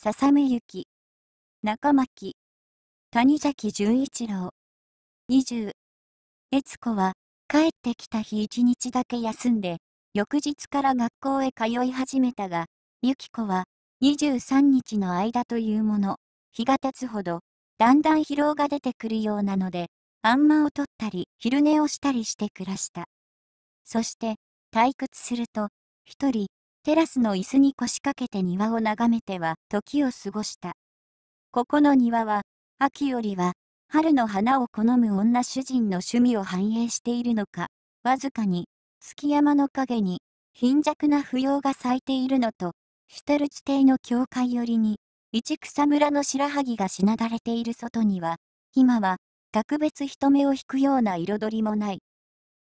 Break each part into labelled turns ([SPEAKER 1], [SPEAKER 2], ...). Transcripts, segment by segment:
[SPEAKER 1] 笹目幸中巻、谷崎純一郎。20。悦子は、帰ってきた日一日だけ休んで、翌日から学校へ通い始めたが、ゆ子は、23日の間というもの、日が経つほど、だんだん疲労が出てくるようなので、あんまを取ったり、昼寝をしたりして暮らした。そして、退屈すると、一人、テラスの椅子に腰掛けて庭を眺めては時を過ごした。ここの庭は、秋よりは、春の花を好む女主人の趣味を反映しているのか、わずかに、月山の陰に、貧弱な扶養が咲いているのと、シュタルツ邸の境界寄りに、一草むらの白萩がしなだれている外には、今は、格別人目を引くような彩りもない。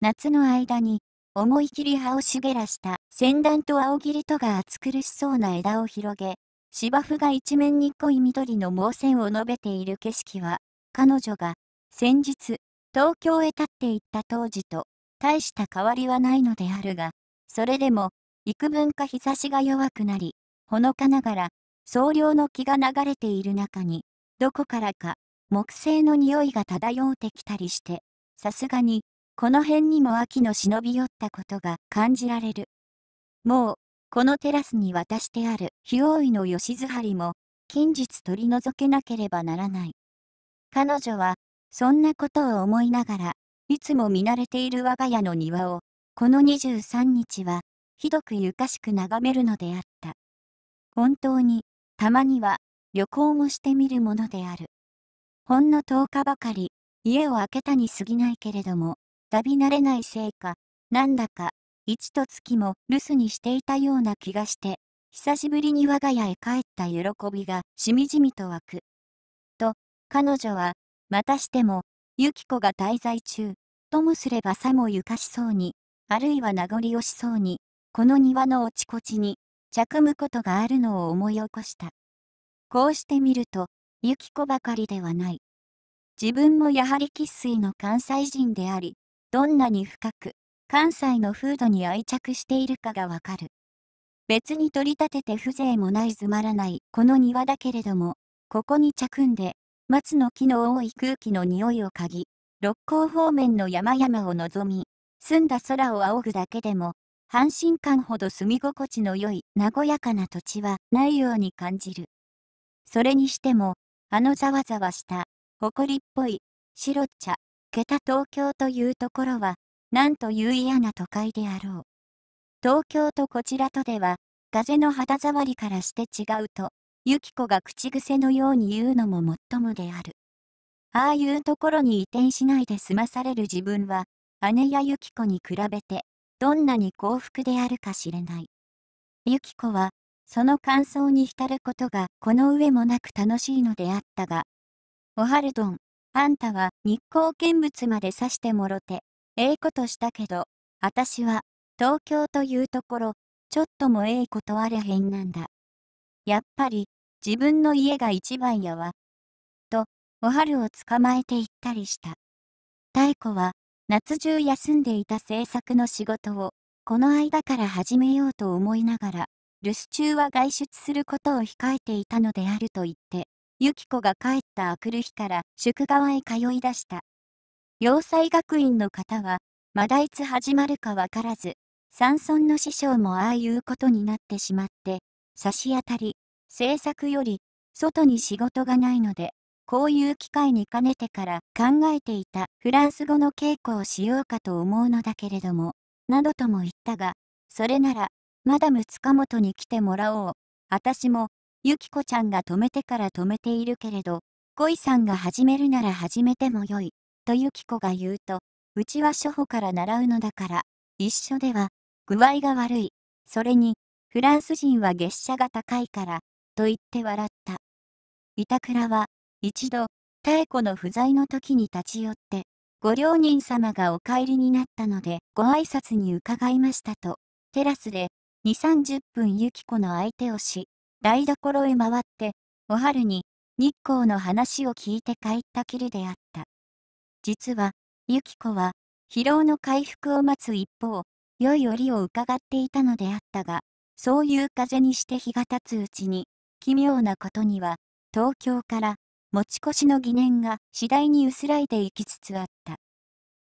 [SPEAKER 1] 夏の間に、思い切り葉を茂らした先端と青切りとが厚苦しそうな枝を広げ、芝生が一面に濃い緑の毛線を述べている景色は、彼女が先日東京へ立って行った当時と大した変わりはないのであるが、それでも幾分か日差しが弱くなり、ほのかながら総量の気が流れている中に、どこからか木製の匂いが漂うてきたりして、さすがにこの辺にも秋の忍び寄ったことが感じられる。もう、このテラスに渡してある日王井の吉津張も、近日取り除けなければならない。彼女は、そんなことを思いながら、いつも見慣れている我が家の庭を、この23日は、ひどくゆかしく眺めるのであった。本当に、たまには、旅行もしてみるものである。ほんの10日ばかり、家を空けたに過ぎないけれども、旅慣れないせいか、なんだか、一と月も留守にしていたような気がして、久しぶりに我が家へ帰った喜びがしみじみと湧く。と、彼女は、またしても、ゆき子が滞在中、ともすればさもゆかしそうに、あるいは名残惜しそうに、この庭のおちこちに、着むことがあるのを思い起こした。こうしてみると、ゆき子ばかりではない。自分もやはり生粋の関西人であり、どんなに深く関西の風土に愛着しているかがわかる。別に取り立てて風情もないつまらないこの庭だけれども、ここに着んで、松の木の多い空気の匂いを嗅ぎ、六甲方面の山々を望み、澄んだ空を仰ぐだけでも、半身間ほど住み心地の良い和やかな土地はないように感じる。それにしても、あのざわざわした、埃っぽい、白茶、けた東京というところは、なんという嫌な都会であろう。東京とこちらとでは、風の肌触りからして違うと、ユキ子が口癖のように言うのももっともである。ああいうところに移転しないで済まされる自分は、姉やユキ子に比べて、どんなに幸福であるか知れない。ユキ子は、その感想に浸ることがこの上もなく楽しいのであったが、おはるどん、あんたは日光見物までさしてもろて、ええことしたけど、あたしは、東京というところ、ちょっともええことあれへんなんだ。やっぱり、自分の家が一番やわ。と、お春を捕まえて行ったりした。太子は、夏中休んでいた制作の仕事を、この間から始めようと思いながら、留守中は外出することを控えていたのであると言って、由紀子が帰ったあくる日から宿川へ通い出した。洋裁学院の方は、まだいつ始まるかわからず、山村の師匠もああいうことになってしまって、差し当たり、制作より、外に仕事がないので、こういう機会に兼ねてから考えていたフランス語の稽古をしようかと思うのだけれども、などとも言ったが、それなら、マダム塚本に来てもらおう。私も、ゆきこちゃんが止めてから止めているけれど、恋さんが始めるなら始めてもよい、とゆきこが言うと、うちは初歩から習うのだから、一緒では、具合が悪い。それに、フランス人は月謝が高いから、と言って笑った。板倉は、一度、妙子の不在の時に立ち寄って、ご両人様がお帰りになったので、ご挨拶に伺いましたと、テラスで、2、30分ゆき子の相手をし、台所へ回って、お春に日光の話を聞いて帰ったきりであった。実は、ゆき子は、疲労の回復を待つ一方、良い折を伺っていたのであったが、そういう風にして日が経つうちに、奇妙なことには、東京から持ち越しの疑念が次第に薄らいでいきつつあった。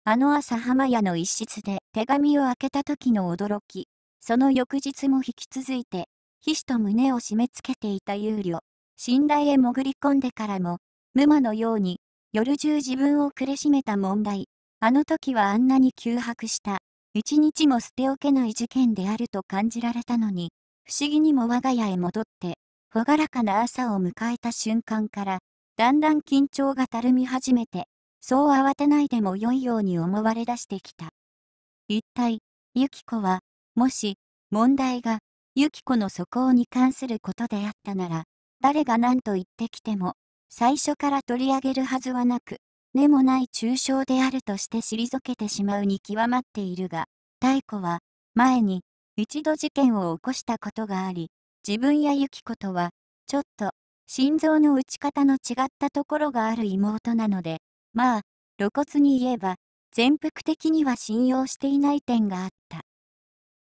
[SPEAKER 1] あの朝浜屋の一室で手紙を開けた時の驚き、その翌日も引き続いて皮脂と胸を締め付けていた憂慮、信頼へ潜り込んでからも、無魔のように、夜中自分を苦しめた問題。あの時はあんなに窮迫した、一日も捨ておけない事件であると感じられたのに、不思議にも我が家へ戻って、朗らかな朝を迎えた瞬間から、だんだん緊張がたるみ始めて、そう慌てないでも良いように思われ出してきた。一体、ユキ子は、もし、問題が、ユキコの素行に関することであったなら、誰が何と言ってきても、最初から取り上げるはずはなく、根もない抽象であるとして退けてしまうに極まっているが、太子は、前に、一度事件を起こしたことがあり、自分やユキコとは、ちょっと、心臓の打ち方の違ったところがある妹なので、まあ、露骨に言えば、全幅的には信用していない点があった。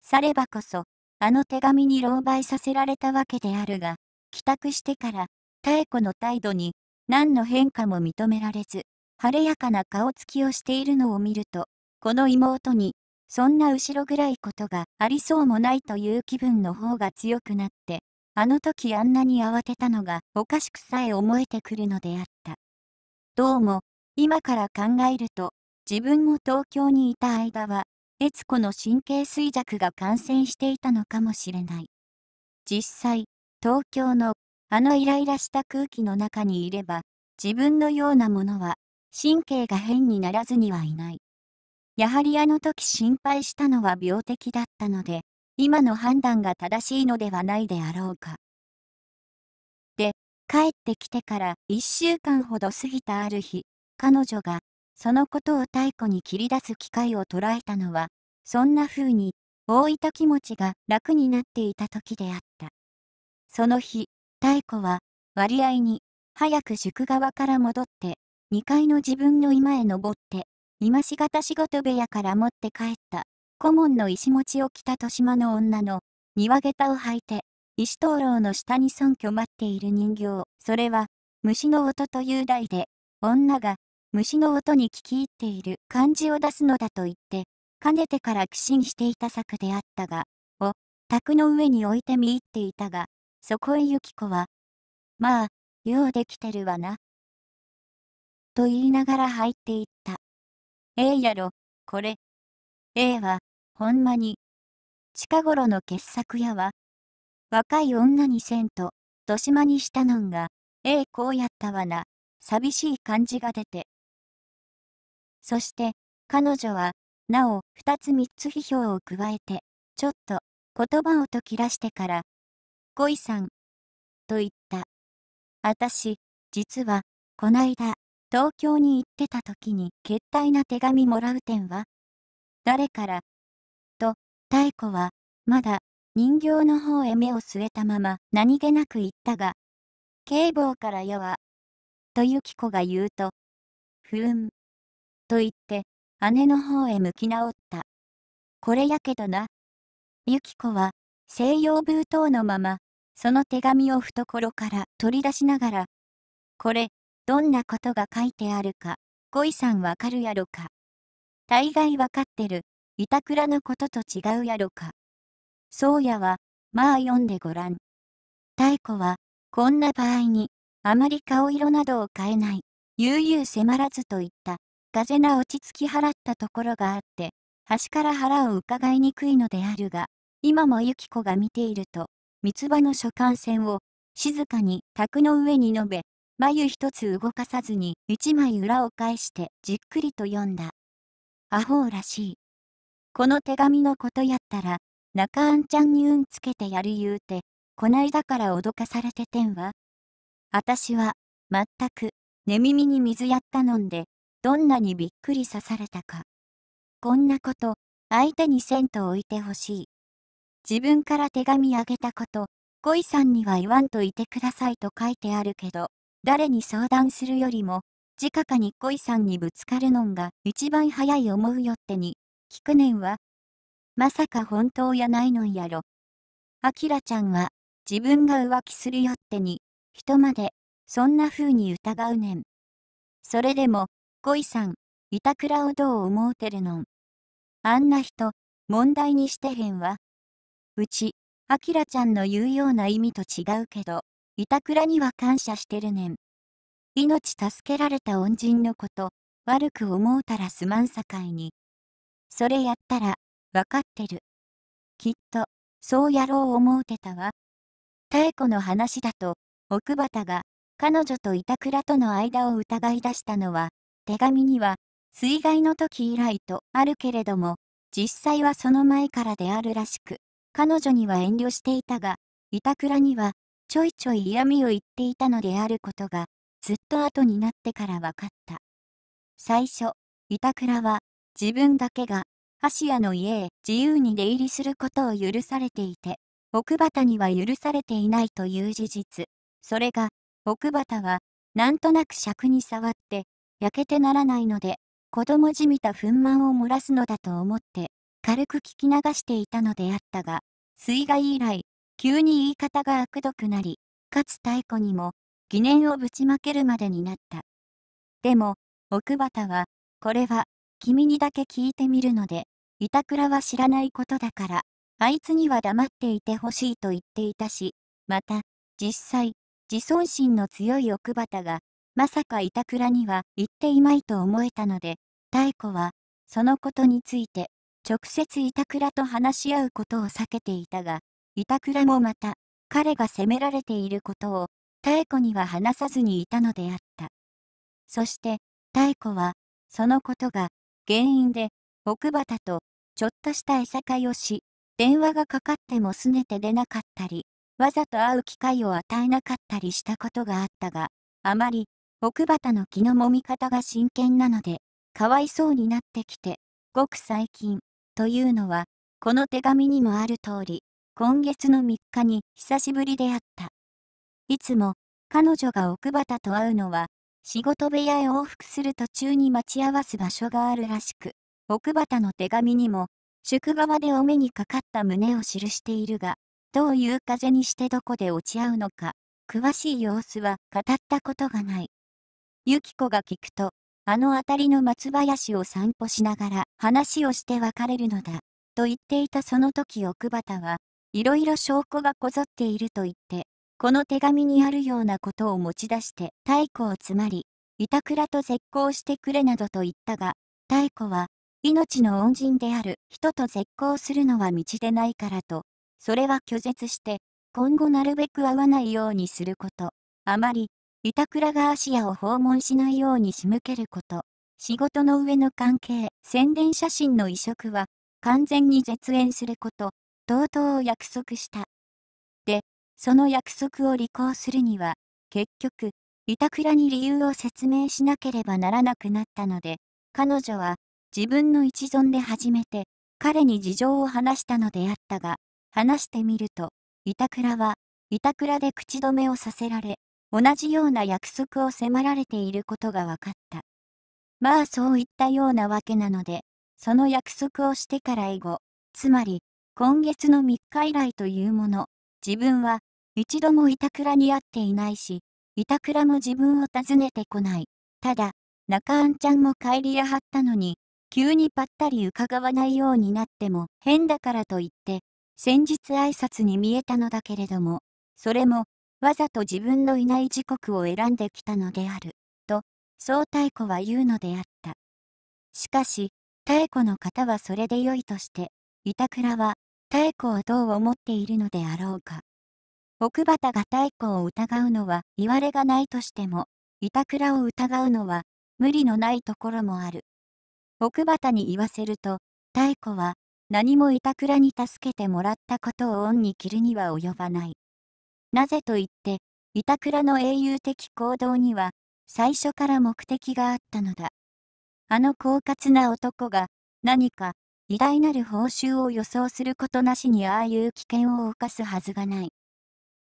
[SPEAKER 1] さればこそ、あの手紙に狼狽させられたわけであるが、帰宅してから、妙子の態度に、何の変化も認められず、晴れやかな顔つきをしているのを見ると、この妹に、そんな後ろ暗いことがありそうもないという気分の方が強くなって、あの時あんなに慌てたのがおかしくさえ思えてくるのであった。どうも、今から考えると、自分も東京にいた間は、悦子の神経衰弱が感染していたのかもしれない。実際、東京のあのイライラした空気の中にいれば、自分のようなものは神経が変にならずにはいない。やはりあの時心配したのは病的だったので、今の判断が正しいのではないであろうか。で、帰ってきてから1週間ほど過ぎたある日、彼女がそのことを太古に切り出す機会を捉えたのは、そんな風に大分気持ちが楽になっていた時であった。その日、太古は割合に早く宿側から戻って、2階の自分の居間へ登って、今しがた仕事部屋から持って帰った顧問の石持ちを着た豊島の女の庭下駄を履いて石灯籠の下に尊虚待っている人形それは虫の音という題で女が虫の音に聞き入っている感じを出すのだと言って、かねてから苦心していた策であったが、を、宅の上に置いて見入っていたが、そこへゆき子は、まあ、ようできてるわな。と言いながら入っていった。ええやろ、これ。ええは、ほんまに。近頃の傑作やわ。若い女にせんと、豊島にしたのんが、ええこうやったわな。寂しい感じが出て、そして彼女はなお二つ三つ批評を加えてちょっと言葉をときらしてから「恋さん」と言った「あたし、実はこないだ東京に行ってた時に決体な手紙もらう点は誰からと太子はまだ人形の方へ目を据えたまま何気なく言ったが警棒からやわとユキコが言うと「ふーん」と言って、姉の方へ向き直った。これやけどな。ゆき子は、西洋封筒のまま、その手紙を懐から取り出しながら、これ、どんなことが書いてあるか、恋さんわかるやろか。大概わかってる、板倉のことと違うやろか。そうやは、まあ読んでごらん。太子は、こんな場合に、あまり顔色などを変えない、悠々迫らずと言った。風な落ち着き払ったところがあって、端から腹を伺いにくいのであるが、今もゆきコが見ていると、三つ葉の所管線を、静かに卓の上に述べ、眉一つ動かさずに一枚裏を返してじっくりと読んだ。アホらしい。この手紙のことやったら、中あんちゃんに運つけてやる言うて、こないだから脅かされててんわ。あたしは、まったく、寝耳に水やったのんで、どんなにびっくり刺されたか。こんなこと、相手にせんと置いてほしい。自分から手紙あげたこと、恋さんには言わんといてくださいと書いてあるけど、誰に相談するよりも、直かに恋さんにぶつかるのんが一番早い思うよってに、聞くねんは。まさか本当やないのんやろ。あきらちゃんは、自分が浮気するよってに、人まで、そんな風に疑うねん。それでも、こいさん、板倉をどう思うてるのん。あんな人、問題にしてへんわ。うち、あきらちゃんの言うような意味と違うけど、板倉には感謝してるねん。命助けられた恩人のこと、悪く思うたらすまんさかいに。それやったら、わかってる。きっと、そうやろう思うてたわ。妙子の話だと、奥畑が、彼女と板倉との間を疑い出したのは、手紙には、水害の時以来とあるけれども、実際はその前からであるらしく、彼女には遠慮していたが、板倉には、ちょいちょい嫌味を言っていたのであることが、ずっと後になってから分かった。最初、板倉は、自分だけが、芦屋の家へ自由に出入りすることを許されていて、奥畑には許されていないという事実。それが、奥畑は、なんとなく尺に触って、焼けてならないので、子供じみた憤満を漏らすのだと思って、軽く聞き流していたのであったが、水害以来、急に言い方が悪毒なり、かつ太古にも、疑念をぶちまけるまでになった。でも、奥畑は、これは、君にだけ聞いてみるので、板倉は知らないことだから、あいつには黙っていてほしいと言っていたし、また、実際、自尊心の強い奥畑が、まさか板倉には行っていまいと思えたので、太子は、そのことについて、直接板倉と話し合うことを避けていたが、板倉もまた、彼が責められていることを、太子には話さずにいたのであった。そして、太子は、そのことが、原因で、奥畑と、ちょっとしたいさかいをし、電話がかかってもすねて出なかったり、わざと会う機会を与えなかったりしたことがあったが、あまり、奥畑の気の揉み方が真剣なので、かわいそうになってきて、ごく最近、というのは、この手紙にもある通り、今月の3日に久しぶりであった。いつも、彼女が奥畑と会うのは、仕事部屋へ往復する途中に待ち合わす場所があるらしく、奥畑の手紙にも、宿側でお目にかかった胸を記しているが、どういう風にしてどこで落ち合うのか、詳しい様子は語ったことがない。ゆきコが聞くと、あの辺りの松林を散歩しながら話をして別れるのだ、と言っていたその時奥畑は、いろいろ証拠がこぞっていると言って、この手紙にあるようなことを持ち出して太鼓を詰まり、板倉と絶交してくれなどと言ったが、太鼓は、命の恩人である人と絶交するのは道でないからと、それは拒絶して、今後なるべく会わないようにすること、あまり板倉が芦シアを訪問しないように仕向けること、仕事の上の関係、宣伝写真の移植は、完全に絶縁すること、同等を約束した。で、その約束を履行するには、結局、板倉に理由を説明しなければならなくなったので、彼女は、自分の一存で初めて、彼に事情を話したのであったが、話してみると、板倉は、板倉で口止めをさせられ、同じような約束を迫られていることが分かった。まあそういったようなわけなので、その約束をしてから以後、つまり、今月の3日以来というもの、自分は、一度も板倉に会っていないし、板倉も自分を訪ねてこない。ただ、中あんちゃんも帰りやはったのに、急にぱったり伺わないようになっても変だからと言って、先日挨拶に見えたのだけれども、それもわざと自分のいない時刻を選んできたのである、と、そう太子は言うのであった。しかし、太子の方はそれで良いとして、板倉は太子をどう思っているのであろうか。奥畑が太子を疑うのは言われがないとしても、板倉を疑うのは無理のないところもある。奥畑に言わせると、太子は何も板倉に助けてもらったことを恩に着るには及ばない。なぜと言って、板倉の英雄的行動には、最初から目的があったのだ。あの狡猾な男が、何か、偉大なる報酬を予想することなしにああいう危険を冒すはずがない。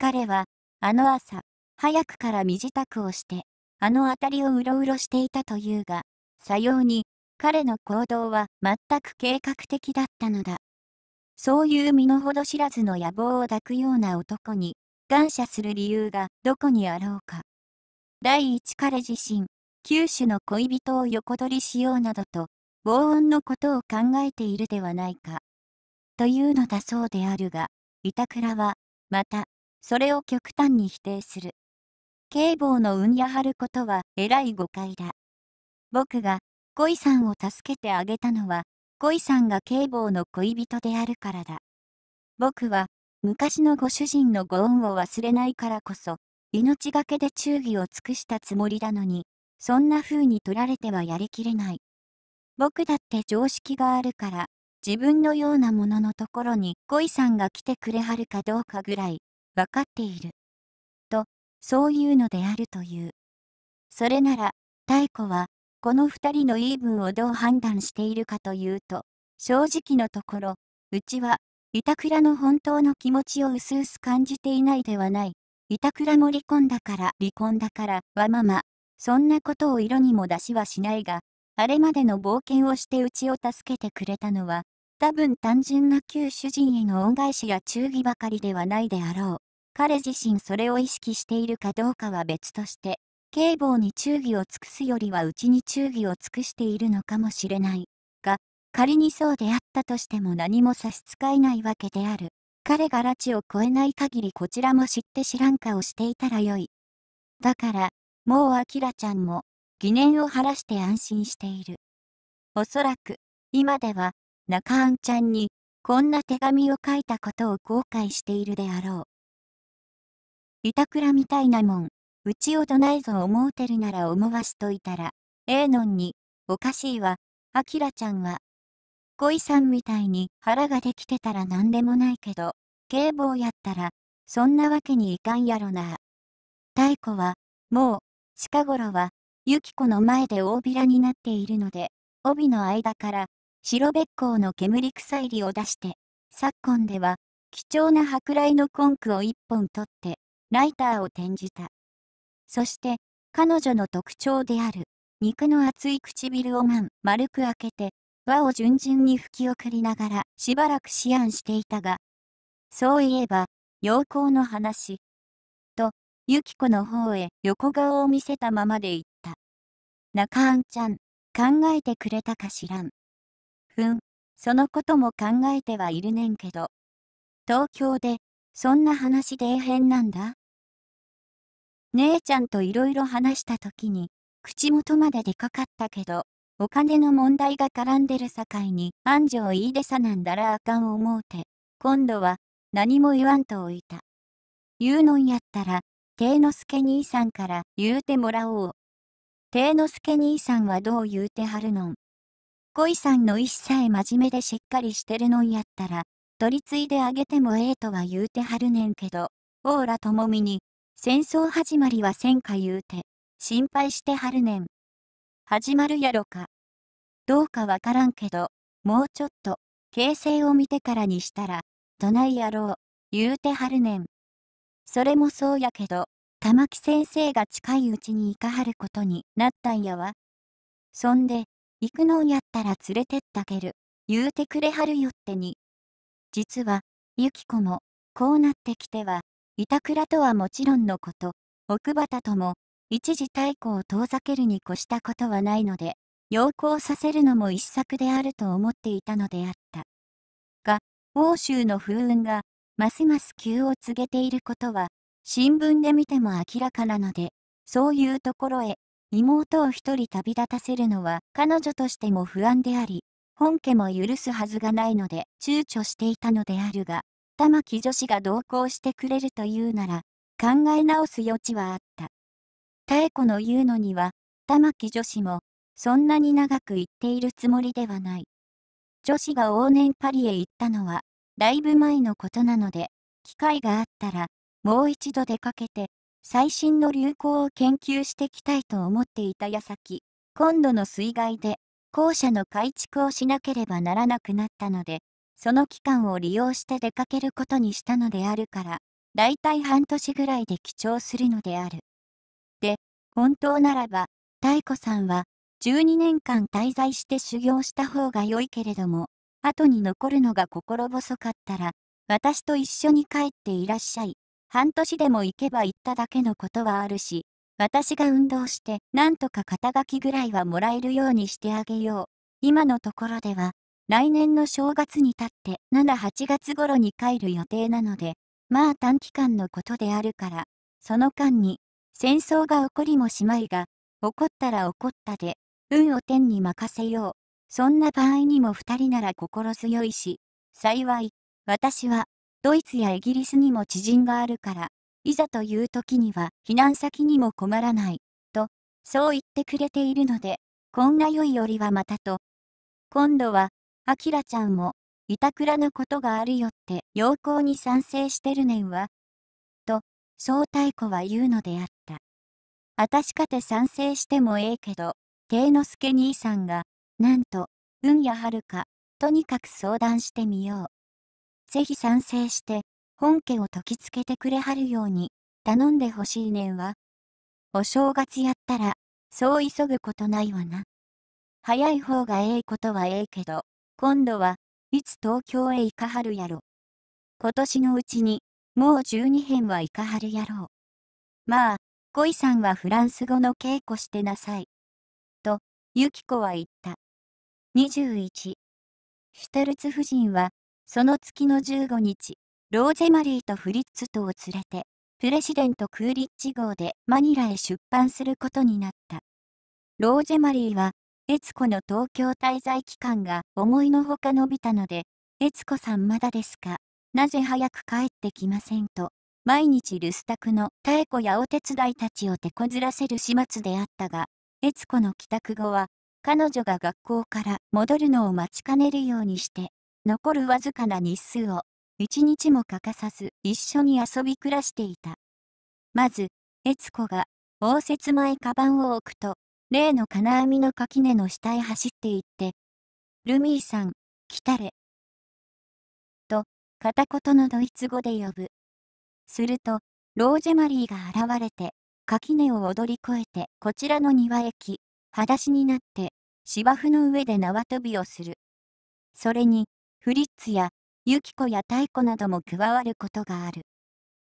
[SPEAKER 1] 彼は、あの朝、早くから身支度をして、あの辺りをうろうろしていたというが、さように、彼の行動は全く計画的だったのだ。そういう身の程知らずの野望を抱くような男に、感謝する理由がどこにあろうか。第一彼自身、九種の恋人を横取りしようなどと、防音のことを考えているではないか。というのだそうであるが、板倉は、また、それを極端に否定する。警棒の運やはることは、えらい誤解だ。僕が、恋さんを助けてあげたのは、恋さんが警棒の恋人であるからだ。僕は、昔のご主人のご恩を忘れないからこそ、命がけで忠義を尽くしたつもりなのに、そんな風に取られてはやりきれない。僕だって常識があるから、自分のようなもののところに恋さんが来てくれはるかどうかぐらい、わかっている。と、そういうのであるという。それなら、太子は、この二人の言い分をどう判断しているかというと、正直のところ、うちは板倉の本当の気持ちを薄々感じていないではない。板倉も離婚だから離婚だからわまま。そんなことを色にも出しはしないが、あれまでの冒険をしてうちを助けてくれたのは、多分単純な旧主人への恩返しや忠義ばかりではないであろう。彼自身それを意識しているかどうかは別として、警棒に忠義を尽くすよりはうちに忠義を尽くしているのかもしれない。が、仮にそうであったとしても何も差し支えないわけである。彼が拉致を超えない限りこちらも知って知らんかをしていたらよい。だから、もうアキラちゃんも疑念を晴らして安心している。おそらく、今では、中杏んちゃんに、こんな手紙を書いたことを後悔しているであろう。板倉みたいなもん、うちをどないぞ思うてるなら思わしといたら、ええのんに、おかしいわ、明ちゃんは、井さんみたいに腹ができてたら何でもないけど、警棒やったら、そんなわけにいかんやろな。太子は、もう、近頃は、ゆき子の前で大びらになっているので、帯の間から、白べっ甲の煙草入りを出して、昨今では、貴重な舶来のコンクを一本取って、ライターを転じた。そして、彼女の特徴である、肉の厚い唇をまん丸く開けて、和を順々に吹き送りながらしばらく思案していたが、そういえば、陽光の話。と、ゆき子の方へ横顔を見せたままで言った。中あんちゃん、考えてくれたかしらん。ふん、そのことも考えてはいるねんけど。東京で、そんな話でえへんなんだ。姉ちゃんといろいろ話したときに、口元まででかかったけど、お金の問題が絡んでるさかいに、安城いいでさなんだらあかん思うて、今度は、何も言わんとおいた。言うのんやったら、帝之助兄さんから言うてもらおう。帝之助兄さんはどう言うてはるのん。恋さんの意思さえ真面目でしっかりしてるのんやったら、取り次いであげてもええとは言うてはるねんけど、オーラともみに、戦争始まりはせんか言うて、心配してはるねん。始まるやろか。どうかわからんけど、もうちょっと、形勢を見てからにしたら、どないやろう、言うてはるねん。それもそうやけど、玉木先生が近いうちに行かはることになったんやわ。そんで、行くのんやったら連れてったける、言うてくれはるよってに。実は、ゆき子も、こうなってきては、板倉とはもちろんのこと、奥畑とも、一時太鼓を遠ざけるに越したことはないので、要光させるのも一策であると思っていたのであった。が、欧州の風雲が、ますます急を告げていることは、新聞で見ても明らかなので、そういうところへ、妹を一人旅立たせるのは彼女としても不安であり、本家も許すはずがないので躊躇していたのであるが、玉木女子が同行してくれるというなら、考え直す余地はあった。妙子の言うのには、玉木女子も、そんなに長く行っているつもりではない。女子が往年パリへ行ったのは、だいぶ前のことなので、機会があったら、もう一度出かけて、最新の流行を研究してきたいと思っていた矢先、今度の水害で、校舎の改築をしなければならなくなったので、その期間を利用して出かけることにしたのであるから、だいたい半年ぐらいで記帳するのである。本当ならば、太子さんは、12年間滞在して修行した方が良いけれども、後に残るのが心細かったら、私と一緒に帰っていらっしゃい。半年でも行けば行っただけのことはあるし、私が運動して、なんとか肩書きぐらいはもらえるようにしてあげよう。今のところでは、来年の正月に立って、7、8月頃に帰る予定なので、まあ短期間のことであるから、その間に、戦争が起こりもしまいが、起こったら起こったで、運を天に任せよう。そんな場合にも二人なら心強いし、幸い、私は、ドイツやイギリスにも知人があるから、いざという時には避難先にも困らない、と、そう言ってくれているので、こんな良いよりはまたと。今度は、あきらちゃんも、板倉のことがあるよって陽光に賛成してるねんわ。そう太鼓は言うのであった。あたしかて賛成してもええけど、帝之助兄さんが、なんと、運やはるか、とにかく相談してみよう。ぜひ賛成して、本家を解きつけてくれはるように、頼んでほしいねんわ。お正月やったら、そう急ぐことないわな。早い方がええことはええけど、今度はいつ東京へ行かはるやろ。今年のうちにもう12編はいかはるやろう。まあ、恋さんはフランス語の稽古してなさい。と、ユキコは言った。21。シュタルツ夫人は、その月の15日、ローゼマリーとフリッツとを連れて、プレシデント・クーリッチ号でマニラへ出版することになった。ローゼマリーは、エツコの東京滞在期間が思いのほか伸びたので、エツコさんまだですかなぜ早く帰ってきませんと、毎日留守宅の妙子やお手伝いたちを手こずらせる始末であったが、悦子の帰宅後は、彼女が学校から戻るのを待ちかねるようにして、残るわずかな日数を、一日も欠かさず一緒に遊び暮らしていた。まず、悦子が、応接前カバンを置くと、例の金網の垣根の下へ走って行って、ルミーさん、来たれ、片言のドイツ語で呼ぶ。すると、ロージェマリーが現れて、垣根を踊り越えてこちらの庭へ来、裸足になって芝生の上で縄跳びをする。それに、フリッツやユキコや太鼓なども加わることがある。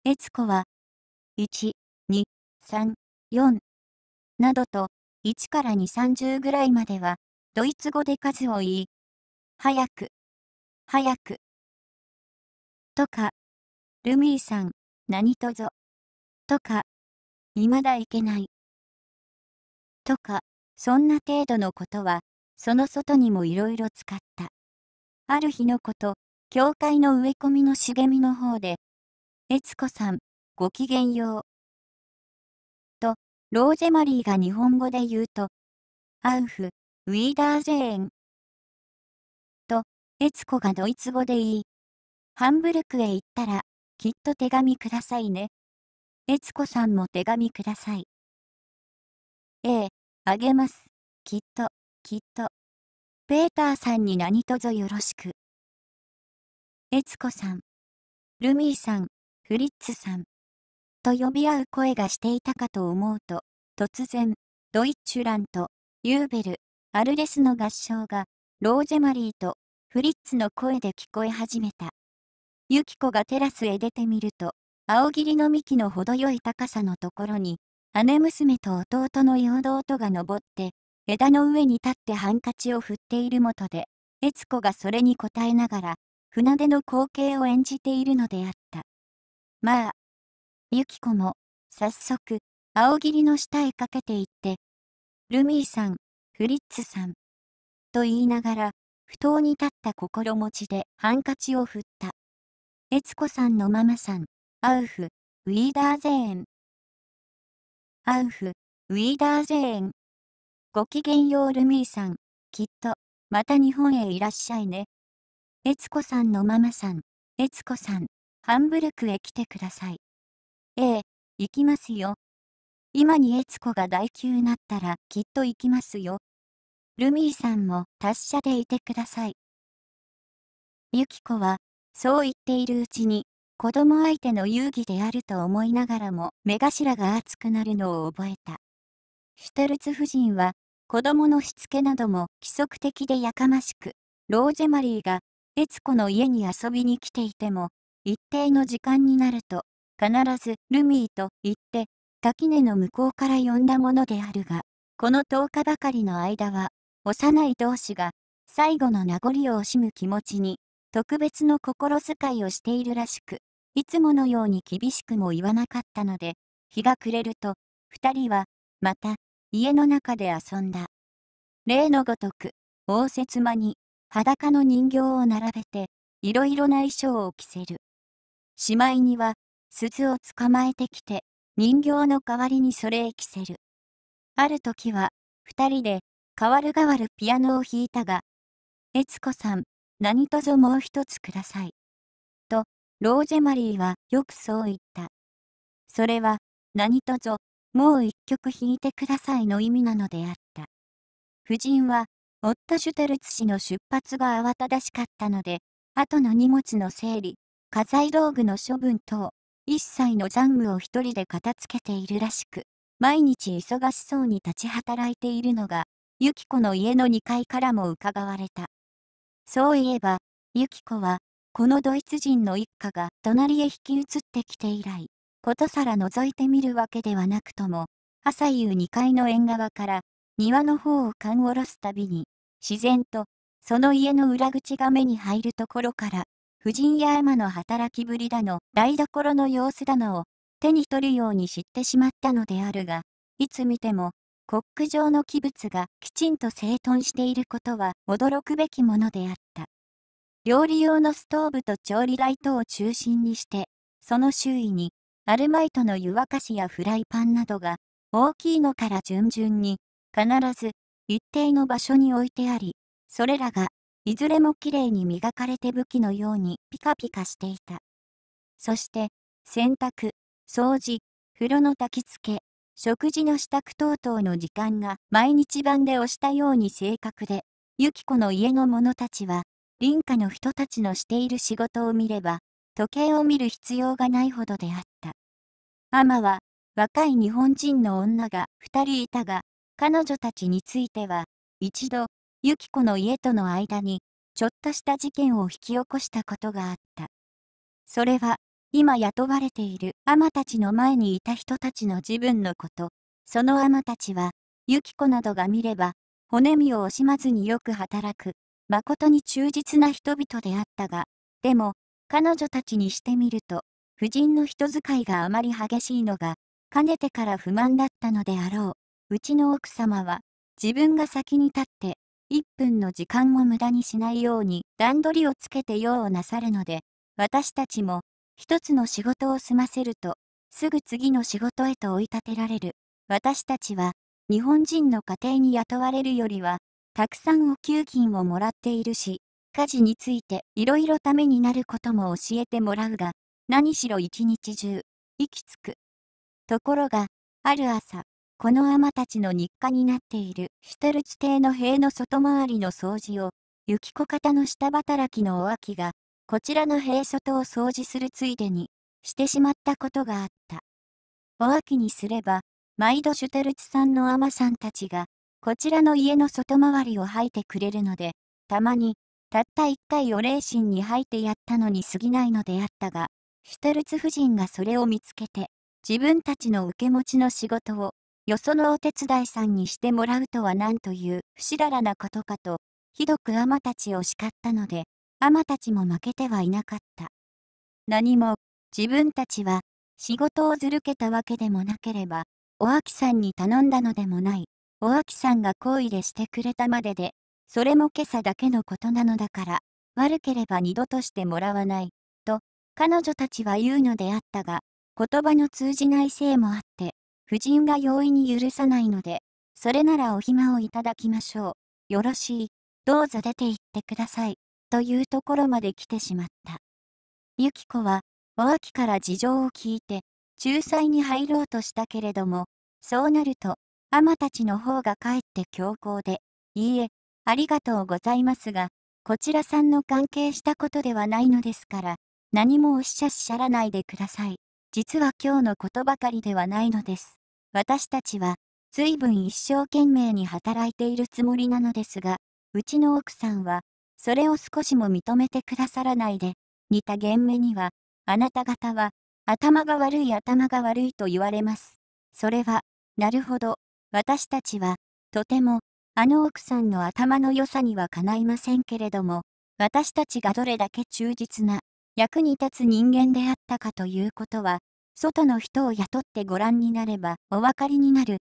[SPEAKER 1] エツコは、1、2、3、4などと、1から2、30ぐらいまでは、ドイツ語で数を言い、早く、早く、とか、ルミーさん、何とぞ、とか、未だいけない、とか、そんな程度のことは、その外にもいろいろ使った。ある日のこと、教会の植え込みの茂みの方で、悦子さん、ごきげんよう。と、ローゼマリーが日本語で言うと、アウフ、ウィーダーゼーン。と、悦子がドイツ語で言い、ハンブルクへ行ったら、きっと手紙くださいね。悦子さんも手紙ください。ええ、あげます。きっと、きっと。ペーターさんに何卒よろしく。悦子さん、ルミーさん、フリッツさん、と呼び合う声がしていたかと思うと、突然、ドイッチュランと、ユーベル、アルレスの合唱が、ローゼマリーと、フリッツの声で聞こえ始めた。ユキコがテラスへ出てみると、青霧の幹の程よい高さのところに、姉娘と弟の陽道とが登って、枝の上に立ってハンカチを振っているもとで、悦子がそれに応えながら、船出の光景を演じているのであった。まあ、ユキコも、早速、青霧の下へかけていって、ルミーさん、フリッツさん、と言いながら、不当に立った心持ちでハンカチを振った。悦子さんのママさん、アウフ、ウィーダーゼーン。アウフ、ウィーダーゼーン。ごきげんようルミーさん、きっと、また日本へいらっしゃいね。悦子さんのママさん、悦子さん、ハンブルクへ来てください。ええ、行きますよ。今に悦子が大急なったらきっと行きますよ。ルミーさんも達者でいてください。ユキコはそう言っているうちに、子供相手の遊戯であると思いながらも目頭が熱くなるのを覚えた。シュタルツ夫人は、子供のしつけなども規則的でやかましく、ロージェマリーが、悦子の家に遊びに来ていても、一定の時間になると、必ずルミーと言って、垣根の向こうから呼んだものであるが、この10日ばかりの間は、幼い同士が、最後の名残を惜しむ気持ちに、特別の心遣いをしているらしく、いつものように厳しくも言わなかったので、日が暮れると、二人は、また、家の中で遊んだ。例のごとく、応接間に、裸の人形を並べて、いろいろな衣装を着せる。しまいには、鈴を捕まえてきて、人形の代わりにそれへ着せる。ある時は、二人で、代わる代わるピアノを弾いたが、悦子さん、何卒もう一つください。と、ローゼマリーはよくそう言った。それは、何卒、もう一曲弾いてくださいの意味なのであった。夫人は、夫ット・シュテルツ氏の出発が慌ただしかったので、後の荷物の整理、家財道具の処分等、一切の残務を一人で片付けているらしく、毎日忙しそうに立ち働いているのが、ユキコの家の2階からも伺われた。そういえば、ユキコは、このドイツ人の一家が隣へ引き移ってきて以来、ことさら覗いてみるわけではなくとも、朝夕2階の縁側から庭の方を勘下ろすたびに、自然と、その家の裏口が目に入るところから、夫人や山の働きぶりだの、台所の様子だのを手に取るように知ってしまったのであるが、いつ見ても、コック状の器物がきちんと整頓していることは驚くべきものであった。料理用のストーブと調理台等を中心にして、その周囲にアルマイトの湯沸かしやフライパンなどが大きいのから順々に必ず一定の場所に置いてあり、それらがいずれもきれいに磨かれて武器のようにピカピカしていた。そして洗濯、掃除、風呂の焚き付け、食事の支度等々の時間が毎日版で押したように正確で、ユキコの家の者たちは、林家の人たちのしている仕事を見れば、時計を見る必要がないほどであった。アマは、若い日本人の女が2人いたが、彼女たちについては、一度、ユキコの家との間に、ちょっとした事件を引き起こしたことがあった。それは、今雇われているアマたちの前にいた人たちの自分のこと、そのアマたちは、ユキコなどが見れば、骨身を惜しまずによく働く、誠に忠実な人々であったが、でも、彼女たちにしてみると、夫人の人使いがあまり激しいのが、かねてから不満だったのであろう。うちの奥様は、自分が先に立って、1分の時間も無駄にしないように段取りをつけて用をなさるので、私たちも、一つの仕事を済ませると、すぐ次の仕事へと追い立てられる。私たちは、日本人の家庭に雇われるよりは、たくさんお給金をもらっているし、家事についていろいろためになることも教えてもらうが、何しろ一日中、息つく。ところが、ある朝、このアマたちの日課になっているシュテルツ邸の塀の外回りの掃除を、雪子方の下働きのお秋が、こちらの塀外を掃除するついでに、してしまったことがあった。お秋にすれば、毎度シュテルツさんのアマさんたちが、こちらの家の外回りを吐いてくれるので、たまに、たった一回お礼心に吐いてやったのに過ぎないのであったが、シュテルツ夫人がそれを見つけて、自分たちの受け持ちの仕事を、よそのお手伝いさんにしてもらうとはなんという不しだらなことかと、ひどくアマたちを叱ったので、アマたちも負けてはいなかった。何も、自分たちは、仕事をずるけたわけでもなければ、おあきさんに頼んだのでもない、おあきさんが好意でしてくれたまでで、それも今朝だけのことなのだから、悪ければ二度としてもらわない、と、彼女たちは言うのであったが、言葉の通じないせいもあって、夫人が容易に許さないので、それならお暇をいただきましょう。よろしい。どうぞ出て行ってください。というところまで来てしまった。ゆき子は、お秋から事情を聞いて、仲裁に入ろうとしたけれども、そうなると、アマたちの方がかえって強硬で、いいえ、ありがとうございますが、こちらさんの関係したことではないのですから、何もおっしゃっしゃらないでください。実は今日のことばかりではないのです。私たちは、随分一生懸命に働いているつもりなのですが、うちの奥さんは、それを少しも認めてくださらないで、似た言目には、あなた方は、頭が悪い頭が悪いと言われます。それは、なるほど、私たちは、とても、あの奥さんの頭の良さにはかないませんけれども、私たちがどれだけ忠実な、役に立つ人間であったかということは、外の人を雇ってご覧になればお分かりになる。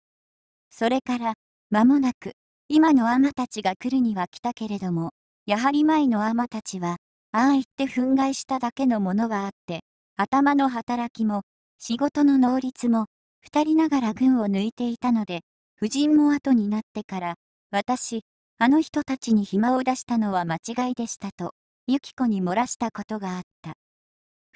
[SPEAKER 1] それから、間もなく、今のアマたちが来るには来たけれども、やはり前の尼たちは、ああ言って憤慨しただけのものはあって、頭の働きも、仕事の能率も、二人ながら群を抜いていたので、夫人も後になってから、私、あの人たちに暇を出したのは間違いでしたと、ゆき子に漏らしたことがあった。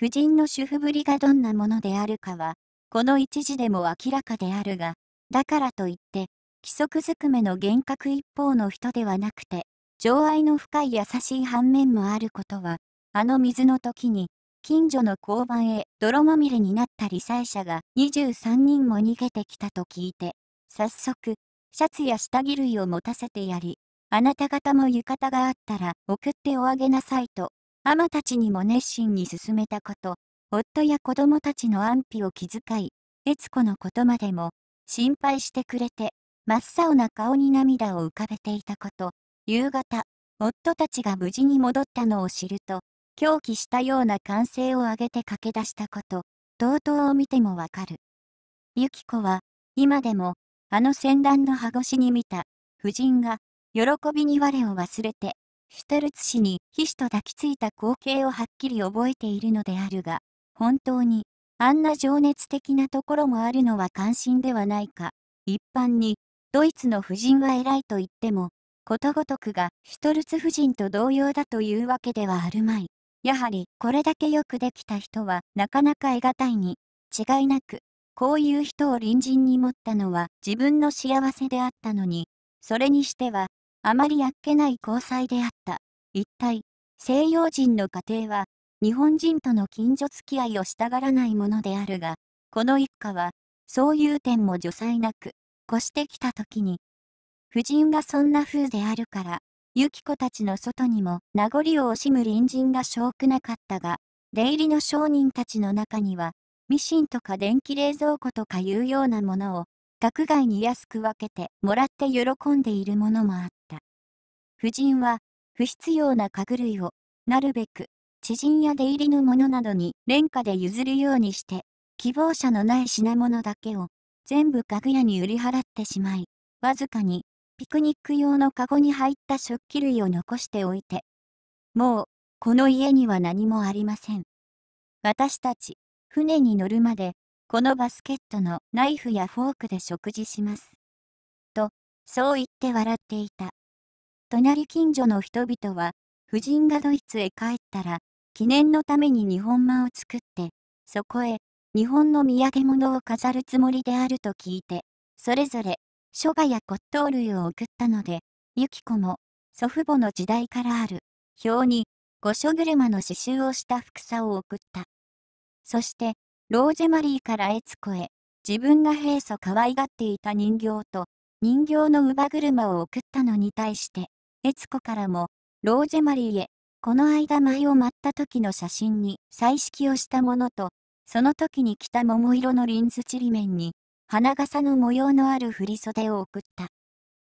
[SPEAKER 1] 夫人の主婦ぶりがどんなものであるかは、この一時でも明らかであるが、だからといって、規則ずくめの幻覚一方の人ではなくて、情愛の深い優しい反面もあることは、あの水の時に、近所の交番へ泥まみれになった理災者が23人も逃げてきたと聞いて、早速、シャツや下着類を持たせてやり、あなた方も浴衣があったら送っておあげなさいと、アマたちにも熱心に勧めたこと、夫や子供たちの安否を気遣い、悦子のことまでも、心配してくれて、真っ青な顔に涙を浮かべていたこと、夕方、夫たちが無事に戻ったのを知ると、狂気したような歓声を上げて駆け出したこと、同等を見てもわかる。ゆき子は、今でも、あの戦乱の羽越しに見た、夫人が、喜びに我を忘れて、シュテルツ氏に皮脂と抱きついた光景をはっきり覚えているのであるが、本当に、あんな情熱的なところもあるのは関心ではないか。一般に、ドイツの夫人は偉いと言っても、ことごとくがシュトルツ夫人と同様だというわけではあるまい。やはりこれだけよくできた人はなかなか得難いに違いなくこういう人を隣人に持ったのは自分の幸せであったのにそれにしてはあまりあっけない交際であった。一体西洋人の家庭は日本人との近所付き合いをしたがらないものであるがこの一家はそういう点も除災なく越してきた時に夫人がそんな風であるから、ユキコたちの外にも名残を惜しむ隣人が少くなかったが、出入りの商人たちの中には、ミシンとか電気冷蔵庫とかいうようなものを、学外に安く分けてもらって喜んでいるものもあった。夫人は、不必要な家具類を、なるべく、知人や出入りのものなどに廉価で譲るようにして、希望者のない品物だけを、全部家具屋に売り払ってしまい、わずかにピクニック用のカゴに入った食器類を残しておいて、もう、この家には何もありません。私たち、船に乗るまで、このバスケットのナイフやフォークで食事します。と、そう言って笑っていた。隣近所の人々は、夫人がドイツへ帰ったら、記念のために日本間を作って、そこへ日本の土産物を飾るつもりであると聞いて、それぞれ書画や骨董類を送ったので、ユキ子も祖父母の時代からある表に御所車の刺繍をした服紗を送った。そして、ロージェマリーから悦子へ、自分が平素可愛がっていた人形と、人形の乳母車を送ったのに対して、悦子からも、ロージェマリーへ、この間舞を舞った時の写真に彩色をしたものと、その時に着た桃色のリンズちりめんに、花笠の模様のある振袖を送った。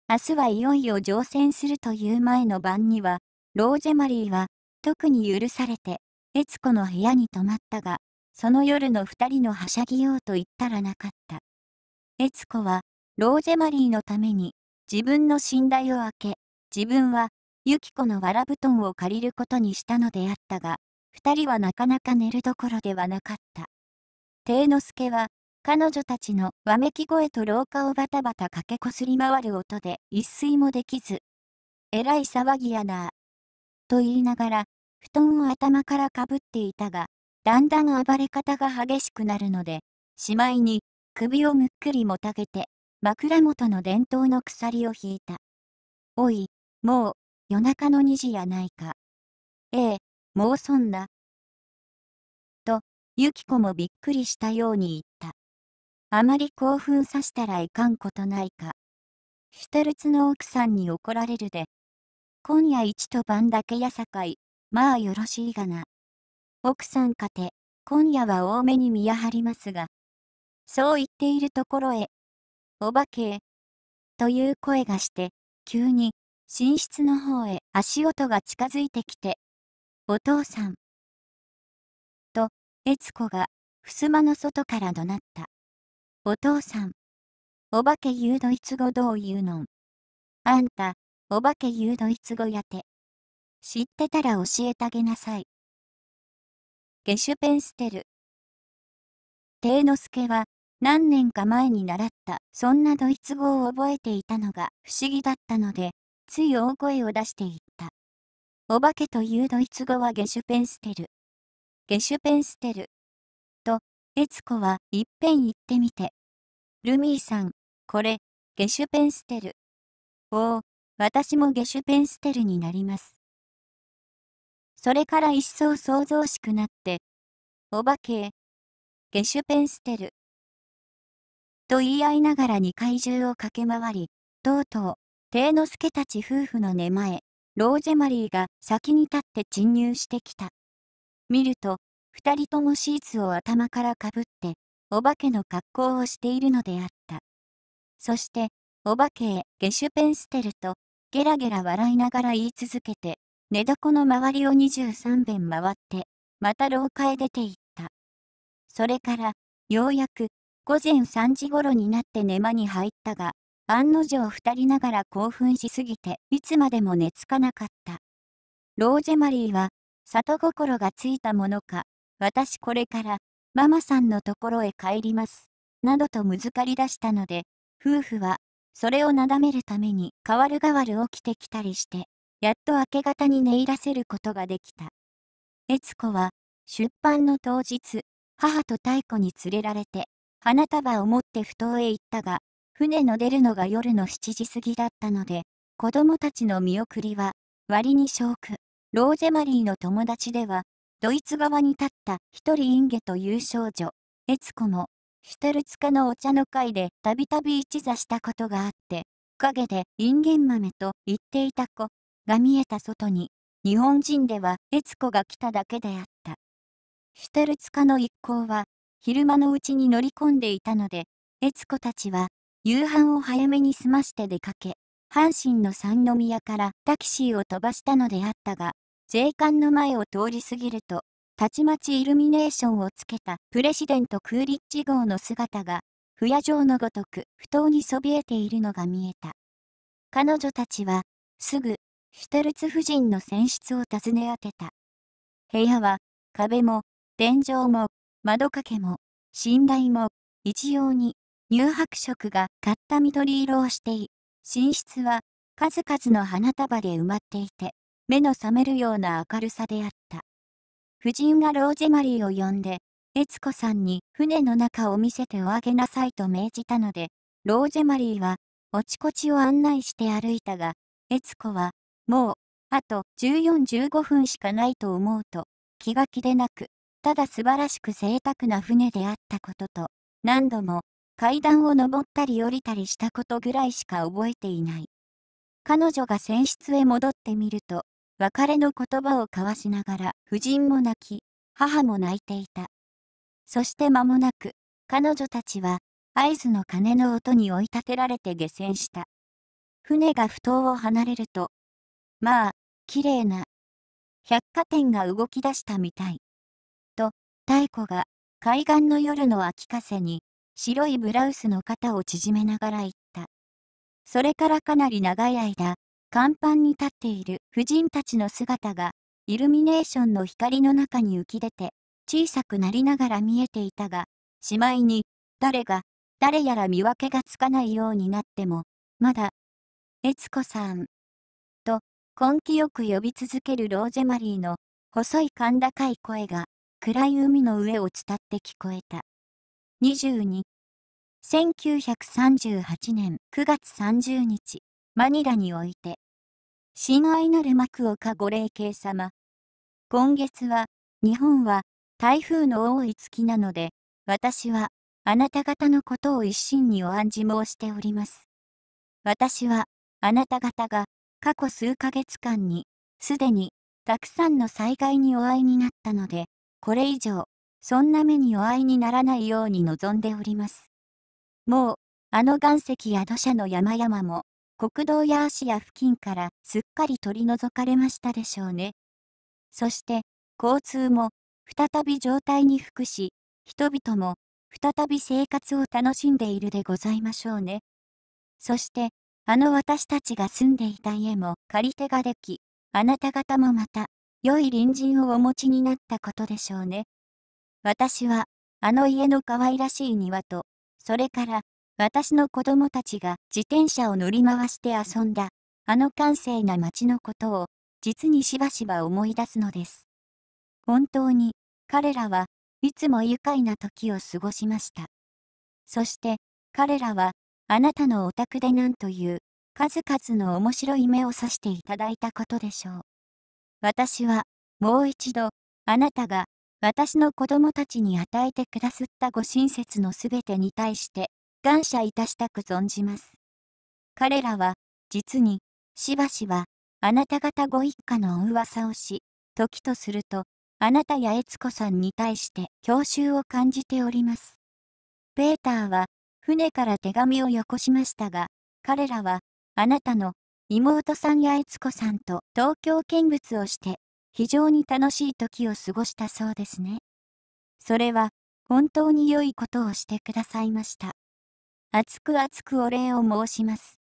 [SPEAKER 1] 明日はいよいよ乗船するという前の晩には、ロージェマリーは、特に許されて、悦子の部屋に泊まったが、その夜の二人のはしゃぎようと言ったらなかった。悦子は、ロージェマリーのために、自分の寝台を開け、自分は、ユキコのわら布団を借りることにしたのであったが、二人はなかなか寝るどころではなかった。帝之助は、彼女たちのわめき声と廊下をバタバタ駆けこすり回る音で一睡もできず、えらい騒ぎやなと言いながら、布団を頭からかぶっていたが、だんだん暴れ方が激しくなるので、しまいに、首をむっくりもたげて、枕元の伝統の鎖を引いた。おい、もう、夜中の2時やないか。ええ、もうそんな。と、ゆき子もびっくりしたように言った。あまり興奮さしたらいかんことないか。シュテルツの奥さんに怒られるで。今夜一と晩だけやさかい、まあよろしいがな。奥さんかて、今夜は多めに見やはりますが。そう言っているところへ、お化けという声がして、急に、寝室の方へ足音が近づいてきて、お父さん。と、悦子が、襖の外から怒鳴った。お父さん。お化け言うドイツ語どう言うのん。あんた、お化け言うドイツ語やて。知ってたら教えてあげなさい。ゲシュペンステル。帝之助は、何年か前に習った、そんなドイツ語を覚えていたのが不思議だったので、つい大声を出していった。お化けというドイツ語はゲシュペンステル。ゲシュペンステル。悦子はいっぺん言ってみて。ルミーさん、これ、ゲシュペンステル。おお、私もゲシュペンステルになります。それから一層想像しくなって、お化け、ゲシュペンステル。と言い合いながらに怪獣を駆け回り、とうとう、帝之助たち夫婦の寝前、ロージェマリーが先に立って侵入してきた。見ると、二人ともシーツを頭からかぶって、お化けの格好をしているのであった。そして、お化けへゲシュペンステルと、ゲラゲラ笑いながら言い続けて、寝床の周りを二十三遍回って、また廊下へ出て行った。それから、ようやく、午前三時頃になって寝間に入ったが、案の定二人ながら興奮しすぎて、いつまでも寝つかなかった。ロージェマリーは、里心がついたものか、私これから、ママさんのところへ帰ります。などとむずかり出したので、夫婦は、それをなだめるために代わる代わる起きてきたりして、やっと明け方に寝入らせることができた。悦子は、出版の当日、母と太子に連れられて、花束を持って埠頭へ行ったが、船の出るのが夜の7時過ぎだったので、子供たちの見送りは、割に小く。ローゼマリーの友達では、ドイツ側に立った一人インゲという少女、エツコも、シュテルツカのお茶の会でたびたび一座したことがあって、陰でインゲン豆と言っていた子が見えた外に、日本人ではエツコが来ただけであった。シュテルツカの一行は、昼間のうちに乗り込んでいたので、エツコたちは、夕飯を早めに済まして出かけ、阪神の三宮からタキシーを飛ばしたのであったが、税関の前を通り過ぎると、たちまちイルミネーションをつけたプレシデント・クーリッチ号の姿が、不夜城のごとく不当にそびえているのが見えた。彼女たちは、すぐ、シュテルツ夫人の船室を訪ね当てた。部屋は、壁も、天井も、窓掛けも、寝台も、一様に、乳白色が買った緑色をしてい、寝室は、数々の花束で埋まっていて、目の覚めるような明るさであった。夫人がローゼマリーを呼んで、悦子さんに船の中を見せておあげなさいと命じたので、ローゼマリーは、おちこちを案内して歩いたが、悦子は、もう、あと1415分しかないと思うと、気が気でなく、ただ素晴らしく贅沢な船であったことと、何度も階段を上ったり降りたりしたことぐらいしか覚えていない。彼女が船室へ戻ってみると、別れの言葉を交わしながら、夫人も泣き、母も泣いていた。そして間もなく、彼女たちは、合図の鐘の音に追い立てられて下船した。船が埠頭を離れると、まあ、綺麗な、百貨店が動き出したみたい。と、太子が、海岸の夜の秋風に、白いブラウスの肩を縮めながら言った。それからかなり長い間、甲板に立っている婦人たちの姿が、イルミネーションの光の中に浮き出て、小さくなりながら見えていたが、しまいに、誰が、誰やら見分けがつかないようになっても、まだ、悦子さん、と、根気よく呼び続けるローゼマリーの、細い甲高い声が、暗い海の上を伝って聞こえた。22。1938年9月30日。マニラにおいて、親愛なる幕岡ご霊慶様。今月は、日本は台風の多い月なので、私は、あなた方のことを一心にお暗示申しております。私は、あなた方が、過去数ヶ月間に、すでに、たくさんの災害にお会いになったので、これ以上、そんな目にお会いにならないように望んでおります。もう、あの岩石や土砂の山々も、国道や芦屋付近からすっかり取り除かれましたでしょうね。そして交通も再び状態に服し、人々も再び生活を楽しんでいるでございましょうね。そしてあの私たちが住んでいた家も借り手ができ、あなた方もまた良い隣人をお持ちになったことでしょうね。私はあの家の可愛らしい庭と、それから私の子供たちが自転車を乗り回して遊んだ、あの閑静な街のことを、実にしばしば思い出すのです。本当に、彼らはいつも愉快な時を過ごしました。そして、彼らは、あなたのお宅でなんという、数々の面白い目をさしていただいたことでしょう。私は、もう一度、あなたが、私の子供たちに与えてくだすったご親切のすべてに対して、感謝いたしたく存じます。彼らは、実に、しばしば、あなた方ご一家のお噂をし、時とすると、あなたや悦子さんに対して郷愁を感じております。ペーターは、船から手紙をよこしましたが、彼らは、あなたの妹さんや悦子さんと東京見物をして、非常に楽しい時を過ごしたそうですね。それは、本当に良いことをしてくださいました。熱く熱くお礼を申します。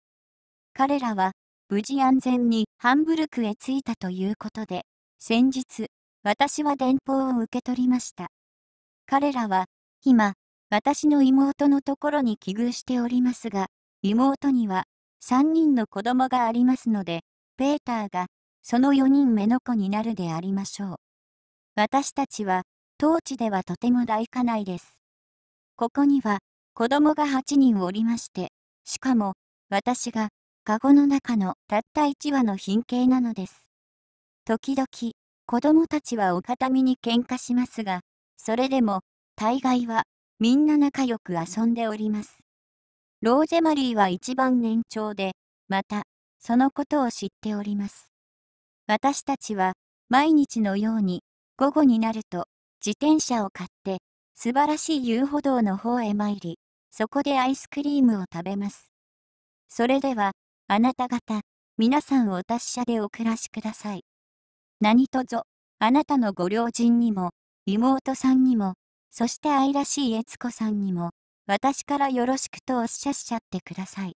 [SPEAKER 1] 彼らは、無事安全にハンブルクへ着いたということで、先日、私は電報を受け取りました。彼らは、今、私の妹のところに危遇しておりますが、妹には、3人の子供がありますので、ペーターが、その4人目の子になるでありましょう。私たちは、当地ではとても大家内です。ここには、子供が8人おりまして、しかも、私が、カゴの中のたった1羽の品形なのです。時々、子供たちはお片身に喧嘩しますが、それでも、大概は、みんな仲良く遊んでおります。ローゼマリーは一番年長で、また、そのことを知っております。私たちは、毎日のように、午後になると、自転車を買って、素晴らしい遊歩道の方へ参り、そこでアイスクリームを食べます。それでは、あなた方、皆さんを達者でお暮らしください。何とぞ、あなたのご両人にも、妹さんにも、そして愛らしい悦子さんにも、私からよろしくとおっしゃっしゃってください。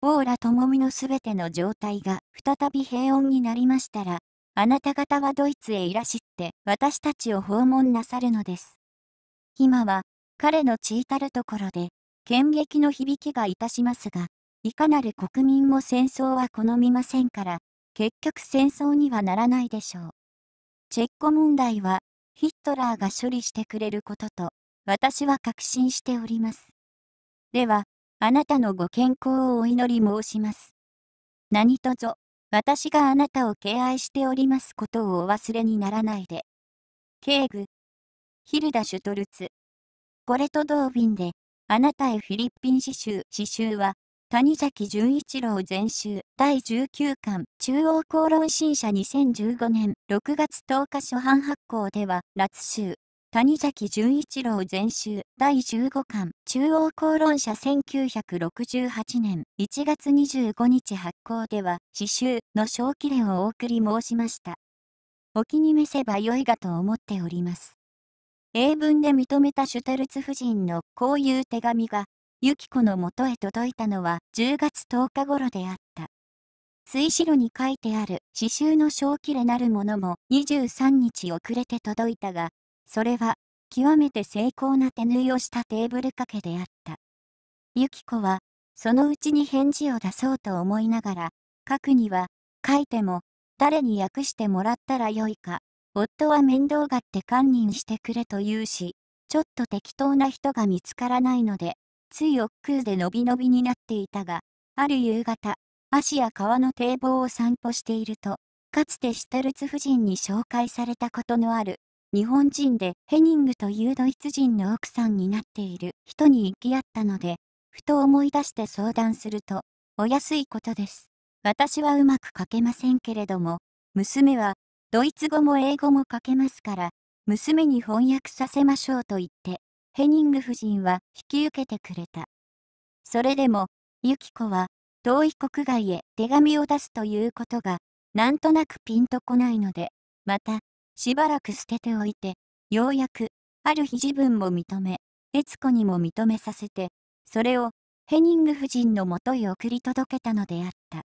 [SPEAKER 1] オーラともみのすべての状態が再び平穏になりましたら、あなた方はドイツへいらしって私たちを訪問なさるのです。今は彼の血至るところで、剣撃の響きがいたしますが、いかなる国民も戦争は好みませんから、結局戦争にはならないでしょう。チェッコ問題は、ヒットラーが処理してくれることと、私は確信しております。では、あなたのご健康をお祈り申します。何とぞ、私があなたを敬愛しておりますことをお忘れにならないで。警具、ヒルダ・シュトルツ。これと同便で、あなたへフィリピン詩集、詩集は、谷崎潤一郎全集第19巻中央公論新社2015年6月10日初版発行では夏集谷崎潤一郎全集第15巻中央公論社1968年1月25日発行では詩集の小記念をお送り申しました。お気に召せばよいがと思っております。英文で認めたシュタルツ夫人のこういう手紙が、ユキコの元へ届いたのは10月10日頃であった。水白に書いてある刺繍の小切れなるものも23日遅れて届いたが、それは極めて精巧な手縫いをしたテーブル掛けであった。ユキコは、そのうちに返事を出そうと思いながら、書くには、書いても、誰に訳してもらったらよいか、夫は面倒がって堪忍してくれと言うし、ちょっと適当な人が見つからないので、つい億劫でのびのびになっていたが、ある夕方、足や川の堤防を散歩していると、かつてシュタルツ夫人に紹介されたことのある、日本人でヘニングというドイツ人の奥さんになっている人に行き合ったので、ふと思い出して相談すると、お安いことです。私はうまく書けませんけれども、娘はドイツ語も英語も書けますから、娘に翻訳させましょうと言って、ヘニング夫人は引き受けてくれた。それでも、ユキコは、遠い国外へ手紙を出すということが、なんとなくピンとこないので、また、しばらく捨てておいて、ようやく、ある日自分も認め、悦子にも認めさせて、それを、ヘニング夫人のもとへ送り届けたのであった。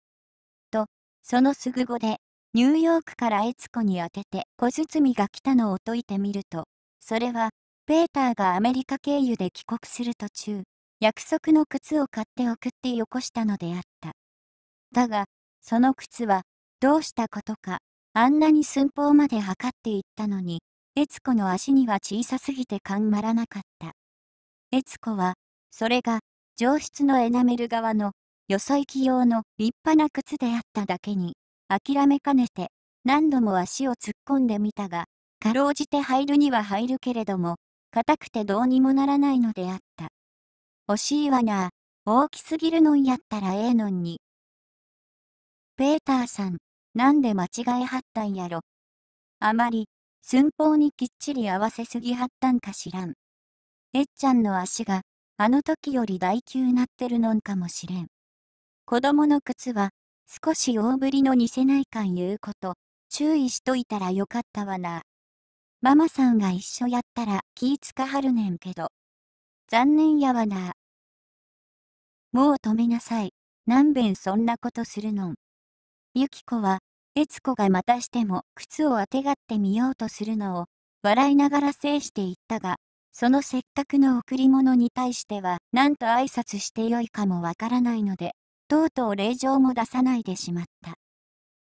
[SPEAKER 1] と、そのすぐ後で、ニューヨークから悦子に宛てて小包が来たのを解いてみると、それは、ペーターがアメリカ経由で帰国する途中、約束の靴を買って送ってよこしたのであった。だが、その靴は、どうしたことか、あんなに寸法まで測っていったのに、悦子の足には小さすぎてかんまらなかった。悦子は、それが、上質のエナメル側の、よそ行き用の立派な靴であっただけに、諦めかねて、何度も足を突っ込んでみたが、かろうじて入るには入るけれども、硬くてどうにもならないのであった。惜しいわな大きすぎるのんやったらええのんに。ペーターさん、なんで間違えはったんやろ。あまり、寸法にきっちり合わせすぎはったんかしらん。えっちゃんの足が、あの時より大級なってるのんかもしれん。子供の靴は、少し大ぶりの偽内ない感言うこと、注意しといたらよかったわな。ママさんが一緒やったら気ぃつかはるねんけど。残念やわな。もう止めなさい。何べんそんなことするのん。ゆきこは、悦子がまたしても靴をあてがってみようとするのを、笑いながら制していったが、そのせっかくの贈り物に対しては、なんと挨拶してよいかもわからないので、とうとう令状も出さないでしまった。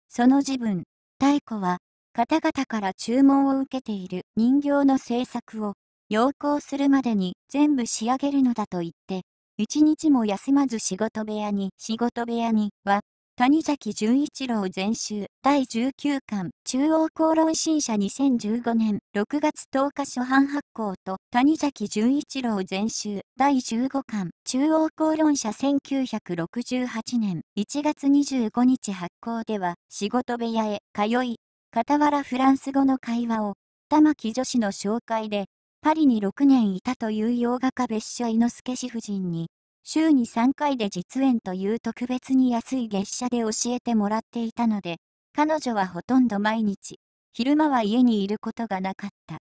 [SPEAKER 1] その時分、太古は、方々から注文を受けている人形の制作を、要綱するまでに全部仕上げるのだと言って、一日も休まず仕事部屋に仕事部屋には谷崎潤一郎全集第19巻中央公論新社2015年6月10日初版発行と谷崎潤一郎全集第15巻中央公論社1968年1月25日発行では仕事部屋へ通い傍らフランス語の会話を玉木女子の紹介でパリに6年いたという洋画家別所猪之助氏夫人に週に3回で実演という特別に安い月謝で教えてもらっていたので、彼女はほとんど毎日、昼間は家にいることがなかった。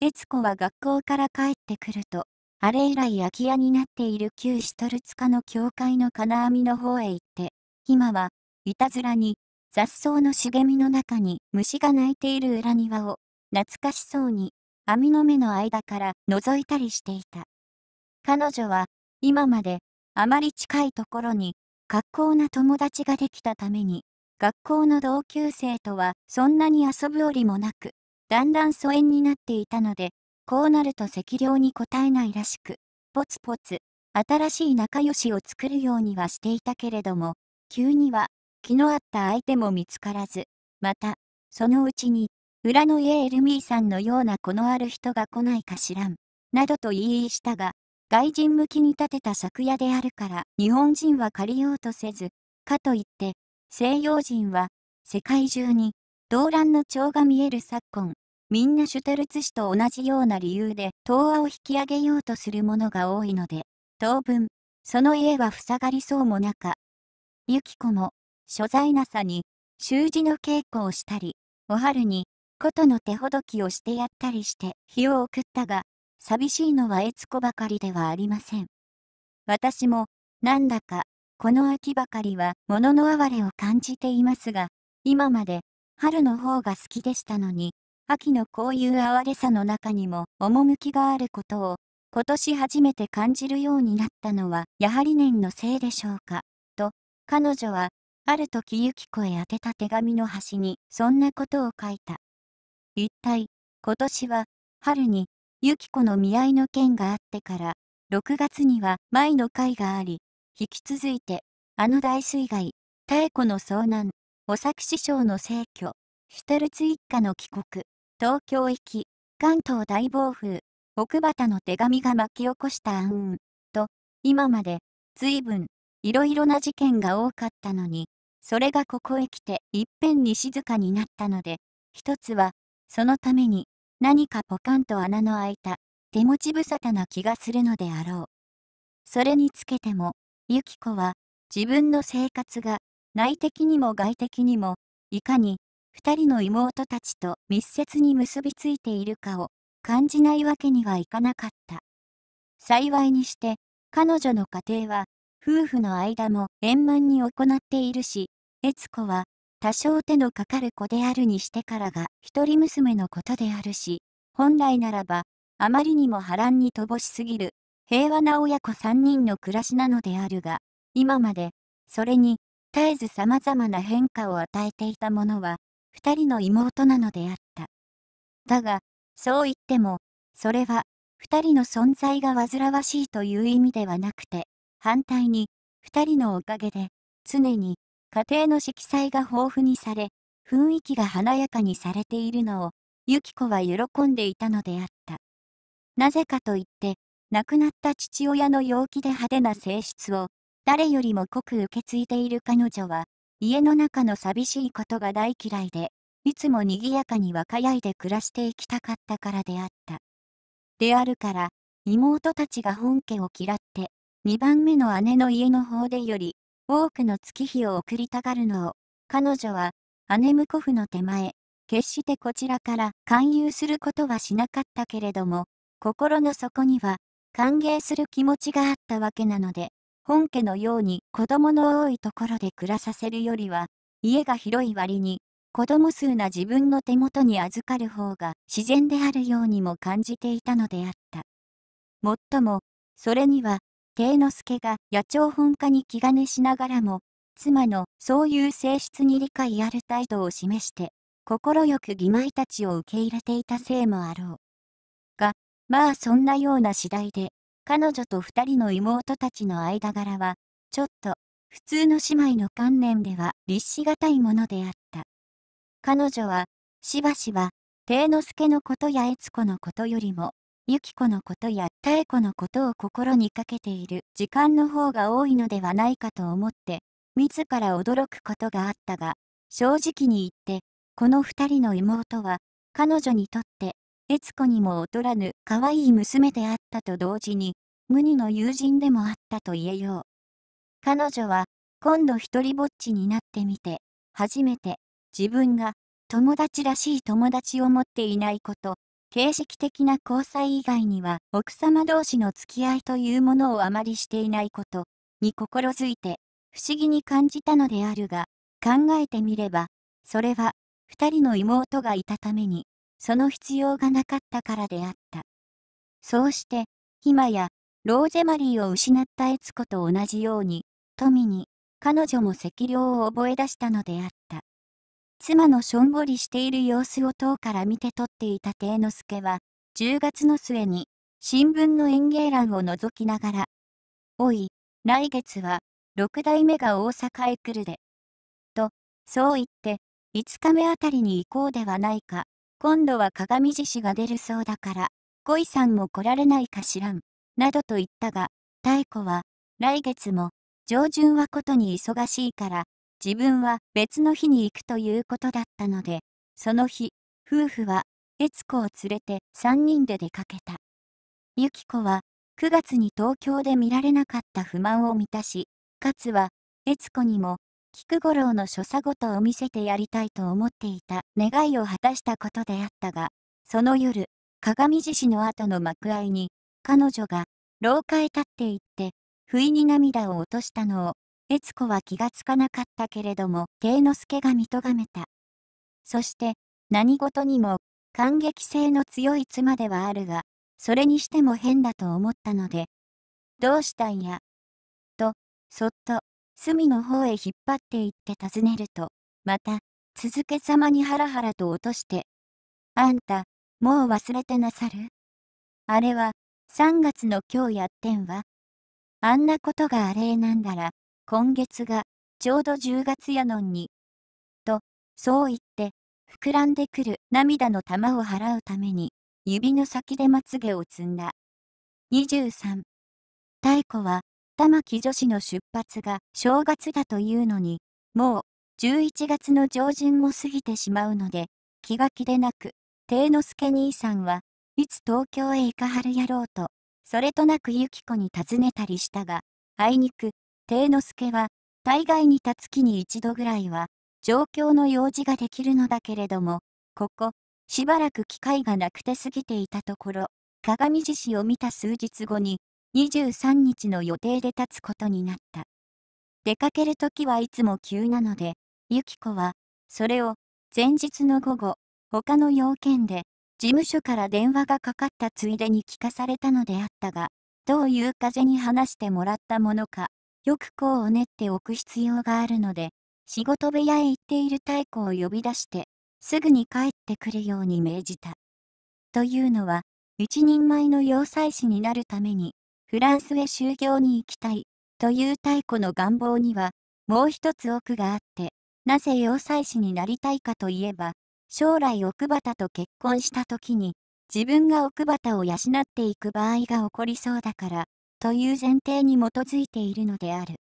[SPEAKER 1] 悦子は学校から帰ってくると、あれ以来空き家になっている旧シトルツカの教会の金網の方へ行って、今は、いたずらに、雑草の茂みの中に虫が鳴いている裏庭を、懐かしそうに、網の目の間から覗いたりしていた。彼女は、今まであまり近いところに格好な友達ができたために学校の同級生とはそんなに遊ぶ折りもなくだんだん疎遠になっていたのでこうなると赤量に応えないらしくポツポツ新しい仲良しを作るようにはしていたけれども急には気の合った相手も見つからずまたそのうちに裏の家エルミーさんのような子のある人が来ないかしらんなどと言いしたが外人向きに建てた借家であるから日本人は借りようとせず、かといって西洋人は世界中に動乱の蝶が見える昨今、みんなシュテルツ氏と同じような理由で東亜を引き上げようとするものが多いので、当分、その家は塞がりそうもなか。ユキ子も、所在なさに、習字の稽古をしたり、お春に、琴の手ほどきをしてやったりして、日を送ったが、寂しいのは悦子ばかりではありません。私も、なんだか、この秋ばかりは物の哀れを感じていますが、今まで春の方が好きでしたのに、秋のこういう哀れさの中にも趣があることを、今年初めて感じるようになったのはやはり年のせいでしょうか、と、彼女は、ある時ユキコへ宛てた手紙の端にそんなことを書いた。一体、今年は春に由紀子の見合いの件があってから6月には前の回があり引き続いてあの大水害妙子の遭難小崎師匠の逝去シュタルツ一家の帰国東京行き関東大暴風奥畑の手紙が巻き起こした暗雲と今まで随分いろいろな事件が多かったのにそれがここへ来ていっぺんに静かになったので一つはそのために何かポカンと穴の開いた、手持ち無沙汰な気がするのであろう。それにつけても、ユキコは、自分の生活が、内的にも外的にも、いかに、二人の妹たちと密接に結びついているかを、感じないわけにはいかなかった。幸いにして、彼女の家庭は、夫婦の間も円満に行っているし、悦子は、多少手のかかる子であるにしてからが一人娘のことであるし、本来ならば、あまりにも波乱に乏しすぎる、平和な親子三人の暮らしなのであるが、今まで、それに、絶えず様々な変化を与えていたものは、二人の妹なのであった。だが、そう言っても、それは、二人の存在が煩わしいという意味ではなくて、反対に、二人のおかげで、常に、家庭の色彩が豊富にされ、雰囲気が華やかにされているのを、ユキコは喜んでいたのであった。なぜかといって、亡くなった父親の陽気で派手な性質を、誰よりも濃く受け継いでいる彼女は、家の中の寂しいことが大嫌いで、いつも賑やかに若やいで暮らしていきたかったからであった。であるから、妹たちが本家を嫌って、2番目の姉の家の方でより、多くの月日を送りたがるのを、彼女は、姉婿フの手前、決してこちらから勧誘することはしなかったけれども、心の底には、歓迎する気持ちがあったわけなので、本家のように子供の多いところで暮らさせるよりは、家が広い割に、子供数な自分の手元に預かる方が自然であるようにも感じていたのであった。もっとも、それには慶之助が野鳥噴火に気兼ねしながらも、妻のそういう性質に理解ある態度を示して、快く義妹たちを受け入れていたせいもあろう。が、まあそんなような次第で、彼女と二人の妹たちの間柄は、ちょっと、普通の姉妹の観念では立しがたいものであった。彼女は、しばしば、帝之助のことや悦子のことよりも、ゆき子のことや妙子のことを心にかけている時間の方が多いのではないかと思って、自ら驚くことがあったが、正直に言って、この二人の妹は、彼女にとって、悦子にも劣らぬ可愛い娘であったと同時に、無二の友人でもあったと言えよう。彼女は、今度一人ぼっちになってみて、初めて、自分が、友達らしい友達を持っていないこと、形式的な交際以外には奥様同士の付き合いというものをあまりしていないことに心づいて不思議に感じたのであるが考えてみればそれは2人の妹がいたためにその必要がなかったからであったそうして今やローゼマリーを失った悦子と同じように富に彼女も赤量を覚え出したのであっ妻のしょんぼりしている様子を塔から見て取っていた貞之助は、10月の末に、新聞の演芸欄を覗きながら、おい、来月は、六代目が大阪へ来るで。と、そう言って、五日目あたりに行こうではないか、今度は鏡獅子が出るそうだから、恋さんも来られないかしらん、などと言ったが、太子は、来月も、上旬はことに忙しいから、自分は別の日に行くということだったので、その日、夫婦は、悦子を連れて3人で出かけた。由紀子は、9月に東京で見られなかった不満を満たし、かつは、悦子にも、菊五郎の所作事を見せてやりたいと思っていた願いを果たしたことであったが、その夜、鏡獅子の後の幕合に、彼女が、廊下へ立っていって、不意に涙を落としたのを、悦子は気がつかなかったけれども、帝之助が見とがめた。そして、何事にも、感激性の強い妻ではあるが、それにしても変だと思ったので、どうしたんや、と、そっと、隅の方へ引っ張っていって尋ねると、また、続けざまにハラハラと落として、あんた、もう忘れてなさるあれは、3月の今日やってんわ。あんなことがあれなんだら、今月がちょうど10月やのんに。と、そう言って、膨らんでくる涙の玉を払うために、指の先でまつげを摘んだ。23。太子は、玉木女子の出発が正月だというのに、もう、11月の上旬も過ぎてしまうので、気が気でなく、帝之助兄さんは、いつ東京へ行かはるやろうと、それとなくゆき子に尋ねたりしたが、あいにく、帝之助は、大概にた月に一度ぐらいは、状況の用事ができるのだけれども、ここ、しばらく機会がなくて過ぎていたところ、鏡獅子を見た数日後に、23日の予定で立つことになった。出かけるときはいつも急なので、ゆき子は、それを、前日の午後、他の要件で、事務所から電話がかかったついでに聞かされたのであったが、どういう風に話してもらったものか、よくこうおねっておく必要があるので、仕事部屋へ行っている太鼓を呼び出して、すぐに帰ってくるように命じた。というのは、一人前の要塞師になるために、フランスへ就業に行きたい、という太古の願望には、もう一つ奥があって、なぜ要塞師になりたいかといえば、将来奥畑と結婚した時に、自分が奥畑を養っていく場合が起こりそうだから、という前提に基づいているのである。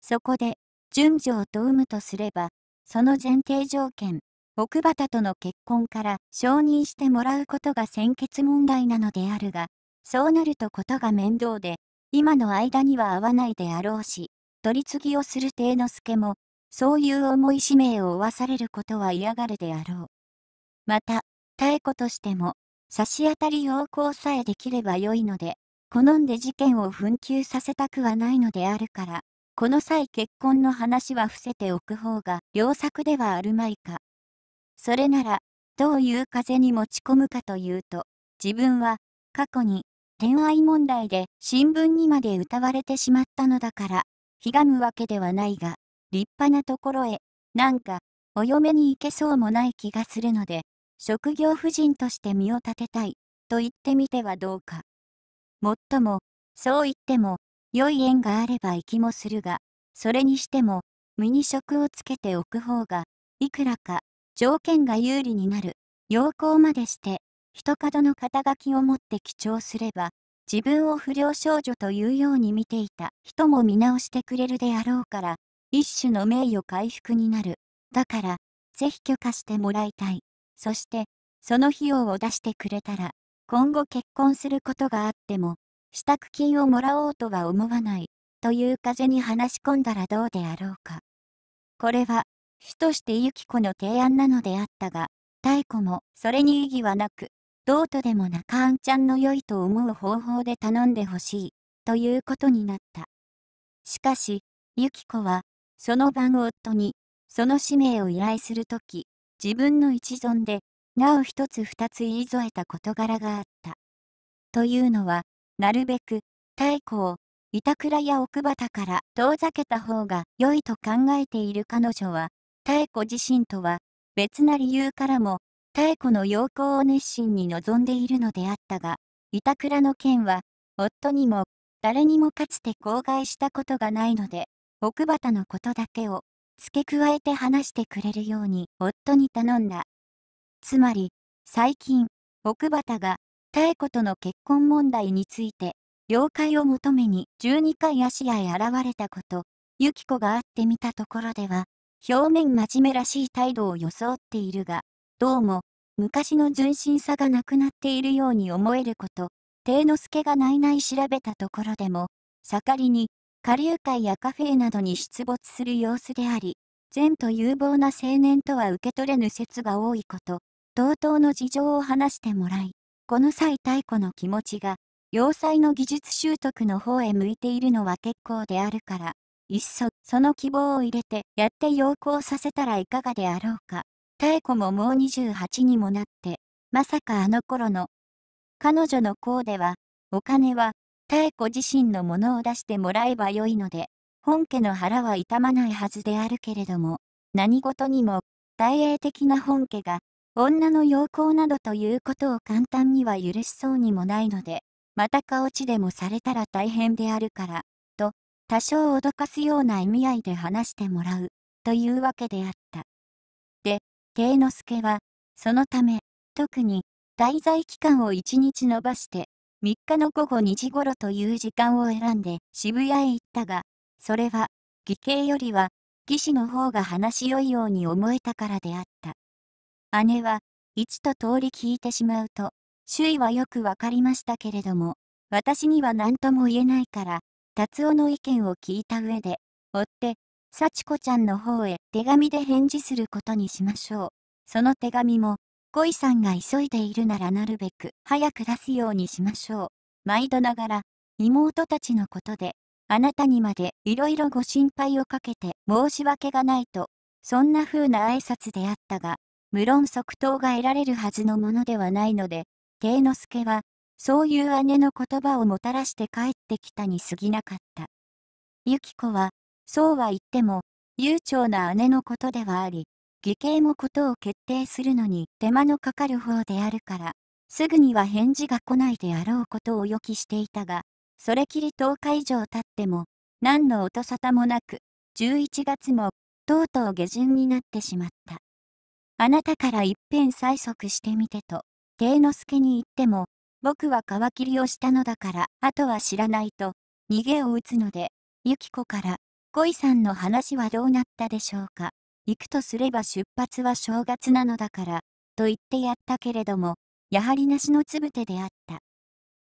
[SPEAKER 1] そこで、順序を問うむとすれば、その前提条件、奥畑との結婚から承認してもらうことが先決問題なのであるが、そうなるとことが面倒で、今の間には合わないであろうし、取り次ぎをする貞之助も、そういう重い使命を負わされることは嫌がるであろう。また、妙子としても、差し当たり要項さえできればよいので、好んで事件を紛糾させたくはないのであるから、この際結婚の話は伏せておく方が良作ではあるまいか。それなら、どういう風に持ち込むかというと、自分は過去に恋愛問題で新聞にまで歌われてしまったのだから、ひがむわけではないが、立派なところへ、なんか、お嫁に行けそうもない気がするので、職業婦人として身を立てたい、と言ってみてはどうか。もっとも、そう言っても、良い縁があれば行きもするが、それにしても、身に職をつけておく方が、いくらか、条件が有利になる、要項までして、一角の肩書きを持って記帳すれば、自分を不良少女というように見ていた人も見直してくれるであろうから、一種の名誉回復になる。だから、ぜひ許可してもらいたい。そして、その費用を出してくれたら、今後結婚することがあっても、支度金をもらおうとは思わない、という風に話し込んだらどうであろうか。これは、主としてユキコの提案なのであったが、太子もそれに意義はなく、どうとでも中あんちゃんの良いと思う方法で頼んでほしい、ということになった。しかし、ユキコは、その晩夫に、その使命を依頼するとき、自分の一存で、なお一つ二つ言い添えた事柄があった。というのは、なるべく、太鼓を、板倉や奥畑から遠ざけた方が良いと考えている彼女は、太鼓自身とは、別な理由からも、太鼓の要項を熱心に望んでいるのであったが、板倉の件は、夫にも、誰にもかつて口外したことがないので、奥畑のことだけを、付け加えて話してくれるように夫に頼んだ。つまり、最近、奥畑が、妙子との結婚問題について、了解を求めに12回芦屋へ現れたこと、ユキ子が会ってみたところでは、表面真面目らしい態度を装っているが、どうも、昔の純真さがなくなっているように思えること、帝之助が内々調べたところでも、盛りに、下流会やカフェなどに出没する様子であり、善と有望な青年とは受け取れぬ説が多いこと、同等の事情を話してもらい、この際太古の気持ちが、要塞の技術習得の方へ向いているのは結構であるから、いっそ、その希望を入れてやって要行させたらいかがであろうか。太古ももう28にもなって、まさかあの頃の。彼女の行では、お金は、太古自身のものを出してもらえばよいので、本家の腹は痛まないはずであるけれども、何事にも、大英的な本家が、女の要項などということを簡単には許しそうにもないので、また顔落ちでもされたら大変であるから、と、多少脅かすような意味合いで話してもらう、というわけであった。で、帝之助は、そのため、特に、滞在期間を1日延ばして、3日の午後2時頃という時間を選んで渋谷へ行ったが、それは、義兄よりは、義士の方が話しよいように思えたからであった。姉は、一と通り聞いてしまうと、周囲はよくわかりましたけれども、私には何とも言えないから、達夫の意見を聞いた上で、追って、幸子ちゃんの方へ手紙で返事することにしましょう。その手紙も、恋さんが急いでいるならなるべく早く出すようにしましょう。毎度ながら、妹たちのことで、あなたにまでいろいろご心配をかけて申し訳がないと、そんな風な挨拶であったが、無論即答が得られるはずのものではないので、帝之助は、そういう姉の言葉をもたらして帰ってきたに過ぎなかった。ゆき子は、そうは言っても、悠長な姉のことではあり、義兄もことを決定するのに手間のかかる方であるから、すぐには返事が来ないであろうことを予期していたが、それきり10日以上経っても、何の音沙汰もなく、11月も、とうとう下旬になってしまった。あなたからいっぺん催促してみてと、帝之助に言っても、僕は皮切りをしたのだから、あとは知らないと、逃げを打つので、ゆき子から、恋さんの話はどうなったでしょうか。行くとすれば出発は正月なのだから、と言ってやったけれども、やはりなしのつぶてであった。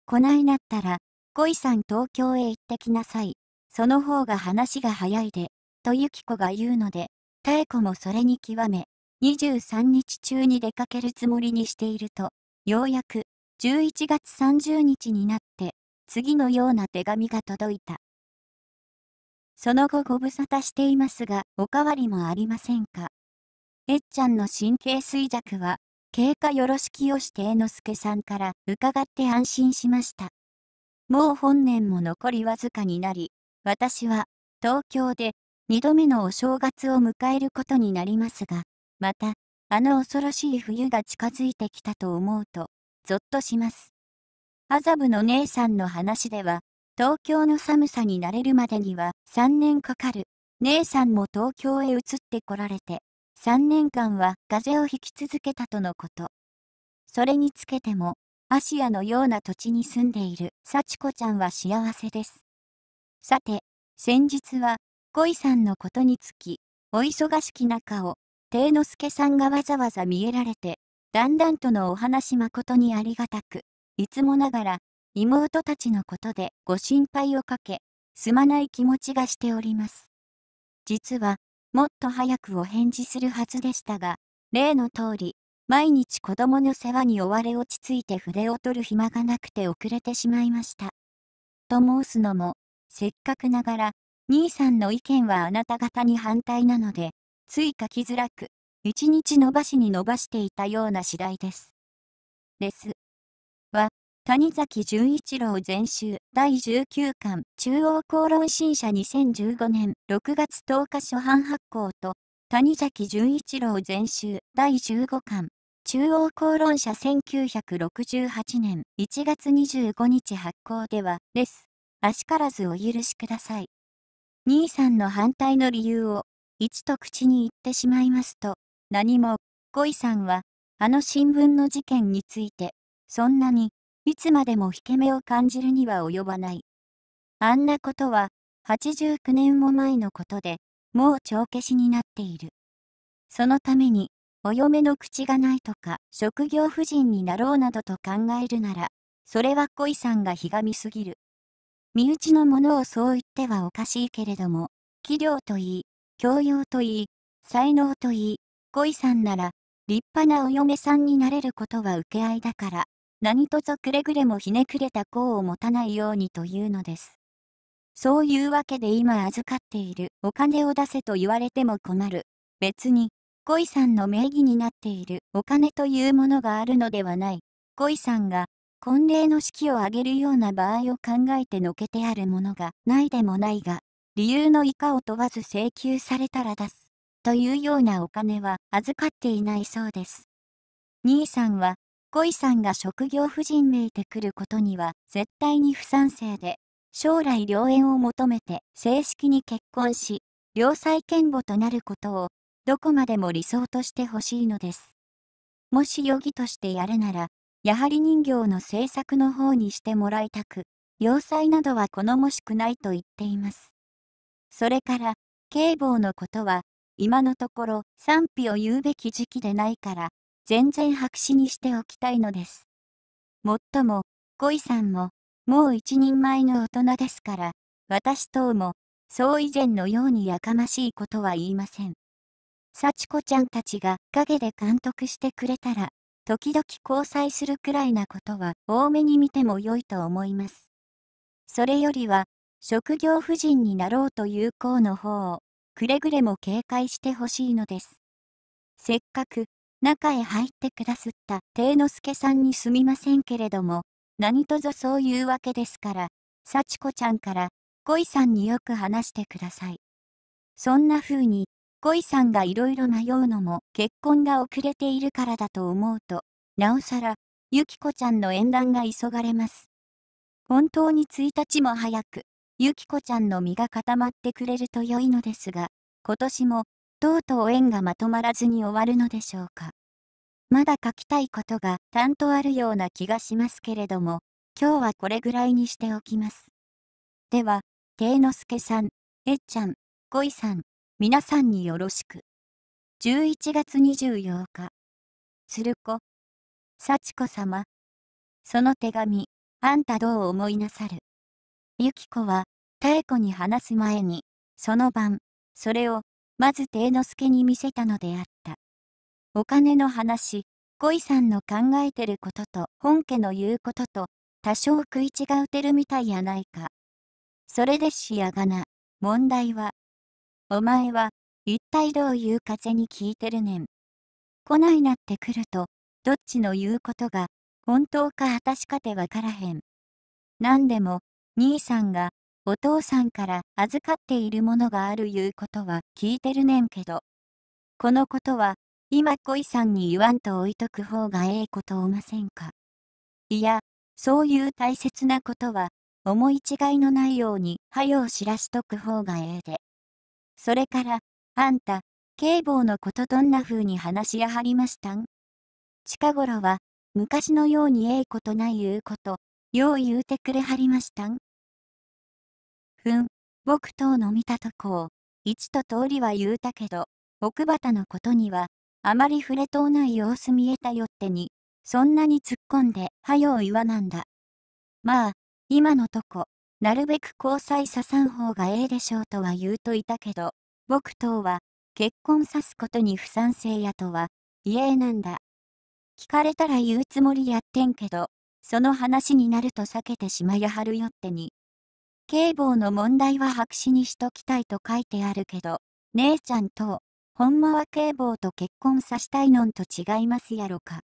[SPEAKER 1] こないなったら、恋さん東京へ行ってきなさい。その方が話が早いで、とゆき子が言うので、妙子もそれに極め、23日中に出かけるつもりにしていると、ようやく11月30日になって、次のような手紙が届いた。その後ご無沙汰していますが、おかわりもありませんか。えっちゃんの神経衰弱は、経過よろしきよして定之助さんから伺って安心しました。もう本年も残りわずかになり、私は東京で2度目のお正月を迎えることになりますが、また、あの恐ろしい冬が近づいてきたと思うと、ぞっとします。麻布の姉さんの話では、東京の寒さに慣れるまでには3年かかる。姉さんも東京へ移ってこられて、3年間は風邪をひき続けたとのこと。それにつけても、アシアのような土地に住んでいる幸子ちゃんは幸せです。さて、先日は、恋さんのことにつき、お忙しき中を貞之助さんがわざわざ見えられて、だんだんとのお話誠にありがたく、いつもながら、妹たちのことでご心配をかけ、すまない気持ちがしております。実は、もっと早くお返事するはずでしたが、例の通り、毎日子供の世話に追われ落ち着いて筆を取る暇がなくて遅れてしまいました。と申すのも、せっかくながら、兄さんの意見はあなた方に反対なので、つい書きづらく、一日伸ばしに伸ばしていたような次第です。です。は、谷崎潤一郎全集第19巻中央公論新社2015年6月10日初版発行と、谷崎潤一郎全集第15巻中央公論社1968年1月25日発行では、です。足からずお許しください。兄さんの反対の理由を一と口に言ってしまいますと、何も、恋イさんは、あの新聞の事件について、そんなに、いつまでも引け目を感じるには及ばない。あんなことは、89年も前のことで、もう帳消しになっている。そのために、お嫁の口がないとか、職業婦人になろうなどと考えるなら、それは恋さんがひがみすぎる。身内の者をそう言ってはおかしいけれども、器量といい、教養といい、才能といい、恋さんなら、立派なお嫁さんになれることは受け合いだから、何とぞくれぐれもひねくれた子を持たないようにというのです。そういうわけで今預かっているお金を出せと言われても困る。別に、恋さんの名義になっているお金というものがあるのではない。恋さんが、婚礼の式を挙げるような場合を考えてのけてあるものがないでもないが、理由の以下を問わず請求されたら出す、というようなお金は預かっていないそうです。兄さんは、恋さんが職業婦人めいてくることには絶対に不賛成で、将来良縁を求めて正式に結婚し、良妻賢母となることを、どこまでも理想としてほしいのです。もし余儀としてやるなら、やはり人形の制作の方にしてもらいたく、要塞などは好もしくないと言っています。それから、警棒のことは、今のところ賛否を言うべき時期でないから、全然白紙にしておきたいのです。もっとも、恋さんも、もう一人前の大人ですから、私等も、そう以前のようにやかましいことは言いません。幸子ちゃんたちが陰で監督してくれたら、時々交際するくらいなことは多めに見ても良いと思います。それよりは、職業婦人になろうという項の方を、くれぐれも警戒してほしいのです。せっかく、中へ入ってくだすった貞之助さんにすみませんけれども、何とぞそういうわけですから、幸子ちゃんから、恋さんによく話してください。そんな風に、恋さんがいろいろ迷うのも結婚が遅れているからだと思うと、なおさら、ゆきこちゃんの縁談が急がれます。本当に1日も早く、ゆきこちゃんの身が固まってくれると良いのですが、今年も、とうとう縁がまとまらずに終わるのでしょうか。まだ書きたいことが担当あるような気がしますけれども、今日はこれぐらいにしておきます。では、ていのすけさん、えっちゃん、こいさん、皆さんによろしく。11月24日。鶴子。幸子様。その手紙、あんたどう思いなさる。ゆき子は、妙子に話す前に、その晩、それを、まず貞之助に見せたのであった。お金の話、恋さんの考えてることと本家の言うことと、多少食い違うてるみたいやないか。それでしやがな、問題は。お前は、一体どういう風に聞いてるねん。来ないなってくると、どっちの言うことが、本当か果たしかてわからへん。なんでも、兄さんが、お父さんから預かっているものがあるいうことは聞いてるねんけど。このことは、今恋さんに言わんと置いとく方がええことおませんか。いや、そういう大切なことは、思い違いのないように、はよう知らしとく方がええで。それから、あんた、警棒のことどんな風に話しやはりましたん近頃は、昔のようにええことない言うこと、よう言うてくれはりましたんふん、僕等の見たとこを、一と通りは言うたけど、奥畑のことには、あまり触れとうない様子見えたよってに、そんなに突っ込んで、はよう言わなんだ。まあ、今のとこ、なるべく交際ささん方がええでしょうとは言うといたけど、僕等は、結婚さすことに不賛成やとは、言えなんだ。聞かれたら言うつもりやってんけど、その話になると避けてしまやはるよってに。警棒の問題は白紙にしときたいと書いてあるけど、姉ちゃんと、ほんまは警棒と結婚さしたいのんと違いますやろか。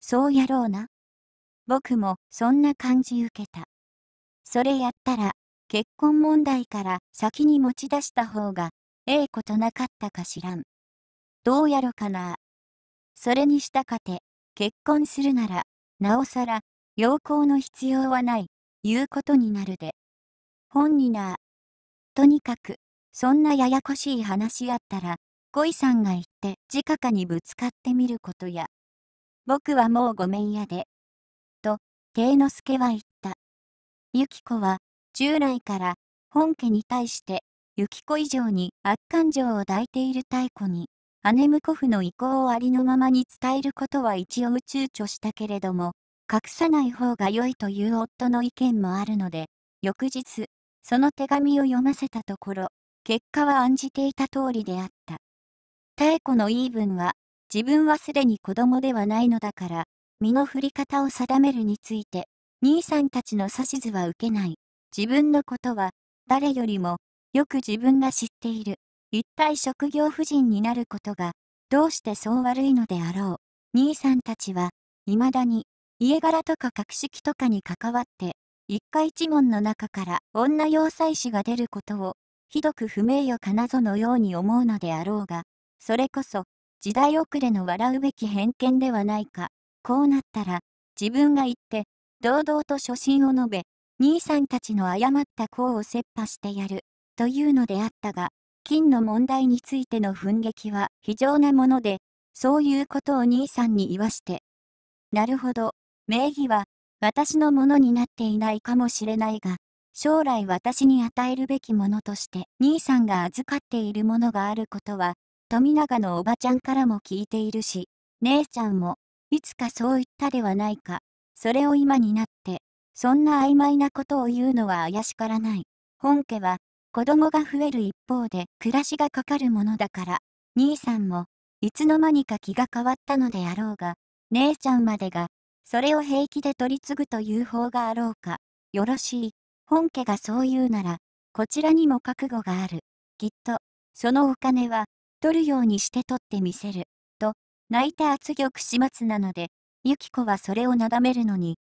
[SPEAKER 1] そうやろうな。僕もそんな感じ受けた。それやったら、結婚問題から先に持ち出した方が、ええことなかったかしらん。どうやろかな。それにしたかて、結婚するなら、なおさら、要項の必要はない、いうことになるで。本になとにかく、そんなややこしい話あったら、恋さんが言って、直々にぶつかってみることや、僕はもうごめんやで、と、慶之助は言った。ゆき子は、従来から、本家に対して、ゆき子以上に悪感情を抱いている太子に、姉婿夫の意向をありのままに伝えることは一応躊躇したけれども、隠さない方が良いという夫の意見もあるので、翌日、その手紙を読ませたところ、結果は案じていた通りであった。妙子の言い分は、自分はすでに子供ではないのだから、身の振り方を定めるについて、兄さんたちの指図は受けない。自分のことは、誰よりも、よく自分が知っている。一体職業婦人になることが、どうしてそう悪いのであろう。兄さんたちは、未だに、家柄とか格式とかに関わって、一家一門の中から女要塞師が出ることを、ひどく不名誉かなぞのように思うのであろうが、それこそ、時代遅れの笑うべき偏見ではないか。こうなったら、自分が言って、堂々と初心を述べ、兄さんたちの誤った功を切破してやる、というのであったが、金の問題についての憤劇は非常なもので、そういうことを兄さんに言わして。なるほど、名義は私のものになっていないかもしれないが、将来私に与えるべきものとして兄さんが預かっているものがあることは、富永のおばちゃんからも聞いているし、姉ちゃんも、いつかそう言ったではないか、それを今になって、そんな曖昧なことを言うのは怪しからない。本家は、子供が増える一方で暮らしがかかるものだから、兄さんも、いつの間にか気が変わったのであろうが、姉ちゃんまでがそれを平気で取り継ぐという方があろうか。よろしい。本家がそう言うなら、こちらにも覚悟がある。きっと、そのお金は、取るようにして取ってみせる。と、泣いた圧力始末なので、ゆき子はそれをなだめるのに。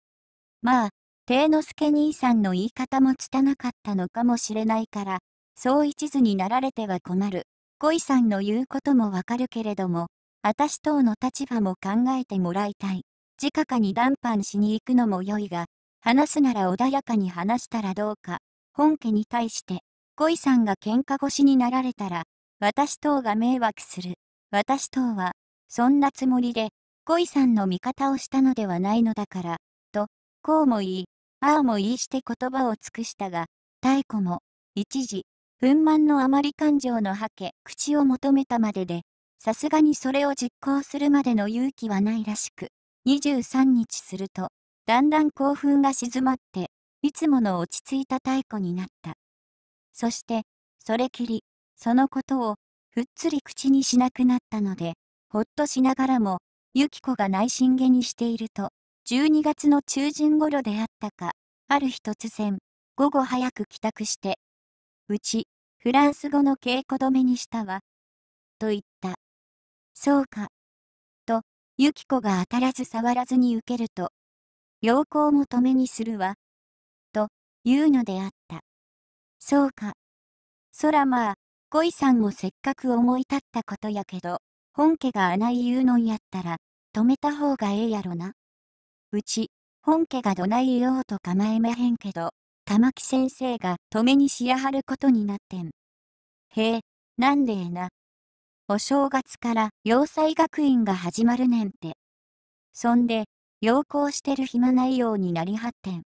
[SPEAKER 1] まあ、帝之助兄さんの言い方もつたなかったのかもしれないから、そう一途になられては困る。恋さんの言うこともわかるけれども、私等の立場も考えてもらいたい。直下に談判しに行くのも良いが、話すなら穏やかに話したらどうか、本家に対して、恋さんが喧嘩腰になられたら、私等が迷惑する。私等は、そんなつもりで、恋さんの味方をしたのではないのだから、と、こうも言い、ああも言いして言葉を尽くしたが、太古も、一時、憤懣のあまり感情のはけ、口を求めたまでで、さすがにそれを実行するまでの勇気はないらしく、23日すると、だんだん興奮が静まって、いつもの落ち着いた太古になった。そして、それきり、そのことを、ふっつり口にしなくなったので、ほっとしながらも、ゆき子が内心げにしていると、12月の中旬頃であったか、ある日突然、午後早く帰宅して、うち、フランス語の稽古止めにしたわ、と言った。そうか、ユキコが当たらず触らずに受けると、陽光も止めにするわ。と、言うのであった。そうか。そらまあ、恋さんもせっかく思い立ったことやけど、本家が穴い言うのんやったら、止めた方がええやろな。うち、本家がどない言おうと構えまへんけど、玉木先生が止めにしやはることになってん。へえ、なんでえな。お正月から洋裁学院が始まるねんて。そんで、要光してる暇ないようになりはってん。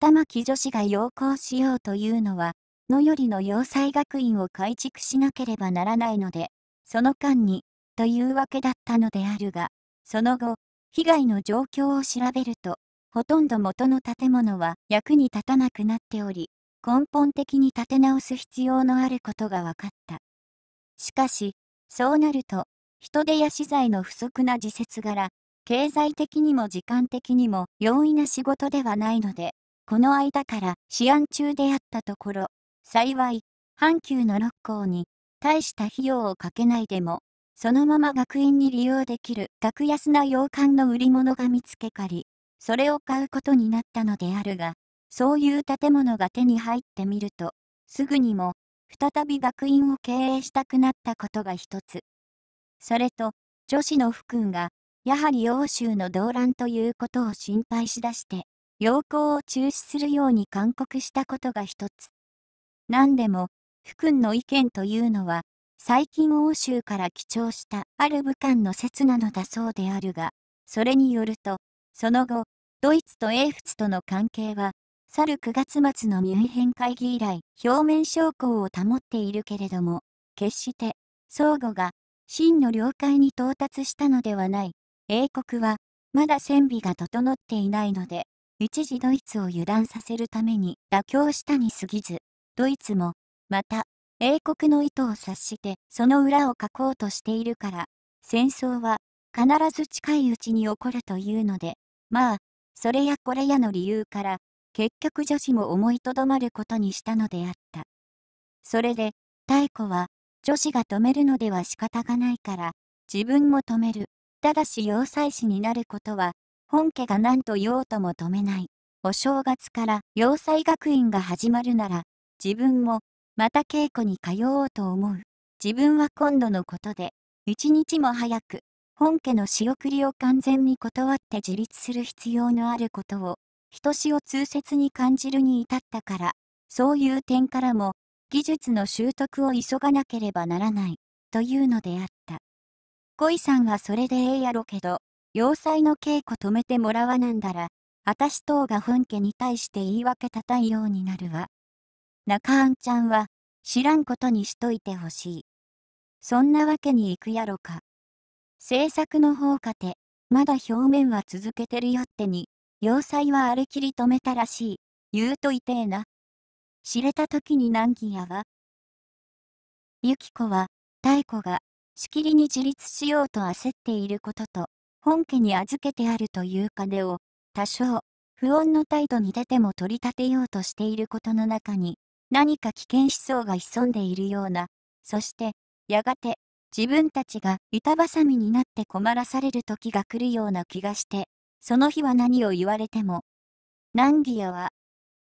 [SPEAKER 1] 玉木女子が要光しようというのは、のよりの洋裁学院を改築しなければならないので、その間に、というわけだったのであるが、その後、被害の状況を調べると、ほとんど元の建物は役に立たなくなっており、根本的に建て直す必要のあることが分かった。しかし、そうなると、人手や資材の不足な時節柄、経済的にも時間的にも容易な仕事ではないので、この間から試案中であったところ、幸い、阪急の六校に、大した費用をかけないでも、そのまま学院に利用できる格安な洋館の売り物が見つけかり、それを買うことになったのであるが、そういう建物が手に入ってみると、すぐにも再び学院を経営したくなったことが一つ。それと、女子の福君が、やはり欧州の動乱ということを心配しだして、要光を中止するように勧告したことが一つ。何でも、福君の意見というのは、最近欧州から記帳したある武漢の説なのだそうであるが、それによると、その後、ドイツと英仏との関係は、去る9月末のミュンヘン会議以来、表面証拠を保っているけれども、決して、相互が、真の領海に到達したのではない。英国は、まだ戦備が整っていないので、一時ドイツを油断させるために妥協したに過ぎず、ドイツも、また、英国の意図を察してその裏を書こうとしているから、戦争は必ず近いうちに起こるというので、まあ、それやこれやの理由から結局女子も思いとどまることにしたのであった。それで、太子は、女子が止めるのでは仕方がないから、自分も止める。ただし要塞師になることは、本家が何と言おうとも止めない。お正月から要塞学院が始まるなら、自分も、また稽古に通おうと思う。自分は今度のことで、一日も早く、本家の仕送りを完全に断って自立する必要のあることを、人死を痛切に感じるに至ったから、そういう点からも、技術の習得を急がなければならない、というのであった。恋さんはそれでええやろけど、要塞の稽古止めてもらわなんだら、あたし等が本家に対して言い訳立たんようになるわ。中あんちゃんは、知らんことにしといてほしい。そんなわけに行くやろか。制作の方かて、まだ表面は続けてるよってに、要塞はあれきり止めたらしい。言うといてえな。知れた時に難儀やわ。ゆき子は、太子が、しきりに自立しようと焦っていることと、本家に預けてあるという金を、多少、不穏の態度に出ても取り立てようとしていることの中に、何か危険思想が潜んでいるような、そして、やがて、自分たちが板挟みになって困らされる時が来るような気がして、その日は何を言われても、難儀やわ、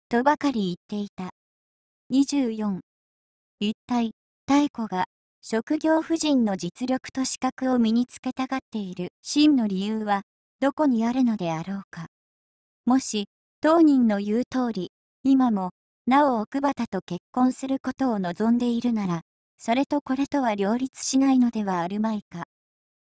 [SPEAKER 1] とばかり言っていた。24一体、太古が職業婦人の実力と資格を身につけたがっている真の理由はどこにあるのであろうか。もし、当人の言う通り、今も、なお奥畑と結婚することを望んでいるなら、それとこれとは両立しないのではあるまいか。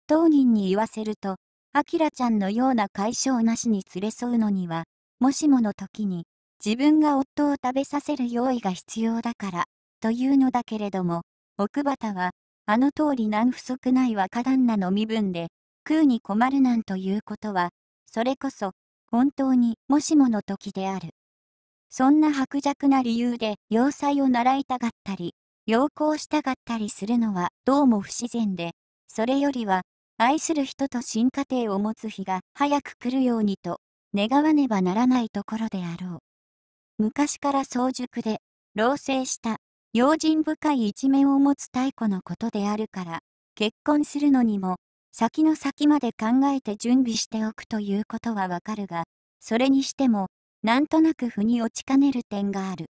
[SPEAKER 1] 当人に言わせると、アキラちゃんのような解消なしに連れ添うのには、もしもの時に、自分が夫を食べさせる用意が必要だから、というのだけれども、奥畑は、あの通り難不足ない若旦那の身分で、食うに困るなんということは、それこそ、本当にもしもの時である。そんな薄弱な理由で要塞を習いたがったり、要行したがったりするのはどうも不自然で、それよりは愛する人と新家庭を持つ日が早く来るようにと願わねばならないところであろう。昔から早熟で、老成した用心深い一面を持つ太古のことであるから、結婚するのにも、先の先まで考えて準備しておくということはわかるが、それにしても、なんとなく腑に落ちかねる点がある。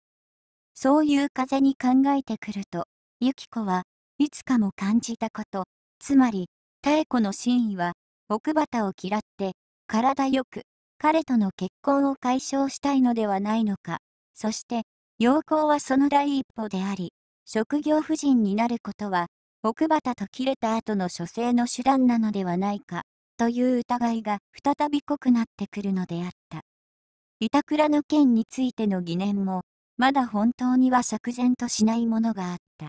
[SPEAKER 1] そういう風に考えてくると、ゆき子はいつかも感じたこと、つまり、妙子の真意は、奥畑を嫌って、体よく、彼との結婚を解消したいのではないのか。そして、陽光はその第一歩であり、職業婦人になることは、奥畑と切れた後の処世の手段なのではないか、という疑いが再び濃くなってくるのであった。板倉の件についての疑念も、まだ本当には釈然としないものがあった。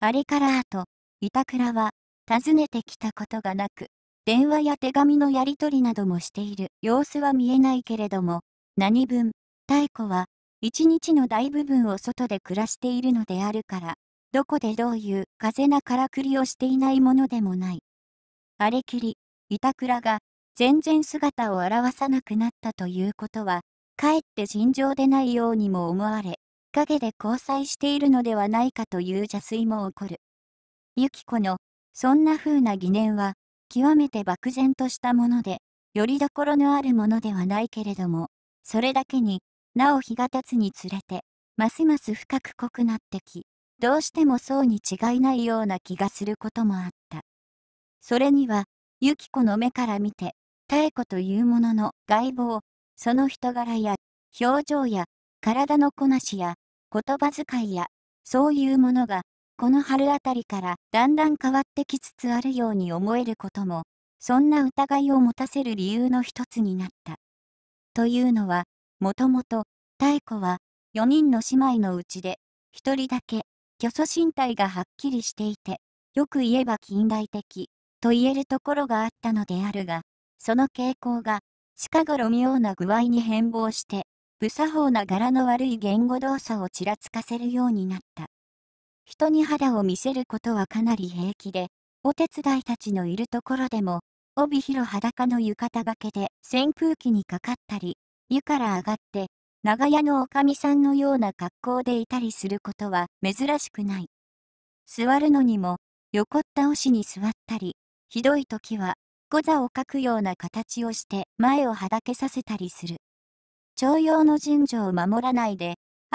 [SPEAKER 1] あれから後、板倉は訪ねてきたことがなく、電話や手紙のやり取りなどもしている様子は見えないけれども、何分、妙子は、一日の大部分を外で暮らしているのであるから、どこでどういう風なからくりをしていないものでもない。あれきり、板倉が全然姿を現さなくなったということは、かえって尋常でないようにも思われ、陰で交際しているのではないかという邪推も起こる。のそんな風な疑念は、極めて漠然としたもので、よりどころのあるものではないけれども、それだけになお日が経つにつれて、ますます深く濃くなってき、どうしてもそうに違いないような気がすることもあった。それには、ユキコの目から見て、妙子というものの外貌、その人柄や、表情や、体のこなしや、言葉遣いや、そういうものが、この春あたりからだんだん変わってきつつあるように思えることも、そんな疑いを持たせる理由の一つになった。というのは、もともと、太子は、4人の姉妹のうちで、1人だけ、虚祖身体がはっきりしていて、よく言えば近代的、と言えるところがあったのであるが、その傾向が、近頃妙な具合に変貌して、不作法な柄の悪い言語動作をちらつかせるようになった。人に肌を見せることはかなり平気で、お手伝いたちのいるところでも、帯広裸の浴衣がけで扇風機にかかったり、湯から上がって、長屋のおかみさんのような格好でいたりすることは珍しくない。座るのにも、横倒しに座ったり、ひどい時は、小座をかくような形をして前をはだけさせたりする。徴用の順序を守らないで、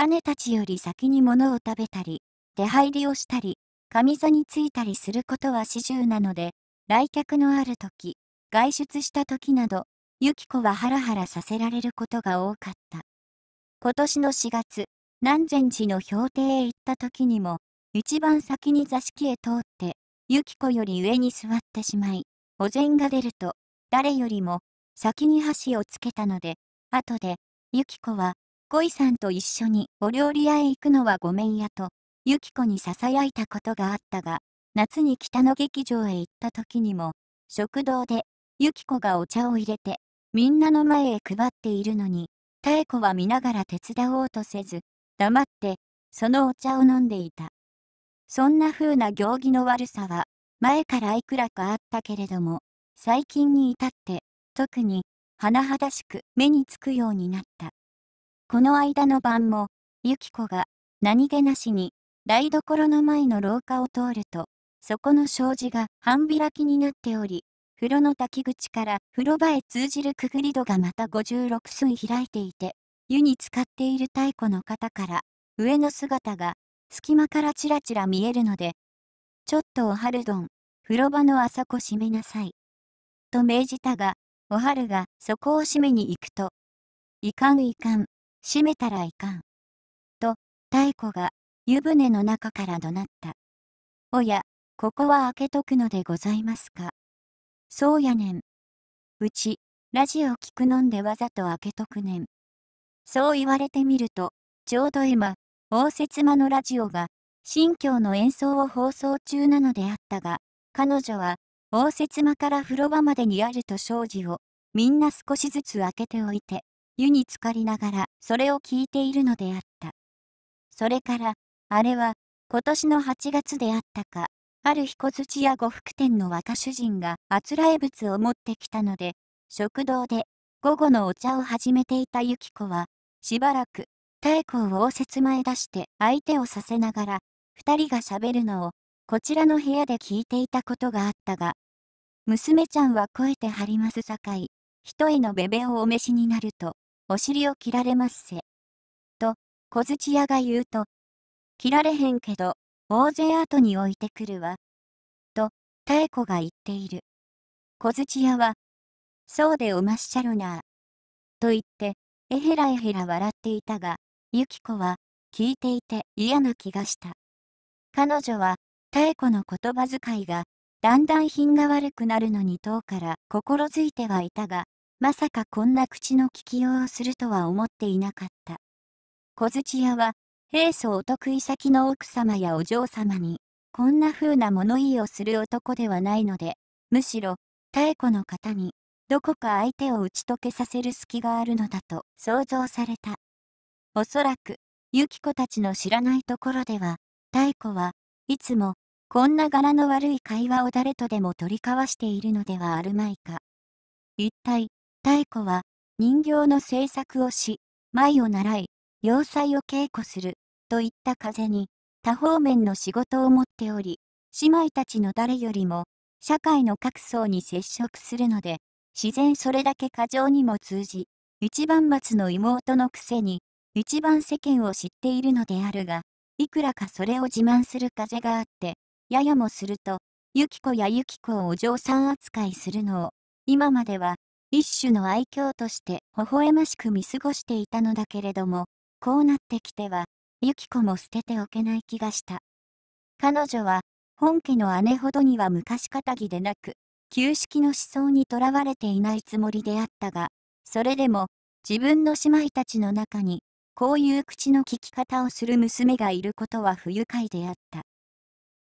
[SPEAKER 1] 姉たちより先に物を食べたり、出入りをしたり、上座についたりすることは始終なので、来客のある時、外出した時など、ゆきコはハラハラさせられることが多かった。今年の4月、南禅寺の標定へ行った時にも、一番先に座敷へ通って、ゆきコより上に座ってしまい、お膳が出ると、誰よりも先に箸をつけたので、後で、ゆきコは、恋さんと一緒にお料理屋へ行くのはごめんやと、ユキコに囁いたことがあったが、夏に北の劇場へ行った時にも、食堂で、ユキコがお茶を入れて、みんなの前へ配っているのに、妙子は見ながら手伝おうとせず、黙って、そのお茶を飲んでいた。そんな風な行儀の悪さは、前からいくらかあったけれども、最近に至って、特に、甚だしく目につくようになった。この間の晩も、ユキコが、何気なしに、台所の前の廊下を通ると、そこの障子が半開きになっており、風呂の滝口から風呂場へ通じるくぐり戸がまた56寸開いていて、湯に浸かっている太鼓の方から、上の姿が隙間からちらちら見えるので、ちょっとおはるどん、風呂場のあさこ閉めなさい。と命じたが、おはるがそこを閉めに行くと、いかんいかん、閉めたらいかん。と、太鼓が湯船の中から怒鳴った。おや、ここは開けとくのでございますか。そうやねん。うち、ラジオ聞くのんでわざと開けとくねん。そう言われてみると、ちょうど今、応接間のラジオが、新教の演奏を放送中なのであったが、彼女は、応接間から風呂場までにあると障子を、みんな少しずつ開けておいて、湯に浸かりながら、それを聞いているのであった。それから、あれは、今年の8月であったか、ある彦槌屋呉服店の若主人があつらえ物を持ってきたので、食堂で午後のお茶を始めていたゆき子は、しばらく太鼓を応接前出して相手をさせながら、二人がしゃべるのを、こちらの部屋で聞いていたことがあったが、娘ちゃんは声て張りますさかい、一重のべべをお召しになると、お尻を切られますせ。と、小槌屋が言うと、切られへんけど、大勢後に置いてくるわ。と、妙子が言っている。小槌屋は、そうでおまっしゃるな。と言って、えへらえへら笑っていたが、ゆき子は、聞いていて嫌な気がした。彼女は、妙子の言葉遣いが、だんだん品が悪くなるのに遠から心づいてはいたが、まさかこんな口の利きようをするとは思っていなかった。小槌屋は、平素お得意先の奥様やお嬢様に、こんな風な物言いをする男ではないので、むしろ、妙子の方に、どこか相手を打ち解けさせる隙があるのだと想像された。おそらく、ユキコたちの知らないところでは、妙子はいつも、こんな柄の悪い会話を誰とでも取り交わしているのではあるまいか。一体、妙子は、人形の制作をし、舞を習い、要塞を稽古する、といった風に、多方面の仕事を持っており、姉妹たちの誰よりも、社会の各層に接触するので、自然それだけ過剰にも通じ、一番松の妹のくせに、一番世間を知っているのであるが、いくらかそれを自慢する風があって、ややもすると、ゆきコやゆきコをお嬢さん扱いするのを、今までは、一種の愛嬌として微笑ましく見過ごしていたのだけれども、こうなってきては、ユキコも捨てておけない気がした。彼女は、本家の姉ほどには昔かたぎでなく、旧式の思想にとらわれていないつもりであったが、それでも、自分の姉妹たちの中に、こういう口の利き方をする娘がいることは不愉快であった。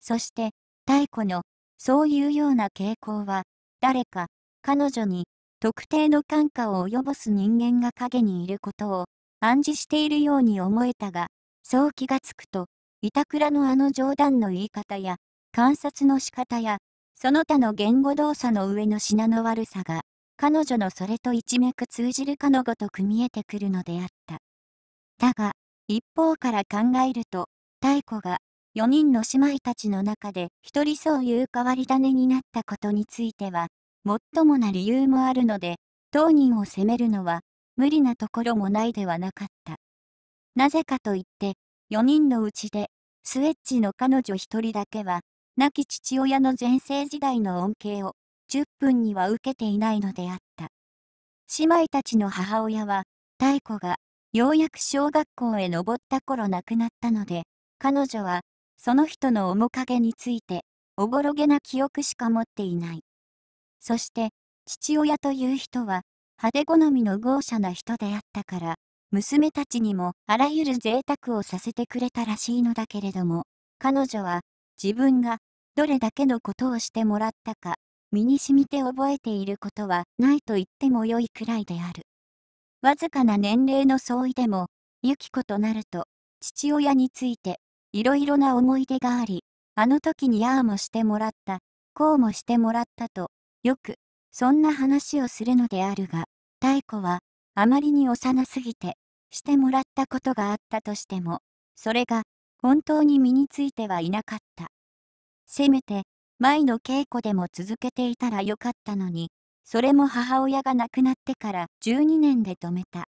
[SPEAKER 1] そして、太古の、そういうような傾向は、誰か、彼女に、特定の感化を及ぼす人間が影にいることを、暗示しているように思えたが、そう気がつくと、板倉のあの冗談の言い方や、観察の仕方や、その他の言語動作の上の品の悪さが、彼女のそれと一脈通じるかのごとく見えてくるのであった。だが、一方から考えると、太子が、4人の姉妹たちの中で一人そういう変わり種になったことについては、最もな理由もあるので、当人を責めるのは、無理なところもないではなかった。なぜかといって、4人のうちで、スウェッジの彼女一人だけは、亡き父親の前世時代の恩恵を、10分には受けていないのであった。姉妹たちの母親は、太子が、ようやく小学校へ登った頃亡くなったので、彼女は、その人の面影について、おぼろげな記憶しか持っていない。そして、父親という人は、派手好みの豪奢な人であったから、娘たちにもあらゆる贅沢をさせてくれたらしいのだけれども、彼女は自分がどれだけのことをしてもらったか、身に染みて覚えていることはないと言ってもよいくらいである。わずかな年齢の相違でも、ユキ子となると、父親について、いろいろな思い出があり、あの時にああもしてもらった、こうもしてもらったと、よく、そんな話をするのであるが、太子は、あまりに幼すぎて、してもらったことがあったとしても、それが、本当に身についてはいなかった。せめて、前の稽古でも続けていたらよかったのに、それも母親が亡くなってから12年で止めた。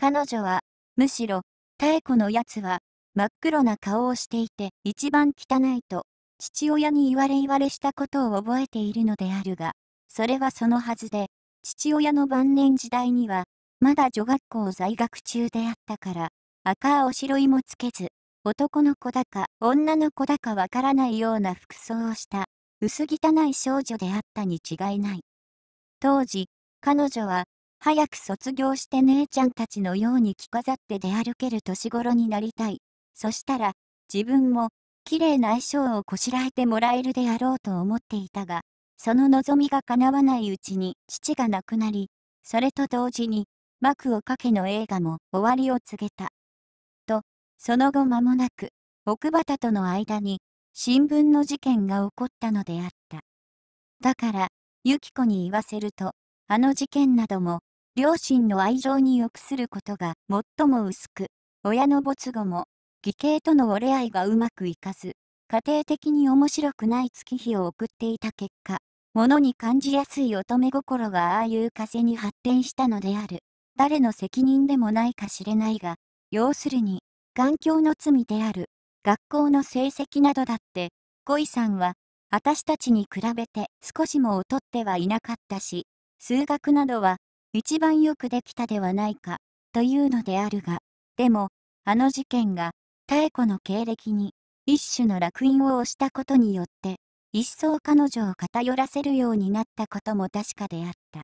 [SPEAKER 1] 彼女は、むしろ、妙子のやつは、真っ黒な顔をしていて一番汚いと、父親に言われ言われしたことを覚えているのであるが、それはそのはずで、父親の晩年時代には、まだ女学校在学中であったから、赤青白いもつけず、男の子だか女の子だかわからないような服装をした薄汚い少女であったに違いない。当時、彼女は早く卒業して姉ちゃんたちのように着飾って出歩ける年頃になりたい。そしたら自分も綺麗な衣装をこしらえてもらえるであろうと思っていたが、その望みが叶わないうちに父が亡くなり、それと同時に、幕をかけの映画も終わりを告げた。と、その後間もなく、奥畑との間に、新聞の事件が起こったのであった。だから、ユキ子に言わせると、あの事件なども、両親の愛情に臆することが最も薄く、親の没後も、義兄との折れ合いがうまくいかず、家庭的に面白くない月日を送っていた結果、物に感じやすい乙女心がああいう風に発展したのである。誰の責任でもないか知れないが、要するに、環境の罪である。学校の成績などだって、恋さんは、私たちに比べて少しも劣ってはいなかったし、数学などは、一番よくできたではないか、というのであるが、でも、あの事件が、妙子の経歴に、一種の烙印を押したことによって、一層彼女を偏らせるようになったことも確かであった。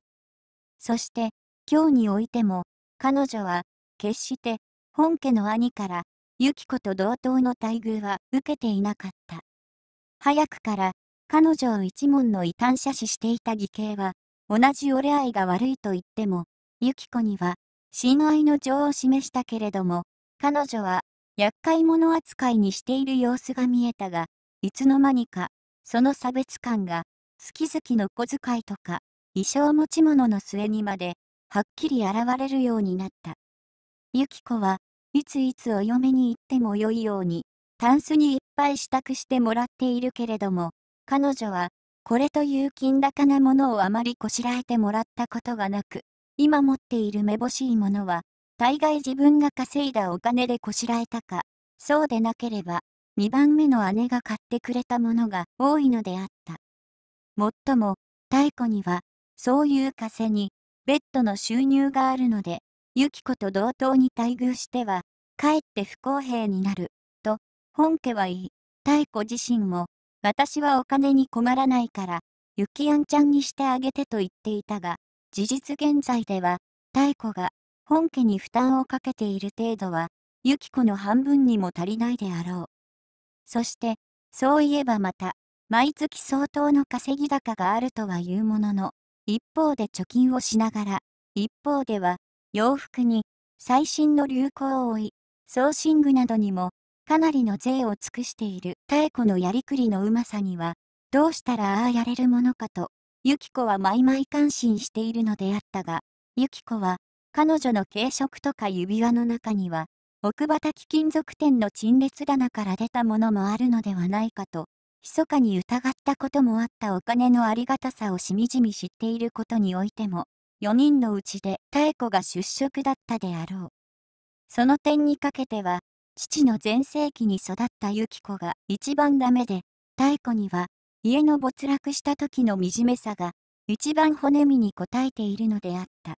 [SPEAKER 1] そして、今日においても、彼女は、決して本家の兄からユキコと同等の待遇は受けていなかった。早くから彼女を一門の異端者視していた義兄は、同じ俺愛が悪いと言っても、ユキコには、親愛の情を示したけれども、彼女は、厄介者扱いにしている様子が見えたが、いつの間にか、その差別感が、月々の小遣いとか、衣装持ち物の末にまで、はっきり現れるようになった。ゆき子はいついつお嫁に行ってもよいように、タンスにいっぱい支度してもらっているけれども、彼女は、これという金高なものをあまりこしらえてもらったことがなく、今持っているめぼしいものは、大概自分が稼いだお金でこしらえたか、そうでなければ、2番目の姉が買ってくれたものが多いのであった。もっとも、太古には、そういう風に、ベッドの収入があるので、ユキコと同等に待遇しては、かえって不公平になる、と、本家は言い、太古自身も、私はお金に困らないから、ゆきやんちゃんにしてあげてと言っていたが、事実現在では、太古が、本家に負担をかけている程度は、ユキコの半分にも足りないであろう。そして、そういえばまた、毎月相当の稼ぎ高があるとは言うものの、一方で貯金をしながら、一方では、洋服に、最新の流行を追い、ソーシングなどにも、かなりの税を尽くしている妙子のやりくりのうまさには、どうしたらああやれるものかと、ユキコは毎毎感心しているのであったが、ユキコは、彼女の軽食とか指輪の中には、奥畑貴金属店の陳列棚から出たものもあるのではないかと、密かに疑ったこともあったお金のありがたさをしみじみ知っていることにおいても、4人のうちで妙子が出職だったであろう。その点にかけては、父の全盛期に育った由紀子が一番ダメで、妙子には、家の没落した時の惨めさが、一番骨身に応えているのであった。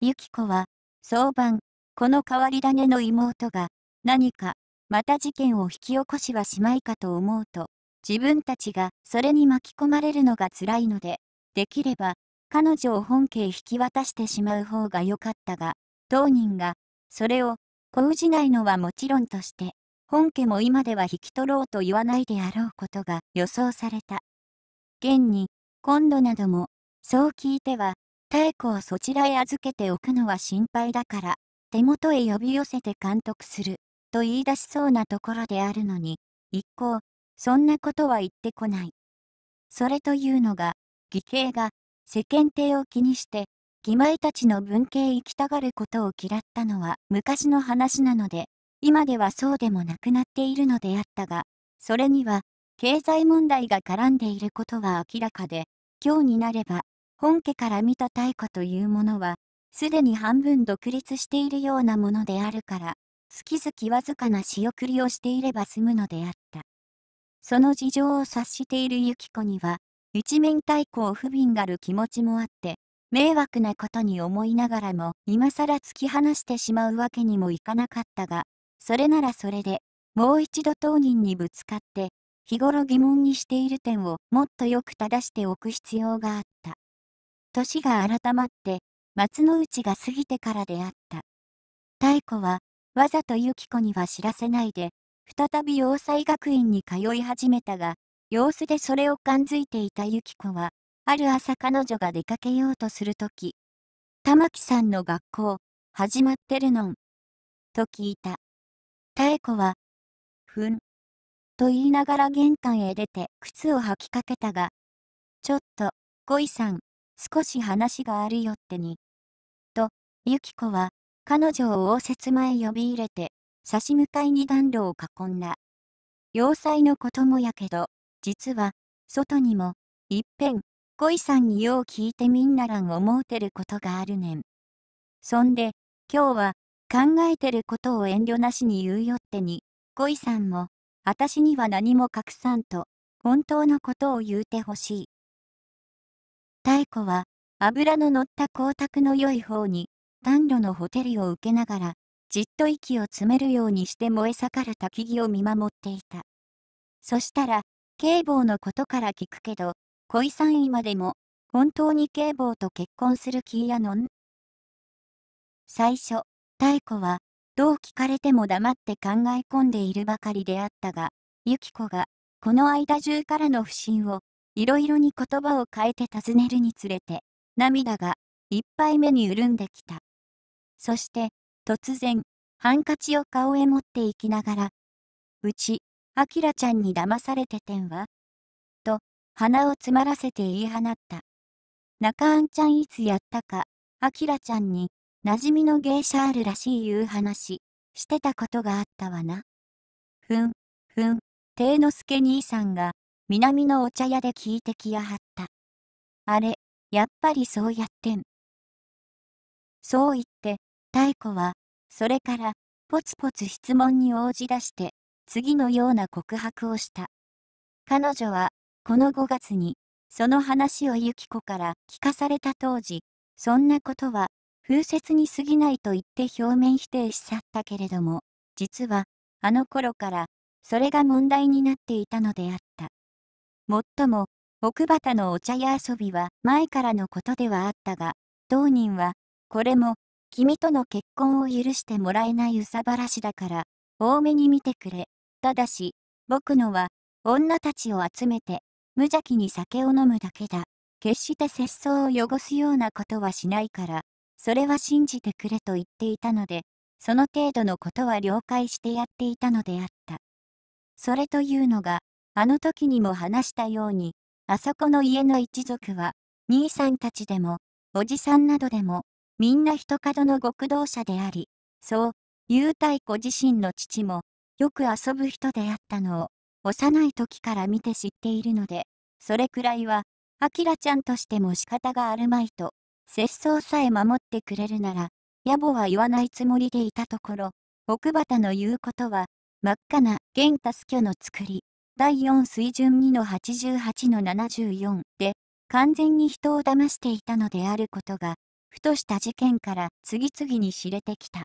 [SPEAKER 1] 由紀子は、早晩、この変わり種の妹が、何か、また事件を引き起こしはしまいかと思うと、自分たちがそれに巻き込まれるのが辛いので、できれば、彼女を本家へ引き渡してしまう方が良かったが、当人が、それを、講じないのはもちろんとして、本家も今では引き取ろうと言わないであろうことが予想された。現に、今度なども、そう聞いては、妙子をそちらへ預けておくのは心配だから、手元へ呼び寄せて監督する、と言い出しそうなところであるのに、一向、そんなことは言ってこない。それというのが、義兄が、世間体を気にして、義妹たちの文系行きたがることを嫌ったのは昔の話なので、今ではそうでもなくなっているのであったが、それには、経済問題が絡んでいることは明らかで、今日になれば、本家から見た太古というものは、すでに半分独立しているようなものであるから、月々わずかな仕送りをしていれば済むのであった。その事情を察しているゆき子には、一面太鼓を不憫がる気持ちもあって、迷惑なことに思いながらも、今更突き放してしまうわけにもいかなかったが、それならそれで、もう一度当人にぶつかって、日頃疑問にしている点をもっとよく正しておく必要があった。年が改まって、松の内が過ぎてからであった。太子は、わざと由紀子には知らせないで、再び洋裁学院に通い始めたが、様子でそれを感づいていた由紀子は、ある朝彼女が出かけようとするとき、玉木さんの学校、始まってるのん。と聞いた。妙子は、ふん。と言いながら玄関へ出て靴を履きかけたが、ちょっと、恋さん、少し話があるよってに、ユキコは、彼女を応接前呼び入れて、差し向かいに暖炉を囲んだ。要塞のこともやけど、実は、外にも、いっぺん、恋さんによう聞いてみんならん思うてることがあるねん。そんで、今日は、考えてることを遠慮なしに言うよってに、恋さんも、私には何も隠さんと、本当のことを言うてほしい。太古は、油の乗った光沢の良い方に、暖炉のホテルを受けながら、じっと息を詰めるようにして燃え盛る焚き木を見守っていた。そしたら、警棒のことから聞くけど、恋三位までも、本当に警棒と結婚する気やのん最初、太子は、どう聞かれても黙って考え込んでいるばかりであったが、ゆき子が、この間中からの不信を、いろいろに言葉を変えて尋ねるにつれて、涙が、いっぱい目に潤んできた。そして、突然、ハンカチを顔へ持っていきながら、うち、あきらちゃんに騙されててんわ。と、鼻を詰まらせて言い放った。中あんちゃんいつやったか、あきらちゃんに、馴染みの芸者あるらしい言う話、してたことがあったわな。ふん、ふん、て之のすけ兄さんが、南のお茶屋で聞いてきやはった。あれ、やっぱりそうやってん。そう言って、太子は、それから、ポツポツ質問に応じ出して、次のような告白をした。彼女は、この5月に、その話をユキコから聞かされた当時、そんなことは、風説に過ぎないと言って表面否定し去ったけれども、実は、あの頃から、それが問題になっていたのであった。もっとも、奥畑のお茶屋遊びは前からのことではあったが、当人は、これも、君との結婚を許してもらえない憂さ晴らしだから、多めに見てくれ。ただし、僕のは、女たちを集めて、無邪気に酒を飲むだけだ。決して節操を汚すようなことはしないから、それは信じてくれと言っていたので、その程度のことは了解してやっていたのであった。それというのが、あの時にも話したように、あそこの家の一族は、兄さんたちでも、おじさんなどでも、みんな人角の極道者であり、そう、優太子自身の父も、よく遊ぶ人であったのを、幼い時から見て知っているので、それくらいは、明ちゃんとしても仕方があるまいと、節操さえ守ってくれるなら、野暮は言わないつもりでいたところ、奥畑の言うことは、真っ赤な玄太助の作り、第4水準2の88の74で、完全に人を騙していたのであることが、ふとした事件から次々に知れてきた。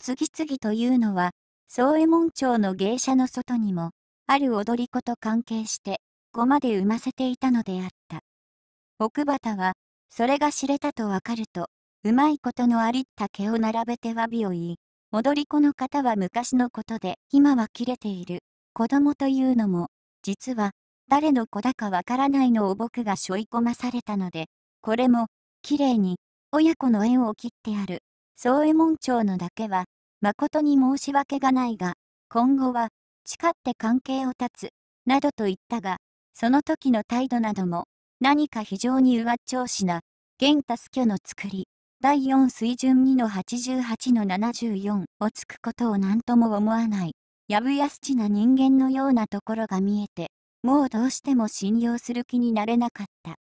[SPEAKER 1] 次々というのは、宗右衛門町の芸者の外にも、ある踊り子と関係して、子まで産ませていたのであった。奥畑は、それが知れたとわかると、うまいことのありった毛を並べて詫びを言い、踊り子の方は昔のことで、今は切れている。子供というのも、実は、誰の子だかわからないのを僕が背負い込まされたので、これも、綺麗に、親子の縁を切ってある、宗右衛門町のだけは、誠に申し訳がないが、今後は、誓って関係を断つ、などと言ったが、その時の態度なども、何か非常に上っ調子な、玄タスの作り、第4水準2の88の74をつくことを何とも思わない、やぶやすちな人間のようなところが見えて、もうどうしても信用する気になれなかった。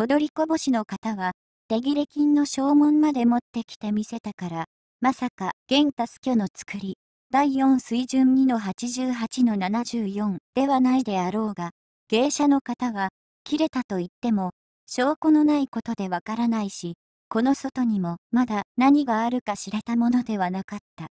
[SPEAKER 1] 踊りこぼしの方は、手切れ金の証文まで持ってきてみせたから、まさか、現タスの作り、第4水準2の88の74ではないであろうが、芸者の方は、切れたと言っても、証拠のないことでわからないし、この外にもまだ何があるか知れたものではなかった。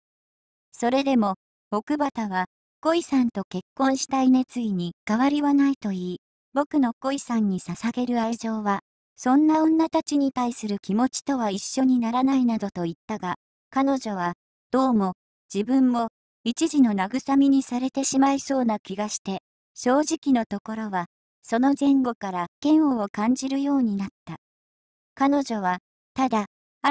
[SPEAKER 1] それでも、奥畑は、恋さんと結婚したい熱意に変わりはないと言い、僕の恋さんに捧げる愛情はそんな女たちに対する気持ちとは一緒にならないなどと言ったが、彼女は、どうも、自分も、一時の慰みにされてしまいそうな気がして、正直のところは、その前後から嫌悪を感じるようになった。彼女は、ただ、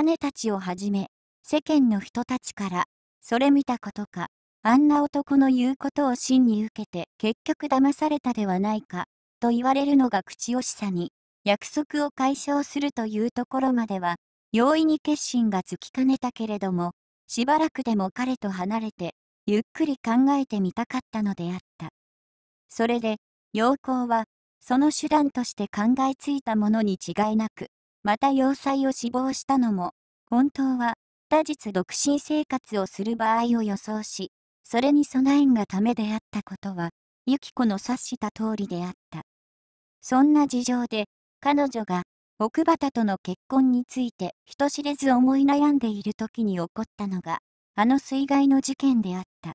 [SPEAKER 1] 姉たちをはじめ、世間の人たちから、それ見たことか、あんな男の言うことを真に受けて結局騙されたではないか、と言われるのが口惜しさに、約束を解消するというところまでは、容易に決心がつきかねたけれども、しばらくでも彼と離れて、ゆっくり考えてみたかったのであった。それで、陽光は、その手段として考えついたものに違いなく、また要塞を死亡したのも、本当は、他日独身生活をする場合を予想し、それに備えんがためであったことは、ユキコの察した通りであった。そんな事情で、彼女が奥畑との結婚について人知れず思い悩んでいる時に起こったのがあの水害の事件であった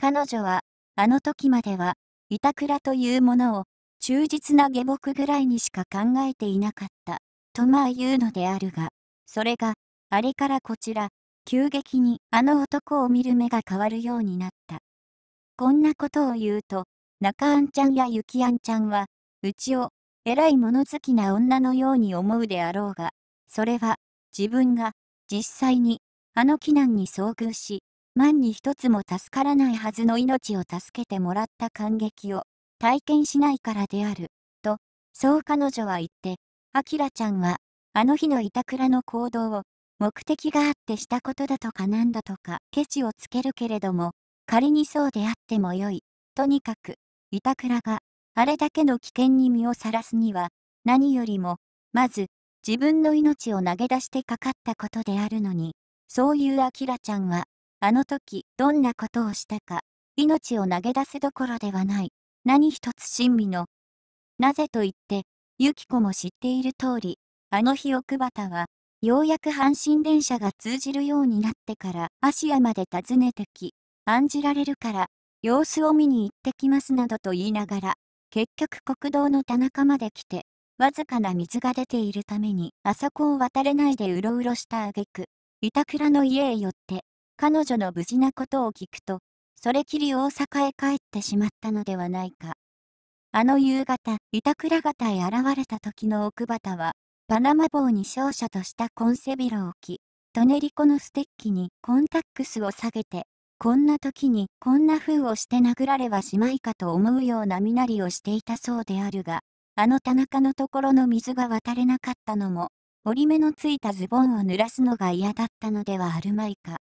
[SPEAKER 1] 彼女はあの時までは板倉というものを忠実な下僕ぐらいにしか考えていなかったとまあ言うのであるがそれがあれからこちら急激にあの男を見る目が変わるようになったこんなことを言うと中あんちゃんや雪あんちゃんはうちをらい物好きな女のように思うであろうが、それは、自分が、実際に、あの機難に遭遇し、万に一つも助からないはずの命を助けてもらった感激を、体験しないからである、と、そう彼女は言って、アキラちゃんは、あの日の板倉の行動を、目的があってしたことだとか何だとか、ケチをつけるけれども、仮にそうであってもよい。とにかく、板倉が、あれだけの危険に身をさらすには、何よりも、まず、自分の命を投げ出してかかったことであるのに、そういうアキラちゃんは、あの時、どんなことをしたか、命を投げ出せどころではない、何一つ親身の。なぜと言って、ユキコも知っている通り、あの日奥畑は、ようやく阪神電車が通じるようになってから、芦屋まで訪ねてき、案じられるから、様子を見に行ってきますなどと言いながら、結局国道の田中まで来て、わずかな水が出ているために、あそこを渡れないでうろうろした挙句、板倉の家へ寄って、彼女の無事なことを聞くと、それきり大阪へ帰ってしまったのではないか。あの夕方、板倉方へ現れた時の奥畑は、パナマ帽に勝者としたコンセビロを着、トネリコのステッキにコンタックスを下げて、こんな時にこんな風をして殴られはしまいかと思うような身なりをしていたそうであるが、あの田中のところの水が渡れなかったのも、折り目のついたズボンを濡らすのが嫌だったのではあるまいか。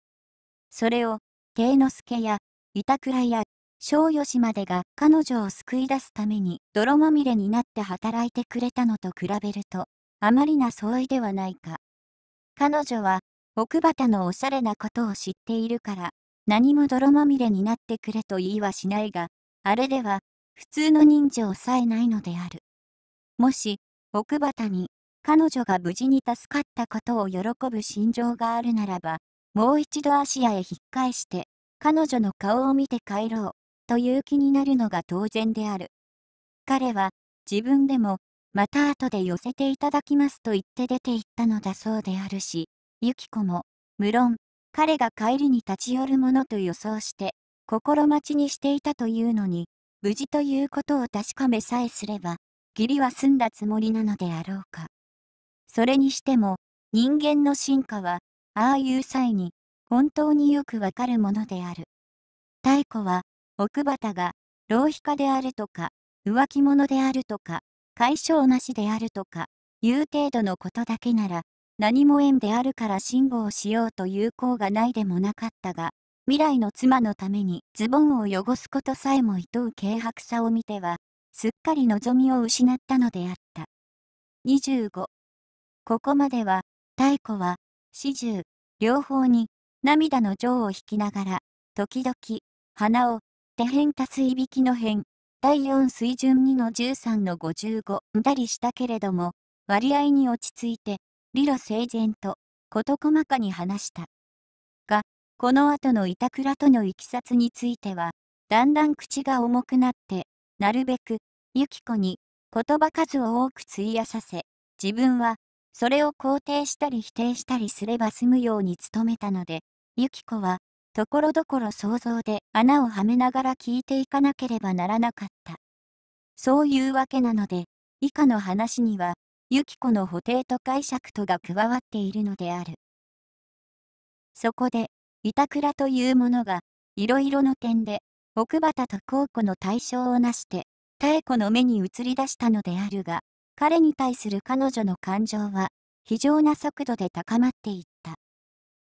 [SPEAKER 1] それを、帝之助や、板倉や、小吉までが彼女を救い出すために泥まみれになって働いてくれたのと比べると、あまりな相違ではないか。彼女は、奥畑のおしゃれなことを知っているから、何も泥まみれになってくれと言いはしないが、あれでは、普通の人情さえないのである。もし、奥畑に、彼女が無事に助かったことを喜ぶ心情があるならば、もう一度芦屋へ引っ返して、彼女の顔を見て帰ろう、という気になるのが当然である。彼は、自分でも、また後で寄せていただきますと言って出て行ったのだそうであるし、ゆき子も、無論、彼が帰りに立ち寄るものと予想して、心待ちにしていたというのに、無事ということを確かめさえすれば、義理は済んだつもりなのであろうか。それにしても、人間の進化は、ああいう際に、本当によくわかるものである。太古は、奥畑が、浪費家であるとか、浮気者であるとか、解消なしであるとか、いう程度のことだけなら、何も縁であるから辛抱しようというがないでもなかったが、未来の妻のためにズボンを汚すことさえも厭う軽薄さを見ては、すっかり望みを失ったのであった。25ここまでは、太古は、始終、両方に、涙の情を引きながら、時々、鼻を、手辺たすいびきの辺、第4水準2の13の55だりしたけれども、割合に落ち着いて、理路整然と事細かに話した。が、この後の板倉とのいきさつについては、だんだん口が重くなって、なるべく、ユキ子に言葉数を多く費やさせ、自分は、それを肯定したり否定したりすれば済むように努めたので、ゆきコは、ところどころ想像で穴をはめながら聞いていかなければならなかった。そういうわけなので、以下の話にはユキコの補定と解釈とが加わっているのである。そこで、板倉というものが、いろいろの点で、奥畑と孝子の対象をなして、妙子の目に映り出したのであるが、彼に対する彼女の感情は、非常な速度で高まっていった。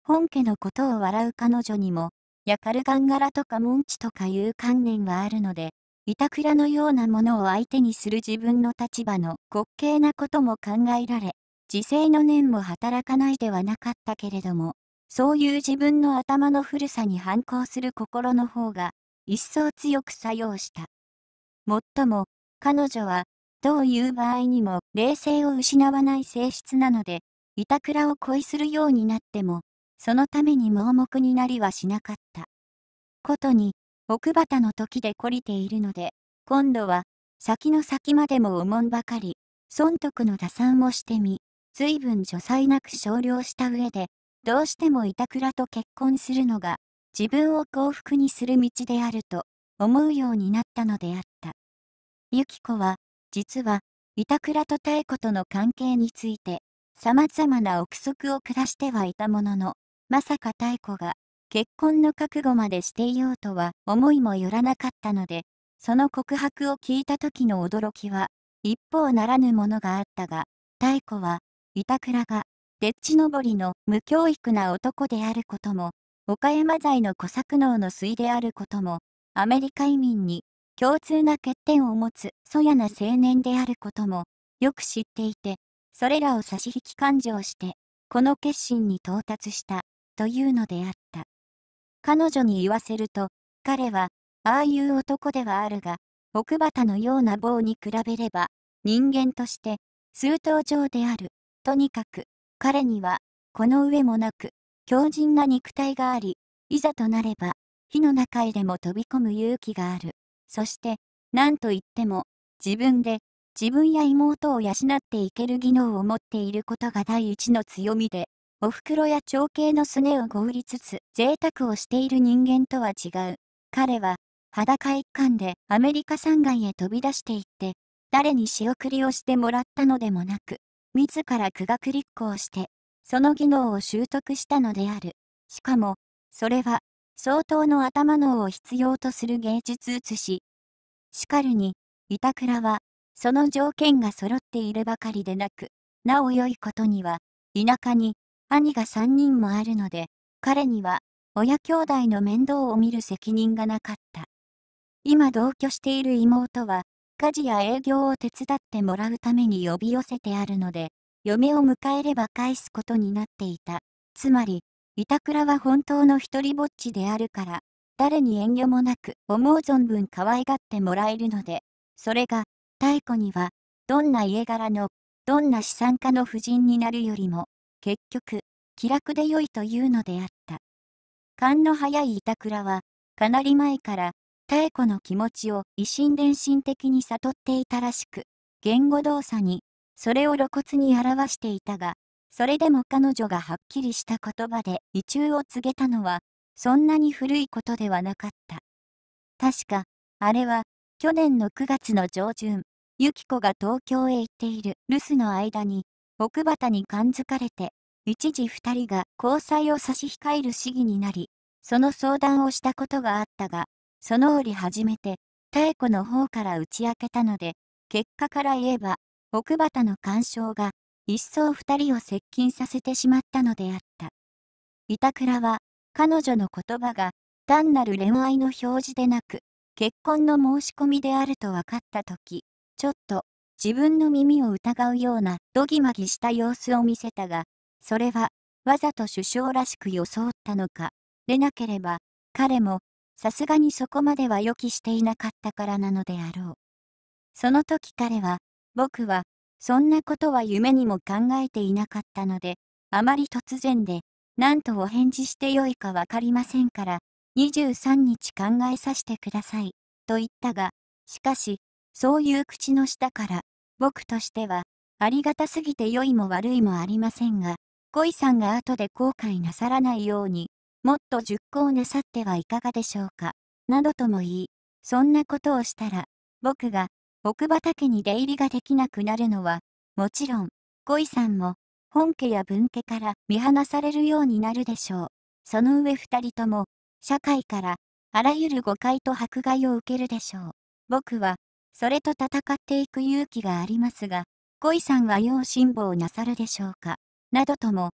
[SPEAKER 1] 本家のことを笑う彼女にも、やかるがんがらとかモンチとかいう観念はあるので、板倉のようなものを相手にする自分の立場の滑稽なことも考えられ、自制の念も働かないではなかったけれども、そういう自分の頭の古さに反抗する心の方が、一層強く作用した。もっとも、彼女は、どういう場合にも冷静を失わない性質なので、板倉を恋するようになっても、そのために盲目になりはしなかった。ことに、奥畑の時で懲りているので、今度は、先の先までもおもんばかり、損得の打算をしてみ、随分助裁なく少量した上で、どうしても板倉と結婚するのが、自分を幸福にする道であると、思うようになったのであった。ゆき子は、実は、板倉と妙子との関係について、様々な憶測を下してはいたものの、まさか妙子が、結婚の覚悟までしていようとは思いもよらなかったので、その告白を聞いた時の驚きは、一方ならぬものがあったが、太子は、板倉が、でっちのぼりの無教育な男であることも、岡山在の小作能の粋であることも、アメリカ移民に共通な欠点を持つそやな青年であることも、よく知っていて、それらを差し引き勘定して、この決心に到達した、というのであった。彼女に言わせると、彼は、ああいう男ではあるが、奥畑のような棒に比べれば、人間として、数頭上である。とにかく、彼には、この上もなく、強靭な肉体があり、いざとなれば、火の中へでも飛び込む勇気がある。そして、何と言っても、自分で、自分や妹を養っていける技能を持っていることが第一の強みで、お袋や長兄のすねをごうりつつ贅沢をしている人間とは違う。彼は裸一貫でアメリカ山外へ飛び出していって、誰に仕送りをしてもらったのでもなく、自ら苦学立候して、その技能を習得したのである。しかも、それは、相当の頭脳を必要とする芸術写し。しかるに、板倉は、その条件が揃っているばかりでなく、なお良いことには、田舎に、兄が3人もあるので、彼には親兄弟の面倒を見る責任がなかった。今同居している妹は、家事や営業を手伝ってもらうために呼び寄せてあるので、嫁を迎えれば返すことになっていた。つまり、板倉は本当の一りぼっちであるから、誰に遠慮もなく思う存分可愛がってもらえるので、それが、太古には、どんな家柄の、どんな資産家の夫人になるよりも、結局、気楽で良いというのであった。勘の早い板倉は、かなり前から、妙子の気持ちを一心伝心的に悟っていたらしく、言語動作に、それを露骨に表していたが、それでも彼女がはっきりした言葉で意中を告げたのは、そんなに古いことではなかった。確か、あれは、去年の9月の上旬、ユキコが東京へ行っている留守の間に、奥畑に感づかれて、一時二人が交際を差し控える市議になり、その相談をしたことがあったが、その折初めて、妙子の方から打ち明けたので、結果から言えば、奥畑の干渉が、一層二人を接近させてしまったのであった。板倉は、彼女の言葉が、単なる恋愛の表示でなく、結婚の申し込みであると分かったとき、ちょっと自分の耳を疑うようなドギマギした様子を見せたが、それは、わざと首相らしく装ったのか、でなければ、彼も、さすがにそこまでは予期していなかったからなのであろう。その時彼は、僕は、そんなことは夢にも考えていなかったので、あまり突然で、何とお返事してよいかわかりませんから、23日考えさせてください、と言ったが、しかし、そういう口の下から、僕としては、ありがたすぎて良いも悪いもありませんが、恋さんが後で後悔なさらないように、もっと熟考なさってはいかがでしょうか、などとも言い、そんなことをしたら、僕が、奥畑に出入りができなくなるのは、もちろん、恋さんも、本家や分家から見放されるようになるでしょう。その上二人とも、社会から、あらゆる誤解と迫害を受けるでしょう。僕は、それと戦っていく勇気がありますが、恋さんは用心棒なさるでしょうか、などとも。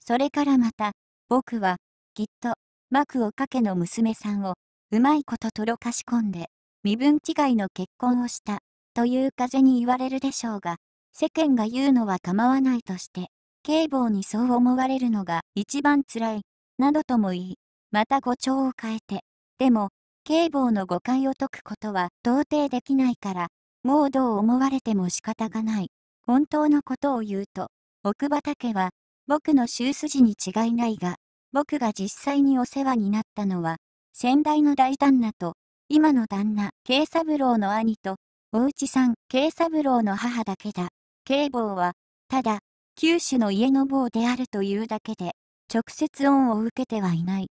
[SPEAKER 1] それからまた、僕は、きっと、幕をかけの娘さんを、うまいこととろかし込んで、身分違いの結婚をした、という風に言われるでしょうが、世間が言うのは構わないとして、警棒にそう思われるのが一番つらい、などとも言い、また語調を変えて、でも、警棒の誤解を解くことは到底できないから、もうどう思われても仕方がない。本当のことを言うと、奥畑は、僕の修筋に違いないが、僕が実際にお世話になったのは、先代の大旦那と、今の旦那、慶三郎の兄と、お内さん、慶三郎の母だけだ。警棒は、ただ、九州の家の棒であるというだけで、直接恩を受けてはいない。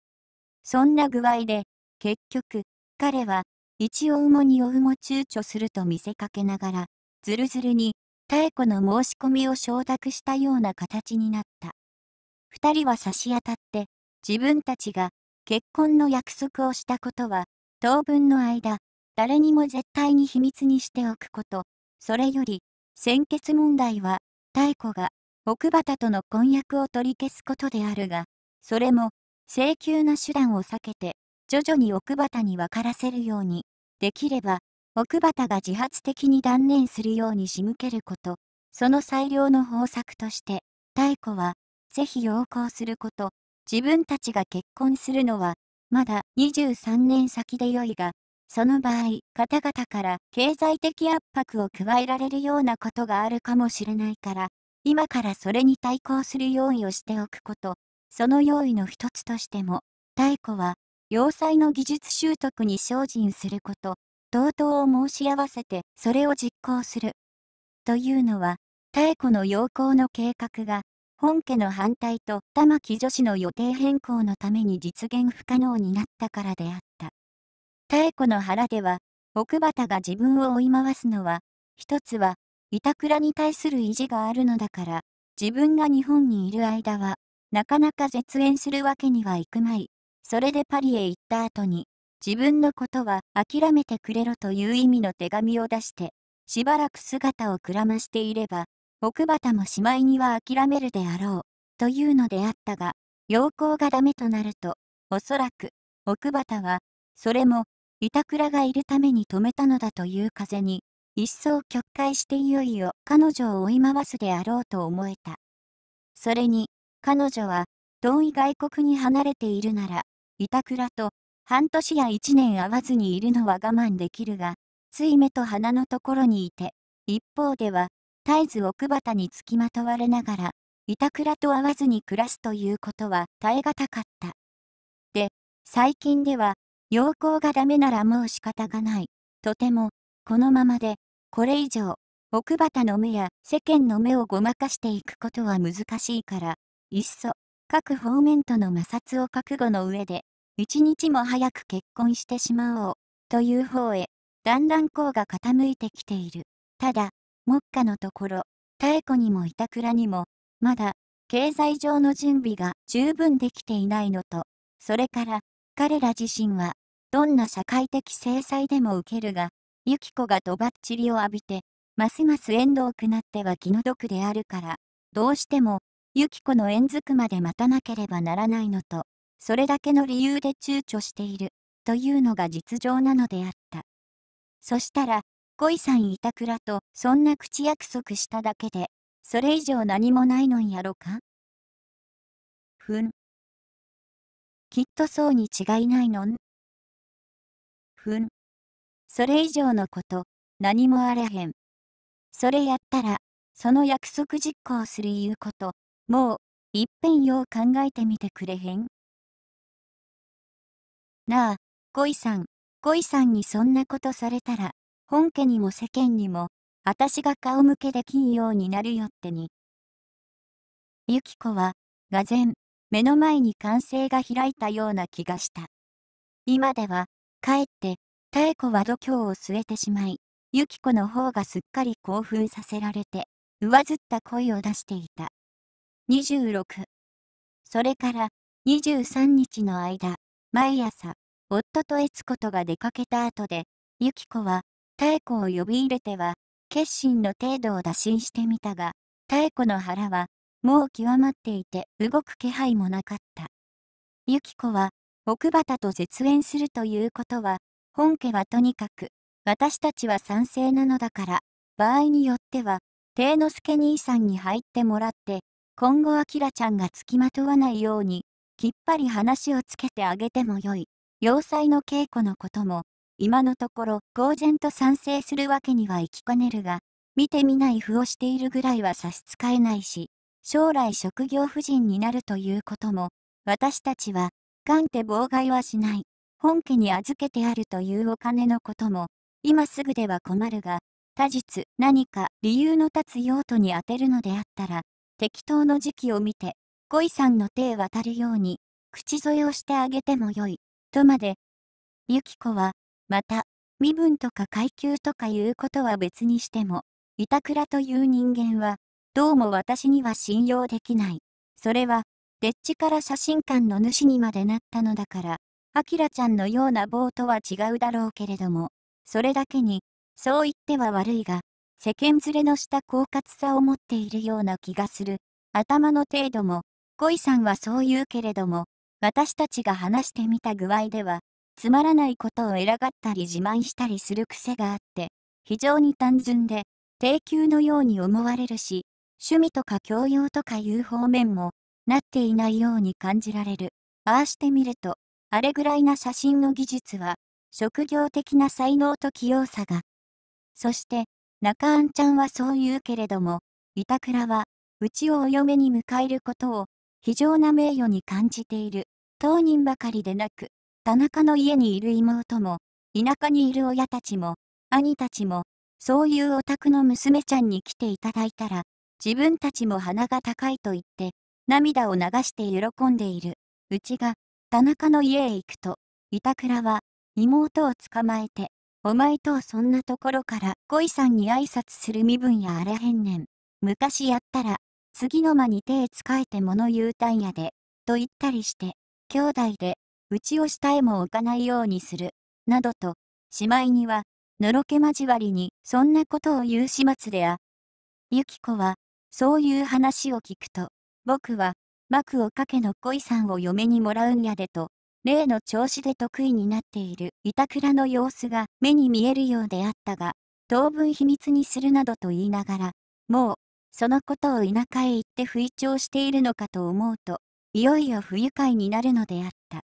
[SPEAKER 1] そんな具合で、結局、彼は、一応うも二をうも躊躇すると見せかけながら、ずるずるに、妙子の申し込みを承諾したような形になった。二人は差し当たって、自分たちが、結婚の約束をしたことは、当分の間、誰にも絶対に秘密にしておくこと、それより、先決問題は、妙子が、奥畑との婚約を取り消すことであるが、それも、請求の手段を避けて、徐々に奥畑に分からせるように、できれば、奥畑が自発的に断念するように仕向けること、その最良の方策として、太古は、ぜひ要行すること、自分たちが結婚するのは、まだ23年先でよいが、その場合、方々から経済的圧迫を加えられるようなことがあるかもしれないから、今からそれに対抗する用意をしておくこと、その用意の一つとしても、太古は、要塞の技術習得に精進すること、同等を申し合わせてそれを実行する。というのは、太古の要項の計画が、本家の反対と玉木女子の予定変更のために実現不可能になったからであった。太古の腹では、奥畑が自分を追い回すのは、一つは、板倉に対する意地があるのだから、自分が日本にいる間は、なかなか絶縁するわけにはいくまい。それでパリへ行った後に、自分のことは諦めてくれろという意味の手紙を出して、しばらく姿をくらましていれば、奥畑もしまいには諦めるであろう、というのであったが、陽光がダメとなると、おそらく、奥畑は、それも、板倉がいるために止めたのだという風に、一層曲解していよいよ彼女を追い回すであろうと思えた。それに、彼女は、遠い外国に離れているなら、板倉と半年や一年会わずにいるのは我慢できるが、つい目と鼻のところにいて、一方では、絶えず奥畑につきまとわれながら、板倉と会わずに暮らすということは耐え難かった。で、最近では、陽光がダメならもう仕方がない。とても、このままで、これ以上、奥畑の目や世間の目をごまかしていくことは難しいから、いっそ、各方面との摩擦を覚悟の上で、一日も早く結婚してしまおう、という方へ、だんだん項が傾いてきている。ただ、目下のところ、妙子にも板倉にも、まだ、経済上の準備が十分できていないのと、それから、彼ら自身は、どんな社会的制裁でも受けるが、ユキコがとばっちりを浴びて、ますます遠遠くなっては気の毒であるから、どうしても、ユキコの縁づくまで待たなければならないのと、それだけの理由で躊躇している、というのが実情なのであった。そしたら、恋さん板倉とそんな口約束しただけで、それ以上何もないのんやろかふん。きっとそうに違いないのん。ふん。それ以上のこと、何もあれへん。それやったら、その約束実行するいうこと、もう、いっぺんよう考えてみてくれへん。なあ、恋さん、恋さんにそんなことされたら、本家にも世間にも、あたしが顔向けできんようになるよってに。ゆき子は、がぜん、目の前に歓声が開いたような気がした。今では、かえって、妙子は度胸を据えてしまい、ゆき子の方がすっかり興奮させられて、上ずった声を出していた。26それから23日の間毎朝夫と悦子とが出かけた後で由紀子は妙子を呼び入れては決心の程度を打診してみたが妙子の腹はもう極まっていて動く気配もなかった由紀子は奥畑と絶縁するということは本家はとにかく私たちは賛成なのだから場合によっては帝之助兄さんに入ってもらって今後あきらちゃんがつきまとわないように、きっぱり話をつけてあげてもよい。要塞の稽古のことも、今のところ公然と賛成するわけにはいきかねるが、見てみないふをしているぐらいは差し支えないし、将来職業婦人になるということも、私たちは、かんて妨害はしない。本家に預けてあるというお金のことも、今すぐでは困るが、他日何か理由の立つ用途に充てるのであったら、適当の時期を見て、恋さんの手渡るように、口添えをしてあげてもよい、とまで。ゆき子は、また、身分とか階級とかいうことは別にしても、板倉という人間は、どうも私には信用できない。それは、でっちから写真館の主にまでなったのだから、あきらちゃんのような棒とは違うだろうけれども、それだけに、そう言っては悪いが、世間連れのした狡猾さを持っているような気がする。頭の程度も、恋さんはそう言うけれども、私たちが話してみた具合では、つまらないことを偉がったり自慢したりする癖があって、非常に単純で、低級のように思われるし、趣味とか教養とかいう方面も、なっていないように感じられる。ああしてみると、あれぐらいな写真の技術は、職業的な才能と器用さが、そして、中あんちゃんはそう言うけれども、板倉は、うちをお嫁に迎えることを、非常な名誉に感じている。当人ばかりでなく、田中の家にいる妹も、田舎にいる親たちも、兄たちも、そういうお宅の娘ちゃんに来ていただいたら、自分たちも鼻が高いと言って、涙を流して喜んでいる。うちが、田中の家へ行くと、板倉は、妹を捕まえて、お前とはそんなところから恋さんに挨拶する身分やあれへんねん。昔やったら、次の間に手使えて物言うたんやで、と言ったりして、兄弟で、うちを下へも置かないようにする、などと、しまいには、のろけ交わりにそんなことを言う始末であ。ゆき子は、そういう話を聞くと、僕は、幕をかけの恋さんを嫁にもらうんやでと、例の調子で得意になっている板倉の様子が目に見えるようであったが、当分秘密にするなどと言いながら、もう、そのことを田舎へ行って不意調しているのかと思うと、いよいよ不愉快になるのであった。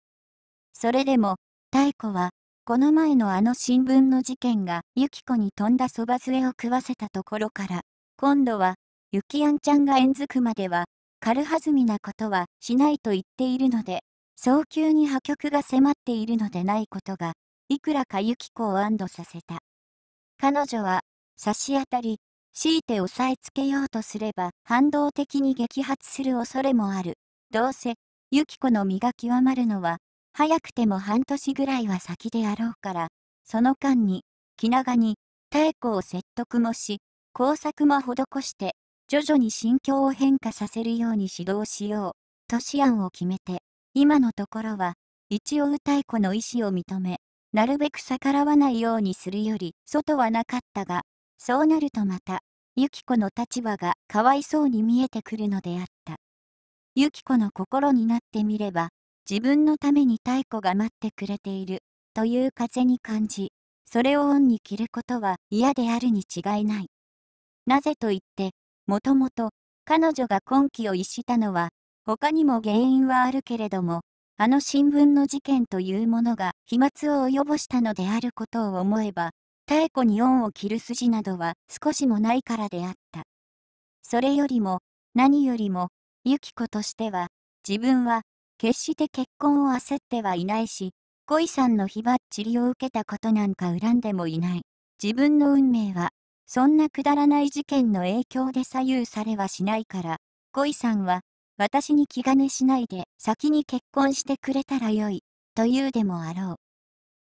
[SPEAKER 1] それでも、太子は、この前のあの新聞の事件がユキコに飛んだそば杖を食わせたところから、今度は、ゆきやんちゃんが縁づくまでは、軽はずみなことはしないと言っているので、早急に破局が迫っているのでないことが、いくらかユキコを安堵させた。彼女は、差し当たり、強いて押さえつけようとすれば反動的に激発する恐れもある。どうせ、ユキコの身が極まるのは、早くても半年ぐらいは先であろうから、その間に、気長に、妙子を説得もし、工作も施して、徐々に心境を変化させるように指導しよう、と思案を決めて、今のところは一応太鼓の意思を認めなるべく逆らわないようにするより外はなかったがそうなるとまたユキコの立場がかわいそうに見えてくるのであったユキコの心になってみれば自分のために太鼓が待ってくれているという風に感じそれを恩に着ることは嫌であるに違いないなぜといってもともと彼女が今期を逸したのは他にも原因はあるけれども、あの新聞の事件というものが飛沫を及ぼしたのであることを思えば、妙子に恩を着る筋などは少しもないからであった。それよりも、何よりも、ユキ子としては、自分は、決して結婚を焦ってはいないし、恋さんの非ばっちりを受けたことなんか恨んでもいない。自分の運命は、そんなくだらない事件の影響で左右されはしないから、恋さんは、私に気兼ねしないで先に結婚してくれたらよい、というでもあろう。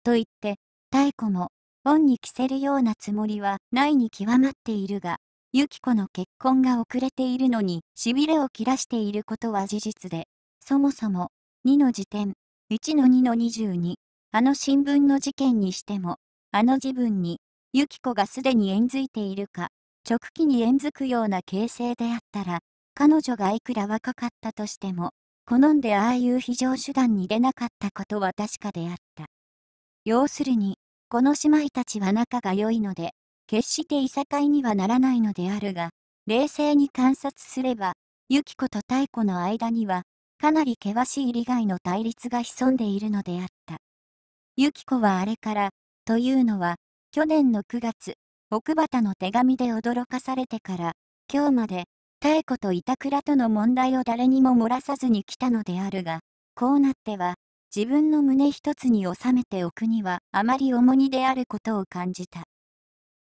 [SPEAKER 1] と言って、太子も、恩に着せるようなつもりはないに極まっているが、ユキ子の結婚が遅れているのに、しびれを切らしていることは事実で、そもそも、2の時点、1の2の22、あの新聞の事件にしても、あの自分に、ユキ子がすでに縁づいているか、直帰に縁づくような形勢であったら、彼女がいくら若かったとしても、好んでああいう非常手段に出なかったことは確かであった。要するに、この姉妹たちは仲が良いので、決していさかいにはならないのであるが、冷静に観察すれば、ユキコと太古の間には、かなり険しい利害の対立が潜んでいるのであった。ユキコはあれから、というのは、去年の9月、奥畑の手紙で驚かされてから、今日まで、妙子と板倉との問題を誰にも漏らさずに来たのであるが、こうなっては、自分の胸一つに収めておくにはあまり重荷であることを感じた。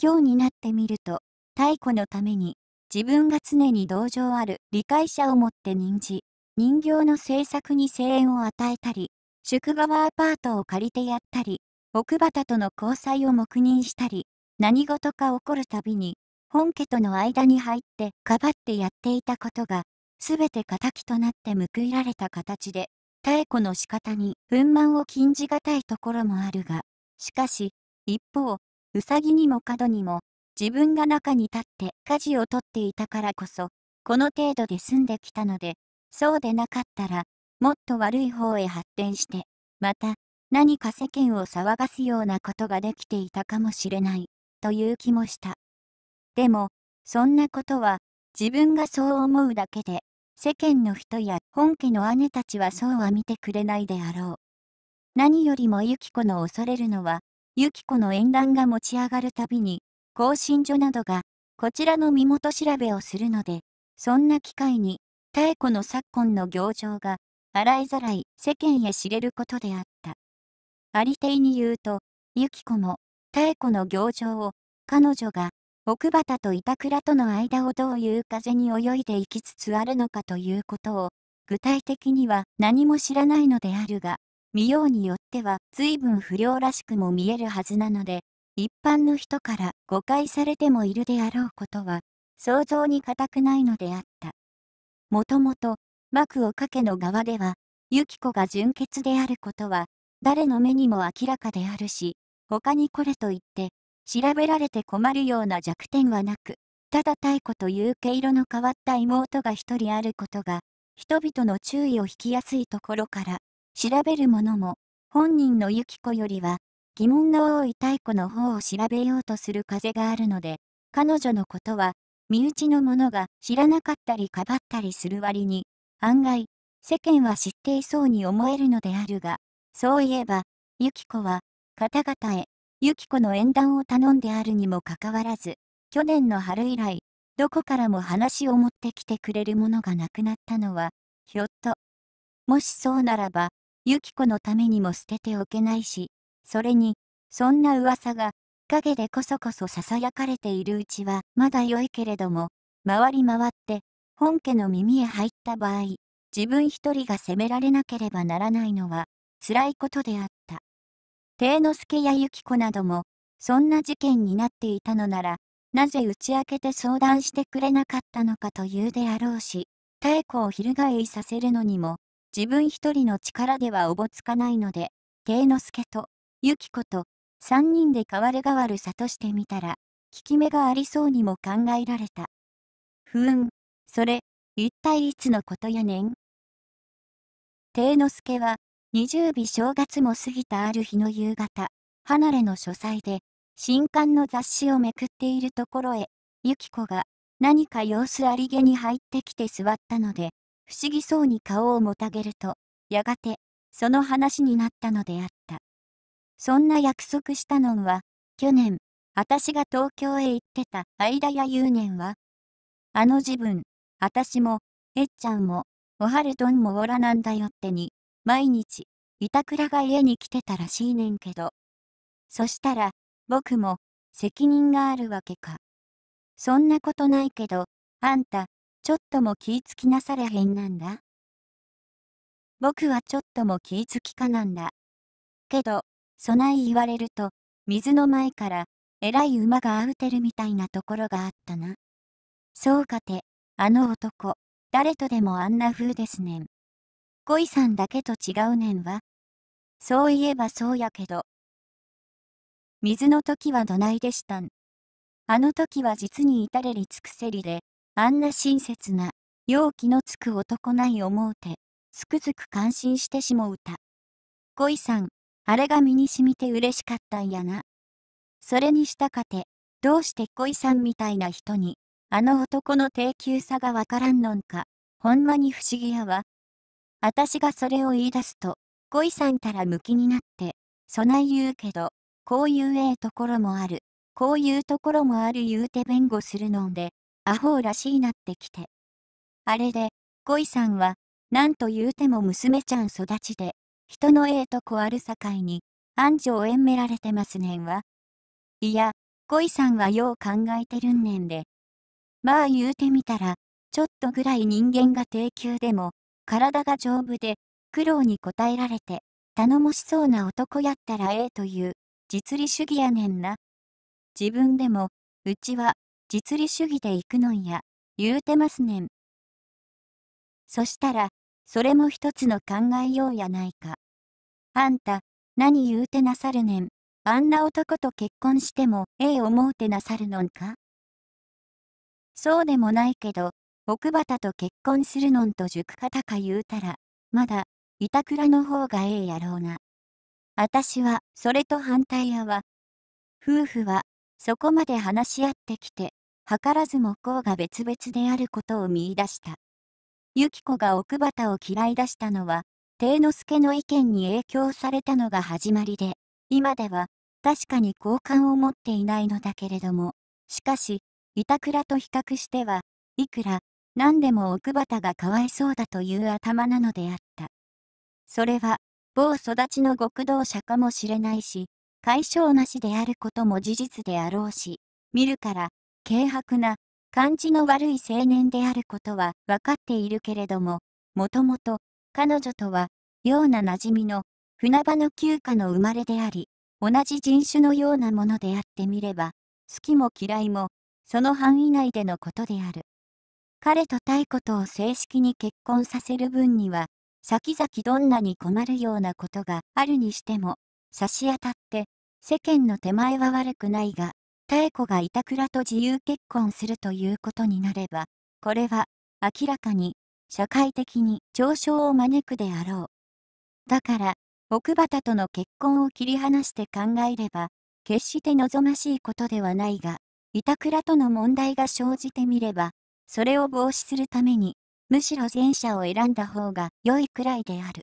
[SPEAKER 1] 今日になってみると、太子のために、自分が常に同情ある理解者をもって任じ、人形の制作に声援を与えたり、宿川アパートを借りてやったり、奥畑との交際を黙認したり、何事か起こるたびに、本家との間に入ってかばってやっていたことが、すべて敵となって報いられた形で、妙子の仕方に憤満を禁じがたいところもあるが、しかし、一方、うさぎにも角にも、自分が中に立って舵を取っていたからこそ、この程度で済んできたので、そうでなかったら、もっと悪い方へ発展して、また、何か世間を騒がすようなことができていたかもしれない、という気もした。でも、そんなことは、自分がそう思うだけで、世間の人や本家の姉たちはそうは見てくれないであろう。何よりもユキコの恐れるのは、ユキコの縁談が持ち上がるたびに、更新所などが、こちらの身元調べをするので、そんな機会に、妙子の昨今の行情が、洗いざらい世間へ知れることであった。ありていに言うと、ユキコも、妙子の行情を、彼女が奥畑と板倉との間をどういう風に泳いでいきつつあるのかということを、具体的には何も知らないのであるが、見ようによっては随分不良らしくも見えるはずなので、一般の人から誤解されてもいるであろうことは、想像に難くないのであった。もともと、幕をかけの側では、ユキコが純潔であることは、誰の目にも明らかであるし、他にこれといって、調べられて困るような弱点はなく、ただ太鼓という毛色の変わった妹が一人あることが、人々の注意を引きやすいところから、調べる者も、本人のユキコよりは、疑問の多い太鼓の方を調べようとする風があるので、彼女のことは、身内の者が知らなかったりかばったりする割に、案外、世間は知っていそうに思えるのであるが、そういえば、ユキコは、方々へ、ユキコの縁談を頼んであるにもかかわらず、去年の春以来、どこからも話を持ってきてくれるものがなくなったのは、ひょっと。もしそうならば、ユキコのためにも捨てておけないし、それに、そんな噂が、陰でこそこそ囁かれているうちはまだ良いけれども、回り回って、本家の耳へ入った場合、自分一人が責められなければならないのは、辛いことであった。帝之助や由紀子なども、そんな事件になっていたのなら、なぜ打ち明けて相談してくれなかったのかというであろうし、太子を翻いさせるのにも、自分一人の力ではおぼつかないので、帝之助と、由紀子と、三人で代わる代わる諭してみたら、効き目がありそうにも考えられた。ふん、それ、一体いつのことやねん。帝之助は、20日正月も過ぎたある日の夕方、離れの書斎で、新刊の雑誌をめくっているところへ、ゆき子が、何か様子ありげに入ってきて座ったので、不思議そうに顔をもたげると、やがて、その話になったのであった。そんな約束したのんは、去年、私が東京へ行ってた間や祐年は、あの自分、私も、えっちゃんも、おはるどんもおらなんだよってに、毎日、板倉が家に来てたらしいねんけど。そしたら、僕も、責任があるわけか。そんなことないけど、あんた、ちょっとも気ぃつきなされへんなんだ。僕はちょっとも気ぃつきかなんだ。けど、そない言われると、水の前から、えらい馬が合うてるみたいなところがあったな。そうかて、あの男、誰とでもあんな風ですねん。恋さんだけと違うねんわ。そういえばそうやけど。水の時はどないでしたん。あの時は実に至れり尽くせりで、あんな親切な、容器のつく男ない思うて、つくづく感心してしもうた。恋さん、あれが身にしみて嬉しかったんやな。それにしたかて、どうして恋さんみたいな人に、あの男の低級さがわからんのんか、ほんまに不思議やわ。私がそれを言い出すと、恋イさんたら向きになって、そない言うけど、こういうええところもある、こういうところもある言うて弁護するのんで、アホらしいなってきて。あれで、恋イさんは、なんと言うても娘ちゃん育ちで、人のええとこあるさかいに、安城んめられてますねんわ。いや、恋イさんはよう考えてるんねんで。まあ言うてみたら、ちょっとぐらい人間が低級でも、体が丈夫で、苦労に応えられて、頼もしそうな男やったらええという、実利主義やねんな。自分でも、うちは、実利主義で行くのんや、言うてますねん。そしたら、それも一つの考えようやないか。あんた、何言うてなさるねん。あんな男と結婚してもええ思うてなさるのんかそうでもないけど、奥畑と結婚するのんと塾たか言うたら、まだ、板倉の方がええやろうな。あたしは、それと反対やわ。夫婦は、そこまで話し合ってきて、図らずも功が別々であることを見出した。由紀子が奥畑を嫌い出したのは、定之助の意見に影響されたのが始まりで、今では、確かに好感を持っていないのだけれども、しかし、板倉と比較しては、いくら、何でも奥畑がかわいそうだという頭なのであった。それは、某育ちの極道者かもしれないし、解消なしであることも事実であろうし、見るから、軽薄な、感じの悪い青年であることは分かっているけれども、もともと、彼女とは、ような馴染みの、船場の旧家の生まれであり、同じ人種のようなものであってみれば、好きも嫌いも、その範囲内でのことである。彼と太子とを正式に結婚させる分には、先々どんなに困るようなことがあるにしても、差し当たって、世間の手前は悪くないが、妙子が板倉と自由結婚するということになれば、これは明らかに社会的に上昇を招くであろう。だから、奥畑との結婚を切り離して考えれば、決して望ましいことではないが、板倉との問題が生じてみれば、それを防止するために、むしろ前者を選んだ方が良いくらいである。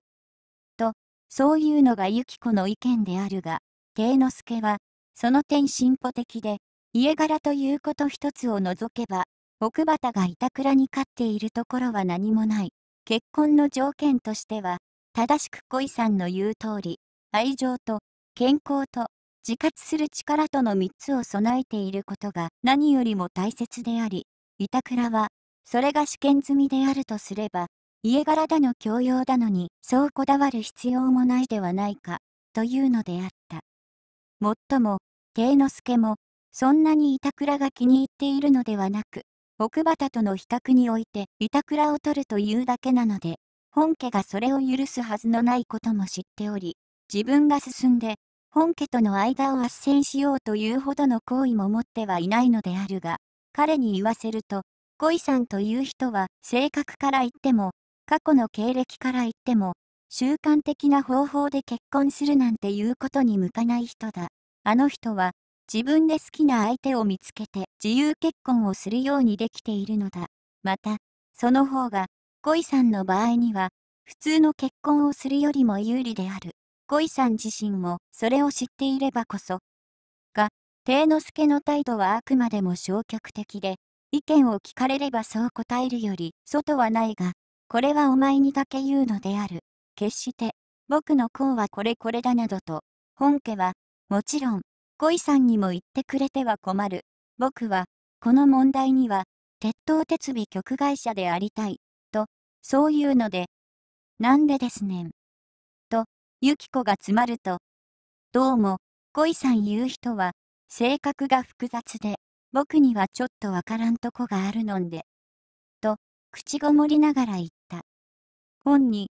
[SPEAKER 1] と、そういうのがユキ子の意見であるが、帝之助は、その点進歩的で、家柄ということ一つを除けば、奥畑が板倉に飼っているところは何もない。結婚の条件としては、正しく恋さんの言う通り、愛情と健康と自活する力との3つを備えていることが何よりも大切であり、板倉は、それが試験済みであるとすれば、家柄だの教養だのに、そうこだわる必要もないではないか、というのであった。もっとも、帝之助も、そんなに板倉が気に入っているのではなく、奥畑との比較において板倉を取るというだけなので、本家がそれを許すはずのないことも知っており、自分が進んで、本家との間を斡旋しようというほどの行為も持ってはいないのであるが、彼に言わせると、恋イさんという人は性格から言っても、過去の経歴から言っても、習慣的な方法で結婚するなんていうことに向かない人だ。あの人は自分で好きな相手を見つけて自由結婚をするようにできているのだ。また、その方が、恋イさんの場合には、普通の結婚をするよりも有利である。恋イさん自身もそれを知っていればこそ、が、帝之助の態度はあくまでも消極的で、意見を聞かれればそう答えるより、外はないが、これはお前にだけ言うのである。決して、僕の功はこれこれだなどと、本家は、もちろん、恋さんにも言ってくれては困る。僕は、この問題には、鉄塔鉄尾局外者でありたい、と、そういうので、なんでですねん。と、ゆき子が詰まると、どうも、恋さん言う人は、性格が複雑で、僕にはちょっとわからんとこがあるのんで。と、口ごもりながら言った。本に、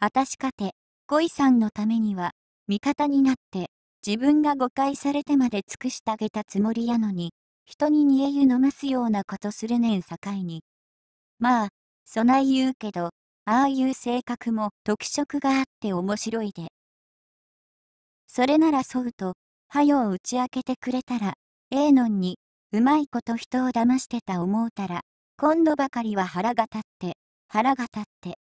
[SPEAKER 1] あたしかて、恋さんのためには、味方になって、自分が誤解されてまで尽くしてあげたつもりやのに、人に煮え湯飲ますようなことするねん境に。まあ、そない言うけど、ああいう性格も特色があって面白いで。それならそうと、はよ打ち明けてくれたら、ええのんに、うまいこと人を騙してた思うたら、今度ばかりは腹が立って、腹が立って。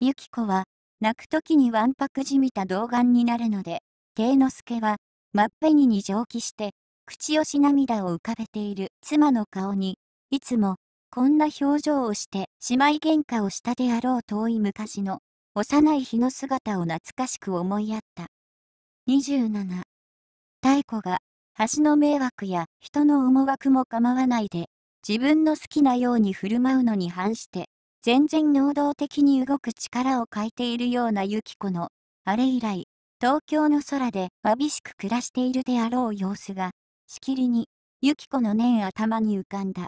[SPEAKER 1] ゆき子は、泣く時にわんぱくじみた童顔になるので、貞之助は、まっぺにに上気して、口をし涙を浮かべている妻の顔に、いつも、こんな表情をして姉妹喧嘩をしたであろう遠い昔の幼い日の姿を懐かしく思いやった。27太古が、橋の迷惑や人の思惑も構わないで、自分の好きなように振る舞うのに反して、全然能動的に動く力を欠いているようなユキコの、あれ以来、東京の空でわびしく暮らしているであろう様子が、しきりに、ユキコの念頭に浮かんだ。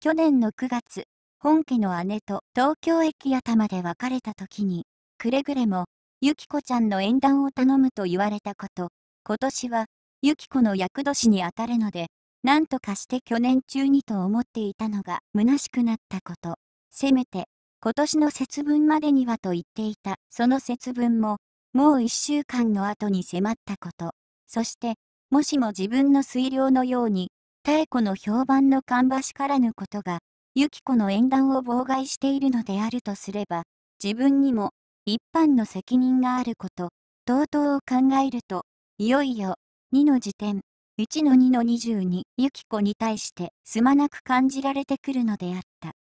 [SPEAKER 1] 去年の9月、本家の姉と東京駅頭で別れた時に、くれぐれも、ユキコちゃんの縁談を頼むと言われたこと、今年は、ユキコの厄年にあたるので、なんとかして去年中にと思っていたのが虚しくなったこと。せめて、今年の節分までにはと言っていた、その節分も、もう一週間の後に迫ったこと。そして、もしも自分の水量のように、妙子の評判の芳しからぬことが、ユキコの縁談を妨害しているのであるとすれば、自分にも、一般の責任があること、等々を考えると、いよいよ、2の時点、1の2の22、ユキコに対してすまなく感じられてくるのであった。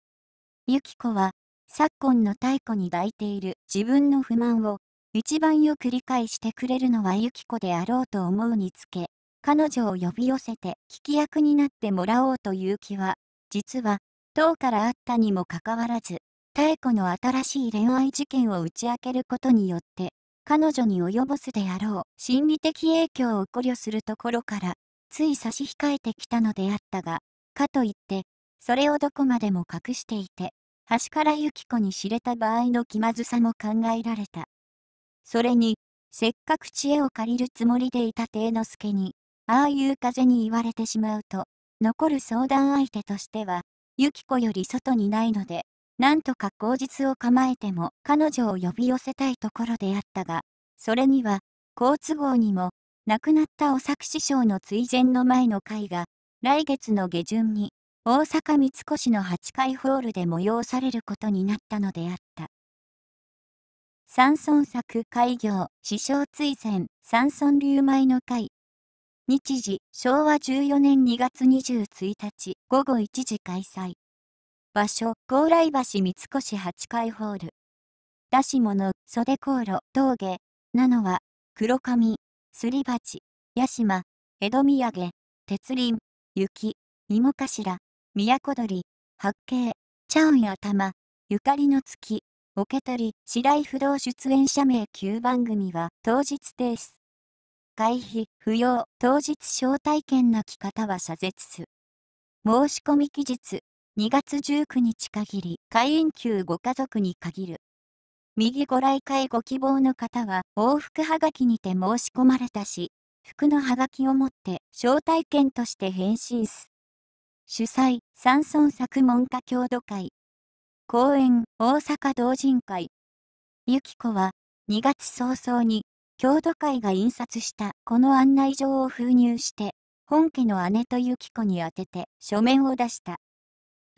[SPEAKER 1] ユキコは、昨今の太古に抱いている自分の不満を、一番よく理解してくれるのはユキコであろうと思うにつけ、彼女を呼び寄せて聞き役になってもらおうという気は、実は、党からあったにもかかわらず、妙子の新しい恋愛事件を打ち明けることによって、彼女に及ぼすであろう心理的影響を考慮するところからつい差し控えてきたのであったがかといってそれをどこまでも隠していて端からユキコに知れた場合の気まずさも考えられたそれにせっかく知恵を借りるつもりでいた貞之助にああいう風に言われてしまうと残る相談相手としてはユキコより外にないのでなんとか口実を構えても彼女を呼び寄せたいところであったが、それには、好都合にも、亡くなったお作師匠の追善の前の会が、来月の下旬に、大阪三越の8階ホールで催されることになったのであった。三村作開業、師匠追善、三村流米の会。日時、昭和14年2月21日、午後1時開催。場所、高麗橋三越8階ホール。出し物、袖航路、峠、なのは、黒髪、すり鉢、屋島、江戸土産、鉄輪、雪、芋頭、都鳥、八景、茶音頭、ゆかりの月、受け取り、白井不動出演者名9番組は当日です。会費、不要、当日招待券な着方は謝絶す。申し込み期日、2月19日限り会員級ご家族に限る。右ご来会ご希望の方は往復はがきにて申し込まれたし、服のはがきを持って招待券として返信す。主催、山村作文家郷土会。公演、大阪同人会。ゆき子は、2月早々に、郷土会が印刷したこの案内状を封入して、本家の姉とゆき子に宛てて書面を出した。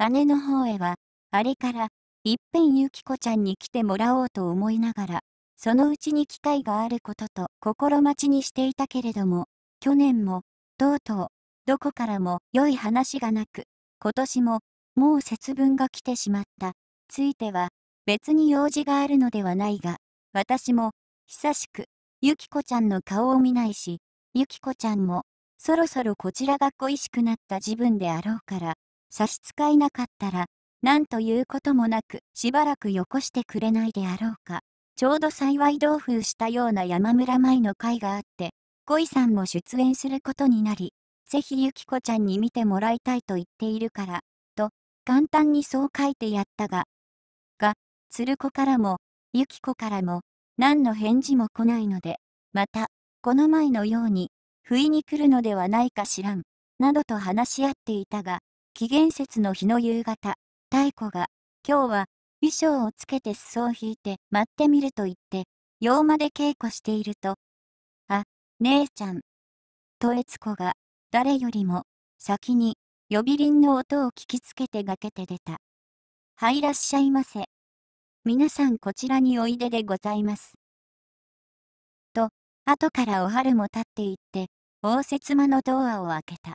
[SPEAKER 1] 姉の方へは、あれから、いっぺんゆきこちゃんに来てもらおうと思いながら、そのうちに機会があることと心待ちにしていたけれども、去年も、とうとう、どこからも良い話がなく、今年も、もう節分が来てしまった。ついては、別に用事があるのではないが、私も、久しく、ゆきこちゃんの顔を見ないし、ゆきこちゃんも、そろそろこちらが恋しくなった自分であろうから、差し支えなかったら、なんということもなく、しばらくよこしてくれないであろうか。ちょうど幸い同封したような山村舞の会があって、恋さんも出演することになり、ぜひゆきこちゃんに見てもらいたいと言っているから、と、簡単にそう書いてやったが、が、鶴子からも、ゆきこからも、何の返事も来ないので、また、この前のように、不意に来るのではないかしらん、などと話し合っていたが、紀元節の日の夕方、太子が、今日は、衣装をつけて裾を引いて待ってみると言って、洋まで稽古していると、あ、姉ちゃん。と悦子が、誰よりも、先に、呼び鈴の音を聞きつけて崖けて出た。はいらっしゃいませ。皆さんこちらにおいででございます。と、後からお春も立っていって、応接間のドアを開けた。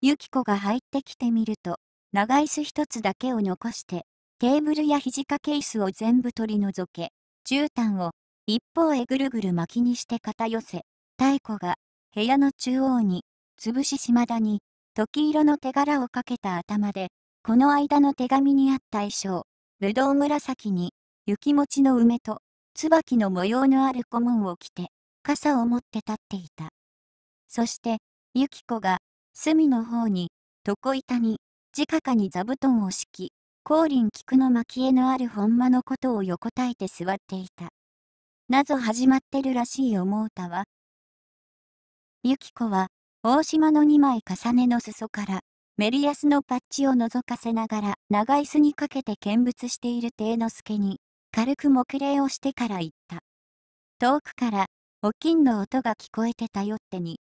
[SPEAKER 1] ユキコが入ってきてみると、長椅子一つだけを残して、テーブルや肘掛け椅子を全部取り除け、絨毯を一方へぐるぐる巻きにして片寄せ、太子が部屋の中央に、潰し島田に、時色の手柄をかけた頭で、この間の手紙にあった衣装、ぶどう紫に、雪餅の梅と、椿の模様のある小紋を着て、傘を持って立っていた。そして、ゆき子が、隅の方に、床板に、直下に座布団を敷き、光輪菊の蒔絵のあるほんまのことを横たえて座っていた。謎始まってるらしい思うたわ。ゆき子は、大島の2枚重ねの裾から、メリヤスのパッチを覗かせながら、長椅子にかけて見物している定之助に、軽く目礼をしてから言った。遠くから、お金の音が聞こえてたよってに。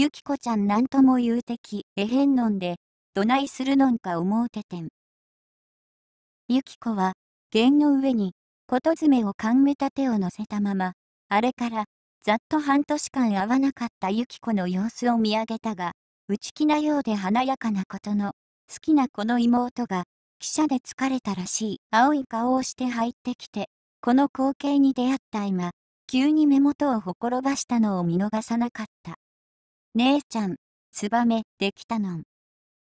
[SPEAKER 1] ゆきこちゃんなんとも言うてき、えへんのんで、どないするのんか思うててん。ゆきこは、弦の上に、ことづめをかんめた手を乗せたまま、あれから、ざっと半年間会わなかったゆきこの様子を見上げたが、内気なようで華やかなことの、好きなこの妹が、汽車で疲れたらしい青い顔をして入ってきて、この光景に出会った今、急に目元をほころばしたのを見逃さなかった。姉ちゃん、ツバメ、できたのん。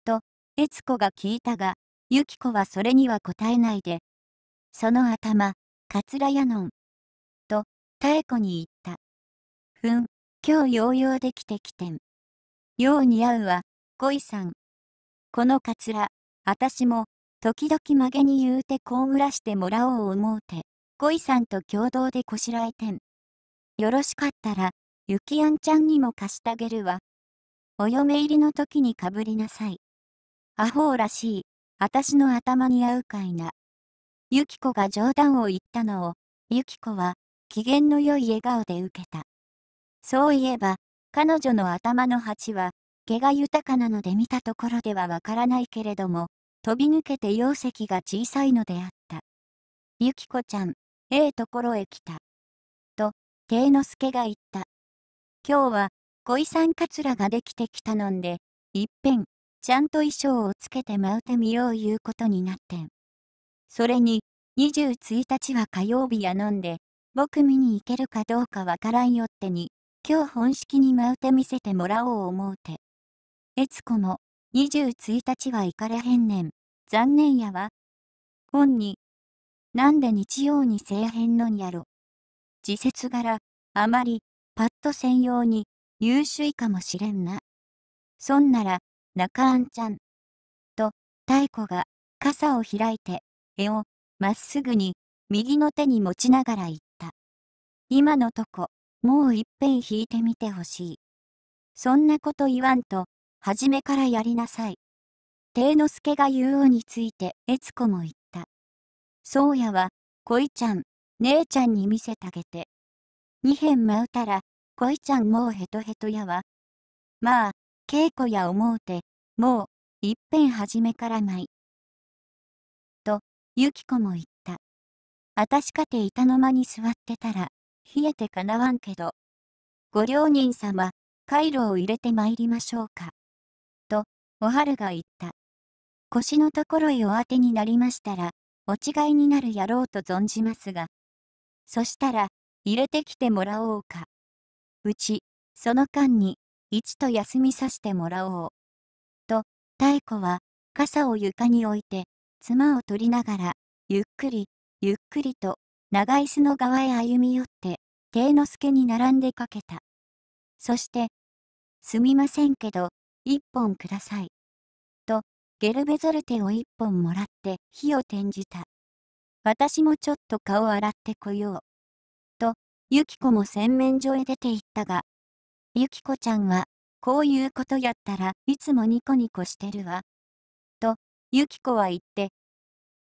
[SPEAKER 1] と、悦子が聞いたが、ゆき子はそれには答えないで、その頭、かつらやのん。と、妙子に言った。ふん、今日ようようできてきてん。よう似合うわ、こいさん。このかつら、あたしも、時々曲げに言うてこうらしてもらおう思うて、こいさんと共同でこしらえてん。よろしかったら、ゆきやんちゃんにも貸してあげるわ。お嫁入りの時にかぶりなさい。アホーらしい、あたしの頭に合うかいな。ゆきこが冗談を言ったのを、ゆきこは、機嫌の良い笑顔で受けた。そういえば、彼女の頭の鉢は、毛が豊かなので見たところではわからないけれども、飛び抜けて容積が小さいのであった。ゆきこちゃん、ええところへ来た。と、ていのすけが言った。今日は、小さんかつらができてきたのんで、いっぺん、ちゃんと衣装をつけて舞うてみよういうことになってん。それに、21日は火曜日やのんで、僕見に行けるかどうかわからんよってに、今日本式に舞うて見せてもらおう思うて。えつこも、21日は行かれへんねん。残念やわ。本に、なんで日曜にせえへんのんやろ。時節柄、あまり、パッと専用に優秀いかもしれんな。そんなら、中あんちゃん。と、太子が傘を開いて、絵をまっすぐに右の手に持ちながら言った。今のとこ、もういっぺん引いてみてほしい。そんなこと言わんと、初めからやりなさい。帝之助が言ううについて、悦子も言った。そうやは、恋ちゃん、姉ちゃんに見せたげて。二辺舞うたら、恋ちゃんもうヘトヘトやわ。まあ、稽古や思うて、もう、いっぺん初めからまい。と、ゆき子も言った。あたしかて板の間に座ってたら、冷えてかなわんけど。ご両人様、回路を入れてまいりましょうか。と、おはるが言った。腰のところへお当てになりましたら、お違いになるやろうと存じますが。そしたら、入れてきてもらおうか。うち、その間に、一と休みさせてもらおう。と、太子は、傘を床に置いて、妻を取りながら、ゆっくり、ゆっくりと、長椅子の側へ歩み寄って、帝之助に並んでかけた。そして、すみませんけど、一本ください。と、ゲルベゾルテを一本もらって火を転じた。私もちょっと顔洗ってこよう。ゆきこも洗面所へ出て行ったが、ゆきこちゃんは、こういうことやったらいつもニコニコしてるわ。と、ゆきこは言って、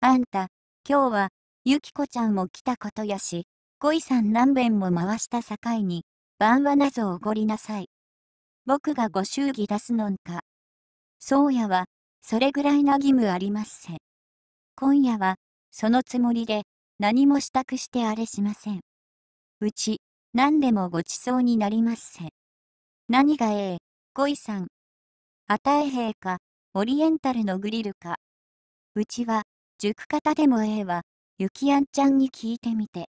[SPEAKER 1] あんた、今日は、ゆきこちゃんも来たことやし、恋さん何遍も回した境に、晩はなぞおごりなさい。僕がご祝儀出すのんか。そうやは、それぐらいな義務ありますせ。今夜は、そのつもりで、何も支度してあれしません。うち、何でもごちそうになりますせ。何がええ、恋さん。与え兵か、オリエンタルのグリルか。うちは、熟方でもええわ、ゆきやんちゃんに聞いてみて。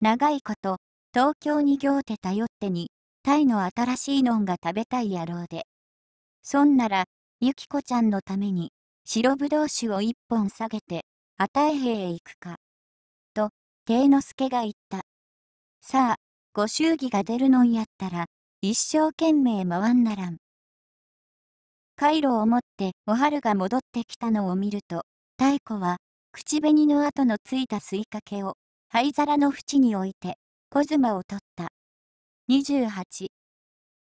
[SPEAKER 1] 長いこと、東京に行て頼ってに、タイの新しいのんが食べたい野郎で。そんなら、ゆきこちゃんのために、白ぶどう酒を一本下げて、与え兵へ行くか。と、て之助が言った。さあ、ご祝儀が出るのんやったら、一生懸命回んならん。回路を持っておはるが戻ってきたのを見ると、太子は、口紅の跡のついたすいかけを、灰皿の縁に置いて、小妻を取った。28。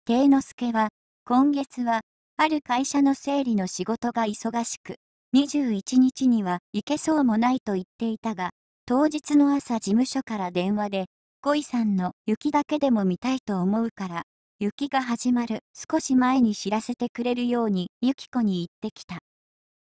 [SPEAKER 1] 帝之助は、今月は、ある会社の整理の仕事が忙しく、21日には行けそうもないと言っていたが、当日の朝事務所から電話で、恋さんの雪だけでも見たいと思うから、雪が始まる少し前に知らせてくれるようにゆき子に言ってきた。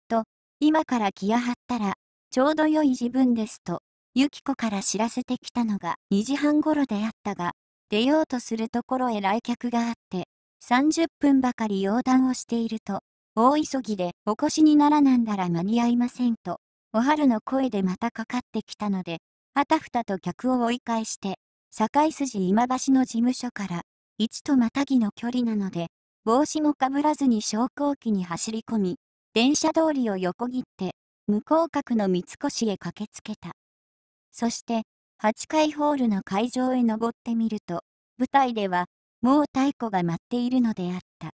[SPEAKER 1] と、今から気や張ったら、ちょうど良い自分ですと、ゆき子から知らせてきたのが2時半頃であったが、出ようとするところへ来客があって、30分ばかり横断をしていると、大急ぎでお越しにならなんだら間に合いませんと、お春の声でまたかかってきたので、あたふたと客を追い返して、堺筋今橋の事務所から1とまたぎの距離なので帽子もかぶらずに昇降機に走り込み電車通りを横切って向こう角の三越へ駆けつけたそして8階ホールの会場へ登ってみると舞台ではもう太鼓が舞っているのであった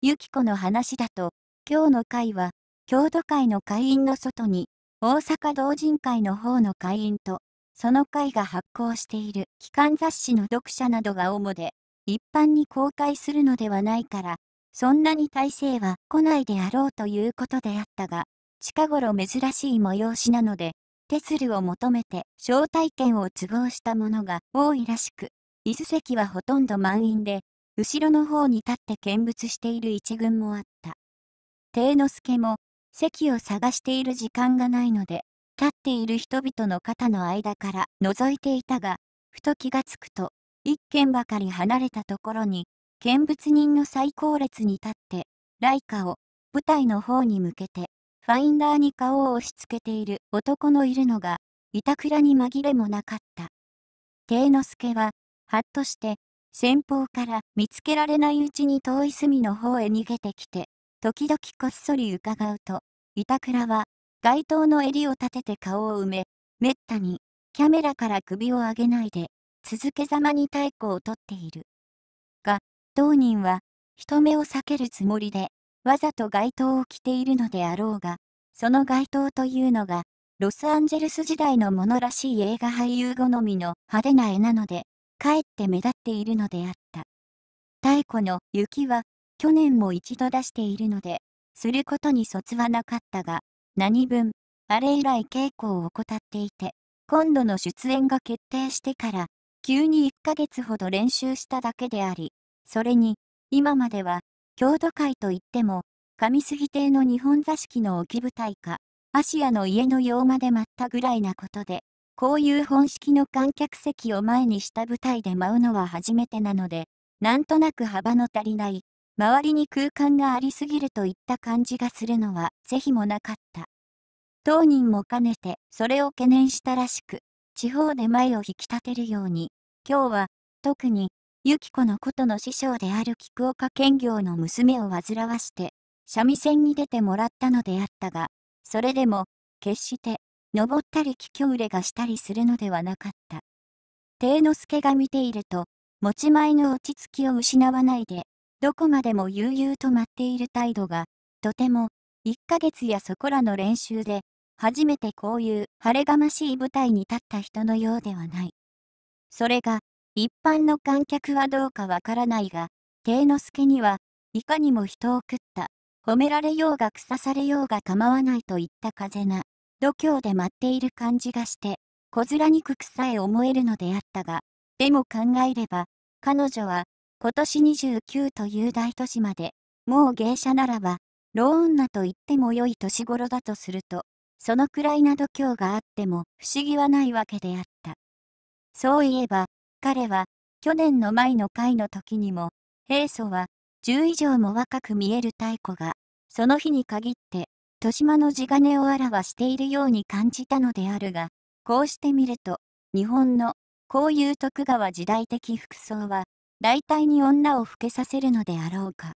[SPEAKER 1] ゆき子の話だと今日の会は郷土会の会員の外に大阪同人会の方の会員とその会が発行している機関雑誌の読者などが主で、一般に公開するのではないから、そんなに大勢は来ないであろうということであったが、近頃珍しい催しなので、手鶴を求めて招待券を都合した者が多いらしく、伊豆席はほとんど満員で、後ろの方に立って見物している一軍もあった。帝之助も、席を探している時間がないので、立っている人々の肩の間から覗いていたが、ふと気がつくと、一軒ばかり離れたところに、見物人の最高列に立って、ライカを舞台の方に向けて、ファインダーに顔を押し付けている男のいるのが、板倉に紛れもなかった。帝之助は、はっとして、先方から見つけられないうちに遠い隅の方へ逃げてきて、時々こっそり伺うと、板倉は街灯の襟を立てて顔を埋め、めったに、キャメラから首を上げないで、続けざまに太鼓を取っている。が、当人は、人目を避けるつもりで、わざと街灯を着ているのであろうが、その街灯というのが、ロサンゼルス時代のものらしい映画俳優好みの派手な絵なので、かえって目立っているのであった。太鼓の雪は、去年も一度出しているので、することに卒はなかったが、何分、あれ以来稽古を怠っていて、今度の出演が決定してから、急に1ヶ月ほど練習しただけであり、それに、今までは、郷土会といっても、上杉邸の日本座敷の置き舞台か、芦屋の家の用まで待ったぐらいなことで、こういう本式の観客席を前にした舞台で舞うのは初めてなので、なんとなく幅の足りない、周りに空間がありすぎるといった感じがするのは是非もなかった。当人も兼ねてそれを懸念したらしく、地方で前を引き立てるように、今日は特にユキ子のことの師匠である菊岡兼業の娘を煩わして三味線に出てもらったのであったが、それでも決して登ったり気売れがしたりするのではなかった。定之助が見ていると持ち前の落ち着きを失わないでどこまでも悠々と舞っている態度が、とても、1ヶ月やそこらの練習で、初めてこういう晴れがましい舞台に立った人のようではない。それが、一般の観客はどうかわからないが、帝之助には、いかにも人を食った、褒められようが腐されようが構わないといった風な、度胸で待っている感じがして、小面にくくさえ思えるのであったが、でも考えれば、彼女は、今年29という大都市まで、もう芸者ならば、老女と言っても良い年頃だとすると、そのくらいな度胸があっても不思議はないわけであった。そういえば、彼は、去年の前の回の時にも、平素は、10以上も若く見える太古が、その日に限って、豊島の地金をあらわしているように感じたのであるが、こうしてみると、日本の、こういう徳川時代的服装は、大体に女を老けさせるのであろうか。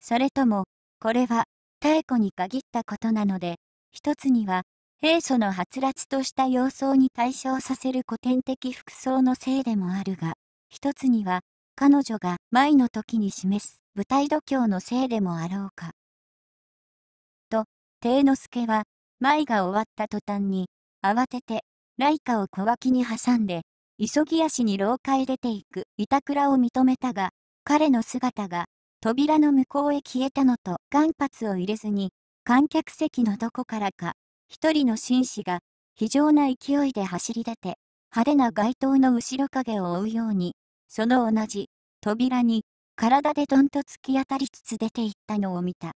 [SPEAKER 1] それとも、これは妙子に限ったことなので、一つには、平素のはつらつとした様相に対象させる古典的服装のせいでもあるが、一つには、彼女が舞の時に示す舞台度胸のせいでもあろうか。と、帝之助は、舞が終わった途端に、慌てて、ライカを小脇に挟んで、急ぎ足に廊下へ出ていく板倉を認めたが、彼の姿が扉の向こうへ消えたのと間髪を入れずに、観客席のどこからか、一人の紳士が非常な勢いで走り出て、派手な街灯の後ろ影を追うように、その同じ扉に体でどんと突き当たりつつ出ていったのを見た。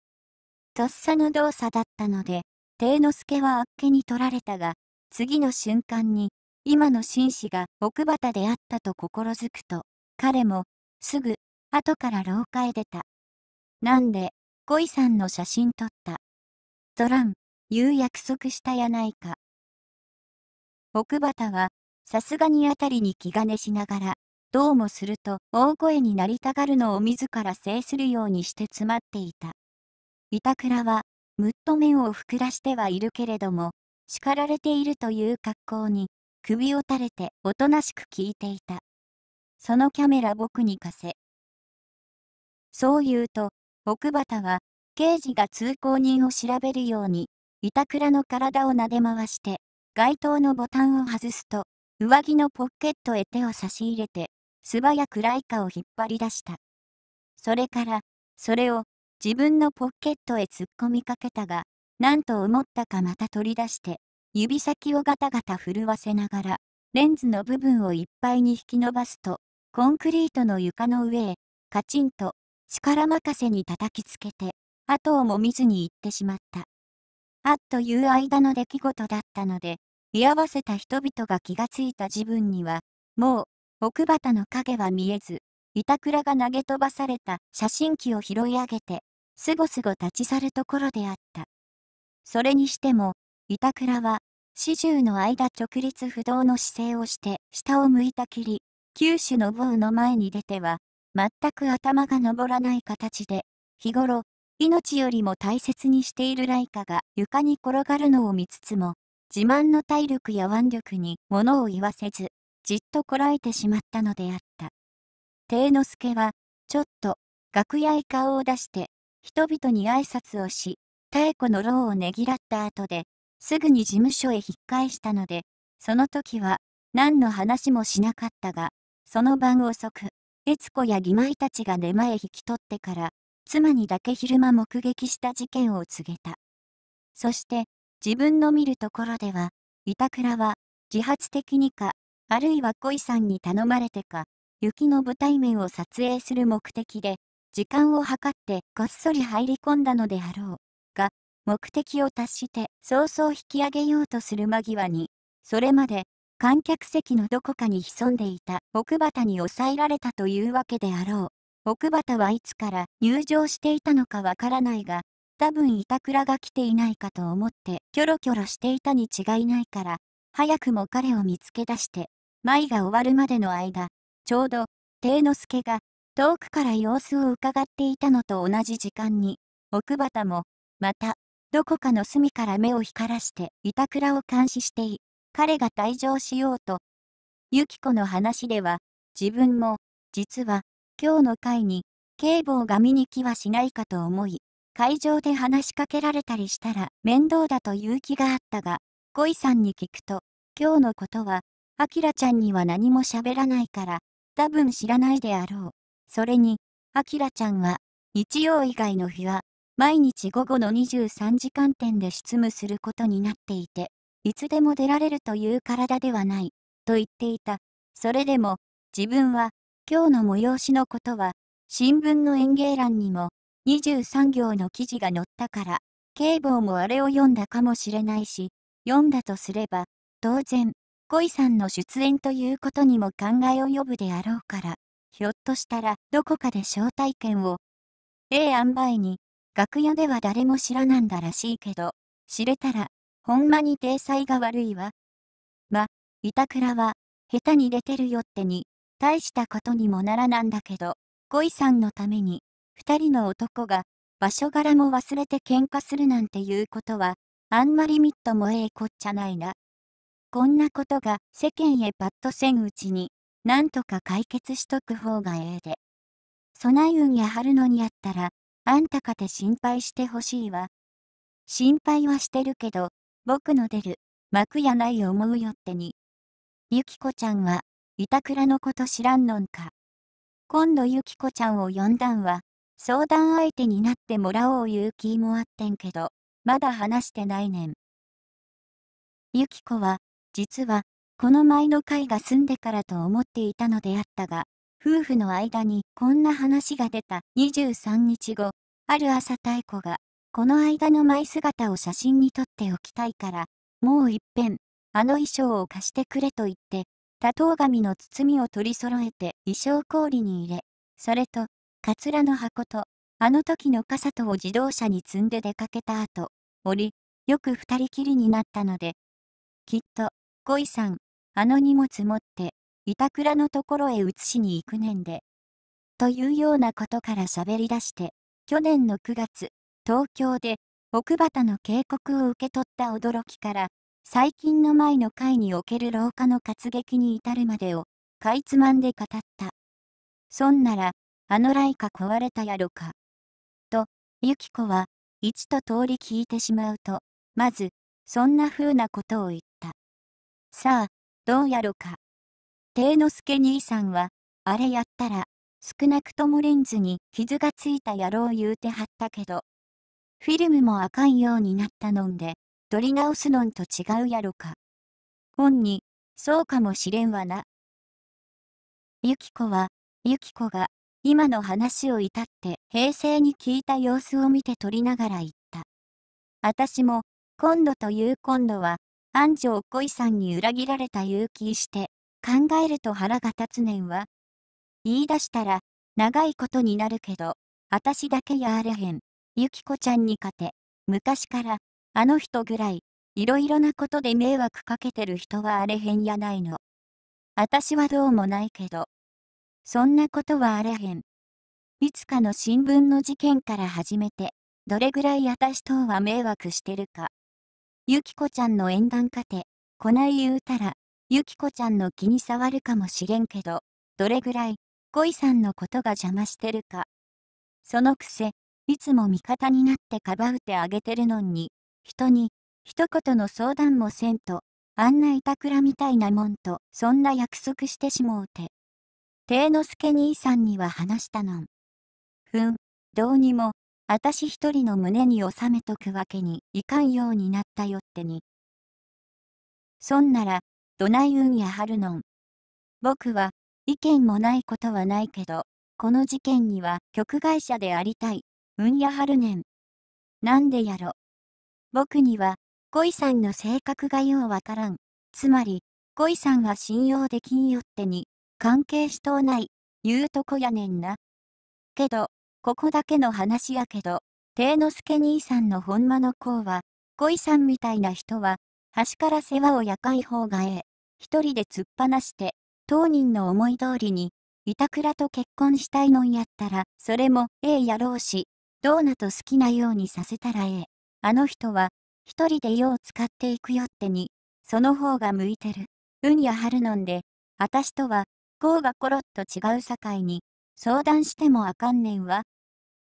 [SPEAKER 1] とっさの動作だったので、貞之助はあっけに取られたが、次の瞬間に、今の紳士が奥畑であったと心づくと、彼も、すぐ、後から廊下へ出た。なんで、恋さんの写真撮った。とらん、言う約束したやないか。奥畑は、さすがにあたりに気兼ねしながら、どうもすると大声になりたがるのを自ら制するようにして詰まっていた。板倉は、むっと面をふくらしてはいるけれども、叱られているという格好に首を垂れておとなしく聞いていた。そのキャメラ僕に貸せ。そう言うと、奥畑は、刑事が通行人を調べるように、板倉の体を撫で回して、街灯のボタンを外すと、上着のポッケットへ手を差し入れて、素早くライカを引っ張り出した。それから、それを自分のポッケットへ突っ込みかけたが、なんと思ったかまた取り出して、指先をガタガタ震わせながら、レンズの部分をいっぱいに引き伸ばすと、コンクリートの床の上へ、カチンと、力任せに叩きつけて、後をも見ずに行ってしまった。あっという間の出来事だったので、居合わせた人々が気がついた自分には、もう、奥畑の影は見えず、板倉が投げ飛ばされた写真機を拾い上げて、すごすご立ち去るところであった。それにしても、板倉は、始終の間直立不動の姿勢をして下を向いたきり、九州の坊の前に出ては、全く頭が上らない形で、日頃、命よりも大切にしているライカが床に転がるのを見つつも、自慢の体力や腕力に物を言わせず、じっとこらえてしまったのであった。帝之助は、ちょっと、楽屋へ顔を出して、人々に挨拶をし、妙子の労をねぎらった後で、すぐに事務所へ引っ返したので、その時は何の話もしなかったが、その晩遅く、悦子や義妹たちが出前へ引き取ってから、妻にだけ昼間目撃した事件を告げた。そして、自分の見るところでは、板倉は自発的にか、あるいは恋さんに頼まれてか、雪の舞台面を撮影する目的で、時間を計ってこっそり入り込んだのであろう。が、目的を達して早々引き上げようとする間際に、それまで観客席のどこかに潜んでいた奥畑に抑えられたというわけであろう。奥畑はいつから入場していたのかわからないが、多分板倉が来ていないかと思ってキョロキョロしていたに違いないから、早くも彼を見つけ出して、舞が終わるまでの間、ちょうど、帝之助が、遠くから様子をうかがっていたのと同じ時間に、奥畑も、また、どこかの隅から目を光らして板倉を監視してい、彼が退場しようと。ユキ子の話では、自分も、実は、今日の会に、警棒が見に来はしないかと思い、会場で話しかけられたりしたら面倒だという気があったが、恋さんに聞くと、今日のことは、あきらちゃんには何も喋らないから、多分知らないであろう。それに、あきらちゃんは、日曜以外の日は、毎日午後の23時間点で執務することになっていて、いつでも出られるという体ではない、と言っていた。それでも、自分は、今日の催しのことは、新聞の演芸欄にも、23行の記事が載ったから、警棒もあれを読んだかもしれないし、読んだとすれば、当然、恋さんの出演ということにも考えを呼ぶであろうから、ひょっとしたら、どこかで招待券を、ええ塩梅に、楽屋では誰も知らなんだらしいけど、知れたら、ほんまに体裁が悪いわ。ま、板倉は、下手に出てるよってに、大したことにもならなんだけど、恋さんのために、二人の男が、場所柄も忘れて喧嘩するなんていうことは、あんまりみっともええこっちゃないな。こんなことが世間へパッとせんうちに、なんとか解決しとく方がええで。そないうんやはるのにあったら、あんたかて心配してほしいわ。心配はしてるけど、僕の出る幕やない思うよってに。ゆきこちゃんは、板倉のこと知らんのんか。今度ゆきこちゃんを呼んだんは、相談相手になってもらおういう気もあってんけど、まだ話してないねん。ゆきこは、実は、この前の会が済んでからと思っていたのであったが、夫婦の間にこんな話が出た23日後、ある朝太子が、この間の舞姿を写真に撮っておきたいから、もういっぺん、あの衣装を貸してくれと言って、多頭紙の包みを取り揃えて衣装氷に入れ、それと、カツラの箱と、あの時の傘とを自動車に積んで出かけた後、折、よく二人きりになったので、きっと、恋さん、あの荷物持って、板倉のところへ移しに行くねんで。というようなことから喋り出して、去年の9月、東京で奥畑の警告を受け取った驚きから、最近の前の回における廊下の活劇に至るまでを、かいつまんで語った。そんなら、あのライカ壊れたやろか。と、ゆきコは、一と通り聞いてしまうと、まず、そんな風なことを言った。さあ、どうやろか。帝之助兄さんは、あれやったら、少なくともレンズに傷がついた野郎言うてはったけど、フィルムもあかんようになったのんで、撮り直すのんと違うやろか。本に、そうかもしれんわな。ゆきこは、ゆきこが、今の話を至って平成に聞いた様子を見て撮りながら言った。私も、今度という今度は、安城恋さんに裏切られた勇気して、考えると腹が立つねんわ。言い出したら、長いことになるけど、あたしだけやあれへん。ゆきこちゃんに勝て、昔から、あの人ぐらい、いろいろなことで迷惑かけてる人はあれへんやないの。あたしはどうもないけど。そんなことはあれへん。いつかの新聞の事件から始めて、どれぐらいあたしとは迷惑してるか。ゆきこちゃんの縁談かて、こない言うたら、ゆきこちゃんの気に障るかもしれんけど、どれぐらい、恋さんのことが邪魔してるか。そのくせ、いつも味方になってかばうてあげてるのに、人に、一言の相談もせんと、あんな板倉みたいなもんと、そんな約束してしもうて。定之助兄さんには話したのん。ふん、どうにも、あたし一人の胸に収めとくわけにいかんようになったよってに。そんなら、どないうんやはるのん。僕は、意見もないことはないけど、この事件には局会社でありたい。うんやはるねん。なんでやろ。僕には、恋さんの性格がようわからん。つまり、恋さんは信用できんよってに、関係しとうない、言うとこやねんな。けど、ここだけの話やけど、定之助兄さんのほんまの子は、恋さんみたいな人は、端から世話を焼かい方がええ。一人で突っ放して、当人の思い通りに、板倉と結婚したいのんやったら、それもええやろうし、どうなと好きなようにさせたらええ。あの人は、一人で世を使っていくよってに、その方が向いてる。うんやはるのんで、あたしとは、こうがころっと違うさかいに、相談してもあかんねんわ。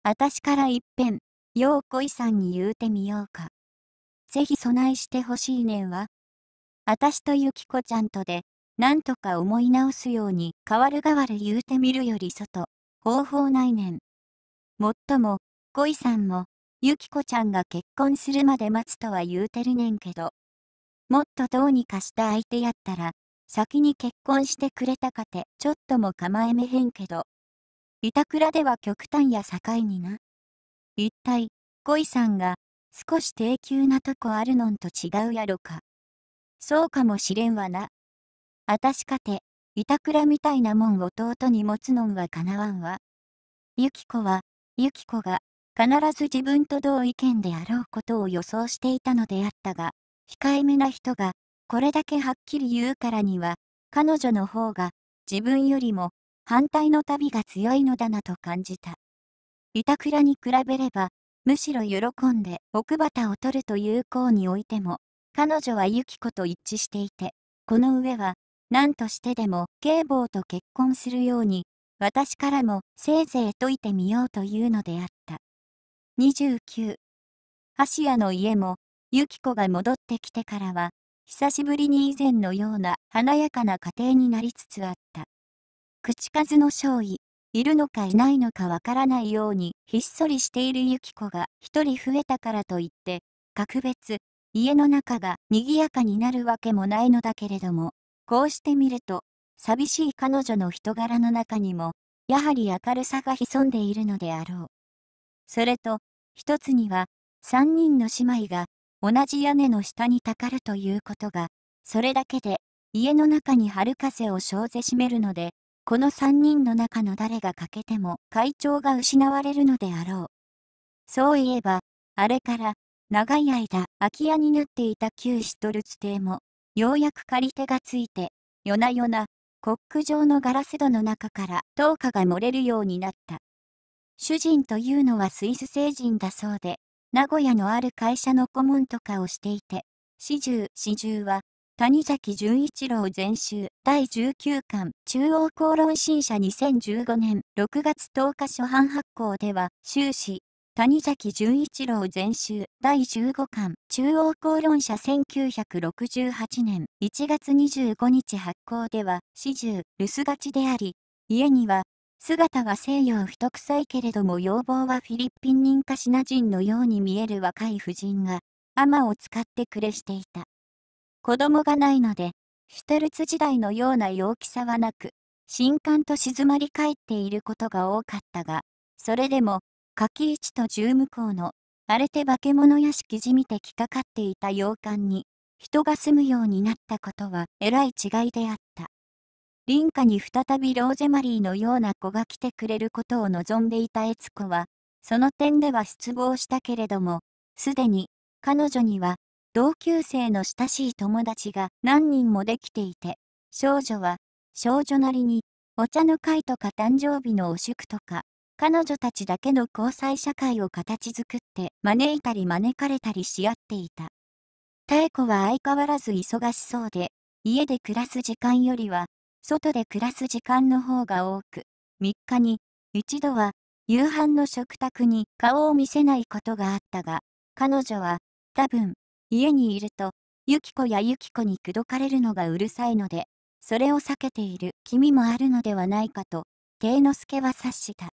[SPEAKER 1] あたしからいっぺん、ようこいさんに言うてみようか。ぜひ備えしてほしいねんわ。あたしとゆきこちゃんとで、なんとか思い直すように変わる変わる言うてみるより外、方法ないねん。もっとも、恋さんも、ゆきこちゃんが結婚するまで待つとは言うてるねんけど、もっとどうにかした相手やったら、先に結婚してくれたかてちょっとも構えめへんけど、板倉では極端や境にな。一体、恋さんが少し低級なとこあるのんと違うやろか。そうかもしれんわな。あたしかて、板倉みたいなもん弟に持つのんはかなわんわ。ゆき子は、ゆき子が、必ず自分と同意見であろうことを予想していたのであったが、控えめな人が、これだけはっきり言うからには、彼女の方が、自分よりも、反対の旅が強いのだなと感じた。板倉に比べれば、むしろ喜んで奥旗を取るという項においても、彼女はユキ子と一致していて、この上は、何としてでも警棒と結婚するように、私からもせいぜい解いてみようというのであった。29。芦屋の家も、ユキ子が戻ってきてからは、久しぶりに以前のような華やかな家庭になりつつあった。口数の少尉、いるのかいないのかわからないようにひっそりしているゆきコが一人増えたからといって、格別、家の中が賑やかになるわけもないのだけれども、こうして見ると、寂しい彼女の人柄の中にも、やはり明るさが潜んでいるのであろう。それと、一つには、三人の姉妹が、同じ屋根の下にたかるということが、それだけで、家の中に春風を生ぜしめるので、この三人の中の誰が欠けても会長が失われるのであろう。そういえば、あれから、長い間、空き家になっていた旧シトルツ邸も、ようやく借り手がついて、夜な夜な、コック状のガラス戸の中から灯火が漏れるようになった。主人というのはスイス星人だそうで、名古屋のある会社の顧問とかをしていて、始終始終は、谷崎潤一郎全集第19巻中央公論新社2015年6月10日初版発行では、終始谷崎潤一郎全集第15巻中央公論社1968年1月25日発行では始終留守がちであり家には姿は西洋太臭いけれども要望はフィリピン人かシナ人のように見える若い婦人が天を使ってくれしていた子供がないのでシュテルツ時代のような陽気さはなく新刊と静まり返っていることが多かったがそれでも柿市と十向こうの荒れて化け物屋敷じみてきかかっていた洋館に人が住むようになったことはえらい違いであった。林家に再びローゼマリーのような子が来てくれることを望んでいた悦子は、その点では失望したけれども、すでに彼女には同級生の親しい友達が何人もできていて、少女は少女なりにお茶の会とか誕生日のお祝とか彼女たちだけの交際社会を形作って招いたり招かれたりし合っていた。妙子は相変わらず忙しそうで、家で暮らす時間よりは、外で暮らす時間の方が多く、3日に、一度は、夕飯の食卓に顔を見せないことがあったが、彼女は、多分、家にいると、ゆきコやゆきコに口説かれるのがうるさいので、それを避けている気味もあるのではないかと、貞之助は察した。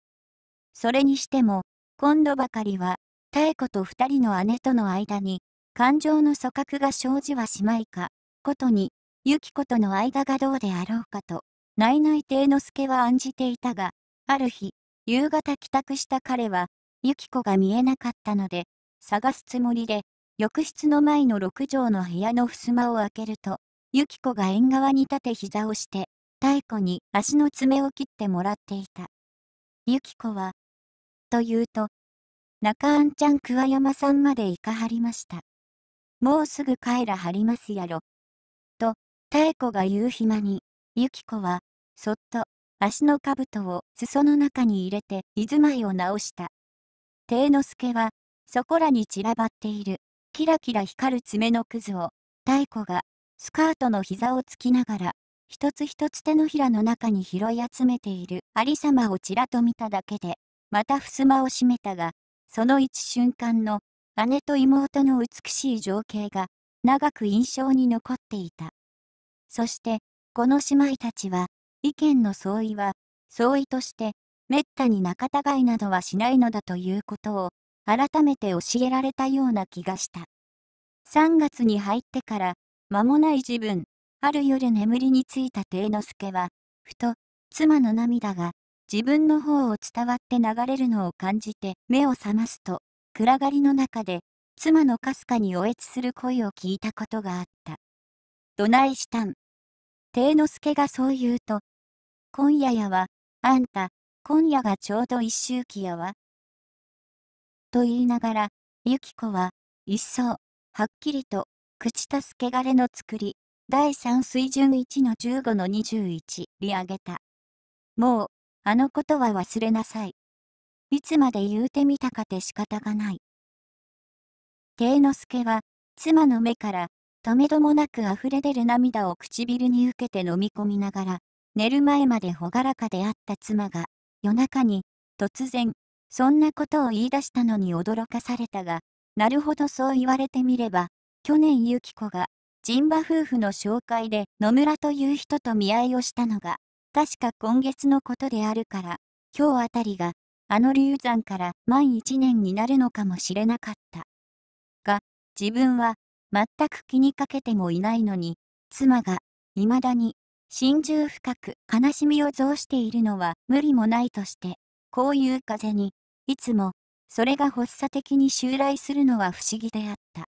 [SPEAKER 1] それにしても、今度ばかりは、妙子と二人の姉との間に、感情の組閣が生じはしまいか、ことに、ゆき子との間がどうであろうかと、内々亭之助は案じていたが、ある日、夕方帰宅した彼は、ゆき子が見えなかったので、探すつもりで、浴室の前の6畳の部屋の襖を開けると、ゆき子が縁側に立て膝をして、太子に足の爪を切ってもらっていた。ゆき子は、と言うと、中あんちゃん桑山さんまでいかはりました。もうすぐ帰らはりますやろ。と、妙子が言う暇に、ゆき子は、そっと、足の兜を裾の中に入れて、居住まいを直した。貞之助は、そこらに散らばっている、キラキラ光る爪のくずを、太子が、スカートの膝をつきながら、一つ一つ手のひらの中に拾い集めているありさまをちらと見ただけで、また襖を閉めたが、その一瞬間の姉と妹の美しい情景が長く印象に残っていた。そして、この姉妹たちは、意見の相違は、相違として、めったに仲違いなどはしないのだということを、改めて教えられたような気がした。3月に入ってから、間もない自分、ある夜眠りについた貞之助は、ふと、妻の涙が、自分の方を伝わって流れるのを感じて目を覚ますと、暗がりの中で、妻のかすかにおえつする声を聞いたことがあった。どないしたん。定之助がそう言うと、今夜やは、あんた、今夜がちょうど一周期やわ。と言いながら、ゆき子は、一層、はっきりと、口助けがれの作り、第3水準1の15の21、り上げた。もう、あのことは忘れなさい。いつまで言うてみたかて仕方がない。帝之助は、妻の目から、とめどもなく溢れ出る涙を唇に受けて飲み込みながら、寝る前まで朗らかであった妻が、夜中に、突然、そんなことを言い出したのに驚かされたが、なるほどそう言われてみれば、去年ゆき子が、陣馬夫婦の紹介で野村という人と見合いをしたのが、確か今月のことであるから、今日あたりが、あの流産から満一年になるのかもしれなかった。が、自分は、全く気にかけてもいないのに、妻が、未だに、心中深く悲しみを増しているのは無理もないとして、こういう風に、いつも、それが発作的に襲来するのは不思議であった。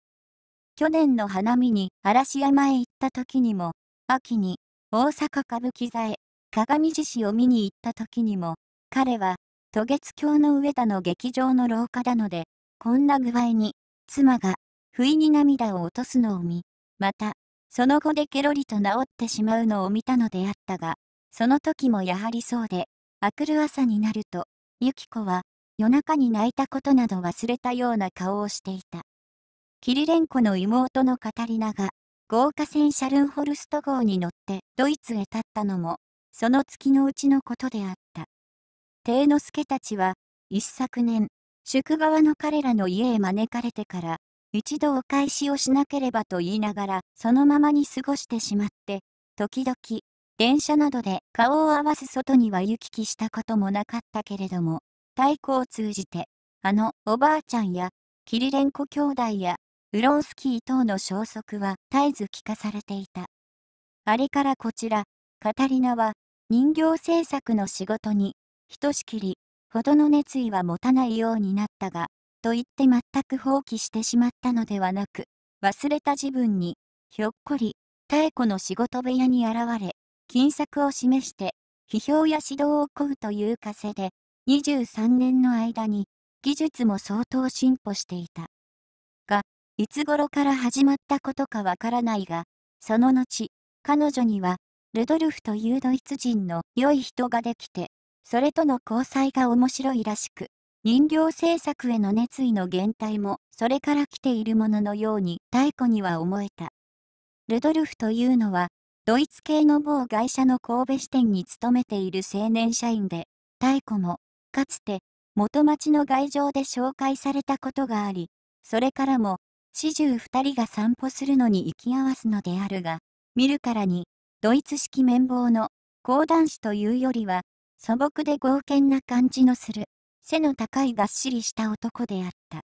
[SPEAKER 1] 去年の花見に嵐山へ行った時にも、秋に、大阪歌舞伎座へ鏡獅子を見に行った時にも、彼は、渡月橋の上田の劇場の廊下なので、こんな具合に、妻が、不意に涙を落とすのを見、また、その後でケロリと治ってしまうのを見たのであったが、その時もやはりそうで、明くる朝になると、ユキ子は、夜中に泣いたことなど忘れたような顔をしていた。キリレンコの妹のカタリナが、豪華船シャルンホルスト号に乗ってドイツへ立ったのも、その月のうちのことであった。帝之助たちは、一昨年、宿側の彼らの家へ招かれてから、一度お返しをしなければと言いながら、そのままに過ごしてしまって、時々、電車などで顔を合わす外には行き来したこともなかったけれども、太鼓を通じて、あのおばあちゃんや、キリレンコ兄弟や、ウロンスキー等の消息は絶えず聞かされていた。あれからこちら、カタリナは人形制作の仕事にひとしきりほどの熱意は持たないようになったがと言って全く放棄してしまったのではなく忘れた自分にひょっこり妙子の仕事部屋に現れ金策を示して批評や指導を請うという風で23年の間に技術も相当進歩していたがいつ頃から始まったことかわからないがその後彼女にはルドルフというドイツ人の良い人ができて、それとの交際が面白いらしく、人形政策への熱意の減退もそれから来ているもののように太古には思えた。ルドルフというのは、ドイツ系の某会社の神戸支店に勤めている青年社員で、太古も、かつて、元町の外場で紹介されたことがあり、それからも、始終二人が散歩するのに行き合わすのであるが、見るからに、ドイツ式綿棒の講談師というよりは、素朴で豪健な感じのする、背の高いがっしりした男であった。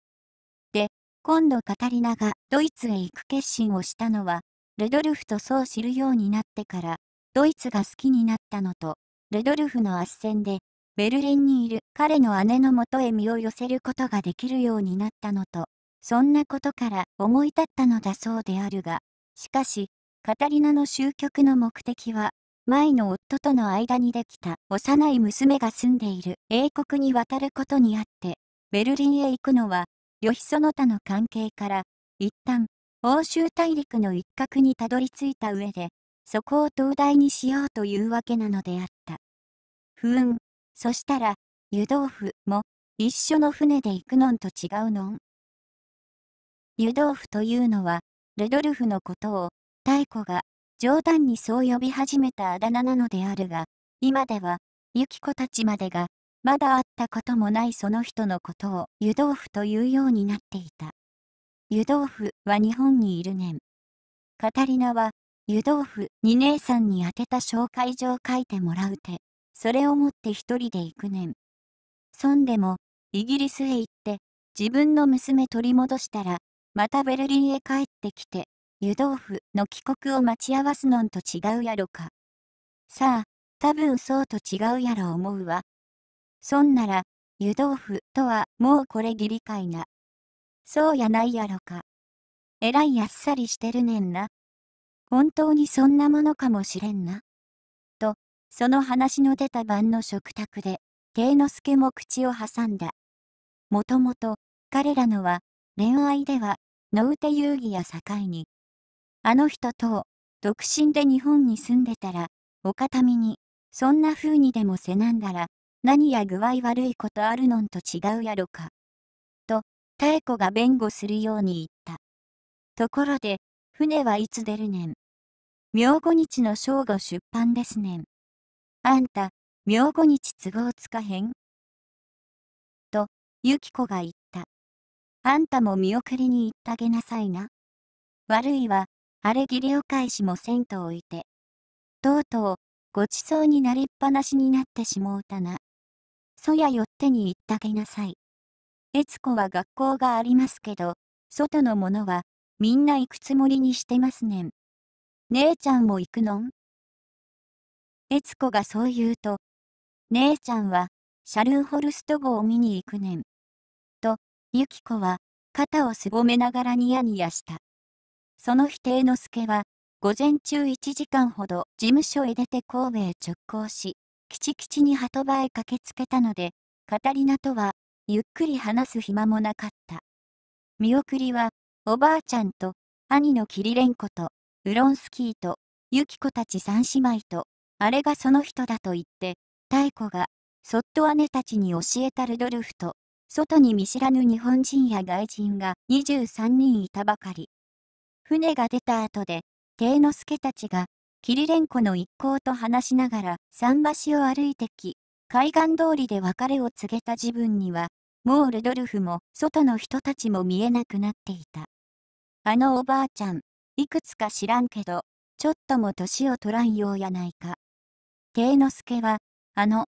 [SPEAKER 1] で、今度カタリナがドイツへ行く決心をしたのは、ルドルフとそう知るようになってから、ドイツが好きになったのと、ルドルフの圧戦で、ベルリンにいる彼の姉のもとへ身を寄せることができるようになったのと、そんなことから思い立ったのだそうであるが、しかし、カタリナの終局の目的は、前の夫との間にできた幼い娘が住んでいる英国に渡ることにあって、ベルリンへ行くのは、旅費その他の関係から、一旦、欧州大陸の一角にたどり着いた上で、そこを灯台にしようというわけなのであった。不運、そしたら、湯豆腐も、一緒の船で行くのんと違うのん。湯豆腐というのは、ルドルフのことを、太子が冗談にそう呼び始めたあだ名なのであるが、今では、ユキ子たちまでが、まだ会ったこともないその人のことを湯豆腐というようになっていた。湯豆腐は日本にいるねん。カタリナは、湯豆腐に姉さんに宛てた紹介状書いてもらうて、それを持って一人で行くねん。そんでも、イギリスへ行って、自分の娘取り戻したら、またベルリンへ帰ってきて、湯豆腐の帰国を待ち合わすのんと違うやろか。さあ、多分そうと違うやろ思うわ。そんなら、湯豆腐とはもうこれ義理かいな。そうやないやろか。えらいあっさりしてるねんな。本当にそんなものかもしれんな。と、その話の出た晩の食卓で、帝之助も口を挟んだ。もともと、彼らのは、恋愛では、野うて遊戯や境に、あの人と、独身で日本に住んでたら、お堅みに、そんな風にでもせなんだら、何や具合悪いことあるのんと違うやろか。と、妙子が弁護するように言った。ところで、船はいつ出るねん。明後日の正午出版ですねん。あんた、明後日都合つかへんと、ゆき子が言った。あんたも見送りに行ったげなさいな。悪いわ、あれ木お返しも銭湯をいて、とうとう、ごちそうになりっぱなしになってしもうたな。そやよってに行ったけなさい。悦子は学校がありますけど、外のものは、みんな行くつもりにしてますねん。姉ちゃんも行くのん悦子がそう言うと、姉ちゃんは、シャルンホルスト号を見に行くねん。と、ゆき子は、肩をすぼめながらニヤニヤした。その日定之助は、午前中1時間ほど事務所へ出て神戸へ直行し、きちきちに鳩場へ駆けつけたので、カタリナとは、ゆっくり話す暇もなかった。見送りは、おばあちゃんと、兄のキリレンコと、ウロンスキーと、ユキコたち三姉妹と、あれがその人だと言って、太子が、そっと姉たちに教えたルドルフと、外に見知らぬ日本人や外人が23人いたばかり。船が出た後で、帝之助たちが、キリレンコの一行と話しながら桟橋を歩いてき、海岸通りで別れを告げた自分には、もうルドルフも外の人たちも見えなくなっていた。あのおばあちゃん、いくつか知らんけど、ちょっとも年を取らんようやないか。帝之助は、あの、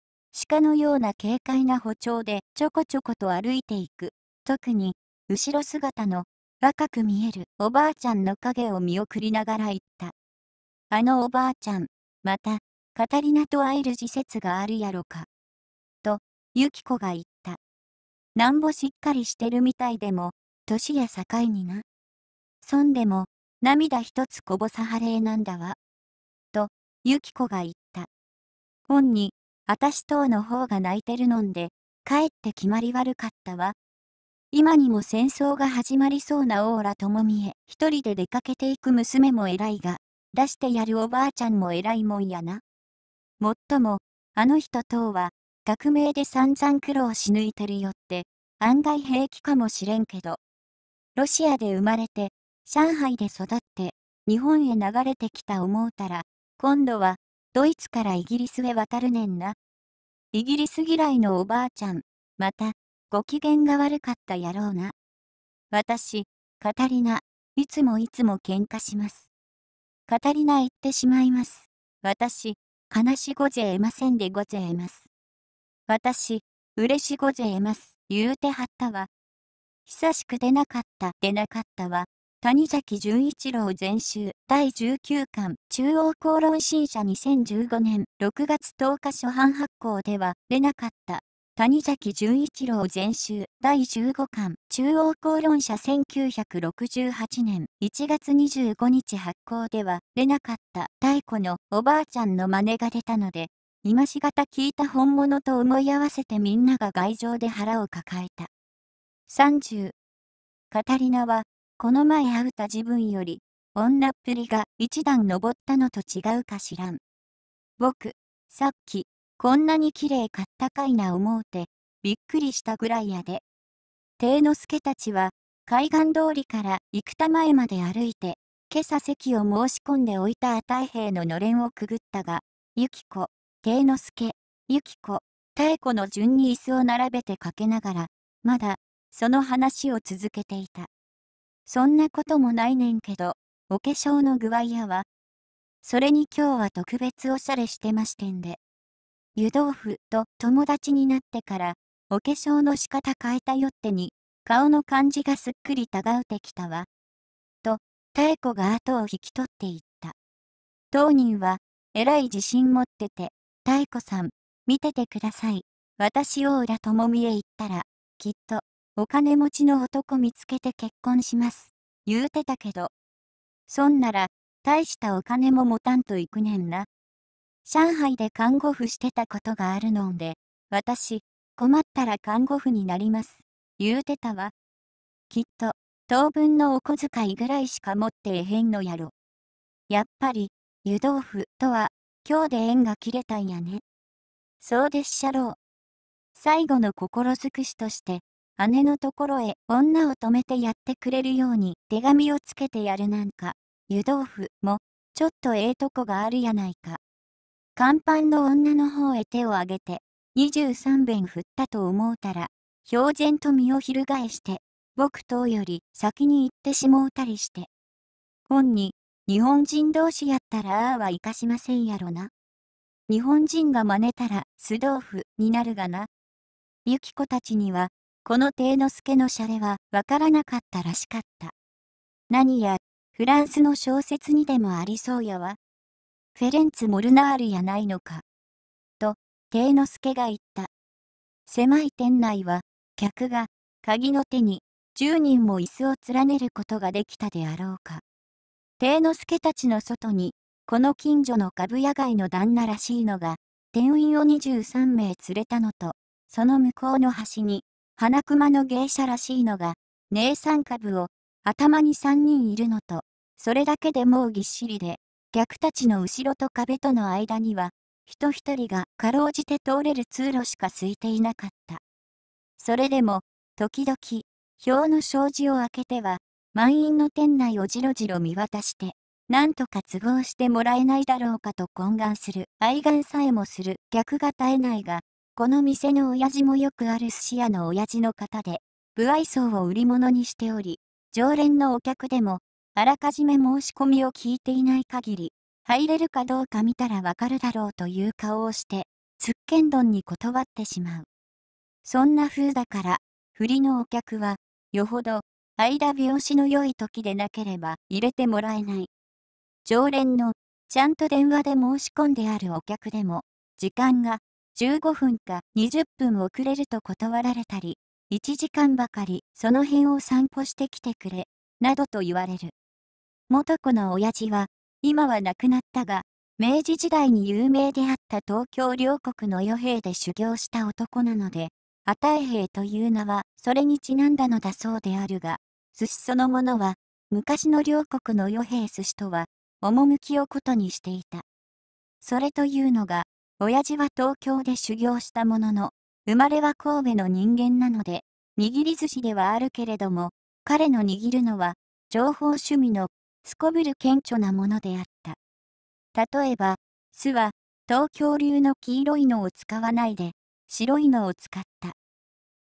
[SPEAKER 1] 鹿のような軽快な歩調でちょこちょこと歩いていく。特に、後ろ姿の若く見えるおばあちゃんの影を見送りながら言った。あのおばあちゃん、また、カタリナと会える時節があるやろか。と、ゆきコが言った。なんぼしっかりしてるみたいでも、年や境にな。そんでも、涙一つこぼさはれえなんだわ。と、ゆきコが言った。本に、あたしとうの方が泣いてるのんで、えって決まり悪かったわ。今にも戦争が始まりそうなオーラとも見え、一人で出かけていく娘も偉いが、出してやるおばあちゃんも偉いもんやな。もっとも、あの人等は、革命で散々苦労し抜いてるよって、案外平気かもしれんけど。ロシアで生まれて、上海で育って、日本へ流れてきた思うたら、今度は、ドイツからイギリスへ渡るねんな。イギリス嫌いのおばあちゃん、また、ご機嫌が悪かったやろうな。私、カタリナ、いつもいつも喧嘩します。カタリナ言ってしまいます。私、悲しごぜえませんでごぜえます。私、嬉しごぜえます。言うてはったわ。久しく出なかった出なかったわ。谷崎潤一郎全集第19巻中央公論新社2015年6月10日初版発行では出なかった谷崎潤一郎全集第15巻中央公論社1968年1月25日発行では出なかった太古のおばあちゃんの真似が出たので今しがた聞いた本物と思い合わせてみんなが外情で腹を抱えた30カタリナはこの前会うた自分より女っぷりが一段上ったのと違うかしらん僕さっきこんなに綺麗かったかいな思うて、びっくりしたぐらいやで。帝之助たちは、海岸通りから生田前まで歩いて、今朝席を申し込んでおいた太平ののれんをくぐったが、ゆき子、帝之助、ゆき子、妙子の順に椅子を並べてかけながら、まだ、その話を続けていた。そんなこともないねんけど、お化粧の具合やは。それに今日は特別おしゃれしてましてんで。湯豆腐と友達になってから、お化粧の仕方変えたよってに、顔の感じがすっくりたがうてきたわ。と、妙子が後を引き取っていった。当人は、えらい自信持ってて、妙子さん、見ててください。私を浦智美へ行ったら、きっと、お金持ちの男見つけて結婚します。言うてたけど。そんなら、大したお金も持たんといくねんな。上海で看護婦してたことがあるのんで、私、困ったら看護婦になります。言うてたわ。きっと、当分のお小遣いぐらいしか持ってえへんのやろ。やっぱり、湯豆腐とは、今日で縁が切れたんやね。そうでっしゃろう。最後の心尽くしとして、姉のところへ女を止めてやってくれるように手紙をつけてやるなんか、湯豆腐も、ちょっとええとこがあるやないか。甲板の女の方へ手を挙げて、23弁振ったと思うたら、表然と身を翻して、僕等より先に行ってしもうたりして。本に、日本人同士やったらああは生かしませんやろな。日本人が真似たら素豆腐になるがな。ゆき子たちには、この定之助のシャレはわからなかったらしかった。何や、フランスの小説にでもありそうやわ。フェレンツ・モルナールやないのか。と、帝之助が言った。狭い店内は、客が、鍵の手に、10人も椅子を連ねることができたであろうか。帝之助たちの外に、この近所の株屋街の旦那らしいのが、店員を23名連れたのと、その向こうの端に、花熊の芸者らしいのが、姉さん株を、頭に3人いるのと、それだけでもうぎっしりで、客たちの後ろと壁との間には、人一人がかろうじて通れる通路しか空いていなかった。それでも、時々、表の障子を開けては、満員の店内をじろじろ見渡して、なんとか都合してもらえないだろうかと懇願する、愛願さえもする客が絶えないが、この店の親父もよくある寿司屋の親父の方で、不愛想を売り物にしており、常連のお客でもあらかじめ申し込みを聞いていない限り、入れるかどうか見たらわかるだろうという顔をして、つっけんどんに断ってしまう。そんな風だから、振りのお客は、よほど、間拍子の良い時でなければ入れてもらえない。常連の、ちゃんと電話で申し込んであるお客でも、時間が15分か20分遅れると断られたり、1時間ばかりその辺を散歩してきてくれ、などと言われる。元子の親父は、今は亡くなったが、明治時代に有名であった東京両国の与兵で修行した男なので、与え兵という名はそれにちなんだのだそうであるが、寿司そのものは、昔の両国の与兵寿司とは、趣をことにしていた。それというのが、親父は東京で修行したものの、生まれは神戸の人間なので、握り寿司ではあるけれども、彼の握るのは、情報趣味のすこぶる顕著なものであった。例えば、巣は東京流の黄色いのを使わないで、白いのを使った。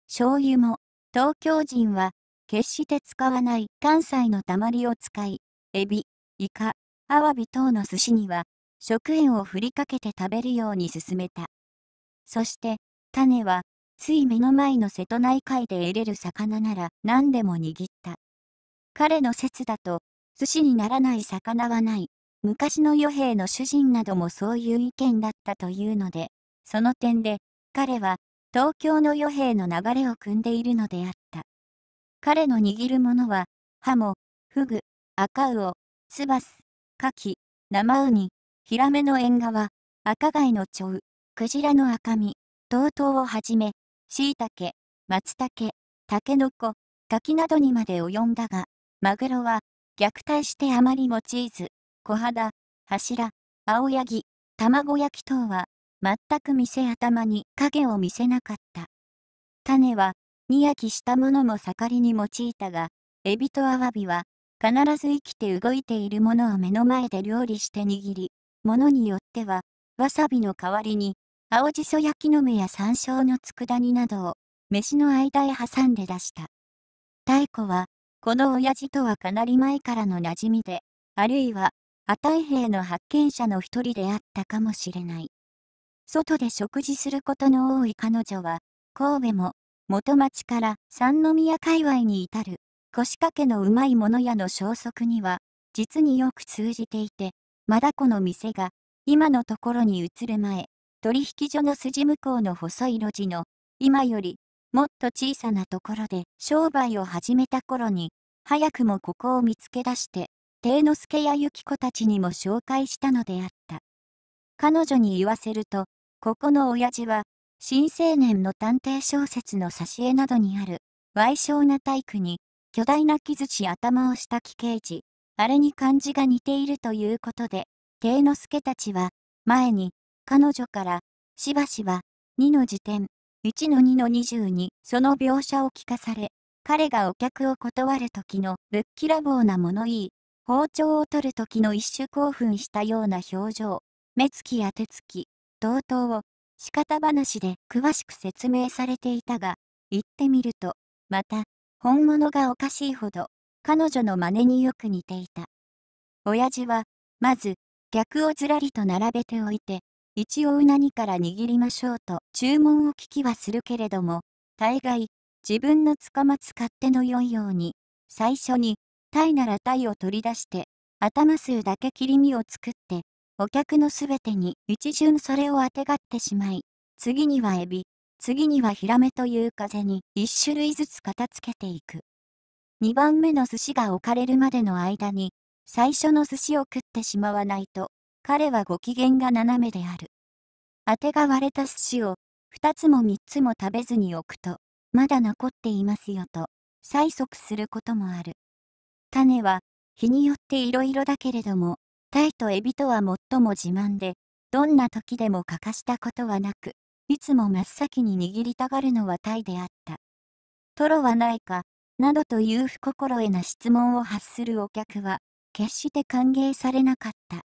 [SPEAKER 1] 醤油も、東京人は決して使わない関西のたまりを使い、エビ、イカ、アワビ等の寿司には食塩を振りかけて食べるように勧めた。そして、種は、つい目の前の瀬戸内海で得れる魚なら何でも握った。彼の説だと、寿司にならない魚はない。昔の与兵の主人などもそういう意見だったというので、その点で、彼は、東京の与兵の流れを汲んでいるのであった。彼の握るものは、ハモ、フグ、赤魚、ツバス、カキ、生ウニ、ヒラメの縁側、赤貝のチョウ、クジラの赤身、とうとうをはじめ、シイタケ、マツタケ、タケノコ、柿キなどにまで及んだが、マグロは、虐待してあまりもチーズ、小肌、柱、青柳、卵焼き等は、全く見せ頭に影を見せなかった。種は、煮焼きしたものも盛りに用いたが、エビとアワビは、必ず生きて動いているものを目の前で料理して握り、ものによっては、わさびの代わりに、青じそ焼きの芽や山椒の佃煮などを、飯の間へ挟んで出した。太は、この親父とはかなり前からの馴染みで、あるいは、あたい兵の発見者の一人であったかもしれない。外で食事することの多い彼女は、神戸も、元町から三宮界隈に至る、腰掛けのうまいもの屋の消息には、実によく通じていて、まだこの店が、今のところに移る前、取引所の筋向こうの細い路地の、今よりもっと小さなところで商売を始めた頃に、早くもここを見つけ出して、帝之助やゆき子たちにも紹介したのであった。彼女に言わせると、ここの親父は、新青年の探偵小説の挿絵などにある、矮小な体育に、巨大な木槌頭をした木刑事、あれに漢字が似ているということで、帝之助たちは、前に、彼女から、しばしば、2の辞典、1-2-22その描写を聞かされ、彼がお客を断る時のぶっきらぼうな物言い、包丁を取る時の一種興奮したような表情、目つきや手つき、同等を仕方話で詳しく説明されていたが、言ってみると、また、本物がおかしいほど、彼女の真似によく似ていた。親父は、まず、逆をずらりと並べておいて、一応何から握りましょうと注文を聞きはするけれども、大概、自分のつかまつ勝手の良いように、最初に、鯛なら鯛を取り出して、頭数だけ切り身を作って、お客のすべてに一巡それをあてがってしまい、次にはエビ、次にはヒラメという風に一種類ずつ片付けていく。2番目の寿司が置かれるまでの間に、最初の寿司を食ってしまわないと、彼はご機嫌が斜めである。あてが割れた寿司を、二つも三つも食べずに置くと、まだ残っていますよと、催促することもある。種は、日によっていろいろだけれども、タイとエビとは最も自慢で、どんな時でも欠かしたことはなく、いつも真っ先に握りたがるのはタイであった。トロはないか、などという不心得な質問を発するお客は、決して歓迎されなかった。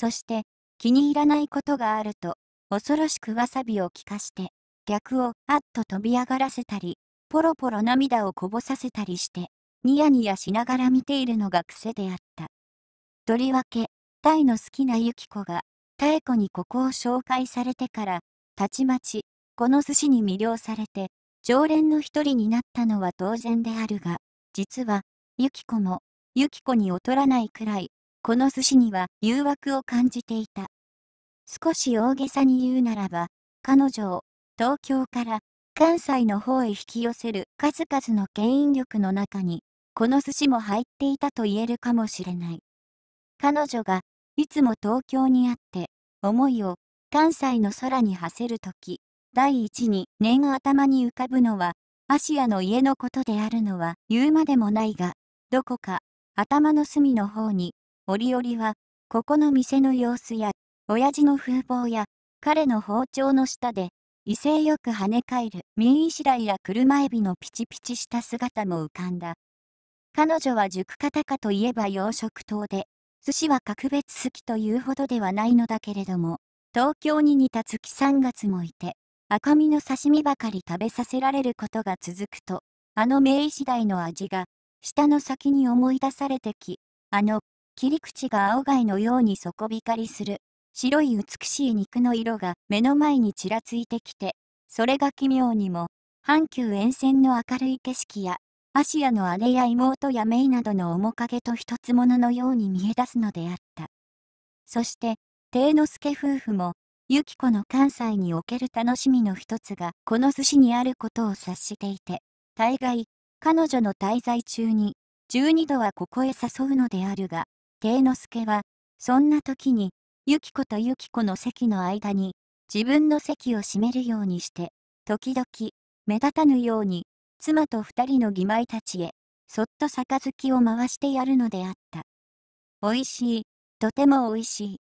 [SPEAKER 1] そして気に入らないことがあると恐ろしくわさびを聞かして逆をあっと飛び上がらせたりポロポロ涙をこぼさせたりしてニヤニヤしながら見ているのが癖であったとりわけタイの好きなユキコが妙子にここを紹介されてからたちまちこの寿司に魅了されて常連の一人になったのは当然であるが実はユキコもユキコに劣らないくらいこの寿司には誘惑を感じていた。少し大げさに言うならば、彼女を東京から関西の方へ引き寄せる数々の牽引力の中に、この寿司も入っていたと言えるかもしれない。彼女が、いつも東京にあって、思いを関西の空に馳せる時、第一に念が頭に浮かぶのは、アシアの家のことであるのは言うまでもないが、どこか頭の隅の方に折々は、ここの店の様子や、親父の風貌や、彼の包丁の下で、威勢よく跳ね返るミイシライや車エビのピチピチした姿も浮かんだ。彼女は熟方かといえば洋食棟で、寿司は格別好きというほどではないのだけれども、東京に似た月3月もいて、赤身の刺身ばかり食べさせられることが続くと、あの名医師代の味が、舌の先に思い出されてき、あの切り口が青貝のように底光りする、白い美しい肉の色が目の前にちらついてきて、それが奇妙にも、阪急沿線の明るい景色や、芦屋の姉や妹やメイなどの面影と一つもののように見え出すのであった。そして、帝之助夫婦も、ユキコの関西における楽しみの一つが、この寿司にあることを察していて、大概、彼女の滞在中に、12度はここへ誘うのであるが、慶之助は、そんな時に、ユキ子とユキ子の席の間に、自分の席を占めるようにして、時々、目立たぬように、妻と二人の義妹たちへ、そっと杯を回してやるのであった。おいしい、とてもおいしい。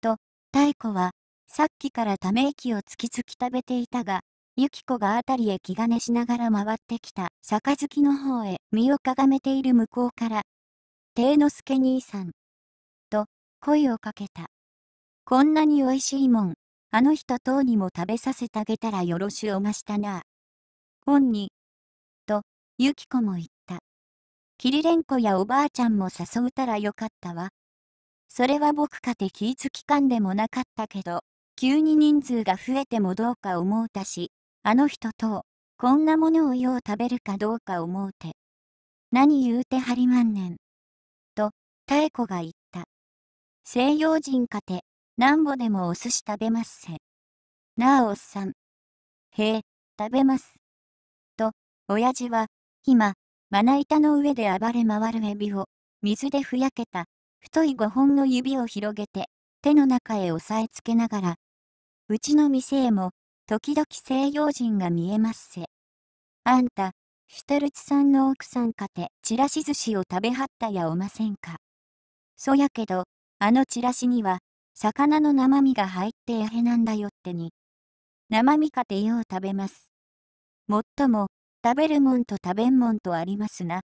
[SPEAKER 1] と、太子は、さっきからため息をつきつき食べていたが、ユキ子が辺りへ気兼ねしながら回ってきた杯の方へ身をかがめている向こうから定之助兄さん。と、声をかけた。こんなにおいしいもん、あの人等にも食べさせてあげたらよろしおましたな。本に。と、ゆき子も言った。キリレンコやおばあちゃんも誘うたらよかったわ。それは僕かて気づきんでもなかったけど、急に人数が増えてもどうか思うたし、あの人と、こんなものをよう食べるかどうか思うて。何言うてはりまんねん。妙子が言った。西洋人かて、なんぼでもお寿司食べますせ。なあおっさん。へえ、食べます。と、親父は、今、まな板の上で暴れ回るエビを、水でふやけた、太い5本の指を広げて、手の中へ押さえつけながら、うちの店へも、時々西洋人が見えますせ。あんた、シュタルツさんの奥さんかて、ちらし寿司を食べはったやおませんか。そやけど、あのチラシには、魚の生身が入ってやへなんだよってに。生身かてよう食べます。もっとも、食べるもんと食べんもんとありますな。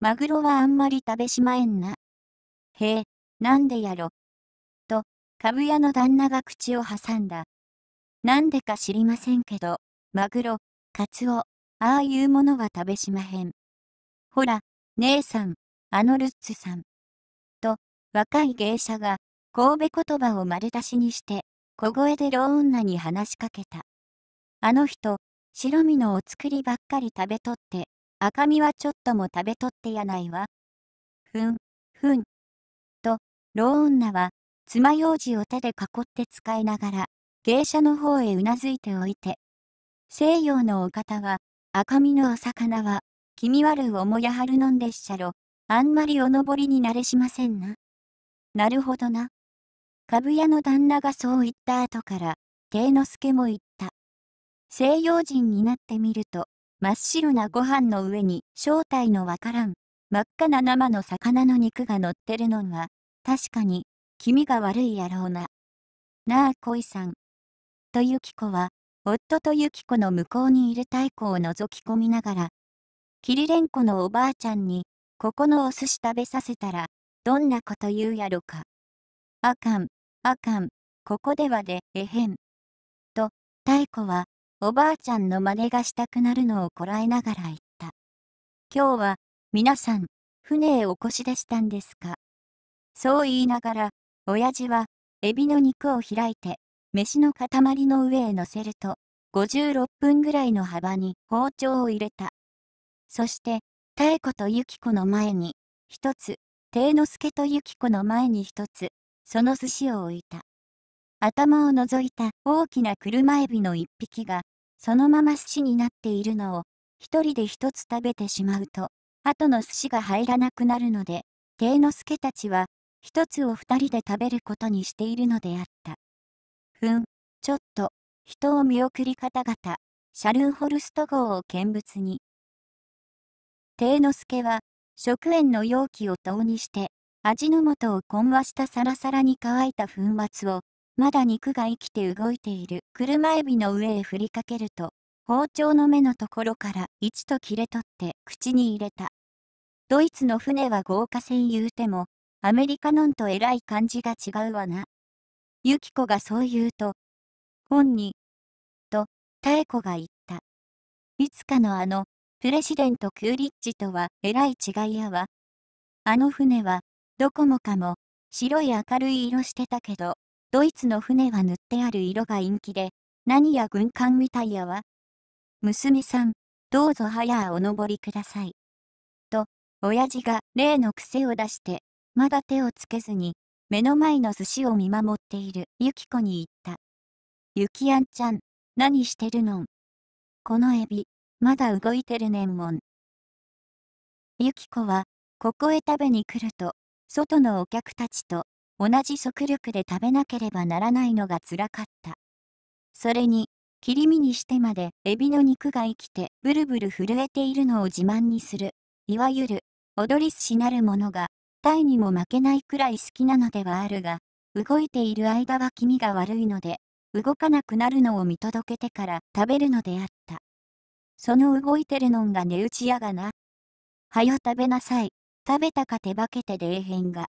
[SPEAKER 1] マグロはあんまり食べしまえんな。へえ、なんでやろ。と、株屋の旦那が口を挟んだ。なんでか知りませんけど、マグロ、カツオ、ああいうものは食べしまへん。ほら、姉さん、あのルッツさん。若い芸者が、神戸言葉を丸出しにして、小声で老女に話しかけた。あの人、白身のお作りばっかり食べとって、赤身はちょっとも食べとってやないわ。ふん、ふん。と、老女は、爪楊枝を手で囲って使いながら、芸者の方へうなずいておいて。西洋のお方は、赤身のお魚は、気味悪うおもやはるのんでっしゃろ、あんまりおのぼりになれしませんな。なるほどな。株屋の旦那がそう言った後から、帝之助も言った。西洋人になってみると、真っ白なご飯の上に正体のわからん、真っ赤な生の魚の肉が乗ってるのは、確かに、気味が悪いやろうな。なあ恋さん。とゆき子は、夫とゆき子の向こうにいる太鼓を覗き込みながら、キリレンコのおばあちゃんに、ここのお寿司食べさせたら、どんなこと言うやろか。あかん、あかん、ここではで、えへん。と、太子は、おばあちゃんの真似がしたくなるのをこらえながら言った。今日は、皆さん、船へお越しでしたんですか。そう言いながら、親父は、エビの肉を開いて、飯の塊の上へ乗せると、56分ぐらいの幅に包丁を入れた。そして、妙子とユキコの前に、一つ、貞之助と由子の前に一つ、その寿司を置いた。頭を覗いた大きな車エビの一匹が、そのまま寿司になっているのを、一人で一つ食べてしまうと、後の寿司が入らなくなるので、貞之助たちは、一つを二人で食べることにしているのであった。ふん、ちょっと、人を見送り方々、シャルンホルスト号を見物に。貞之助は、食塩の容器を等にして、味の素を混和したサラサラに乾いた粉末を、まだ肉が生きて動いている車エビの上へ振りかけると、包丁の目のところから一と切れ取って口に入れた。ドイツの船は豪華船言うても、アメリカのんとえらい感じが違うわな。ユキコがそう言うと、本に、と、タエコが言った。いつかのあの、プレシデント・クーリッジとはえらい違いやわ。あの船は、どこもかも、白い明るい色してたけど、ドイツの船は塗ってある色が陰気で、何や軍艦みたいやわ。娘さん、どうぞ早お登りください。と、親父が例の癖を出して、まだ手をつけずに、目の前の寿司を見守っているゆきコに言った。ゆきやんちゃん、何してるのん。このエビ、まだ動いてるねんもん。ゆき子は、ここへ食べに来ると、外のお客たちと同じ速力で食べなければならないのがつらかった。それに、切り身にしてまでエビの肉が生きてブルブル震えているのを自慢にする、いわゆる、踊り寿司なるものが、タイにも負けないくらい好きなのではあるが、動いている間は気味が悪いので、動かなくなるのを見届けてから食べるのであった。その動いてるのんが値打ちやがな。はよ食べなさい。食べたかて化けてでえへんが。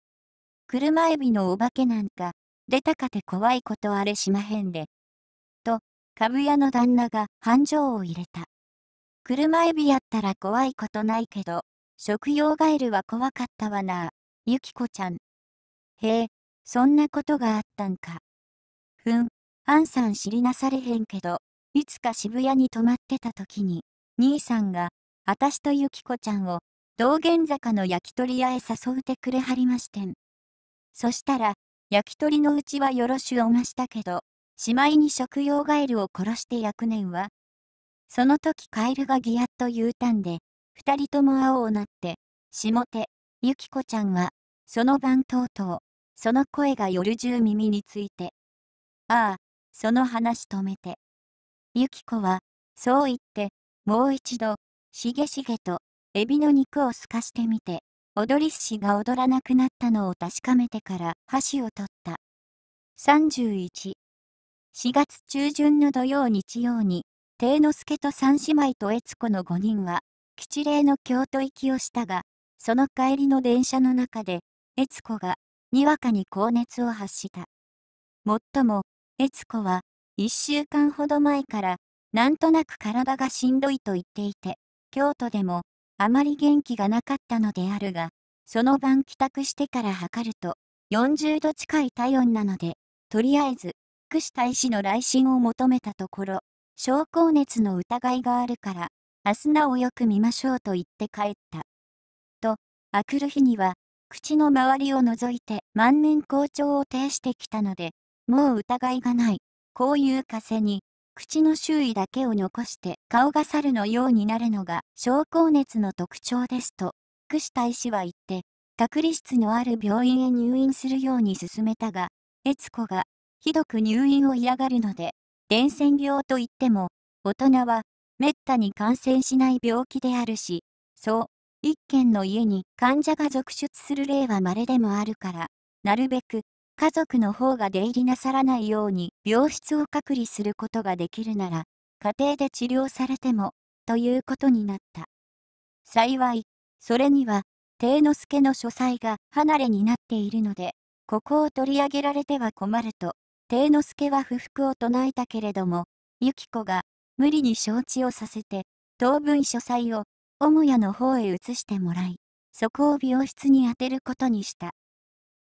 [SPEAKER 1] 車エビのお化けなんか、出たかて怖いことあれしまへんで。と、株屋の旦那が繁盛を入れた。車エビやったら怖いことないけど、食用ガエルは怖かったわなゆきこちゃん。へえ、そんなことがあったんか。ふん、あんさん知りなされへんけど、いつか渋谷に泊まってた時に、兄さんが、私とゆきこちゃんを、道玄坂の焼き鳥屋へ誘うてくれはりましてん。そしたら、焼き鳥のうちはよろしゅうおましたけど、しまいに食用ガエルを殺して焼くねんわ。その時カエルがギヤッと言うたんで、二人とも青をなって、下手、ゆきこちゃんは、その晩とうとう、その声が夜中耳について。ああ、その話止めて。ゆき子は、そう言って、もう一度、しげしげと、エビの肉をすかしてみて、踊り寿司が踊らなくなったのを確かめてから箸を取った。31。4月中旬の土曜日曜に、帝之助と三姉妹と悦子の5人は、吉礼の京都行きをしたが、その帰りの電車の中で、悦子が、にわかに高熱を発した。もっとも、悦子は、一週間ほど前からなんとなく体がしんどいと言っていて、京都でもあまり元気がなかったのであるが、その晩帰宅してから測ると40度近い体温なので、とりあえず、福祉大使の来診を求めたところ、症候熱の疑いがあるから、明日なおよく見ましょうと言って帰った。と、あくる日には、口の周りを覗いて万年好調を呈してきたので、もう疑いがない。こういう風に、口の周囲だけを残して顔が猿のようになるのが症候熱の特徴ですと、福下医師は言って、隔離室のある病院へ入院するように勧めたが、悦子がひどく入院を嫌がるので、伝染病といっても、大人はめったに感染しない病気であるし、そう、一軒の家に患者が続出する例は稀でもあるから、なるべく家族の方が出入りなさらないように病室を隔離することができるなら、家庭で治療されても、ということになった。幸い、それには、帝之助の書斎が離れになっているので、ここを取り上げられては困ると、帝之助は不服を唱えたけれども、由紀子が無理に承知をさせて、当分書斎を母屋の方へ移してもらい、そこを病室に当てることにした。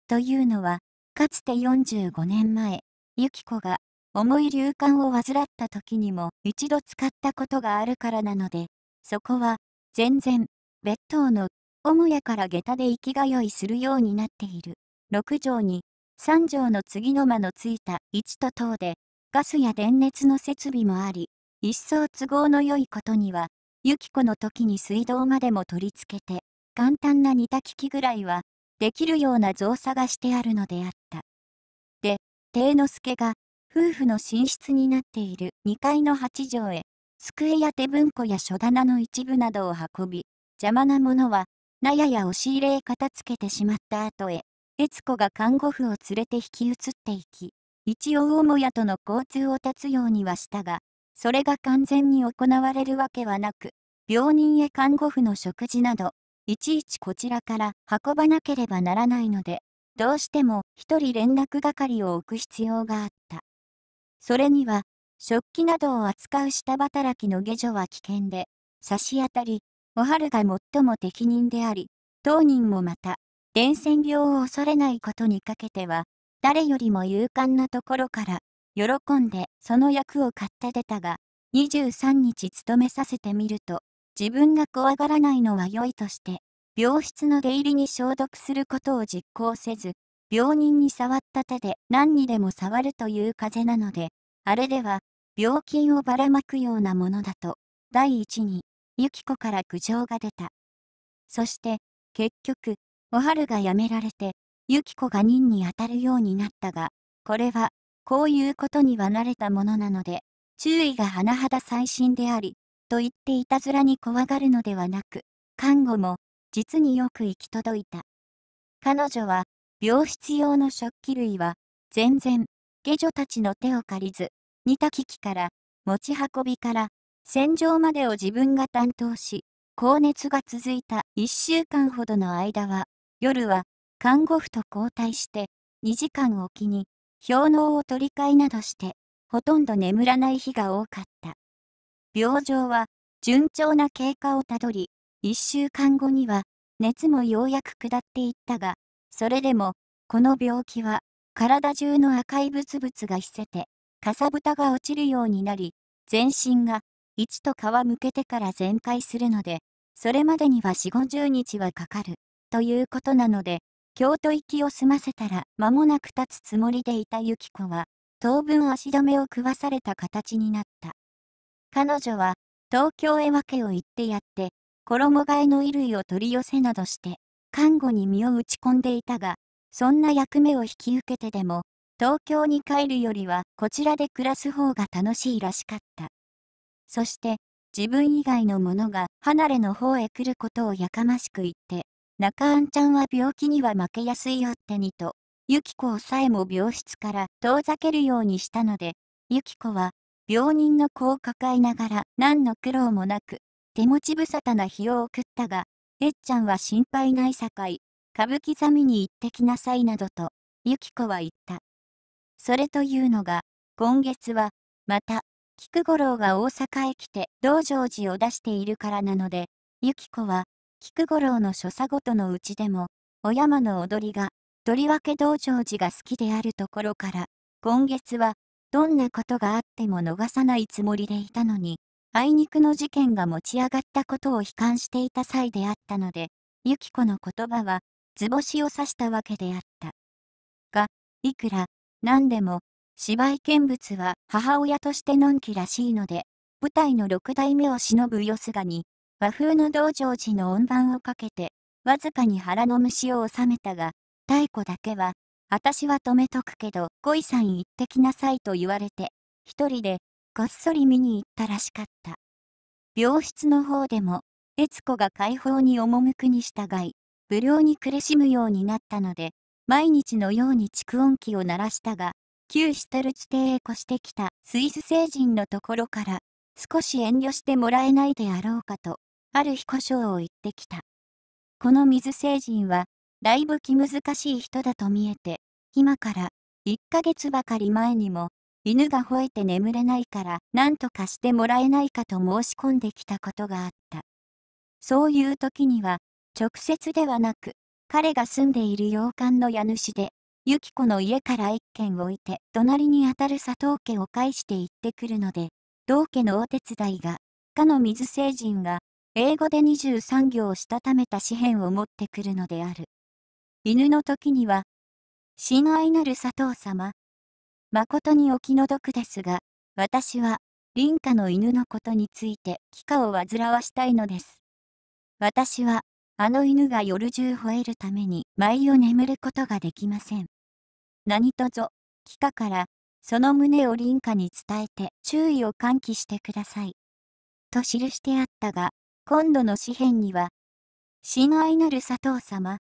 [SPEAKER 1] というのは、かつて45年前、ユキコが重い流感を患った時にも一度使ったことがあるからなので、そこは全然別当の母屋から下駄で生きがよいするようになっている。6畳に3畳の次の間のついた1と等で、ガスや電熱の設備もあり、一層都合の良いことには、ユキコの時に水道までも取り付けて、簡単な煮炊き器ぐらいは、できるような造作がしてあるのであった。貞之助が、夫婦の寝室になっている2階の8畳へ、机や手文庫や書棚の一部などを運び、邪魔なものは、納屋や押し入れへ片付けてしまった後へ、悦子が看護婦を連れて引き移っていき、一応母屋との交通を断つようにはしたが、それが完全に行われるわけはなく、病人へ看護婦の食事など、いちいちこちらから運ばなければならないので、どうしても一人連絡係を置く必要があった。それには、食器などを扱う下働きの下女は危険で、差し当たり、おはるが最も適任であり、当人もまた、伝染病を恐れないことにかけては、誰よりも勇敢なところから、喜んでその役を買って出たが、23日勤めさせてみると、自分が怖がらないのは良いとして、病室の出入りに消毒することを実行せず、病人に触った手で何にでも触るという風なので、あれでは、病菌をばらまくようなものだと、第一に、ゆき子から苦情が出た。そして、結局、おはるが辞められて、ゆき子が任に当たるようになったが、これは、こういうことには慣れたものなので、注意が甚だ最新であり、と言っていたずらに怖がるのではなく、看護も、実によく行き届いた。彼女は、病室用の食器類は、全然、下女たちの手を借りず、煮た機器から、持ち運びから、洗浄までを自分が担当し、高熱が続いた1週間ほどの間は、夜は、看護婦と交代して、2時間おきに、氷嚢を取り替えなどして、ほとんど眠らない日が多かった。病状は、順調な経過をたどり、1週間後には、熱もようやく下っていったが、それでも、この病気は、体中の赤いブツブツがひせて、かさぶたが落ちるようになり、全身が、一と皮むけてから全開するので、それまでには4 5 0日はかかる、ということなので、京都行きを済ませたら間もなく立つつもりでいたゆ子は、当分足止めを食わされた形になった。彼女は、東京へ訳を言ってやって、衣替えの衣類を取り寄せなどして、看護に身を打ち込んでいたが、そんな役目を引き受けてでも、東京に帰るよりはこちらで暮らす方が楽しいらしかった。そして、自分以外のものが離れの方へ来ることをやかましく言って、中あんちゃんは病気には負けやすいよってにと、ゆき子をさえも病室から遠ざけるようにしたので、ゆき子は病人の子を抱えながら何の苦労もなく手持ち無沙汰な日を送ったが、えっちゃんは心配ないさかい、歌舞伎座見に行ってきなさいなどと、ゆき子は言った。それというのが、今月は、また、菊五郎が大阪へ来て道成寺を出しているからなので、ゆき子は、菊五郎の所作ごとのうちでも、お山の踊りが、とりわけ道成寺が好きであるところから、今月は、どんなことがあっても逃さないつもりでいたのに、あいにくの事件が持ち上がったことを悲観していた際であったので、ユキコの言葉は、図星を指したわけであった。が、いくら、何でも、芝居見物は母親としてのんきらしいので、舞台の六代目を忍ぶよすがに、和風の道場寺の音盤をかけて、わずかに腹の虫を収めたが、太鼓だけは、私は止めとくけど、ごいさん行ってきなさいと言われて、一人で、こっそり見に行ったらしかった。病室の方でも、悦子が解放に赴くに従い、無料に苦しむようになったので、毎日のように蓄音機を鳴らしたが、旧シュトルツ邸へ越してきたスイス星人のところから、少し遠慮してもらえないであろうかと、ある日故障を言ってきた。この水星人は、だいぶ気難しい人だと見えて、今から、1ヶ月ばかり前にも、犬が吠えて眠れないから何とかしてもらえないかと申し込んできたことがあった。そういう時には、直接ではなく、彼が住んでいる洋館の家主で、ユキコの家から一軒置いて隣にあたる佐藤家を返して行ってくるので、同家のお手伝いが、かの水星人が、英語で23行したためた紙幣を持ってくるのである。犬の時には、親愛なる佐藤様、誠にお気の毒ですが、私は、林家の犬のことについて、帰化を煩わしたいのです。私は、あの犬が夜中吠えるために、舞を眠ることができません。何とぞ、帰化から、その旨を林家に伝えて、注意を喚起してください。と記してあったが、今度の詩篇には、親愛なる佐藤様、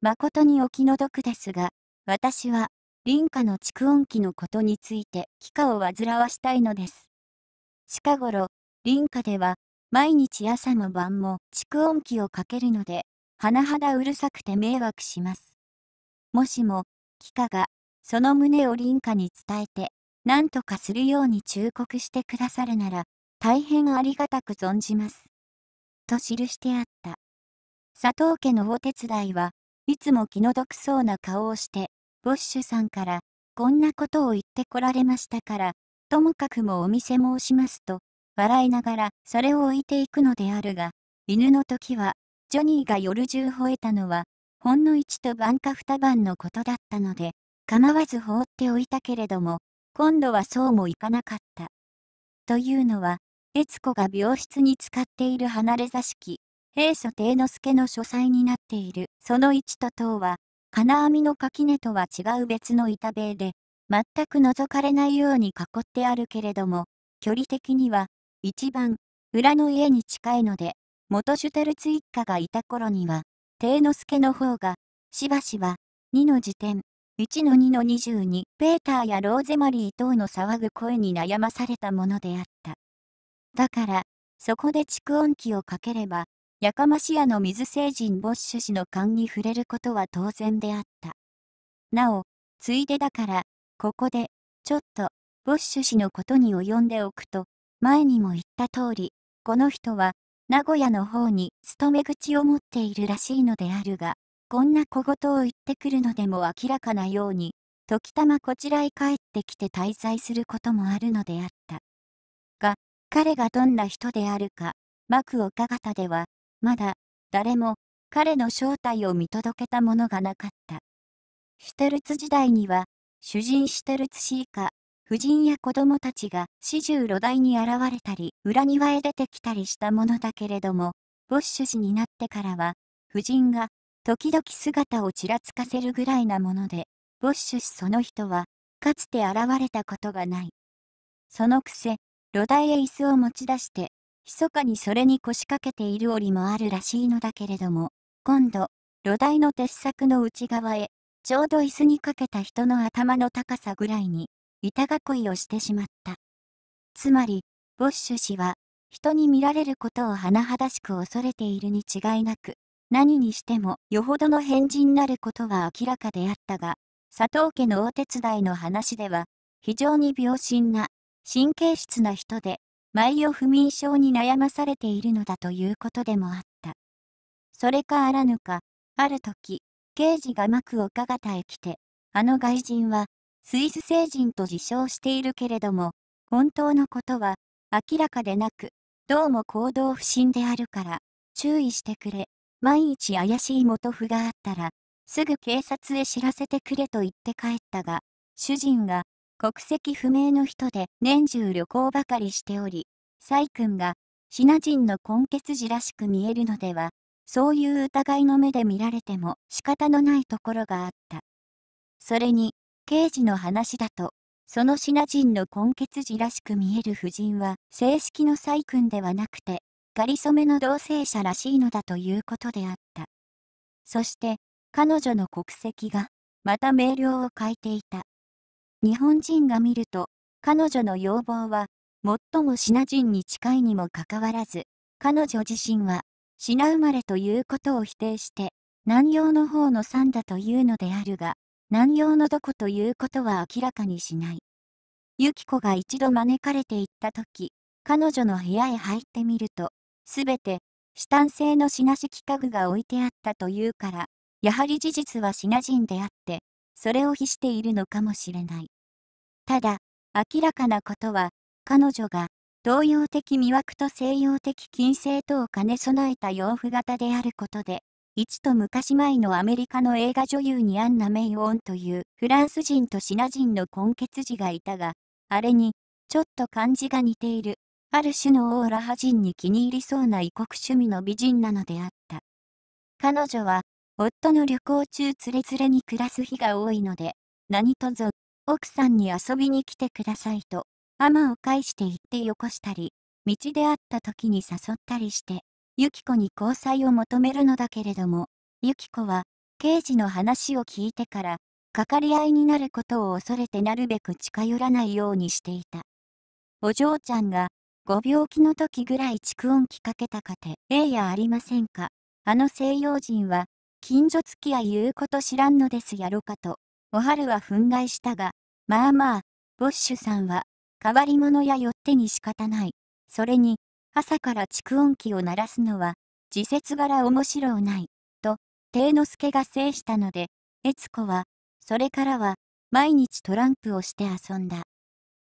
[SPEAKER 1] 誠にお気の毒ですが、私は、林家の蓄音機のことについて帰化を煩わしたいのです。近頃、林家では毎日朝も晩も蓄音機をかけるので、甚だうるさくて迷惑します。もしも、帰化がその旨を林家に伝えて、何とかするように忠告してくださるなら、大変ありがたく存じます。と記してあった。佐藤家のお手伝いは、いつも気の毒そうな顔をして、ボッシュさんからこんなことを言ってこられましたから、ともかくもお店申しますと、笑いながらそれを置いていくのであるが、犬の時は、ジョニーが夜中吠えたのは、ほんの一と晩か二晩のことだったので、構わず放っておいたけれども、今度はそうもいかなかった。というのは、悦子が病室に使っている離れ座敷、平祖帝之助の書斎になっているその一と等は、金網の垣根とは違う別の板塀で、全く覗かれないように囲ってあるけれども、距離的には、一番、裏の家に近いので、元シュテルツ一家がいた頃には、帝之助の方が、しばしば、2の時点、1の2の22、ペーターやローゼマリー等の騒ぐ声に悩まされたものであった。だから、そこで蓄音機をかければ、やかましやの水星人ボッシュ氏の勘に触れることは当然であった。なお、ついでだから、ここで、ちょっと、ボッシュ氏のことに及んでおくと、前にも言った通り、この人は、名古屋の方に勤め口を持っているらしいのであるが、こんな小言を言ってくるのでも明らかなように、時たまこちらへ帰ってきて滞在することもあるのであった。が、彼がどんな人であるか、幕岡方では、まだ、誰も、彼の正体を見届けたものがなかった。シュテルツ時代には、主人シュテルツシーカ、夫人や子供たちが始終露台に現れたり、裏庭へ出てきたりしたものだけれども、ボッシュ氏になってからは、夫人が、時々姿をちらつかせるぐらいなもので、ボッシュ氏その人は、かつて現れたことがない。そのくせ、露台へ椅子を持ち出して、密かにそれに腰掛けている折もあるらしいのだけれども、今度、炉台の鉄柵の内側へ、ちょうど椅子にかけた人の頭の高さぐらいに、板囲いをしてしまった。つまり、ボッシュ氏は、人に見られることを甚だしく恐れているに違いなく、何にしてもよほどの変人なることは明らかであったが、佐藤家のお手伝いの話では、非常に病心な、神経質な人で、イオ不眠症に悩まされているのだということでもあった。それかあらぬか、ある時、刑事が幕岡方へ来て、あの外人は、スイス星人と自称しているけれども、本当のことは、明らかでなく、どうも行動不審であるから、注意してくれ。毎日怪しい元符があったら、すぐ警察へ知らせてくれと言って帰ったが、主人が、国籍不明の人で年中旅行ばかりしており、蔡君がシナ人の根血児らしく見えるのでは、そういう疑いの目で見られても仕方のないところがあった。それに、刑事の話だと、そのシナ人の根血児らしく見える夫人は正式の細君ではなくて、ガリめの同性者らしいのだということであった。そして、彼女の国籍が、また明瞭を欠いていた。日本人が見ると、彼女の要望は、最もシナ人に近いにもかかわらず、彼女自身は、シナ生まれということを否定して、南洋の方の産だというのであるが、南洋のどこということは明らかにしない。ユキコが一度招かれて行った時、彼女の部屋へ入ってみると、すべて、シタン製のシナ式家具が置いてあったというから、やはり事実はシナ人であって、それを比しているのかもしれない。ただ、明らかなことは、彼女が東洋的魅惑と西洋的金星とを兼ね備えた洋服型であることで、一と昔前のアメリカの映画女優にアンナ・メイ・オンというフランス人とシナ人の根血児がいたが、あれに、ちょっと感じが似ている、ある種のオーラ派人に気に入りそうな異国趣味の美人なのであった。彼女は、夫の旅行中つれづれに暮らす日が多いので、何とぞ、奥さんに遊びに来てくださいと、雨を介して行ってよこしたり、道で会った時に誘ったりして、ゆきコに交際を求めるのだけれども、ゆきコは、刑事の話を聞いてから、かかり合いになることを恐れてなるべく近寄らないようにしていた。お嬢ちゃんが、ご病気の時ぐらい蓄音機かけたかて、例やありませんか。あの西洋人は、近所付き合い言うこと知らんのですやろかと、おはるは憤慨したが、まあまあ、ボッシュさんは、変わり者やよってに仕方ない。それに、朝から蓄音機を鳴らすのは、自節柄面白うない、と、帝之助が制したので、悦子は、それからは、毎日トランプをして遊んだ。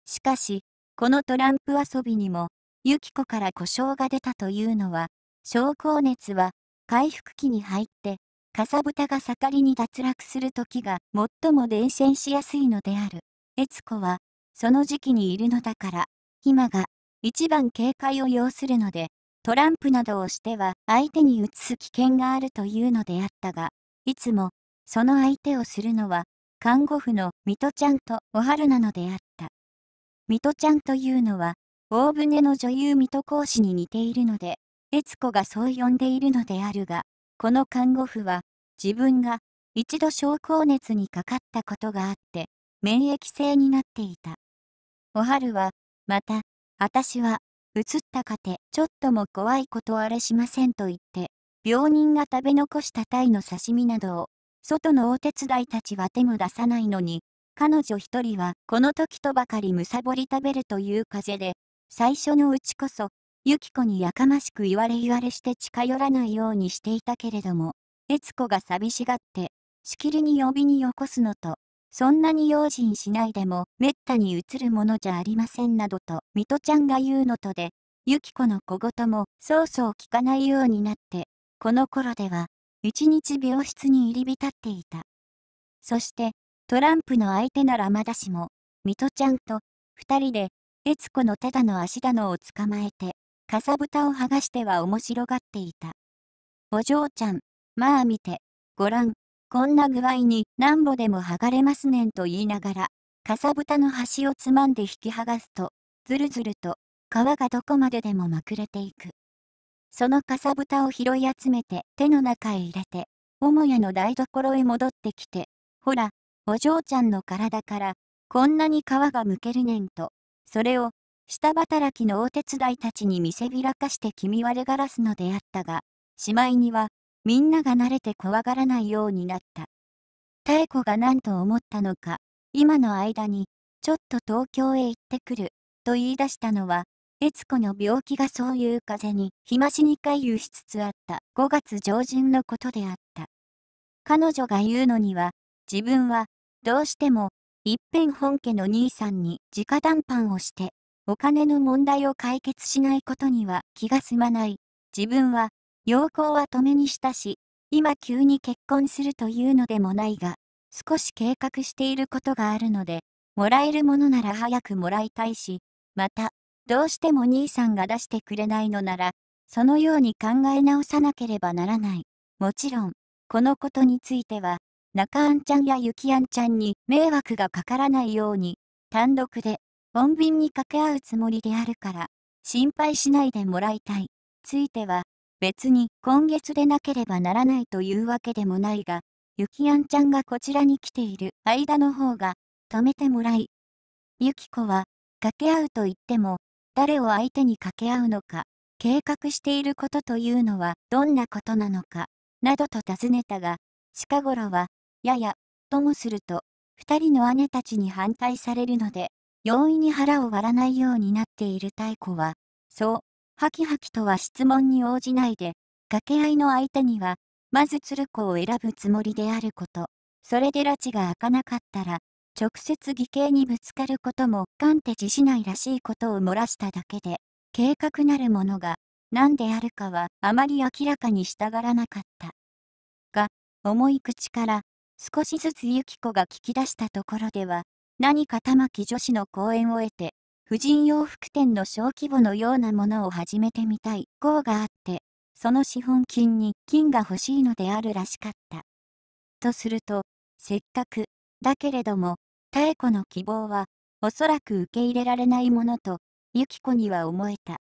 [SPEAKER 1] しかし、このトランプ遊びにも、ゆき子から故障が出たというのは、症候熱は、回復期に入って、かさぶたが盛りに脱落する時が最も伝染しやすいのである。悦子は、その時期にいるのだから、今が一番警戒を要するので、トランプなどをしては相手に移す危険があるというのであったが、いつも、その相手をするのは、看護婦の水戸ちゃんとおはるなのであった。水戸ちゃんというのは、大船の女優水戸講師に似ているので、悦子がそう呼んでいるのであるが、この看護婦は、自分が一度症候熱にかかったことがあって、免疫性になっていた。おはるは、また、私は、うつったかて、ちょっとも怖いことあれしませんと言って、病人が食べ残した鯛の刺身などを、外のお手伝いたちは手も出さないのに、彼女一人はこの時とばかりむさぼり食べるという風で、最初のうちこそ、ゆき子にやかましく言われ言われして近寄らないようにしていたけれども、悦子が寂しがって、しきりに呼びによこすのと、そんなに用心しないでもめったに映るものじゃありませんなどと、ミトちゃんが言うのとで、ゆき子の小言もそうそう聞かないようになって、この頃では、一日病室に入り浸っていた。そして、トランプの相手ならまだしも、ミトちゃんと、二人で、悦子の手だの足だのを捕まえて、かさぶたを剥がしては面白がっていた。お嬢ちゃん、まあ見て、ごらん、こんな具合に何ぼでも剥がれますねんと言いながら、かさぶたの端をつまんで引き剥がすと、ずるずると、皮がどこまででもまくれていく。そのかさぶたを拾い集めて手の中へ入れて、母屋の台所へ戻ってきて、ほら、お嬢ちゃんの体から、こんなに皮がむけるねんと、それを下働きのお手伝いたちに見せびらかして気味悪がらすのであったが、しまいには、みんなが慣れて怖がらないようになった。妙子が何と思ったのか、今の間に、ちょっと東京へ行ってくる、と言い出したのは、悦子の病気がそういう風に日増しに回遊しつつあった5月上旬のことであった。彼女が言うのには、自分は、どうしても、いっぺん本家の兄さんに直談判をして、お金の問題を解決しないことには気が済まない。自分は、陽光は止めにしたし、今急に結婚するというのでもないが、少し計画していることがあるので、もらえるものなら早くもらいたいし、また、どうしても兄さんが出してくれないのなら、そのように考え直さなければならない。もちろん、このことについては、中あんちゃんやゆきあんちゃんに迷惑がかからないように、単独で穏便に掛け合うつもりであるから、心配しないでもらいたい。ついては、別に今月でなければならないというわけでもないが、ゆきやんちゃんがこちらに来ている間の方が、止めてもらい。ゆき子は、掛け合うと言っても、誰を相手に掛け合うのか、計画していることというのはどんなことなのか、などと尋ねたが、近頃は、やや、ともすると、二人の姉たちに反対されるので、容易に腹を割らないようになっている太鼓は、そう、ハキハキとは質問に応じないで、掛け合いの相手には、まず鶴子を選ぶつもりであること、それで拉致が開かなかったら、直接義兄にぶつかることも鑑定自しないらしいことを漏らしただけで、計画なるものが何であるかはあまり明らかにしたがらなかった。が、重い口から少しずつユキコが聞き出したところでは、何か玉木女子の講演を得て、婦人洋服店の小規模のようなものを始めてみたい項があって、その資本金に金が欲しいのであるらしかった。とすると、せっかく、だけれども、妙子の希望は、おそらく受け入れられないものと、ゆき子には思えた。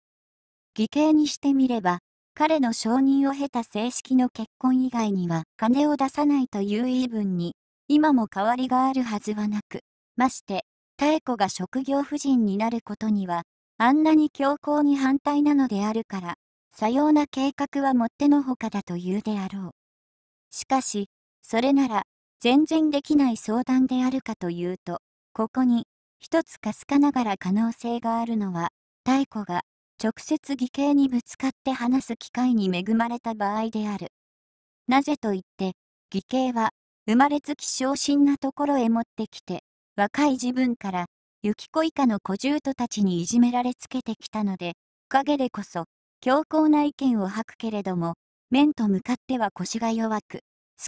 [SPEAKER 1] 義兄にしてみれば、彼の承認を経た正式の結婚以外には金を出さないという言い分に、今も変わりがあるはずはなく、まして、妙子が職業婦人になることには、あんなに強硬に反対なのであるから、さような計画はもってのほかだというであろう。しかし、それなら、全然できない相談であるかというと、ここに、一つかすかながら可能性があるのは、妙子が、直接義兄にぶつかって話す機会に恵まれた場合である。なぜと言って、義兄は、生まれつき昇進なところへ持ってきて、若い自分から、雪きこ以下の小獣人たちにいじめられつけてきたので、陰でこそ、強硬な意見を吐くけれども、面と向かっては腰が弱く、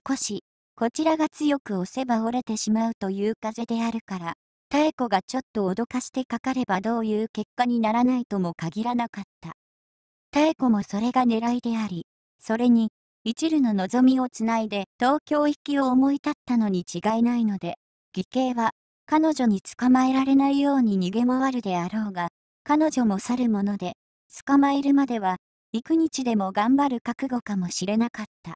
[SPEAKER 1] 少し、こちらが強く押せば折れてしまうという風であるから、妙子がちょっと脅かしてかかればどういう結果にならないとも限らなかった。妙子もそれが狙いであり、それに、一縷の望みをつないで東京行きを思い立ったのに違いないので、義兄は、彼女に捕まえられないように逃げ回るであろうが、彼女も去るもので、捕まえるまでは、幾日でも頑張る覚悟かもしれなかった。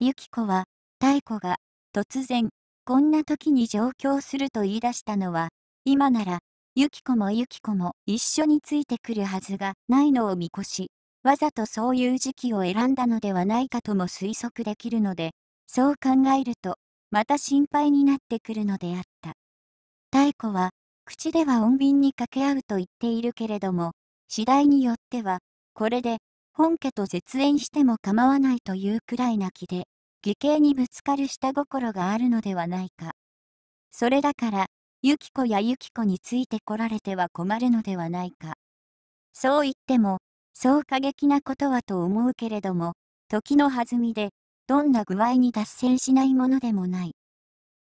[SPEAKER 1] ゆきコは、妙子が、突然、こんな時に上京すると言い出したのは、今なら、ユキ子もユキ子も一緒についてくるはずがないのを見越し、わざとそういう時期を選んだのではないかとも推測できるので、そう考えると、また心配になってくるのであった。太古は、口では穏便に掛け合うと言っているけれども、次第によっては、これで、本家と絶縁しても構わないというくらいな気で、義兄にぶつかる下心があるのではないか。それだから、ユキ子やユキ子についてこられては困るのではないか。そう言っても、そう過激なことはと思うけれども、時の弾みで、どんな具合に脱線しないものでもない。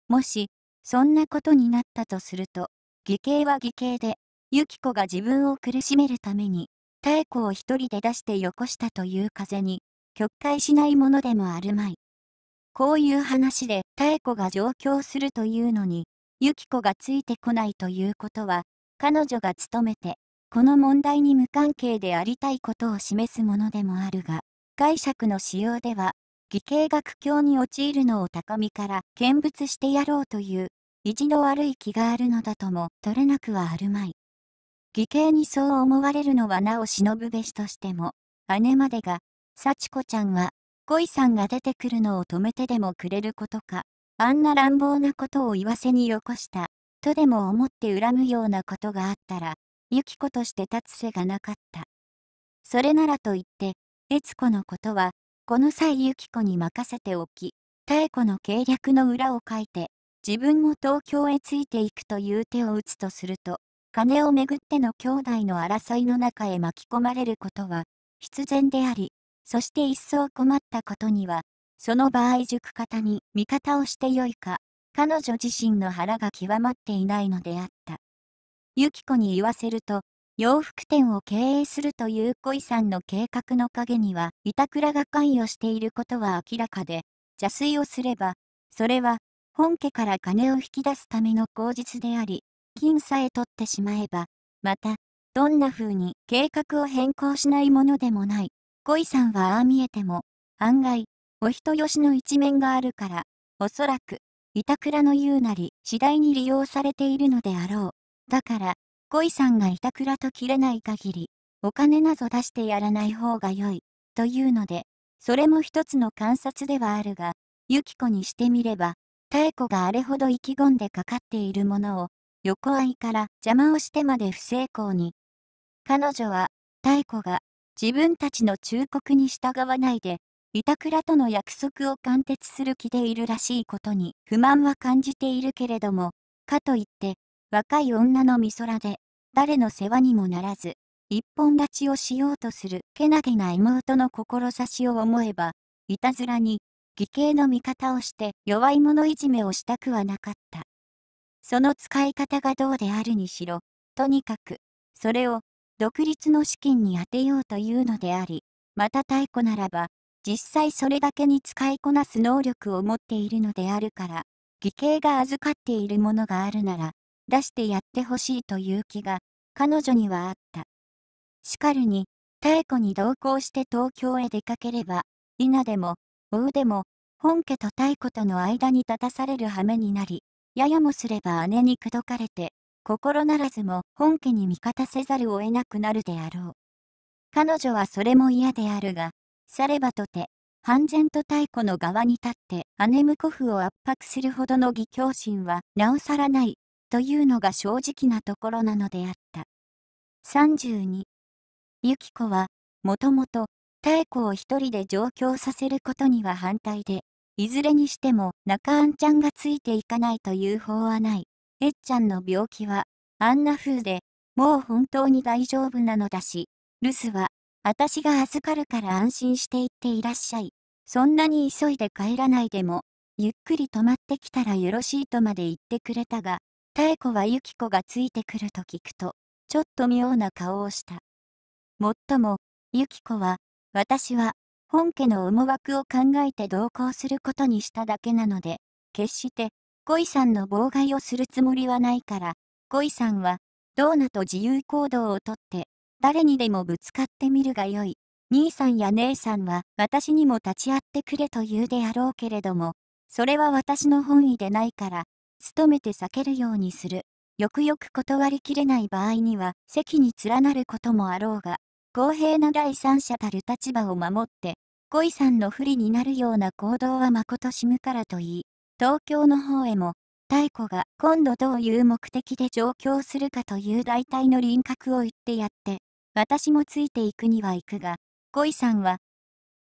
[SPEAKER 1] もし、そんなことになったとすると、義兄は義兄で、ユキコが自分を苦しめるために、妙子を一人で出してよこしたという風に、曲解しないものでもあるまい。こういう話で妙子が上京するというのに、ユキコがついてこないということは、彼女が勤めて、この問題に無関係でありたいことを示すものでもあるが、解釈の仕様では、偽計学教に陥るのを高みから見物してやろうという、意地の悪い気があるのだとも取れなくはあるまい。義兄にそう思われるのはなお忍ぶべしとしても、姉までが、幸子ちゃんは、恋さんが出てくるのを止めてでもくれることか、あんな乱暴なことを言わせによこした、とでも思って恨むようなことがあったら、ゆき子として立つ瀬がなかった。それならと言って、悦子のことはこの際ユキコに任せておき、妙子の計略の裏を書いて、自分も東京へついていくという手を打つとすると、金をめぐっての兄弟の争いの中へ巻き込まれることは、必然であり、そして一層困ったことには、その場合塾方に味方をしてよいか、彼女自身の腹が極まっていないのであった。ユキコに言わせると、洋服店を経営するという恋さんの計画の陰には板倉が関与していることは明らかで邪推をすればそれは本家から金を引き出すための口実であり金さえ取ってしまえばまたどんな風に計画を変更しないものでもない恋さんはああ見えても案外お人よしの一面があるからおそらく板倉の言うなり次第に利用されているのであろうだから恋さんが板倉と切れない限り、お金など出してやらない方が良い、というので、それも一つの観察ではあるが、ユキコにしてみれば、妙子があれほど意気込んでかかっているものを、横合いから邪魔をしてまで不成功に。彼女は、妙子が自分たちの忠告に従わないで、板倉との約束を貫徹する気でいるらしいことに不満は感じているけれども、かといって、若い女の美空で、誰の世話にもならず、一本立ちをしようとするけなげな妹の志を思えば、いたずらに、義兄の味方をして弱い者いじめをしたくはなかった。その使い方がどうであるにしろ、とにかく、それを独立の資金に充てようというのであり、また太古ならば、実際それだけに使いこなす能力を持っているのであるから、義兄が預かっているものがあるなら、出してやってほしいという気が彼女にはあった。しかるに、妙子に同行して東京へ出かければ、稲でも、おうでも、本家と太子との間に立たされる羽目になり、ややもすれば姉に口説かれて、心ならずも本家に味方せざるを得なくなるであろう。彼女はそれも嫌であるが、さればとて、半然と太古の側に立って姉婿夫を圧迫するほどの義教心はなおさらないというのが正直なところなのであった。32ユキコはもともと妙子を一人で上京させることには反対でいずれにしても中あんちゃんがついていかないという法はないえっちゃんの病気はあんな風でもう本当に大丈夫なのだし留守は私が預かるから安心して行っていらっしゃいそんなに急いで帰らないでもゆっくり泊まってきたらよろしいとまで言ってくれたが妙子はユキコがついてくると聞くと、ちょっと妙な顔をした。もっとも、ユキコは、私は、本家の思惑を考えて同行することにしただけなので、決して、恋さんの妨害をするつもりはないから、恋さんは、ドーナと自由行動をとって、誰にでもぶつかってみるがよい。兄さんや姉さんは私にも立ち会ってくれと言うであろうけれども、それは私の本意でないから、努めて避けるようにする。よくよく断りきれない場合には、席に連なることもあろうが、公平な第三者たる立場を守って、恋さんの不利になるような行動はまことしむからといい、東京の方へも、太古が今度どういう目的で上京するかという大体の輪郭を言ってやって、私もついていくには行くが、恋さんは、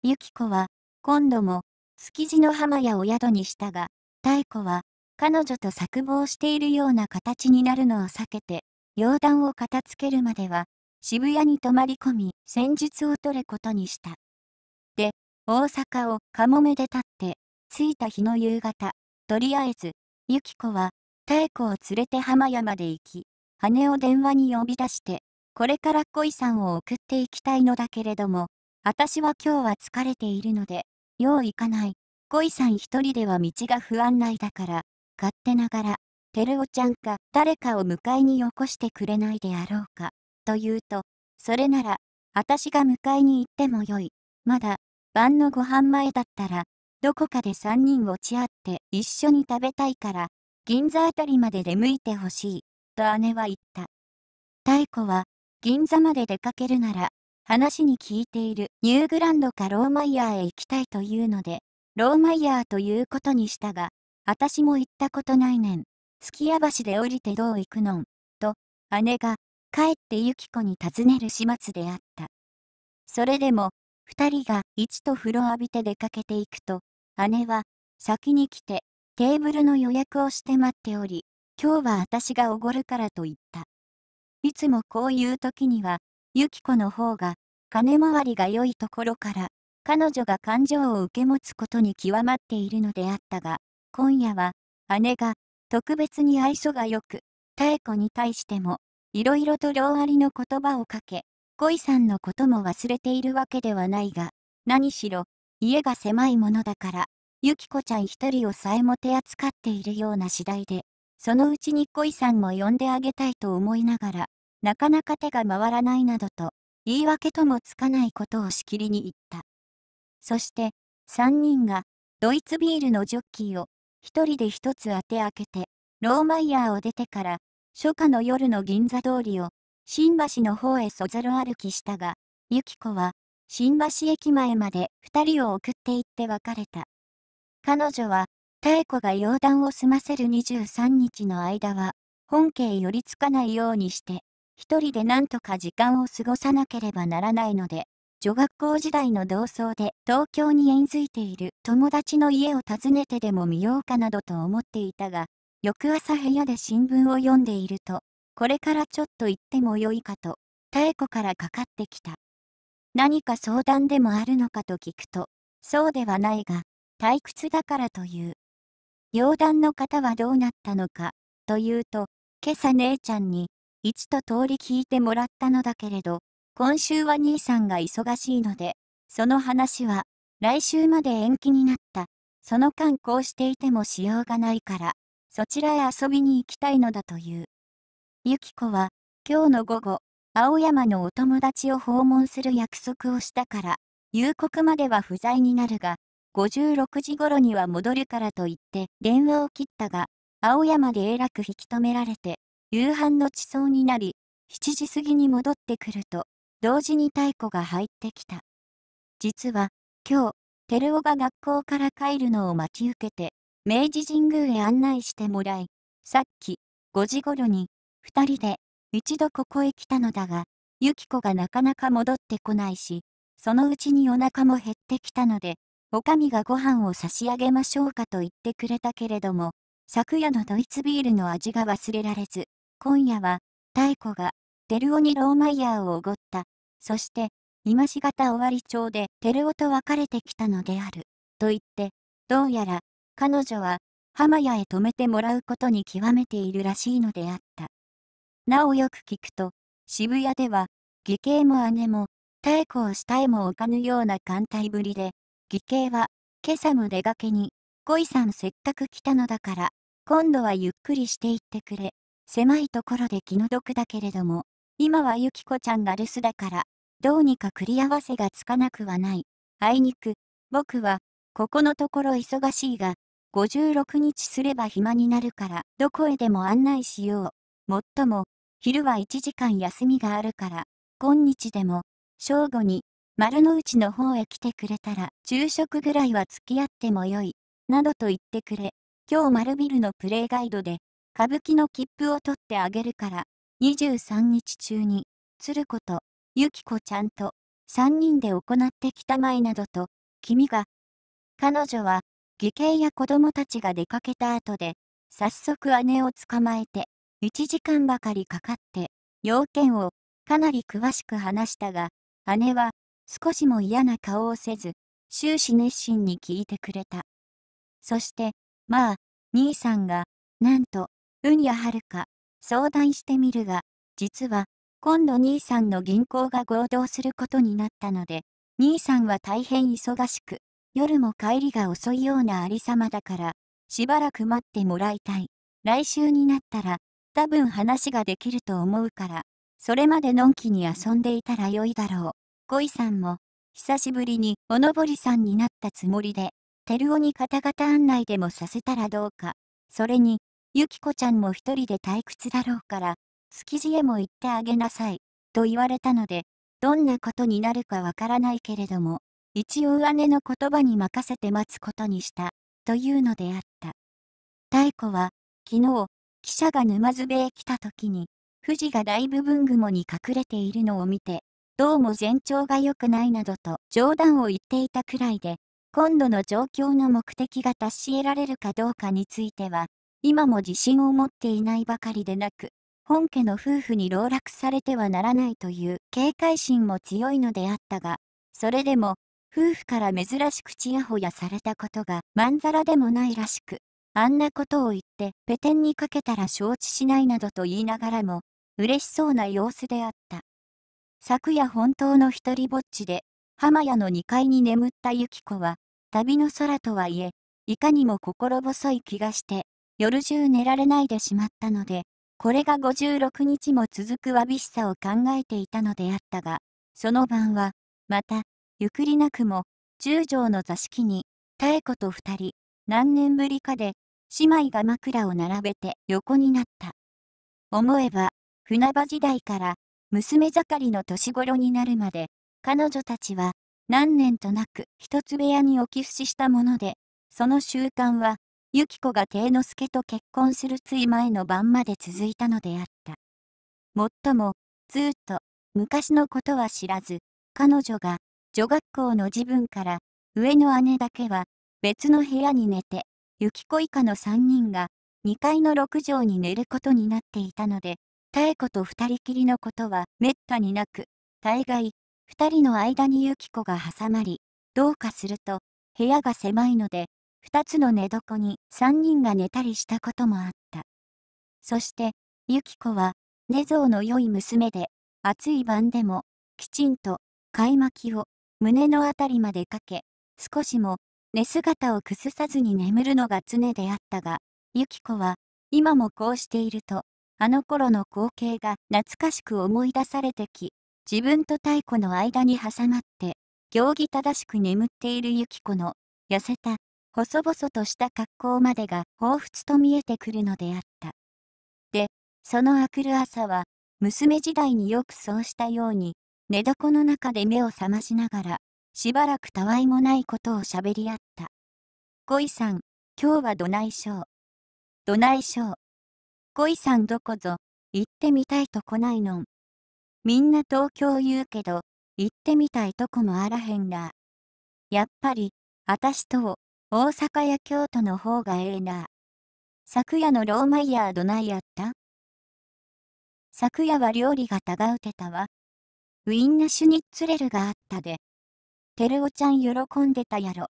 [SPEAKER 1] ゆき子は、今度も、築地の浜やお宿にしたが、太古は、彼女と錯誤しているような形になるのを避けて、洋弾を片付けるまでは、渋谷に泊まり込み、戦術を取ることにした。で、大阪をかもめで立って、着いた日の夕方、とりあえず、ゆき子は、妙子を連れて浜屋まで行き、羽を電話に呼び出して、これから恋さんを送っていきたいのだけれども、私は今日は疲れているので、よう行かない。恋さん一人では道が不安ないだから、勝手ながら、テルオちゃんか誰かを迎えによこしてくれないであろうか、と言うと、それなら、私が迎えに行ってもよい。まだ、晩のご飯前だったら、どこかで三人落ち合って一緒に食べたいから、銀座あたりまで出向いてほしい、と姉は言った。太子は、銀座まで出かけるなら、話に聞いているニューグランドかローマイヤーへ行きたいというので、ローマイヤーということにしたが、あたしも行ったことないねん。月屋橋で降りてどう行くのん。と、姉が、帰ってゆき子に尋ねる始末であった。それでも、二人が一と風呂浴びて出かけていくと、姉は、先に来て、テーブルの予約をして待っており、今日は私がおごるからと言った。いつもこういう時には、ゆき子の方が、金回りが良いところから、彼女が感情を受け持つことに極まっているのであったが、今夜は、姉が、特別に愛想が良く、妙子に対しても、いろいろと両ありの言葉をかけ、恋さんのことも忘れているわけではないが、何しろ、家が狭いものだから、ゆきこちゃん一人をさえも手扱っているような次第で、そのうちに恋さんも呼んであげたいと思いながら、なかなか手が回らないなどと、言い訳ともつかないことをしきりに言った。そして、3人が、ドイツビールのジョッキーを、1人で一つ当て開けて、ローマイヤーを出てから、初夏の夜の銀座通りを、新橋の方へそざろ歩きしたが、ゆき子は、新橋駅前まで二人を送って行って別れた。彼女は、妙子が容談を済ませる23日の間は、本家へ寄りつかないようにして、一人で何とか時間を過ごさなければならないので、女学校時代の同窓で東京に縁づいている友達の家を訪ねてでも見ようかなどと思っていたが、翌朝部屋で新聞を読んでいると、これからちょっと行ってもよいかと、妙子からかかってきた。何か相談でもあるのかと聞くと、そうではないが、退屈だからという。養団の方はどうなったのか、というと、今朝姉ちゃんに、一と通り聞いてもらったのだけれど、今週は兄さんが忙しいので、その話は、来週まで延期になった。その間こうしていてもしようがないから、そちらへ遊びに行きたいのだという。ゆき子は、今日の午後、青山のお友達を訪問する約束をしたから、夕刻までは不在になるが、56時頃には戻るからと言って電話を切ったが、青山でえらく引き止められて、夕飯の地層になり、7時過ぎに戻ってくると、同時に太鼓が入ってきた。実は、今日、照夫が学校から帰るのを待ち受けて、明治神宮へ案内してもらい、さっき、5時頃に、2人で、一度ここへ来たのだが、ユキ子がなかなか戻ってこないし、そのうちにお腹も減ってきたので、おかみがご飯を差し上げましょうかと言ってくれたけれども、昨夜のドイツビールの味が忘れられず、今夜は、太鼓が、テルオにローマイヤーをおごった、そして、今しがた終わり町で照夫と別れてきたのである。と言って、どうやら、彼女は、浜屋へ泊めてもらうことに極めているらしいのであった。なおよく聞くと、渋谷では、義兄も姉も、妙子を下へも置かぬような艦隊ぶりで、義兄は、今朝も出がけに、恋さんせっかく来たのだから、今度はゆっくりしていってくれ。狭いところで気の毒だけれども、今はゆきこちゃんが留守だから、どうにか繰り合わせがつかなくはない。あいにく、僕は、ここのところ忙しいが、56日すれば暇になるから、どこへでも案内しよう。もっとも、昼は1時間休みがあるから、今日でも、正午に、丸の内の方へ来てくれたら、昼食ぐらいは付き合ってもよい、などと言ってくれ。今日丸ビルのプレイガイドで、歌舞伎の切符を取ってあげるから、23日中に、鶴子とゆきこちゃんと三人で行ってきたまえなどと、君が。彼女は、義兄や子供たちが出かけた後で、早速姉を捕まえて、1時間ばかりかかって、要件をかなり詳しく話したが、姉は少しも嫌な顔をせず、終始熱心に聞いてくれた。そして、まあ、兄さんが、なんと、うんやはるか、相談してみるが、実は、今度兄さんの銀行が合同することになったので、兄さんは大変忙しく、夜も帰りが遅いようなありさまだから、しばらく待ってもらいたい。来週になったら、多分話ができると思うから、それまでのんきに遊んでいたらよいだろう。恋さんも、久しぶりにおのぼりさんになったつもりで、てるおに方々案内でもさせたらどうか。それに、ゆきこちゃんも一人で退屈だろうから、築地へも行ってあげなさい、と言われたので、どんなことになるかわからないけれども、一応姉の言葉に任せて待つことにした、というのであった。太子は、昨日、記者が沼津部へ来た時に、富士が大部分雲に隠れているのを見て、どうも前兆が良くないなどと冗談を言っていたくらいで、今度の状況の目的が達し得られるかどうかについては、今も自信を持っていないばかりでなく、本家の夫婦に籠絡されてはならないという警戒心も強いのであったが、それでも、夫婦から珍しくちやほやされたことがまんざらでもないらしく、あんなことを言ってペテンにかけたら承知しないなどと言いながらも、嬉しそうな様子であった。昨夜本当の一りぼっちで、浜屋の2階に眠ったゆき子は、旅の空とはいえ、いかにも心細い気がして、夜中寝られないでしまったので、これが56日も続くわびしさを考えていたのであったが、その晩は、また、ゆくりなくも、十条の座敷に、妙子と二人、何年ぶりかで、姉妹が枕を並べて横になった。思えば、船場時代から、娘盛りの年頃になるまで、彼女たちは、何年となく一つ部屋に置き伏ししたもので、その習慣は、由紀子が帝之助と結婚するつい前の晩まで続いたのであった。もっとも、ずっと、昔のことは知らず、彼女が、女学校の自分から、上の姉だけは、別の部屋に寝て、由紀子以下の3人が、2階の6畳に寝ることになっていたので、妙子と2人きりのことはめったになく、大概、2人の間に由紀子が挟まり、どうかすると、部屋が狭いので、2つの寝床に3人が寝たりしたこともあった。そして、ユキ子は、寝相の良い娘で、暑い晩でも、きちんと、い巻きを、胸のあたりまでかけ、少しも、寝姿を崩さずに眠るのが常であったが、ゆきコは、今もこうしていると、あの頃の光景が懐かしく思い出されてき、自分と太古の間に挟まって、行儀正しく眠っているゆきコの、痩せた、細々とした格好までが彷彿と見えてくるのであった。で、その明くる朝は、娘時代によくそうしたように、寝床の中で目を覚ましながら、しばらくたわいもないことをしゃべり合った。恋さん、今日はどないしょう。どないしょう。恋さんどこぞ、行ってみたいとこないのん。みんな東京言うけど、行ってみたいとこもあらへんら。やっぱり、あたしと大阪や京都の方がええな。昨夜のローマイヤーどないやった昨夜は料理がたがうてたわ。ウィンナシュニッツレルがあったで。てるおちゃん喜んでたやろ。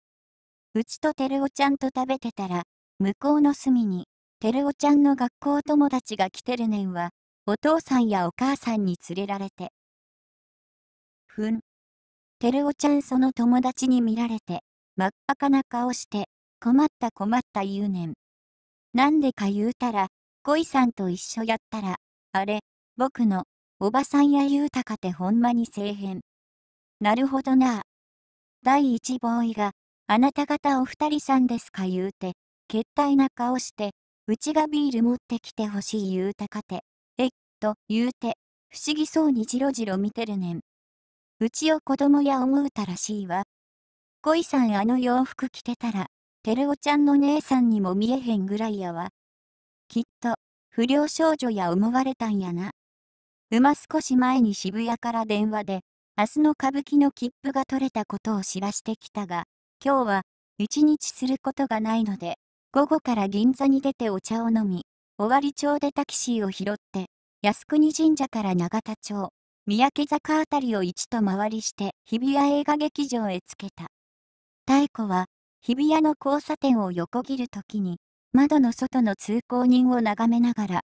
[SPEAKER 1] うちと照るおちゃんと食べてたら、向こうの隅に、照るおちゃんの学校友達が来てるねんは、お父さんやお母さんに連れられて。ふん。てるおちゃんその友達に見られて、真っ赤な顔して、困った困った言うねん。なんでか言うたら、恋さんと一緒やったら、あれ、僕の、おばさんや言うたかてほんまにせえへん。なるほどな。第一ボーイが、あなた方お二人さんですか言うて、決体な顔して、うちがビール持ってきてほしい言うたかて、えっと、言うて、不思議そうにじろじろ見てるねん。うちを子供や思うたらしいわ。こいさんあの洋服着てたら、てるちゃんの姉さんにも見えへんぐらいやわ。きっと、不良少女や思われたんやな。馬少し前に渋谷から電話で、明日の歌舞伎の切符が取れたことを知らしてきたが、今日は、一日することがないので、午後から銀座に出てお茶を飲み、尾張町でタキシーを拾って、靖国神社から永田町、三宅坂あたりを一と回りして日比谷映画劇場へ着けた。太子は、日比谷の交差点を横切るときに、窓の外の通行人を眺めながら、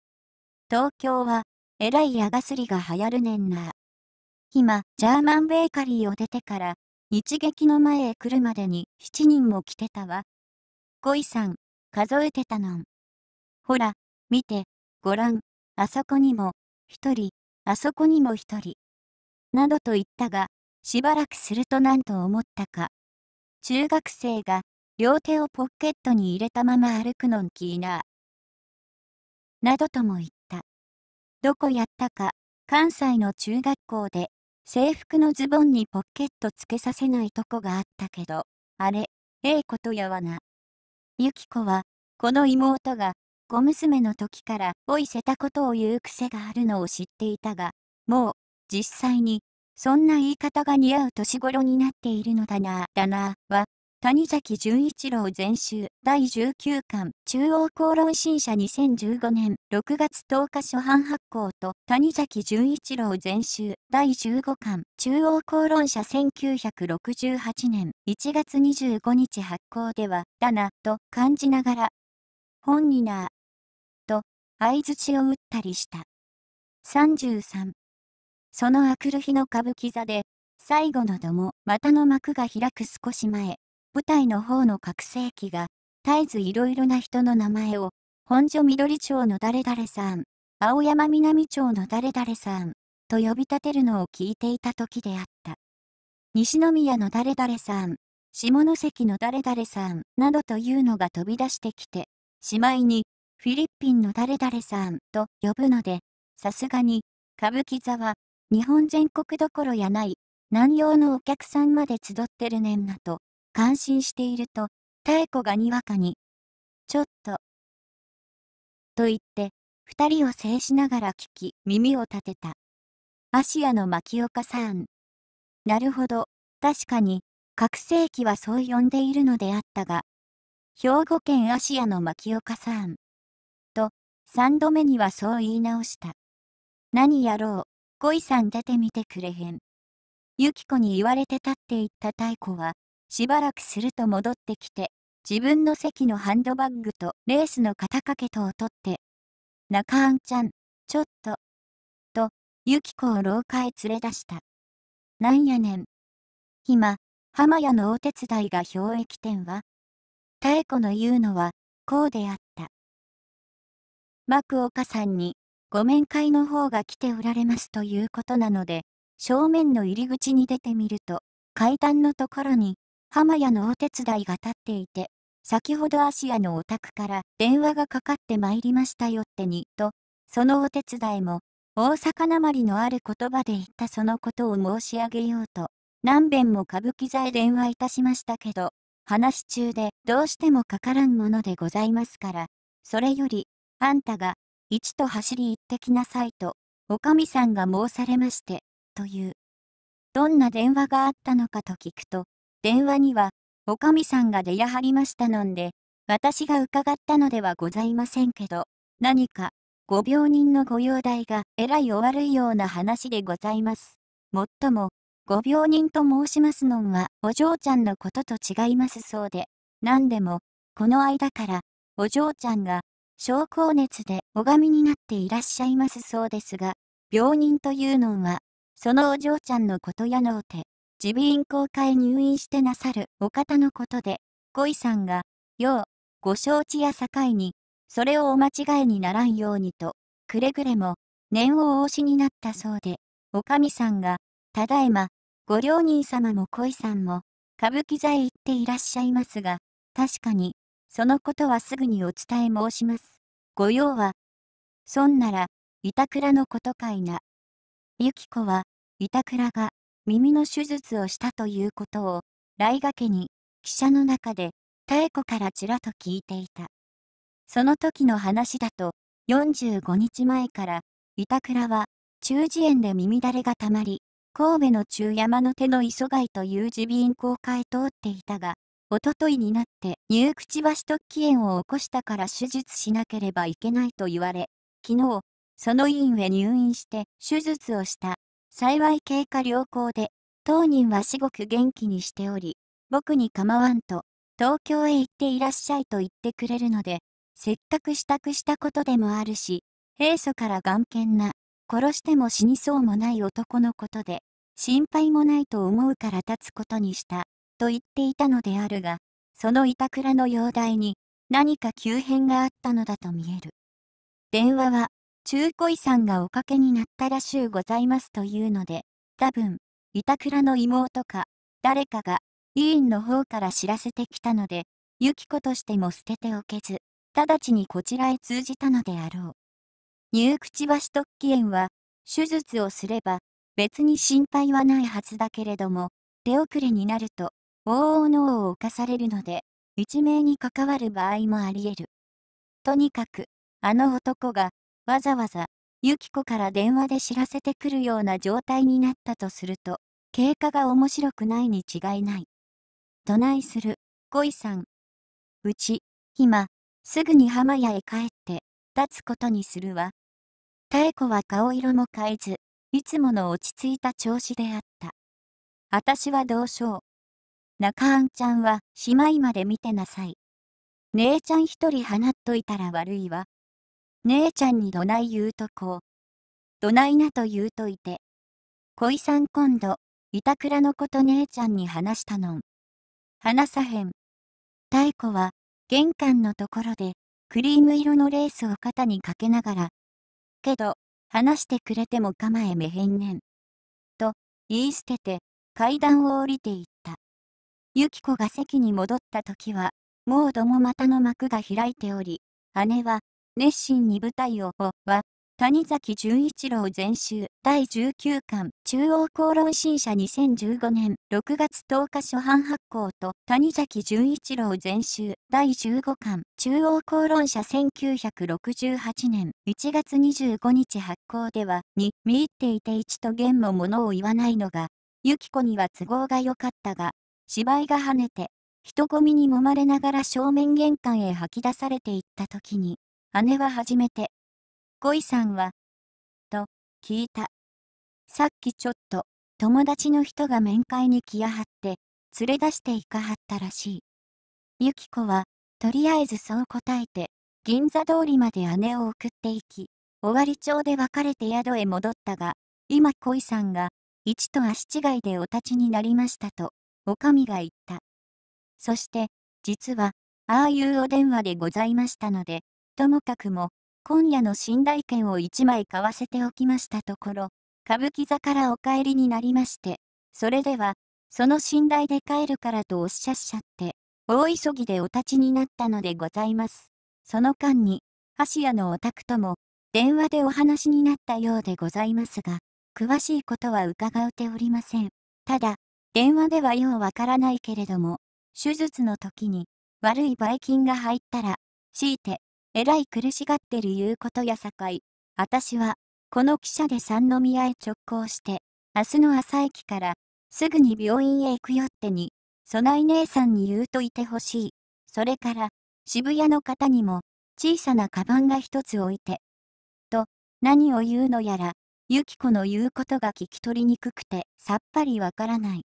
[SPEAKER 1] 東京は、えらい矢がすりが流行るねんな。今、ジャーマンベーカリーを出てから、一撃の前へ来るまでに7人も来てたわ。恋さん、数えてたのん。ほら、見て、ごらん、あそこにも、一人、あそこにも一人。などと言ったが、しばらくするとなんと思ったか、中学生が両手をポッケットに入れたまま歩くのんきーな。などとも言った。どこやったか、関西の中学校で制服のズボンにポッケットつけさせないとこがあったけど、あれ、ええことやわな。ゆきこは、この妹が、小娘の時から老いせたことを言う癖があるのを知っていたが、もう、実際に、そんな言い方が似合う年頃になっているのだな、だな、は、谷崎潤一郎全集第19巻中央公論新社2015年6月10日初版発行と谷崎潤一郎全集第15巻中央公論社1968年1月25日発行では、だな、と感じながら、本にな、と、相槌を打ったりした。33その明くる日の歌舞伎座で、最後のども、股の幕が開く少し前、舞台の方の拡声器が、絶えずいろいろな人の名前を、本所緑町の誰々さん、青山南町の誰々さん、と呼び立てるのを聞いていた時であった。西宮の誰々さん、下関の誰々さん、などというのが飛び出してきて、しまいに、フィリピンの誰々さんと呼ぶので、さすがに、歌舞伎座は日本全国どころやない、南洋のお客さんまで集ってるねんなと、感心していると、妙子がにわかに、ちょっと、と言って、二人を制しながら聞き、耳を立てた。アシアの牧岡さん。なるほど、確かに、拡声器はそう呼んでいるのであったが、兵庫県アシアの牧岡さん。と、三度目にはそう言い直した。何やろう、恋さん出てみてくれへん。ゆき子に言われて立っていった太子は、しばらくすると戻ってきて、自分の席のハンドバッグとレースの肩掛けとを取って、中あんちゃん、ちょっと、と、ゆき子を廊下へ連れ出した。なんやねん。今、浜屋のお手伝いが氷液店は、妙子の言うのは、こうであった。幕岡さんに、ご面会の方が来ておられますということなので、正面の入り口に出てみると、階段のところに、浜屋のお手伝いが立っていて、先ほど芦屋のお宅から電話がかかってまいりましたよってに、と、そのお手伝いも、大阪なまりのある言葉で言ったそのことを申し上げようと、何遍も歌舞伎座へ電話いたしましたけど、話中でどうしてもかからんものでございますから、それより、あんたが一と走り行ってきなさいと、おかみさんが申されまして、という。どんな電話があったのかと聞くと、電話には、おかみさんが出やはりましたのんで、私が伺ったのではございませんけど、何か、ご病人のご容体がえらいお悪いような話でございます。もっとも、ご病人と申しますのんは、お嬢ちゃんのことと違いますそうで、何でも、この間から、お嬢ちゃんが、症候熱で拝みになっていらっしゃいますそうですが、病人というのは、そのお嬢ちゃんのことやのうて、耳鼻咽喉科へ入院してなさるお方のことで、恋さんが、よう、ご承知や境に、それをお間違いにならんようにと、くれぐれも、念をお押しになったそうで、おかみさんが、ただいま、ご両人様も恋さんも、歌舞伎座へ行っていらっしゃいますが、確かに、そのことはすぐにお伝え申します。御用は、そんなら、板倉のことかいな。ゆき子は、板倉が耳の手術をしたということを、来が家に、汽車の中で、妙子からちらと聞いていた。その時の話だと、45日前から、板倉は、中耳炎で耳だれがたまり、神戸の中山の手の磯貝という耳鼻咽喉科へ通っていたが、おとといになって入口は子突起炎を起こしたから手術しなければいけないと言われ、昨日、その院へ入院して手術をした。幸い経過良好で、当人は至極元気にしており、僕に構わんと、東京へ行っていらっしゃいと言ってくれるので、せっかく支度したことでもあるし、平素から眼見な、殺しても死にそうもない男のことで、心配もないと思うから立つことにした。と言っていたのであるが、その板倉の容体に何か急変があったのだと見える。電話は、中古遺産がおかけになったらしゅうございますというので、多分、板倉の妹か、誰かが、委員の方から知らせてきたので、ゆき子としても捨てておけず、直ちにこちらへ通じたのであろう。入口橋突起炎は、手術をすれば、別に心配はないはずだけれども、手遅れになると、法のを犯されるので、一命に関わる場合もあり得る。とにかく、あの男が、わざわざ、ユキコから電話で知らせてくるような状態になったとすると、経過が面白くないに違いない。どないする、恋さん。うち、今、すぐに浜屋へ帰って、立つことにするわ。妙子は顔色も変えず、いつもの落ち着いた調子であった。私はどうしよう。中あんちゃんは姉妹まで見てなさい。姉ちゃん一人放っといたら悪いわ。姉ちゃんにどない言うとこう。どないなと言うといて。恋さん今度、板倉のこと姉ちゃんに話したのん。話さへん。太子は、玄関のところで、クリーム色のレースを肩にかけながら、けど、話してくれても構えめへんねん。と、言い捨てて、階段を降りていった。由紀子が席に戻った時は、もうどもまたの幕が開いており、姉は、熱心に舞台を、は、谷崎潤一郎全集第19巻中央公論新社2015年6月10日初版発行と谷崎潤一郎全集第15巻中央公論社1968年1月25日発行ではに、見入っていて一と言も物を言わないのが由紀子には都合が良かったが芝居が跳ねて、人混みに揉まれながら正面玄関へ吐き出されていった時に、姉は初めて、恋さんは、と、聞いた。さっきちょっと、友達の人が面会に来やはって、連れ出していかはったらしい。ゆき子は、とりあえずそう答えて、銀座通りまで姉を送っていき、尾張町で別れて宿へ戻ったが、今恋さんが、一と足違いでお立ちになりましたと、お上が言った。そして、実は、ああいうお電話でございましたので、ともかくも、今夜の信頼券を1枚買わせておきましたところ、歌舞伎座からお帰りになりまして、それでは、その信頼で帰るからとおっしゃっしゃって、大急ぎでお立ちになったのでございます。その間に、芦屋のお宅とも、電話でお話になったようでございますが、詳しいことは伺うておりません。ただ、電話ではようわからないけれども、手術の時に悪いばい菌が入ったら、強いて、えらい苦しがってるいうことやさかい、私は、この汽車で三宮へ直行して、明日の朝駅から、すぐに病院へ行くよってに、そない姉さんに言うといてほしい。それから、渋谷の方にも、小さなカバンが一つ置いて。と、何を言うのやら、ゆき子の言うことが聞き取りにくくて、さっぱりわからない。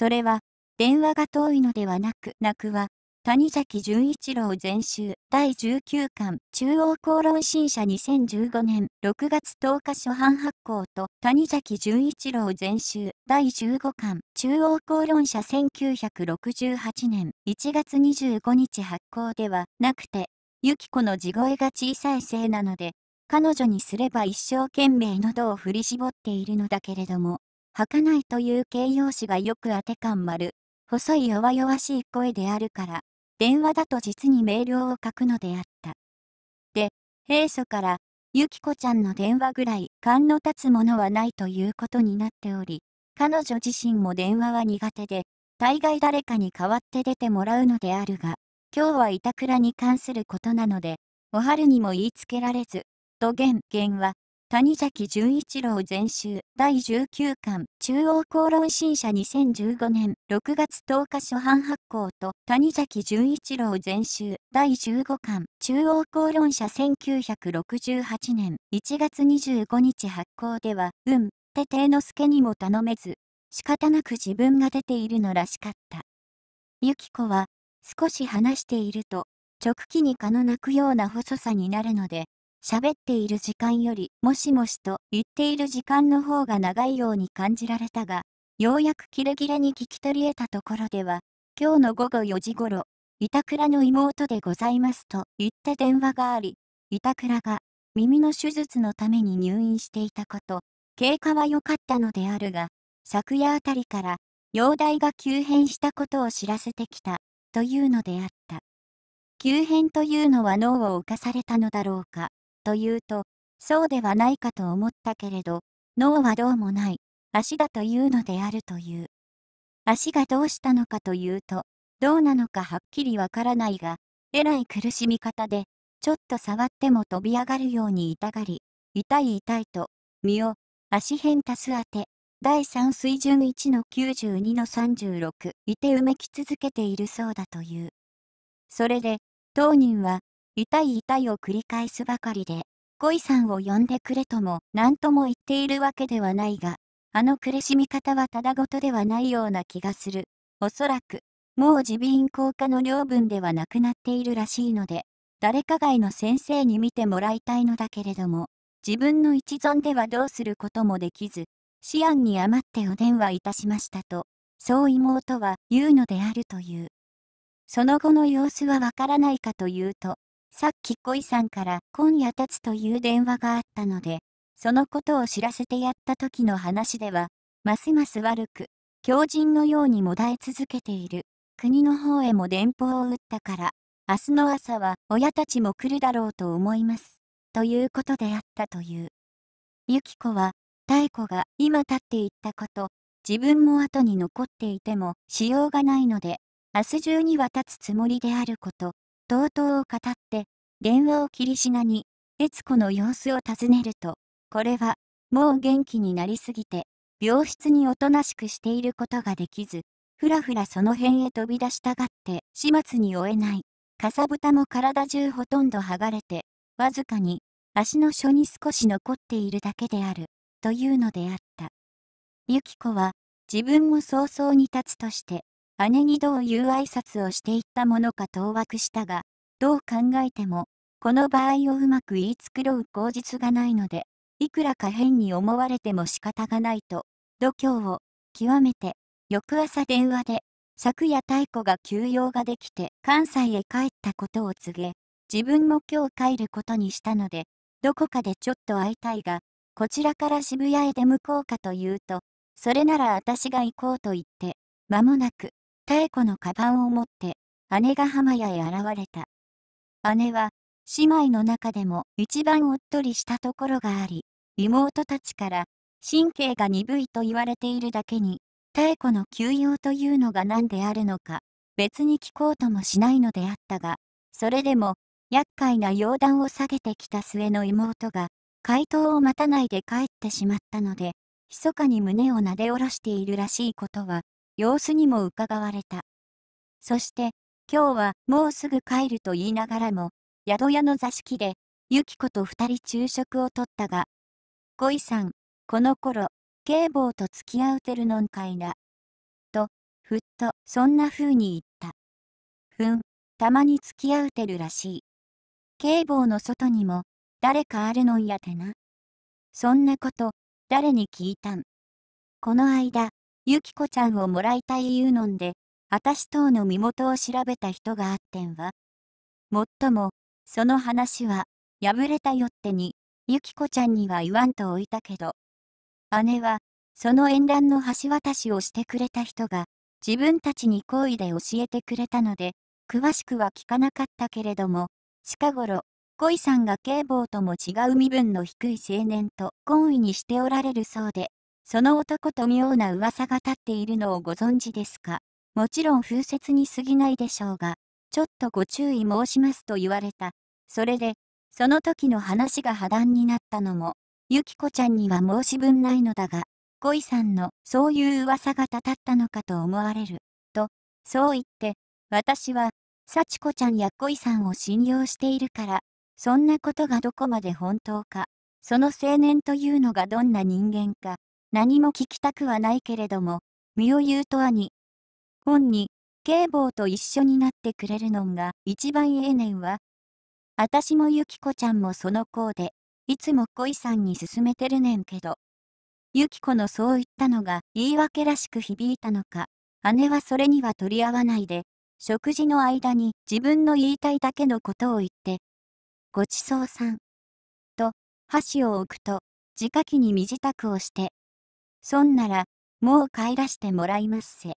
[SPEAKER 1] それは、電話が遠いのではなく、泣くは、谷崎潤一郎全集第19巻中央公論新社2015年6月10日初版発行と谷崎潤一郎全集第15巻中央公論社1968年1月25日発行ではなくて、ゆき子の地声が小さいせいなので、彼女にすれば一生懸命喉を振り絞っているのだけれども、儚いという形容詞がよく当て感丸。細い弱々しい声であるから、電話だと実に明瞭を書くのであった。で、平素から、ゆきこちゃんの電話ぐらい勘の立つものはないということになっており、彼女自身も電話は苦手で、大概誰かに代わって出てもらうのであるが、今日は板倉に関することなので、お春にも言いつけられず、とげ言は、谷崎潤一郎全集第19巻中央公論新社2015年6月10日初版発行と谷崎潤一郎全集第15巻中央公論社1968年1月25日発行では、うん、て帝之助にも頼めず、仕方なく自分が出ているのらしかった。ゆき子は、少し話していると、直気に蚊の鳴くような細さになるので、喋っている時間よりもしもしと言っている時間の方が長いように感じられたが、ようやくキレキレに聞き取り得たところでは、今日の午後4時ごろ、板倉の妹でございますと言って電話があり、板倉が耳の手術のために入院していたこと、経過は良かったのであるが、昨夜あたりから容体が急変したことを知らせてきたというのであった。急変というのは脳を浮かされたのだろうか。と言うと、そうではないかと思ったけれど、脳はどうもない、足だというのであるという。足がどうしたのかというと、どうなのかはっきりわからないが、えらい苦しみ方で、ちょっと触っても飛び上がるように痛がり、痛い痛いと、身を、足辺多数当て、第3水準1の92の36いてうめき続けているそうだという。それで、当人は、痛い痛いを繰り返すばかりで、恋さんを呼んでくれとも何とも言っているわけではないが、あの苦しみ方はただごとではないような気がする。おそらく、もう耳鼻咽喉科の領分ではなくなっているらしいので、誰か外の先生に見てもらいたいのだけれども、自分の一存ではどうすることもできず、思案に余ってお電話いたしましたと、そう妹は言うのであるという。その後の様子はわからないかというと、さっき恋さんから今夜立つという電話があったので、そのことを知らせてやった時の話では、ますます悪く、狂人のようにもだえ続けている。国の方へも電報を打ったから、明日の朝は親たちも来るだろうと思います。ということであったという。ゆき子は、太子が今立っていったこと、自分も後に残っていてもしようがないので、明日中には立つつもりであることとうとうを語って、電話を切り品に、悦子の様子を尋ねると、これは、もう元気になりすぎて、病室におとなしくしていることができず、ふらふらその辺へ飛び出したがって、始末に追えない。かさぶたも体中ほとんど剥がれて、わずかに、足の書に少し残っているだけである、というのであった。ゆき子は、自分も早々に立つとして、姉にどういう挨拶をしていったものか当惑したが、どう考えても、この場合をうまく言い繕う口実がないので、いくらか変に思われても仕方がないと、度胸を、極めて、翌朝電話で、昨夜太鼓が休養ができて関西へ帰ったことを告げ、自分も今日帰ることにしたので、どこかでちょっと会いたいが、こちらから渋谷へ出向こうかと言うと、それなら私が行こうと言って、間もなく、妙子のカバンを持って姉が浜屋へ現れた。姉は姉妹の中でも一番おっとりしたところがあり、妹たちから神経が鈍いと言われているだけに、妙子の休養というのが何であるのか、別に聞こうともしないのであったが、それでも、厄介な容談を下げてきた末の妹が、回答を待たないで帰ってしまったので、密かに胸をなで下ろしているらしいことは、様子にも伺われた。そして、今日はもうすぐ帰ると言いながらも、宿屋の座敷で、ゆき子と二人昼食をとったが、恋さん、この頃、警棒と付き合うてるのんかいな。と、ふっとそんな風に言った。ふん、たまに付き合うてるらしい。警棒の外にも、誰かあるのんやてな。そんなこと、誰に聞いたん。この間、ゆきこちゃんをもらいたい言うのんで、あたし等の身元を調べた人があってんわ。もっとも、その話は、破れたよってに、ゆきこちゃんには言わんとおいたけど、姉は、その縁談の橋渡しをしてくれた人が、自分たちに好意で教えてくれたので、詳しくは聞かなかったけれども、近頃、恋さんが警棒とも違う身分の低い青年と懇意にしておられるそうで、その男と妙な噂が立っているのをご存知ですかもちろん風雪に過ぎないでしょうが、ちょっとご注意申しますと言われた。それで、その時の話が破談になったのも、ゆきこちゃんには申し分ないのだが、恋さんのそういう噂が立たったのかと思われる。と、そう言って、私は、幸子ちゃんや恋さんを信用しているから、そんなことがどこまで本当か、その青年というのがどんな人間か、何も聞きたくはないけれども、身を言うと兄。本に、警棒と一緒になってくれるのが一番ええねんわ。あたしもゆきこちゃんもその子で、いつも恋さんに勧めてるねんけど。ゆきこのそう言ったのが言い訳らしく響いたのか、姉はそれには取り合わないで、食事の間に自分の言いたいだけのことを言って、ごちそうさん。と、箸を置くと、自家機に身支度をして、そんなら、もう帰らしてもらいますせ。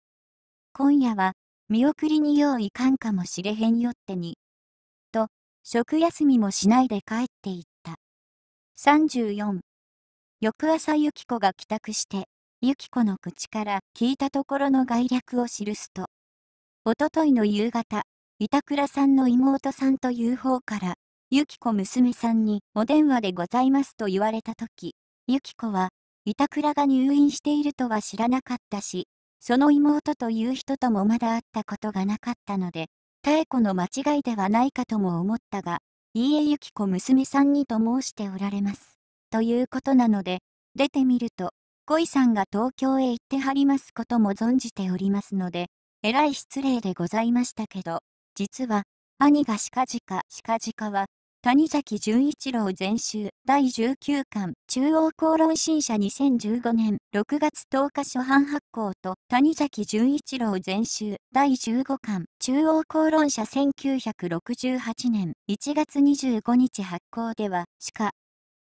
[SPEAKER 1] 今夜は、見送りに用意かんかもしれへんよってに。と、食休みもしないで帰っていった。34。翌朝ゆき子が帰宅して、ゆき子の口から聞いたところの概略を記すと、おとといの夕方、板倉さんの妹さんという方から、ゆき子娘さんにお電話でございますと言われたとき、ゆき子は板倉が入院しているとは知らなかったし、その妹という人ともまだ会ったことがなかったので、妙子の間違いではないかとも思ったが、いいえゆき子娘さんにと申しておられます。ということなので、出てみると、恋さんが東京へ行ってはりますことも存じておりますので、えらい失礼でございましたけど、実は、兄がしかじかしかじかは、谷崎潤一郎全集第19巻中央公論新社2015年6月10日初版発行と谷崎潤一郎全集第15巻中央公論社1968年1月25日発行では鹿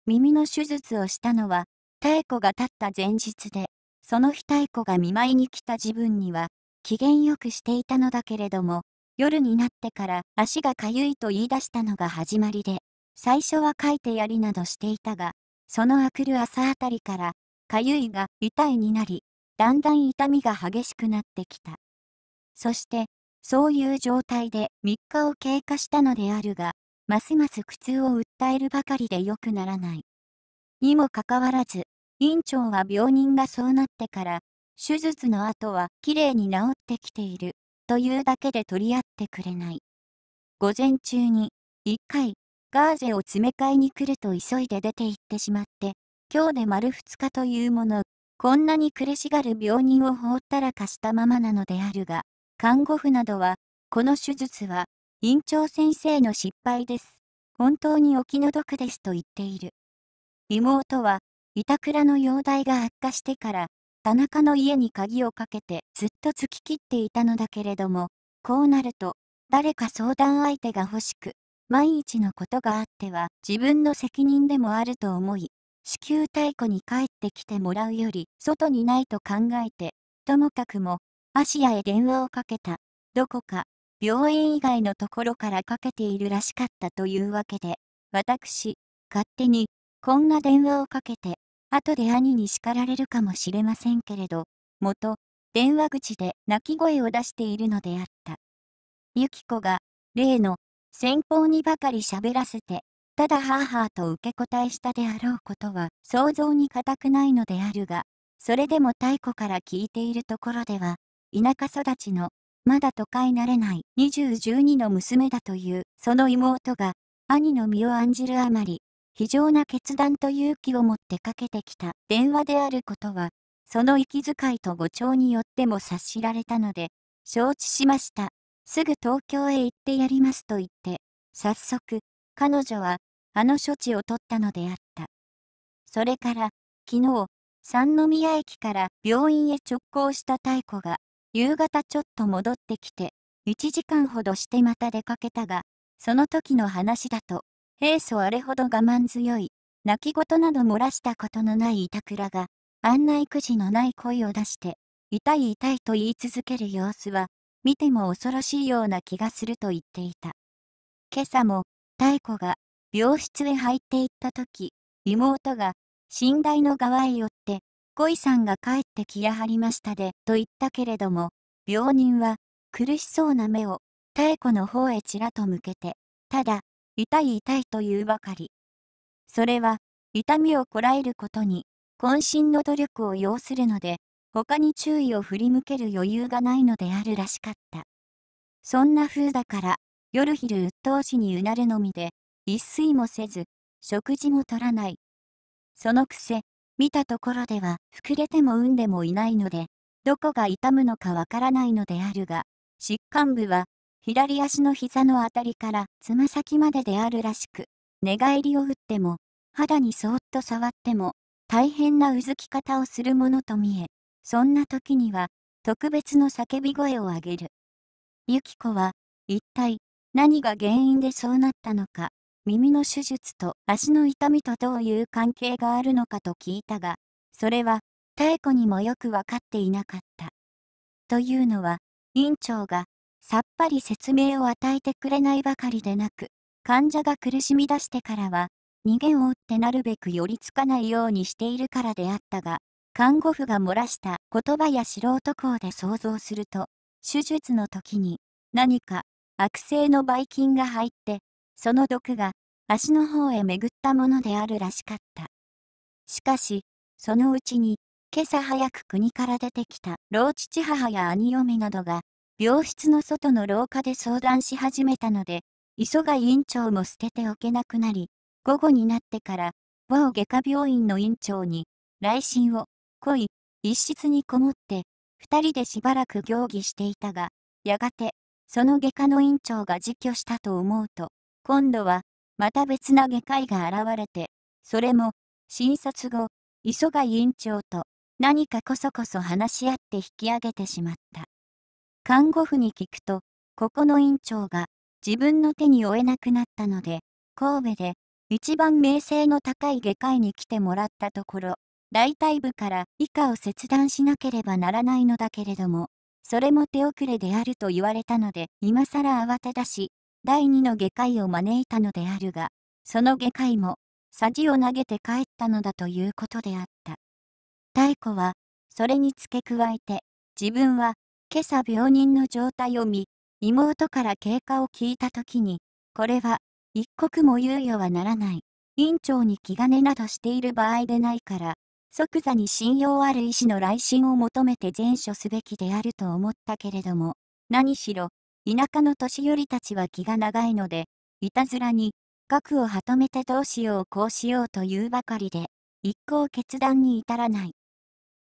[SPEAKER 1] 耳の手術をしたのは太子が立った前日でその日太子が見舞いに来た自分には機嫌よくしていたのだけれども夜になってから足がかゆいと言い出したのが始まりで、最初は書いてやりなどしていたが、そのあくる朝あたりから、かゆいが痛いになり、だんだん痛みが激しくなってきた。そして、そういう状態で3日を経過したのであるが、ますます苦痛を訴えるばかりで良くならない。にもかかわらず、院長は病人がそうなってから、手術の後はきれいに治ってきているというだけで取り合ってくれない。午前中に、一回、ガーゼを詰め替えに来ると急いで出て行ってしまって、今日で丸2日というもの、こんなに苦しがる病人を放ったらかしたままなのであるが、看護婦などは、この手術は、院長先生の失敗です。本当にお気の毒ですと言っている。妹は、板倉の容体が悪化してから、田中の家に鍵をかけてずっと突ききっていたのだけれども、こうなると、誰か相談相手が欲しく、万一のことがあっては自分の責任でもあると思い、子宮太鼓に帰ってきてもらうより外にないと考えて、ともかくも、芦屋へ電話をかけた。どこか、病院以外のところからかけているらしかったというわけで、私、勝手に、こんな電話をかけて、後で兄に叱られるかもしれませんけれど、元、電話口で泣き声を出しているのであった。ゆき子が、例の、先方にばかり喋らせて、ただハーハーと受け答えしたであろうことは想像に難くないのであるが、それでも太古から聞いているところでは、田舎育ちの、まだ都会慣れない2012の娘だというその妹が、兄の身を案じるあまり、非常な決断と勇気を持ってかけてきた電話であることは、その息遣いと誤調によっても察しられたので、承知しました。すぐ東京へ行ってやりますと言って、早速、彼女は、あの処置を取ったのであった。それから、昨日、三宮駅から病院へ直行した太子が、夕方ちょっと戻ってきて、1時間ほどしてまた出かけたが、その時の話だと、平素あれほど我慢強い、泣き言など漏らしたことのない板倉が、案内くじのない声を出して、痛い痛いと言い続ける様子は、見ても恐ろしいような気がすると言っていた。今朝も、太子が、病室へ入っていった時、妹が、寝台の側へ寄って、恋さんが帰ってきやはりましたで、と言ったけれども、病人は、苦しそうな目を、妙子の方へちらと向けて、ただ、痛い痛いというばかり。それは、痛みをこらえることに、渾身の努力を要するので、他に注意を振り向ける余裕がないのであるらしかった。そんな風だから、夜昼鬱陶しにうなるのみで、一睡もせず、食事も取らない。そのくせ、見たところでは、膨れても産んでもいないので、どこが痛むのかわからないのであるが、疾患部は、左足の膝のあたりからつま先までであるらしく、寝返りを打っても、肌にそーっと触っても、大変なうずき方をするものと見え、そんな時には、特別の叫び声を上げる。ゆき子は、一体、何が原因でそうなったのか、耳の手術と足の痛みとどういう関係があるのかと聞いたが、それは、妙子にもよくわかっていなかった。というのは、院長がさっぱり説明を与えてくれないばかりでなく、患者が苦しみ出してからは、逃げを打ってなるべく寄りつかないようにしているからであったが、看護婦が漏らした言葉や素人校で想像すると、手術の時に何か悪性のばい菌が入って、その毒が足の方へ巡ったものであるらしかった。しかし、そのうちに、今朝早く国から出てきた老父母や兄嫁などが、病室の外の廊下で相談し始めたので、磯貝院長も捨てておけなくなり、午後になってから、某外科病院の院長に、来診を、来い、一室にこもって、二人でしばらく行儀していたが、やがて、その外科の院長が自去したと思うと、今度は、また別な外科医が現れて、それも、診察後、磯貝院長と何かこそこそ話し合って引き上げてしまった。看護婦に聞くと、ここの院長が自分の手に負えなくなったので、神戸で一番名声の高い外科医に来てもらったところ、大腿部から以下を切断しなければならないのだけれども、それも手遅れであると言われたので、今更慌て出し、第二の外科医を招いたのであるが、その外科医も、さじを投げて帰ったのだということであった。太古は、それに付け加えて、自分は今朝病人の状態を見、妹から経過を聞いたときに、これは、一刻も猶予はならない。院長に気兼ねなどしている場合でないから、即座に信用ある医師の来診を求めて善処すべきであると思ったけれども、何しろ、田舎の年寄りたちは気が長いので、いたずらに、額をはとめてどうしようこうしようというばかりで、一向決断に至らない。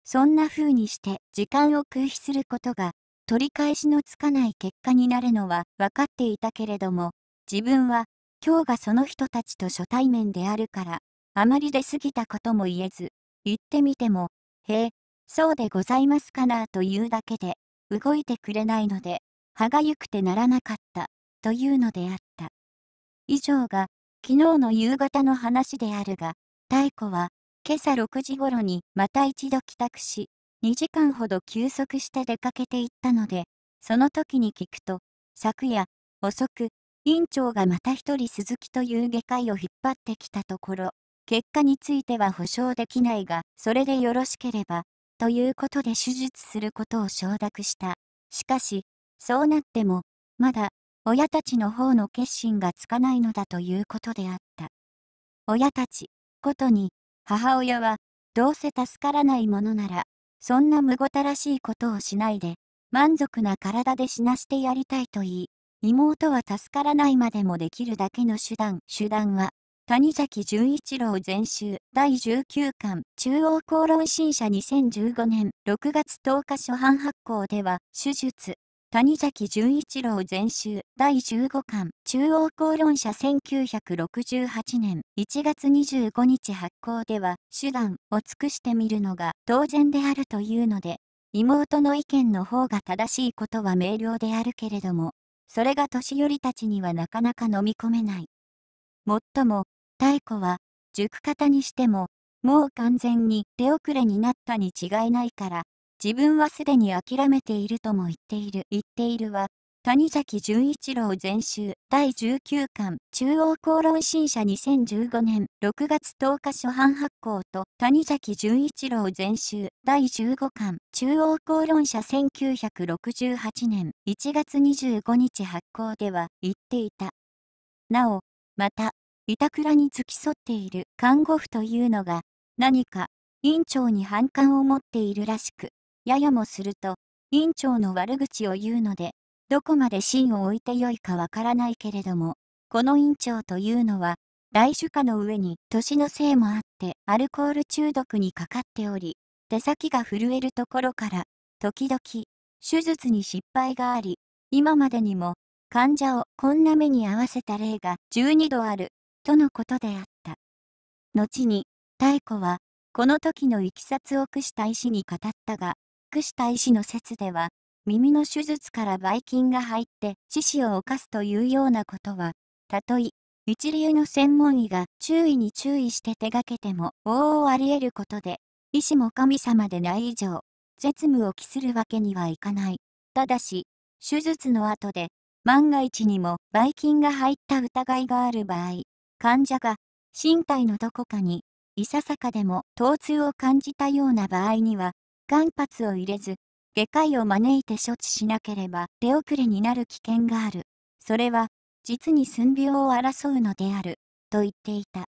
[SPEAKER 1] そんな風にして時間を空費することが取り返しのつかない結果になるのは分かっていたけれども自分は今日がその人たちと初対面であるからあまり出過ぎたことも言えず言ってみても「へえそうでございますかな」というだけで動いてくれないので歯がゆくてならなかったというのであった以上が昨日の夕方の話であるが太古は今朝6時頃にまた一度帰宅し、2時間ほど休息して出かけていったので、その時に聞くと、昨夜、遅く、院長がまた一人鈴木という外科医を引っ張ってきたところ、結果については保証できないが、それでよろしければ、ということで手術することを承諾した。しかし、そうなっても、まだ、親たちの方の決心がつかないのだということであった。親たち、ことに、母親は、どうせ助からないものなら、そんなむごたらしいことをしないで、満足な体で死なしてやりたいと言い、妹は助からないまでもできるだけの手段。手段は、谷崎潤一郎全集第19巻中央公論新社2015年6月10日初版発行では、手術、谷崎潤一郎全集第15巻中央公論社1968年1月25日発行では手段を尽くしてみるのが当然であるというので妹の意見の方が正しいことは明瞭であるけれどもそれが年寄りたちにはなかなか飲み込めないもっとも太古は塾方にしてももう完全に手遅れになったに違いないから自分はすでに諦めているとも言っている。言っているは、谷崎潤一郎全集第19巻中央公論新社2015年6月10日初版発行と谷崎潤一郎全集第15巻中央公論社1968年1月25日発行では言っていた。なお、また、板倉に付き添っている看護婦というのが何か院長に反感を持っているらしく、ややもすると、院長の悪口を言うので、どこまで芯を置いてよいかわからないけれども、この院長というのは、大主家の上に年のせいもあってアルコール中毒にかかっており、手先が震えるところから、時々、手術に失敗があり、今までにも、患者をこんな目に合わせた例が12度ある、とのことであった。後に、太子は、この時のいきさつを駆した医師に語ったが、した医師の説では、耳の手術からばい菌が入って致死を犯すというようなことは、たとえ一流の専門医が注意に注意して手がけても往々あり得ることで、医師も神様でない以上、絶務を期するわけにはいかない。ただし、手術の後で、万が一にもばい菌が入った疑いがある場合、患者が身体のどこかにいささかでも疼痛を感じたような場合には、間髪を入れず、外科医を招いて処置しなければ手遅れになる危険がある。それは、実に寸病を争うのである、と言っていた。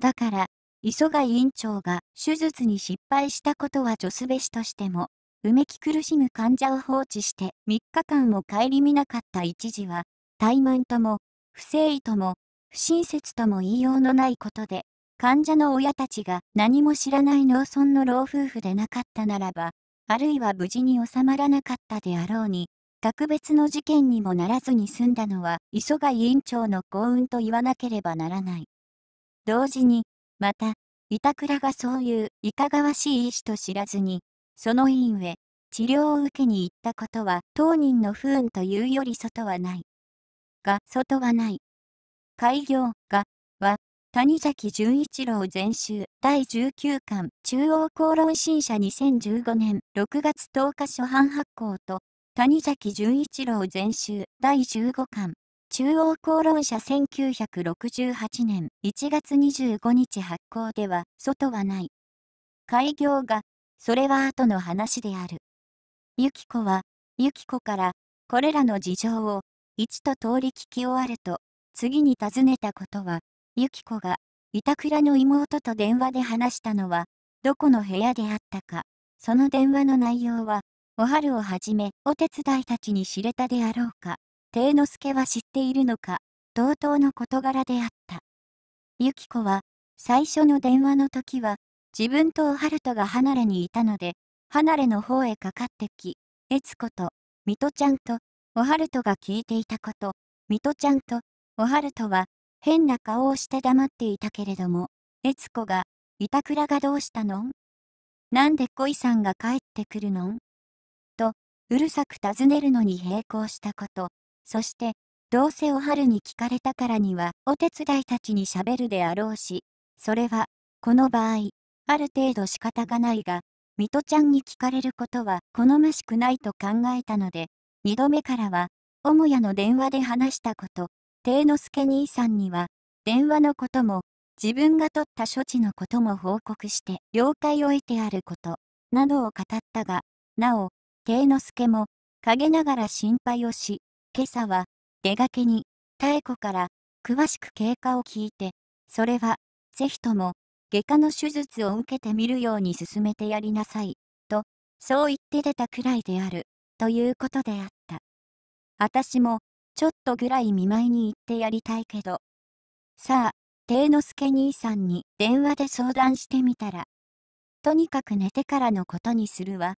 [SPEAKER 1] だから、磯貝院長が手術に失敗したことは女すべしとしても、うめき苦しむ患者を放置して3日間も顧みなかった一時は、怠慢とも、不正意とも、不親切とも言いようのないことで、患者の親たちが何も知らない農村の老夫婦でなかったならば、あるいは無事に収まらなかったであろうに、格別の事件にもならずに済んだのは磯貝院長の幸運と言わなければならない。同時に、また、板倉がそういういかがわしい医師と知らずに、その院へ治療を受けに行ったことは当人の不運というより外はない。が、外はない。開業が谷崎潤一郎全集第19巻中央公論新社2015年6月10日初版発行と谷崎潤一郎全集第15巻中央公論社1968年1月25日発行では外はない開業がそれは後の話である由紀子は由紀子からこれらの事情を一と通り聞き終わると次に尋ねたことはゆき子が板倉の妹と電話で話したのはどこの部屋であったかその電話の内容はおはるをはじめお手伝いたちに知れたであろうか貞之助は知っているのか同等の事柄であったゆき子は最初の電話の時は自分とおはるとが離れにいたので離れの方へかかってき悦子と水戸ちゃんとおはるとが聞いていたこと水戸ちゃんとおはるとは変な顔をして黙っていたけれども、悦子が、板倉がどうしたのなんで恋さんが帰ってくるのと、うるさく尋ねるのに並行したこと、そして、どうせお春に聞かれたからにはお手伝いたちに喋るであろうし、それは、この場合、ある程度仕方がないが、水戸ちゃんに聞かれることは好ましくないと考えたので、二度目からは、母屋の電話で話したこと、定之助兄さんには、電話のことも、自分が取った処置のことも報告して、了解を得てあること、などを語ったが、なお、定之助も、陰ながら心配をし、今朝は、出がけに、妙子から、詳しく経過を聞いて、それは、ぜひとも、外科の手術を受けてみるように進めてやりなさい、と、そう言って出たくらいである、ということであった。私も、ちょっとぐらい見舞いに行ってやりたいけど。さあ、帝之助兄さんに電話で相談してみたら。とにかく寝てからのことにするわ。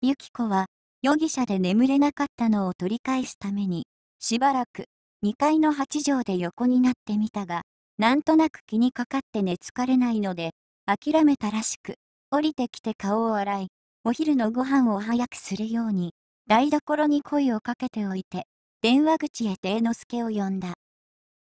[SPEAKER 1] ゆき子は、容疑者で眠れなかったのを取り返すために、しばらく、2階の8畳で横になってみたが、なんとなく気にかかって寝つかれないので、諦めたらしく、降りてきて顔を洗い、お昼のご飯を早くするように、台所に声をかけておいて、電話口へ定之助を呼んだ。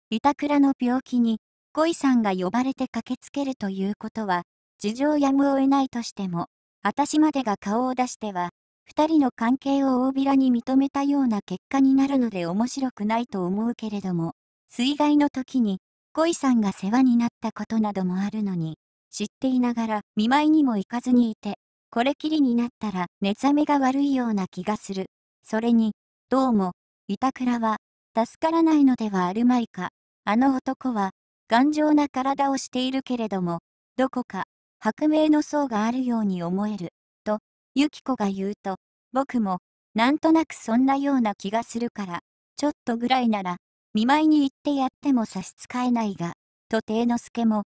[SPEAKER 1] 板倉の病気に、恋さんが呼ばれて駆けつけるということは、事情やむを得ないとしても、私までが顔を出しては、2人の関係を大びらに認めたような結果になるので面白くないと思うけれども、水害の時に、恋さんが世話になったことなどもあるのに、知っていながら見舞いにも行かずにいて、これきりになったら寝覚めが悪いような気がする。それに、どうも、板倉は、助からないのではあるまいか。あの男は、頑丈な体をしているけれども、どこか、薄明の層があるように思える。と、ユキ子が言うと、僕も、なんとなくそんなような気がするから、ちょっとぐらいなら、見舞いに行ってやっても差し支えないが、と定之助も。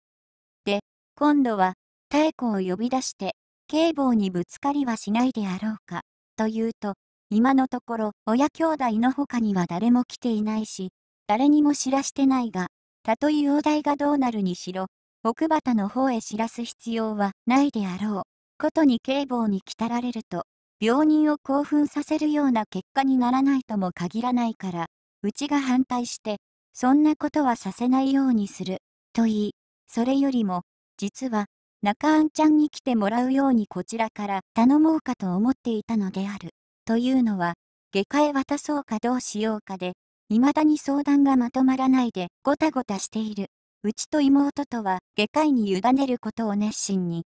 [SPEAKER 1] で、今度は、妙子を呼び出して、警棒にぶつかりはしないであろうか、と言うと、今のところ親兄弟の他には誰も来ていないし、誰にも知らしてないが、たとえ容体がどうなるにしろ、奥畑の方へ知らす必要はないであろう。ことに警棒に来たられると、病人を興奮させるような結果にならないとも限らないから、うちが反対して、そんなことはさせないようにする、と言い、それよりも、実は、中あんちゃんに来てもらうようにこちらから頼もうかと思っていたのである。というのは、外科へ渡そうかどうしようかで、未だに相談がまとまらないでごたごたしている。うちと妹とは外科医に委ねることを熱心に。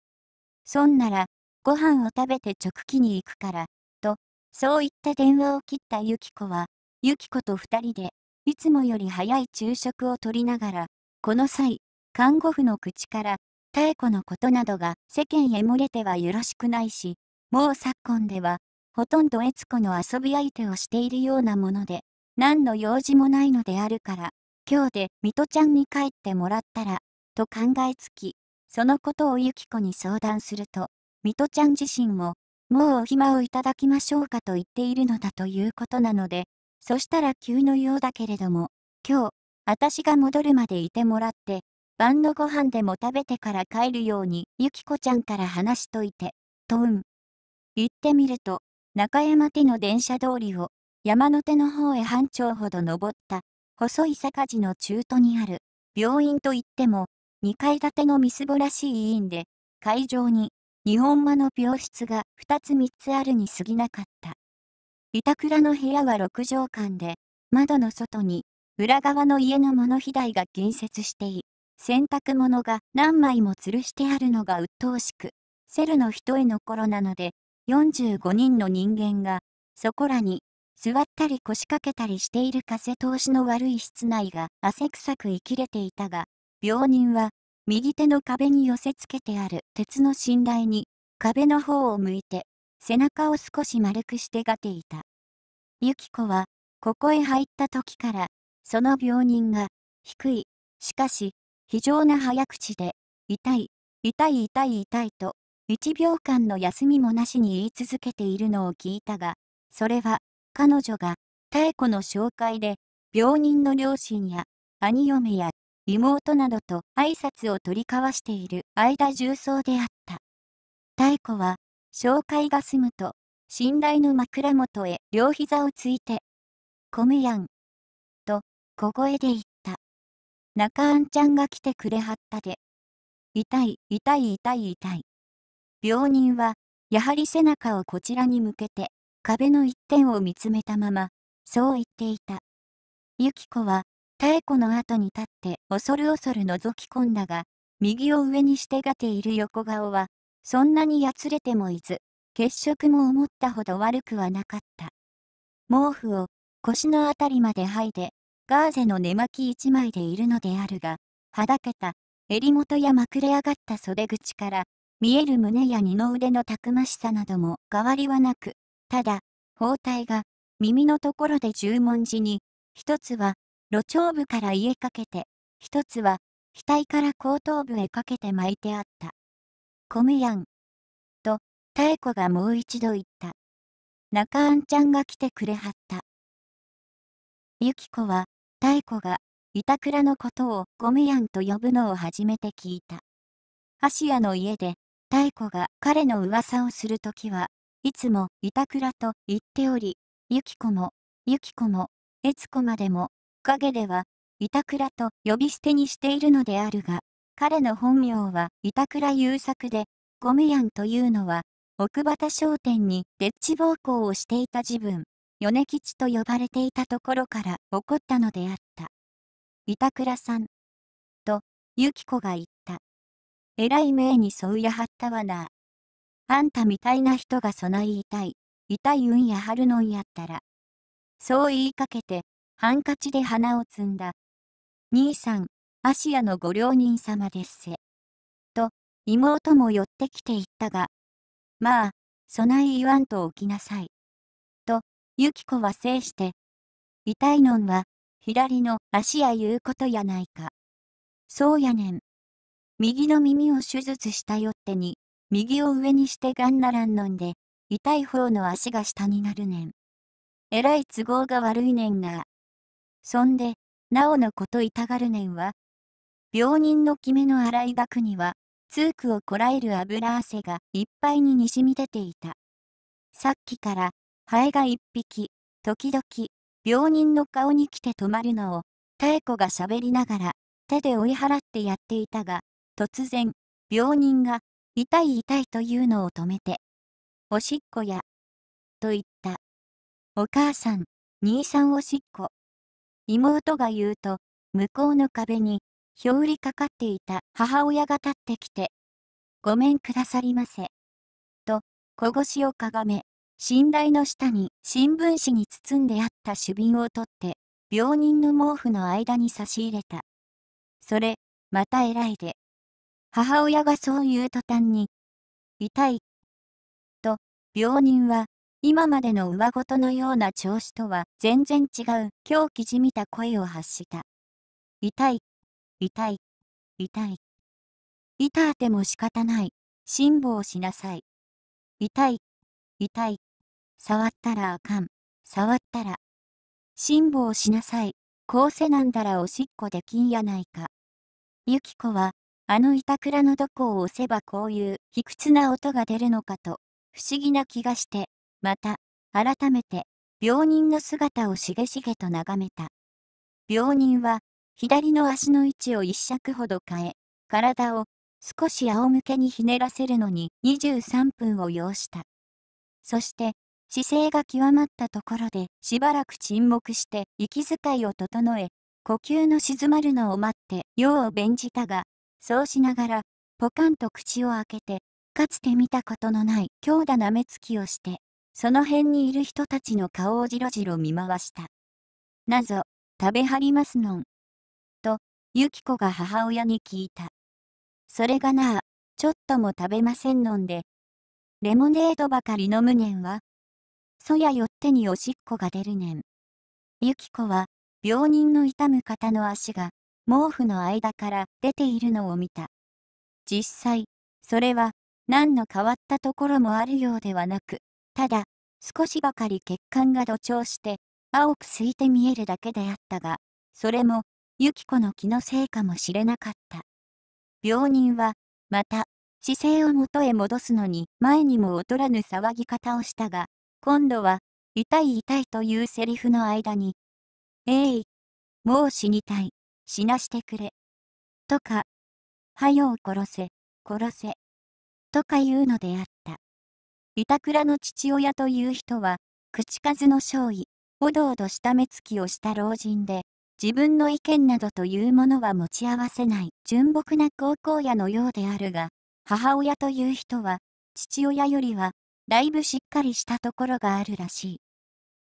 [SPEAKER 1] そんなら、ご飯を食べて直帰に行くから、と、そう言って電話を切ったゆき子は、ゆき子と二人で、いつもより早い昼食をとりながら、この際、看護婦の口から、妙子のことなどが世間へ漏れてはよろしくないし、もう昨今では、ほとんど悦子の遊び相手をしているようなもので、何の用事もないのであるから、今日で水戸ちゃんに帰ってもらったら、と考えつき、そのことをゆき子に相談すると、水戸ちゃん自身も、もうお暇をいただきましょうかと言っているのだということなので、そしたら急のようだけれども、今日、私が戻るまでいてもらって、晩のご飯でも食べてから帰るようにゆきこちゃんから話しといて、とうん。言ってみると、中山手の電車通りを山の手の方へ半丁ほど登った細い坂地の中途にある病院といっても2階建てのみすぼらしい医院で会場に日本間の病室が2つ3つあるに過ぎなかった。板倉の部屋は6畳間で窓の外に裏側の家の物肥大が近接してい洗濯物が何枚も吊るしてあるのが鬱陶しくセルの人への頃なので45人の人間が、そこらに、座ったり腰掛けたりしている風通しの悪い室内が汗臭く生きれていたが、病人は、右手の壁に寄せつけてある鉄の信頼に、壁の方を向いて、背中を少し丸くしてがていた。ゆきコは、ここへ入った時から、その病人が、低い、しかし、非常な早口で、痛い、痛い痛い痛いと、1秒間の休みもなしに言い続けているのを聞いたが、それは彼女が妙子の紹介で病人の両親や兄嫁や妹などと挨拶を取り交わしている間重曹であった。妙子は紹介が済むと信頼の枕元へ両膝をついて、コムヤン、と小声で言った。中あんちゃんが来てくれはったで。痛い、痛い、痛い、痛い。病人は、やはり背中をこちらに向けて、壁の一点を見つめたまま、そう言っていた。ゆきコは、妙子の後に立って、恐る恐る覗き込んだが、右を上にしてがている横顔は、そんなにやつれてもいず、血色も思ったほど悪くはなかった。毛布を腰のあたりまで剥いで、ガーゼの寝巻き一枚でいるのであるが、はだけた、襟元やまくれ上がった袖口から、見える胸や二の腕のたくましさなども変わりはなく、ただ、包帯が耳のところで十文字に、一つは路頂部から家かけて、一つは額から後頭部へかけて巻いてあった。ムやん。と、妙子がもう一度言った。中あんちゃんが来てくれはった。ゆきコは、妙子が、板倉のことをゴムやんと呼ぶのを初めて聞いた。芦屋の家で、太子が彼の噂をするときは、いつも板倉と言っており、ゆき子も、ゆき子も、悦子までも、陰では、板倉と呼び捨てにしているのであるが、彼の本名は板倉優作で、ゴムヤンというのは、奥畑商店にデッチ暴行をしていた自分、米吉と呼ばれていたところから起こったのであった。板倉さん。と、ゆき子が言っえらい命に沿うやはったわな。あんたみたいな人がそないたい、痛いうんやはるのんやったら。そう言いかけて、ハンカチで花を摘んだ。兄さん、芦屋のご両人様ですせ。と、妹も寄ってきて言ったが、まあ、そない言わんと起きなさい。と、ゆき子は制して、痛いのんは、左の足や言うことやないか。そうやねん。右の耳を手術したよってに、右を上にしてがんならんのんで、痛い方の足が下になるねん。えらい都合が悪いねんが。そんで、なおのこと痛がるねんは、病人の決めの洗い額には、ークをこらえる油汗がいっぱいににじみ出ていた。さっきから、ハエが一匹、時々、病人の顔に来て止まるのを、妙子がしゃべりながら、手で追い払ってやっていたが、突然、病人が、痛い痛いというのを止めて、おしっこや、と言った。お母さん、兄さんおしっこ。妹が言うと、向こうの壁に、ひょうりかかっていた母親が立ってきて、ごめんくださりませ。と、小腰をかがめ、寝台の下に新聞紙に包んであった手瓶を取って、病人の毛布の間に差し入れた。それ、また偉いで、母親がそう言う途端に、痛い。と、病人は、今までの上ごとのような調子とは全然違う狂気じみた声を発した。痛い、痛い、痛い。痛あても仕方ない、辛抱しなさい。痛い、痛い、触ったらあかん、触ったら。辛抱しなさい、こうせなんだらおしっこできんやないか。ゆき子はあの板倉のどこを押せばこういう卑屈な音が出るのかと、不思議な気がして、また、改めて、病人の姿をしげしげと眺めた。病人は、左の足の位置を一尺ほど変え、体を少し仰向けにひねらせるのに23分を要した。そして、姿勢が極まったところでしばらく沈黙して息遣いを整え、呼吸の静まるのを待って用を弁じたが、そうしながら、ポカンと口を開けて、かつて見たことのない強打な目つきをして、その辺にいる人たちの顔をじろじろ見回した。なぞ、食べはりますのん。と、ゆきこが母親に聞いた。それがなあ、ちょっとも食べませんのんで。レモネードばかり飲むねんは。そやよってにおしっこが出るねん。ゆきこは、病人の痛む方の足が、毛布の間から出ているのを見た。実際、それは何の変わったところもあるようではなく、ただ、少しばかり血管が土調して、青くすいて見えるだけであったが、それも、ユキコの気のせいかもしれなかった。病人は、また、姿勢を元へ戻すのに前にも劣らぬ騒ぎ方をしたが、今度は、痛い痛いというセリフの間に、えい、もう死にたい、死なしてくれ。とか、はよう殺せ、殺せ。とか言うのであった。板倉の父親という人は、口数の少尉、おどおどした目つきをした老人で、自分の意見などというものは持ち合わせない純朴な高校野のようであるが、母親という人は、父親よりは、だいぶしっかりしたところがあるらしい。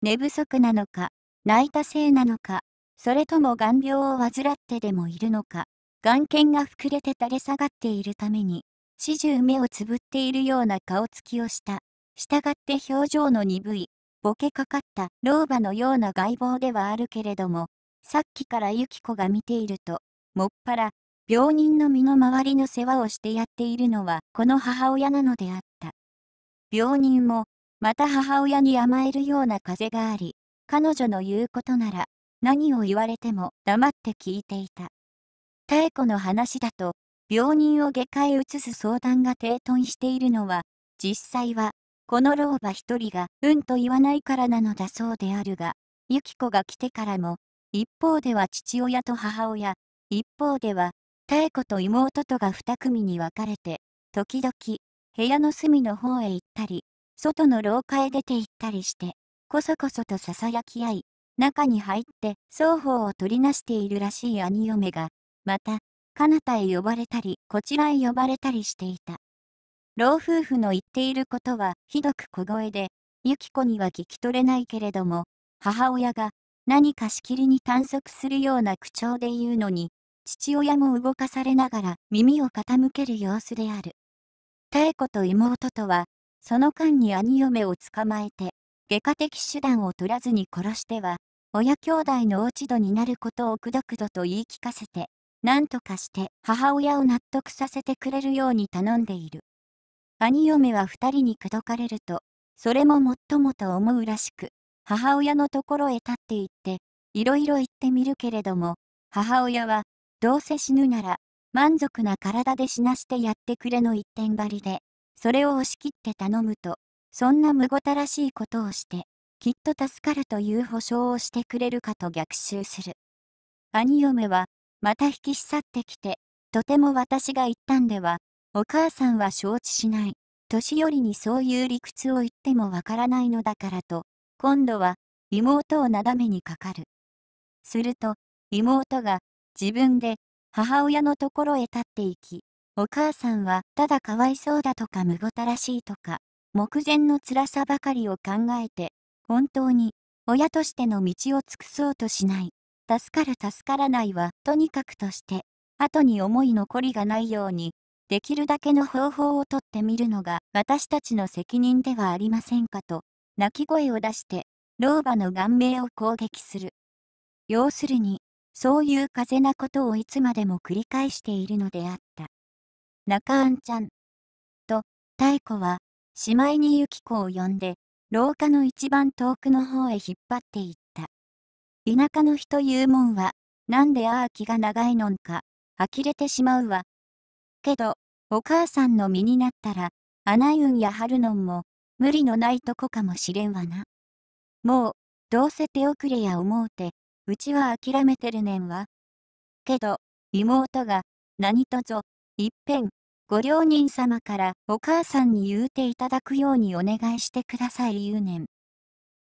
[SPEAKER 1] 寝不足なのか、泣いたせいなのか、それとも眼病を患ってでもいるのか、眼圏が膨れて垂れ下がっているために、始終目をつぶっているような顔つきをした。したがって表情の鈍い、ボケかかった老婆のような外貌ではあるけれども、さっきからユキコが見ていると、もっぱら、病人の身の回りの世話をしてやっているのはこの母親なのであった。病人も、また母親に甘えるような風があり、彼女の言うことなら、何を言われても黙って聞いていた。妙子の話だと、病人を外科へ移す相談が停頓しているのは、実際は、この老婆一人がうんと言わないからなのだそうであるが、由紀子が来てからも、一方では父親と母親、一方では、妙子と妹とが二組に分かれて、時々、部屋の隅の方へ行ったり、外の廊下へ出て行ったりして、こそこそと囁き合い、中に入って双方を取りなしているらしい兄嫁が、また、彼方へ呼ばれたり、こちらへ呼ばれたりしていた。老夫婦の言っていることはひどく小声で、ゆき子には聞き取れないけれども、母親が何かしきりに探索するような口調で言うのに、父親も動かされながら耳を傾ける様子である。妙子と妹とは、その間に兄嫁を捕まえて、外科的手段を取らずに殺しては、親兄弟の落ち度になることをくどくどと言い聞かせて、何とかして母親を納得させてくれるように頼んでいる。兄嫁は二人に口説かれると、それももっともと思うらしく、母親のところへ立って行って、いろいろ言ってみるけれども、母親は、どうせ死ぬなら、満足な体で死なしてやってくれの一点張りで、それを押し切って頼むと、そんなむごたらしいことをして、きっと助かるという保証をしてくれるかと逆襲する。兄嫁は、また引き去ってきて、とても私が言ったんでは、お母さんは承知しない。年寄りにそういう理屈を言ってもわからないのだからと、今度は、妹をなだめにかかる。すると、妹が、自分で、母親のところへ立っていき、お母さんは、ただかわいそうだとかむごたらしいとか、目前の辛さばかりを考えて、本当に親としての道を尽くそうとしない。助かる助からないはとにかくとして、後に思い残りがないように、できるだけの方法をとってみるのが私たちの責任ではありませんかと、泣き声を出して、老婆の顔面を攻撃する。要するに、そういう風なことをいつまでも繰り返しているのであった。中あんちゃん。と、太子はしまいにユキコを呼んで、廊下の一番遠くの方へ引っ張っていった。田舎の人言うもんは、なんでああ気が長いのんか、呆れてしまうわ。けど、お母さんの身になったら、アナユンやハルノンも、無理のないとこかもしれんわな。もう、どうせ手遅れや思うて、うちは諦めてるねんわ。けど、妹が、何とぞ、いっぺん、ご両人様からお母さんに言うていただくようにお願いしてください言うねん。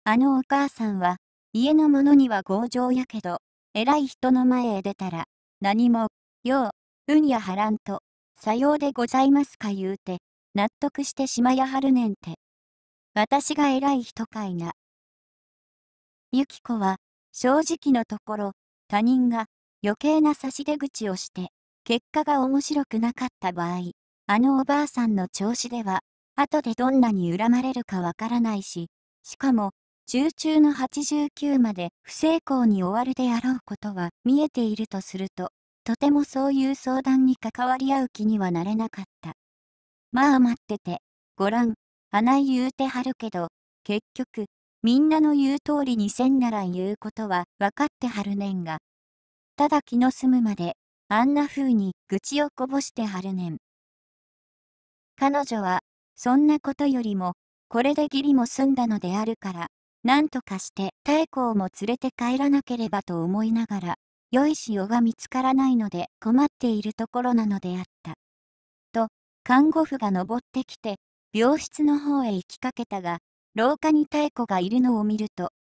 [SPEAKER 1] あのお母さんは、家の者には強情やけど、偉い人の前へ出たら、何も、よう、うんやはらんと、さようでございますか言うて、納得してしまやはるねんて。私が偉い人かいな。ゆき子は、正直のところ、他人が余計な差し出口をして、結果が面白くなかった場合、あのおばあさんの調子では、後でどんなに恨まれるかわからないし、しかも、中中の89まで不成功に終わるであろうことは見えているとすると、とてもそういう相談に関わり合う気にはなれなかった。まあ待ってて、ごらん、あない言うてはるけど、結局、みんなの言う通りにせんならん言うことは分かってはるねんが。ただ気の済むまであんな風に愚痴をこぼしてはるねん。彼女は、そんなことよりも、これで義理も済んだのであるから、なんとかして太閤も連れて帰らなければと思いながら、良い塩が見つからないので困っているところなのであった。と、看護婦が登ってきて、病室の方へ行きかけたが、廊下に太子がいるのを見ると、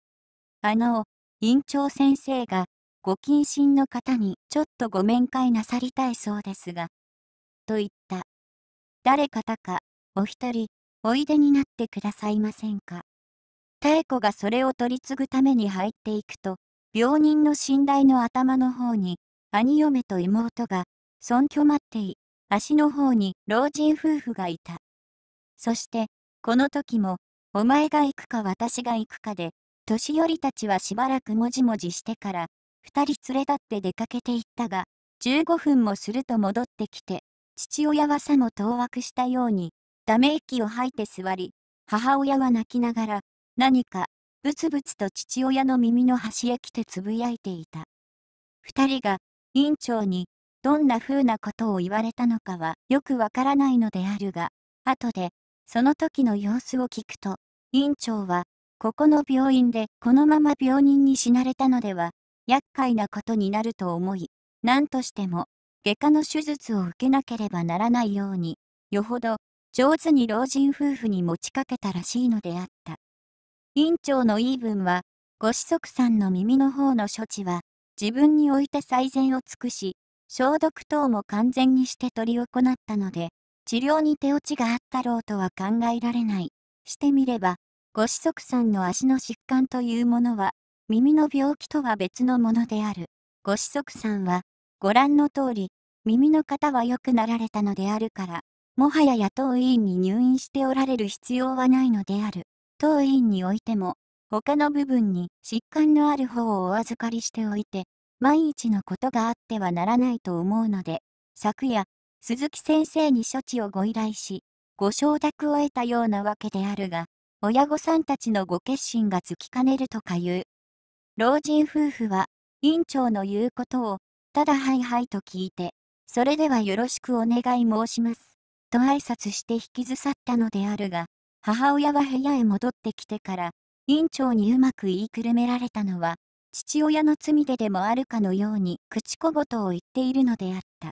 [SPEAKER 1] あの、院長先生がご謹慎の方にちょっとご面会なさりたいそうですが、と言った。誰方か、お一人、おいでになってくださいませんか。妙子がそれを取り継ぐために入っていくと、病人の信頼の頭の方に、兄嫁と妹が、尊虚待ってい、足の方に老人夫婦がいた。そして、この時も、お前が行くか私が行くかで、年寄りたちはしばらくもじもじしてから、二人連れ立って出かけていったが、15分もすると戻ってきて、父親はさも当惑したように、ため息を吐いて座り、母親は泣きながら、何か、ぶつぶつと父親の耳の端へ来てつぶやいていた。二人が、院長に、どんな風なことを言われたのかはよくわからないのであるが、後で、その時の様子を聞くと、院長は、ここの病院でこのまま病人に死なれたのでは厄介なことになると思い、何としても外科の手術を受けなければならないように、よほど上手に老人夫婦に持ちかけたらしいのであった。院長の言い分は、ご子息さんの耳の方の処置は、自分において最善を尽くし、消毒等も完全にして執り行ったので、治療に手落ちがあったろうとは考えられない。してみれば、ご子息さんの足の疾患というものは、耳の病気とは別のものである。ご子息さんは、ご覧の通り、耳の方は良くなられたのであるから、もはや野党委員に入院しておられる必要はないのである。党委員においても、他の部分に疾患のある方をお預かりしておいて、万一のことがあってはならないと思うので、昨夜、鈴木先生に処置をご依頼し、ご承諾を得たようなわけであるが、親御さんたちのご決心がつきかねるとかいう老人夫婦は、院長の言うことを、ただはいはいと聞いて、それではよろしくお願い申します、と挨拶して引きずさったのであるが、母親は部屋へ戻ってきてから、院長にうまく言いくるめられたのは、父親の罪ででもあるかのように口小言を言っているのであった。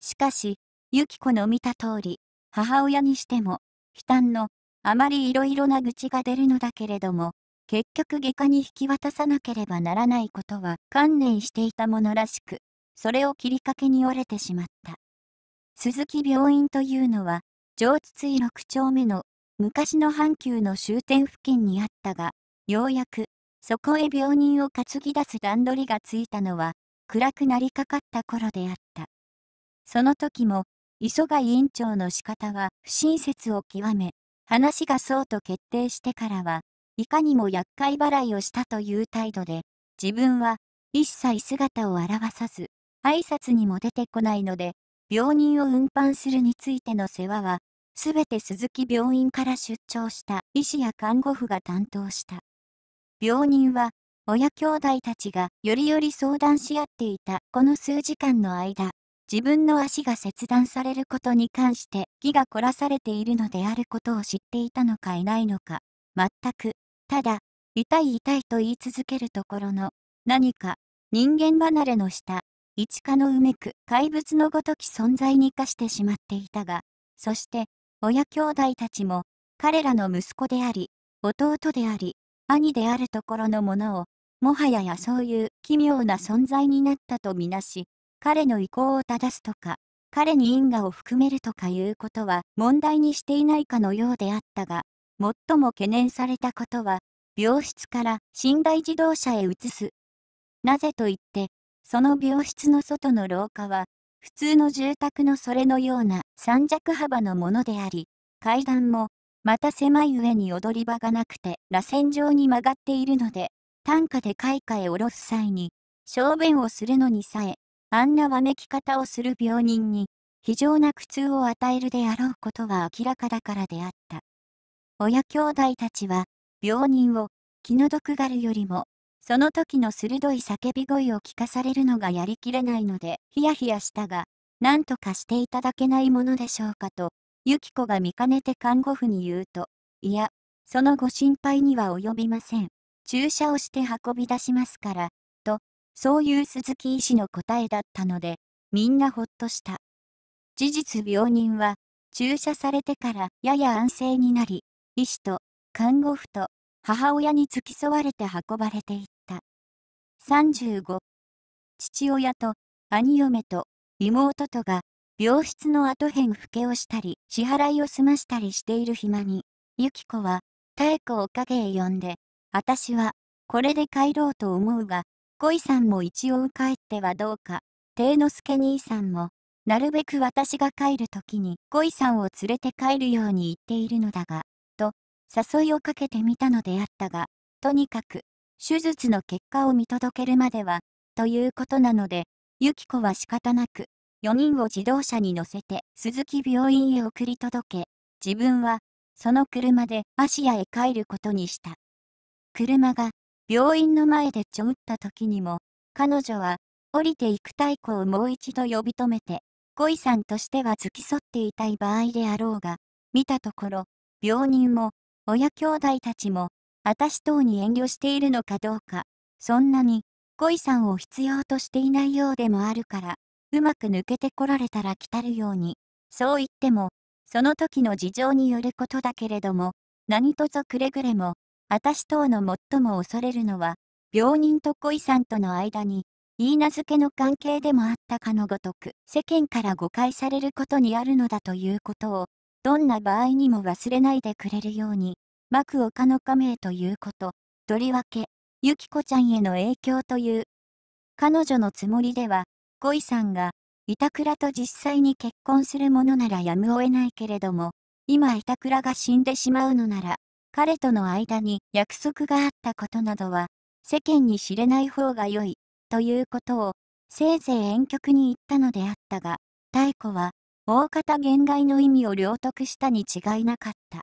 [SPEAKER 1] しかし、ユキ子の見た通り、母親にしても、悲嘆の、あまりいろいろな愚痴が出るのだけれども、結局外科に引き渡さなければならないことは観念していたものらしく、それをきりかけに折れてしまった。鈴木病院というのは、上津井6丁目の昔の阪急の終点付近にあったが、ようやく、そこへ病人を担ぎ出す段取りがついたのは、暗くなりかかった頃であった。その時も、磯貝院長の仕方は不親切を極め、話がそうと決定してからは、いかにも厄介払いをしたという態度で、自分は一切姿を現さず、挨拶にも出てこないので、病人を運搬するについての世話は、すべて鈴木病院から出張した医師や看護婦が担当した。病人は、親兄弟たちがよりより相談し合っていたこの数時間の間、自分の足が切断されることに関して義が凝らされているのであることを知っていたのかいないのか、全くただ、痛い痛いと言い続けるところの、何か、人間離れの下、一家のうめく怪物のごとき存在に化してしまっていたが、そして、親兄弟たちも、彼らの息子であり、弟であり、兄であるところのものを、もはややそういう奇妙な存在になったとみなし、彼の意向を正すとか、彼に因果を含めるとかいうことは問題にしていないかのようであったが、最も懸念されたことは、病室から寝台自動車へ移す。なぜといって、その病室の外の廊下は、普通の住宅のそれのような三尺幅のものであり、階段も、また狭い上に踊り場がなくて、螺旋状に曲がっているので、担架で階下へ下ろす際に、小便をするのにさえ、あんなわめき方をする病人に、非常な苦痛を与えるであろうことは明らかだからであった。親兄弟たちは、病人を気の毒がるよりも、その時の鋭い叫び声を聞かされるのがやりきれないので、ヒヤヒヤしたが、なんとかしていただけないものでしょうかと、ユキ子が見かねて看護婦に言うと、いや、そのご心配には及びません。注射をして運び出しますから、と、そういう鈴木医師の答えだったので、みんなほっとした。事実病人は、注射されてからやや安静になり、医師と看護婦と母親に付き添われて運ばれていった35父親と兄嫁と妹とが病室の後辺ふけをしたり支払いを済ましたりしている暇にゆきコは妙子を陰へ呼んで「私はこれで帰ろうと思うが恋さんも一応帰ってはどうか貞之助兄さんもなるべく私が帰るときに恋さんを連れて帰るように言っているのだが誘いをかけてみたのであったが、とにかく、手術の結果を見届けるまでは、ということなので、ゆきコは仕方なく、4人を自動車に乗せて鈴木病院へ送り届け、自分は、その車で芦屋へ帰ることにした。車が、病院の前でちょうった時にも、彼女は、降りていく太鼓をもう一度呼び止めて、恋さんとしては付き添っていたい場合であろうが、見たところ、病人も、親兄弟たちも、私等に遠慮しているのかどうか、そんなに、恋さんを必要としていないようでもあるから、うまく抜けてこられたら来たるように、そう言っても、その時の事情によることだけれども、何とぞくれぐれも、私等の最も恐れるのは、病人と恋さんとの間に、言い名付けの関係でもあったかのごとく、世間から誤解されることにあるのだということを、どんな場合にも忘れないでくれるように、幕岡の仮名ということ、とりわけ、ゆきこちゃんへの影響という。彼女のつもりでは、恋さんが、板倉と実際に結婚するものならやむを得ないけれども、今板倉が死んでしまうのなら、彼との間に約束があったことなどは、世間に知れない方が良い、ということを、せいぜい遠曲に言ったのであったが、太子は、大方言外の意味を領得したに違いなかった。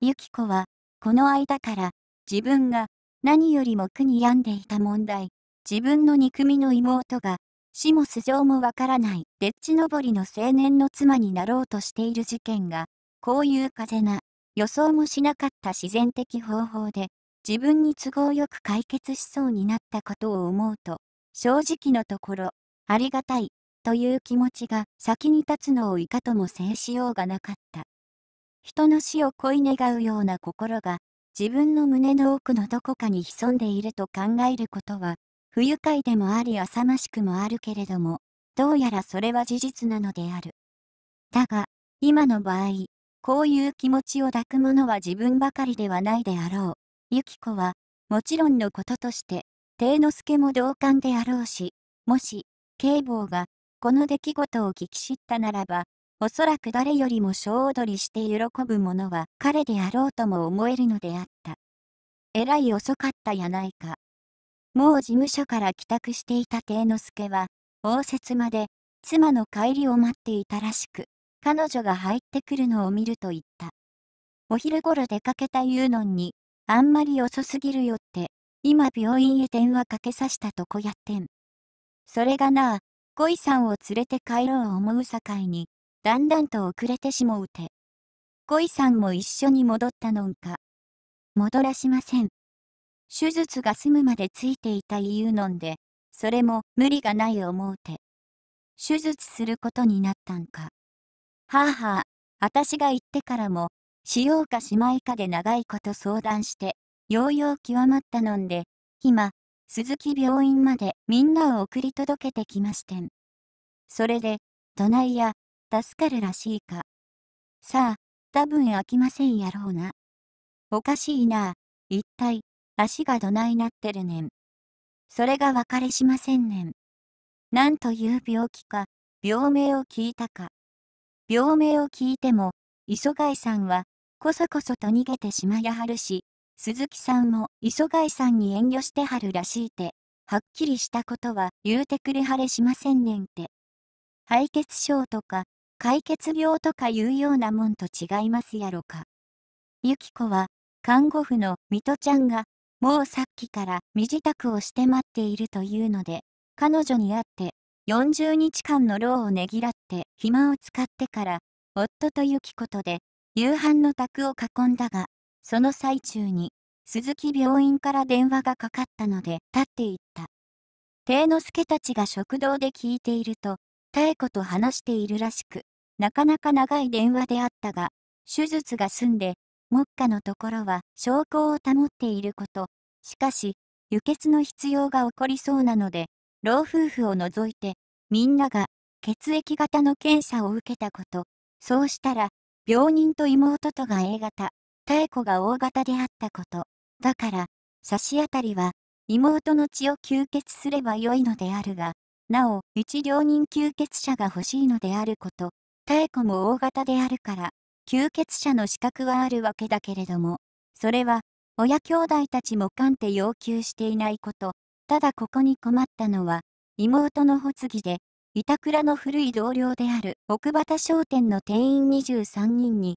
[SPEAKER 1] ユキコは、この間から自分が何よりも苦に病んでいた問題、自分の憎みの妹が、死も素性もわからない、でっちのぼりの青年の妻になろうとしている事件が、こういう風な、予想もしなかった自然的方法で、自分に都合よく解決しそうになったことを思うと、正直のところ、ありがたい、という気持ちが先に立つのをいかとも制しようがなかった。人の死を恋願うような心が自分の胸の奥のどこかに潜んでいると考えることは不愉快でもあり浅ましくもあるけれどもどうやらそれは事実なのである。だが今の場合こういう気持ちを抱く者は自分ばかりではないであろう。ゆき子はもちろんのこととして、貞之助も同感であろうし、もし、警棒がこの出来事を聞き知ったならば、おそらく誰よりも小躍りして喜ぶ者は彼であろうとも思えるのであった。えらい遅かったやないか。もう事務所から帰宅していた貞之助は、応接まで、妻の帰りを待っていたらしく、彼女が入ってくるのを見ると言った。お昼頃出かけた言うのに、あんまり遅すぎるよって、今病院へ電話かけさしたとこやってん。それがなあ、恋さんを連れて帰ろう思うさかいに、だんだんと遅れてしもうて。恋さんも一緒に戻ったのんか。戻らしません。手術が済むまでついていた言うのんで、それも無理がない思うて。手術することになったんか。はあはあ、あたしが行ってからも、しようかしまいかで長いこと相談して、ようよう極まったのんで、今、鈴木病院までみんなを送り届けてきましてん。それで、どないや、助かるらしいか。さあ、多分飽きませんやろうな。おかしいな、一体、足がどないなってるねん。それが別れしませんねん。なんという病気か、病名を聞いたか。病名を聞いても、磯貝さんは、こそこそと逃げてしまやはるし、鈴木さんも磯貝さんに遠慮してはるらしいて、はっきりしたことは言うてくれはれしませんねんて。敗血症とか、解決病とかいうようなもんと違いますやろか。ゆき子は、看護婦の水戸ちゃんが、もうさっきから身支度をして待っているというので、彼女に会って、40日間の労をねぎらって暇を使ってから、夫とゆき子とで、夕飯の宅を囲んだが、その最中に、鈴木病院から電話がかかったので立っていった。帝之助たちが食堂で聞いていると、妙子と話しているらしく、なかなか長い電話であったが、手術が済んで、目下のところは証拠を保っていること、しかし、輸血の必要が起こりそうなので、老夫婦を除いて、みんなが血液型の検査を受けたこと、そうしたら、病人と妹とが A 型、妙子が大型であったこと。だから、差し当たりは、妹の血を吸血すればよいのであるが、なお、一両人吸血者が欲しいのであること。妙子も大型であるから、吸血者の資格はあるわけだけれども、それは、親兄弟たちも勘って要求していないこと。ただここに困ったのは、妹の発議で、板倉の古い同僚である奥畑商店の店員23人に、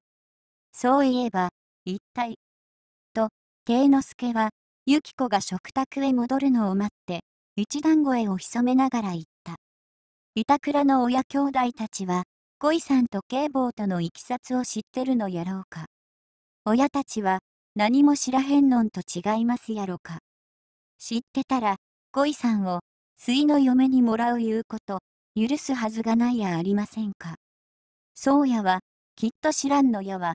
[SPEAKER 1] そういえば、一体。と、慶之助は、ゆき子が食卓へ戻るのを待って、一段越えを潜めながら言った。板倉の親兄弟たちは、恋さんと警棒とのいきさつを知ってるのやろうか。親たちは、何も知らへんのんと違いますやろか。知ってたら、恋さんを、水の嫁にもらういうこと、許すはずがないやありませんか。そうやは、きっと知らんのやは、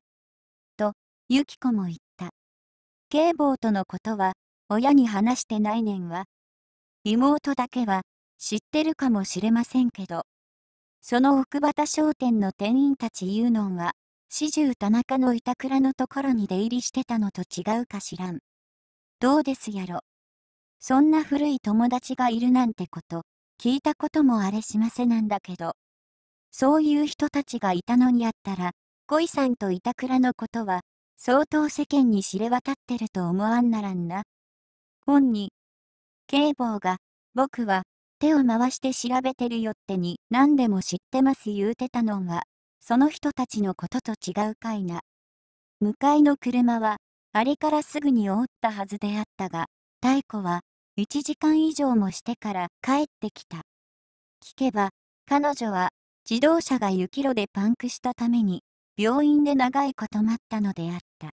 [SPEAKER 1] ゆきコも言った。警棒とのことは、親に話してないねんわ。妹だけは、知ってるかもしれませんけど。その奥畑商店の店員たち言うのんは、始終田中の板倉のところに出入りしてたのと違うかしらん。どうですやろ。そんな古い友達がいるなんてこと、聞いたこともあれしませなんだけど。そういう人たちがいたのにあったら、恋さんと板倉のことは、相当世間に知れ渡ってると思わんならんな。本に、警棒が、僕は、手を回して調べてるよってに何でも知ってます言うてたのは、その人たちのことと違うかいな。向かいの車は、あれからすぐに覆ったはずであったが、太子は、1時間以上もしてから帰ってきた。聞けば、彼女は、自動車が雪路でパンクしたために、病院で長いこと待ったのであった。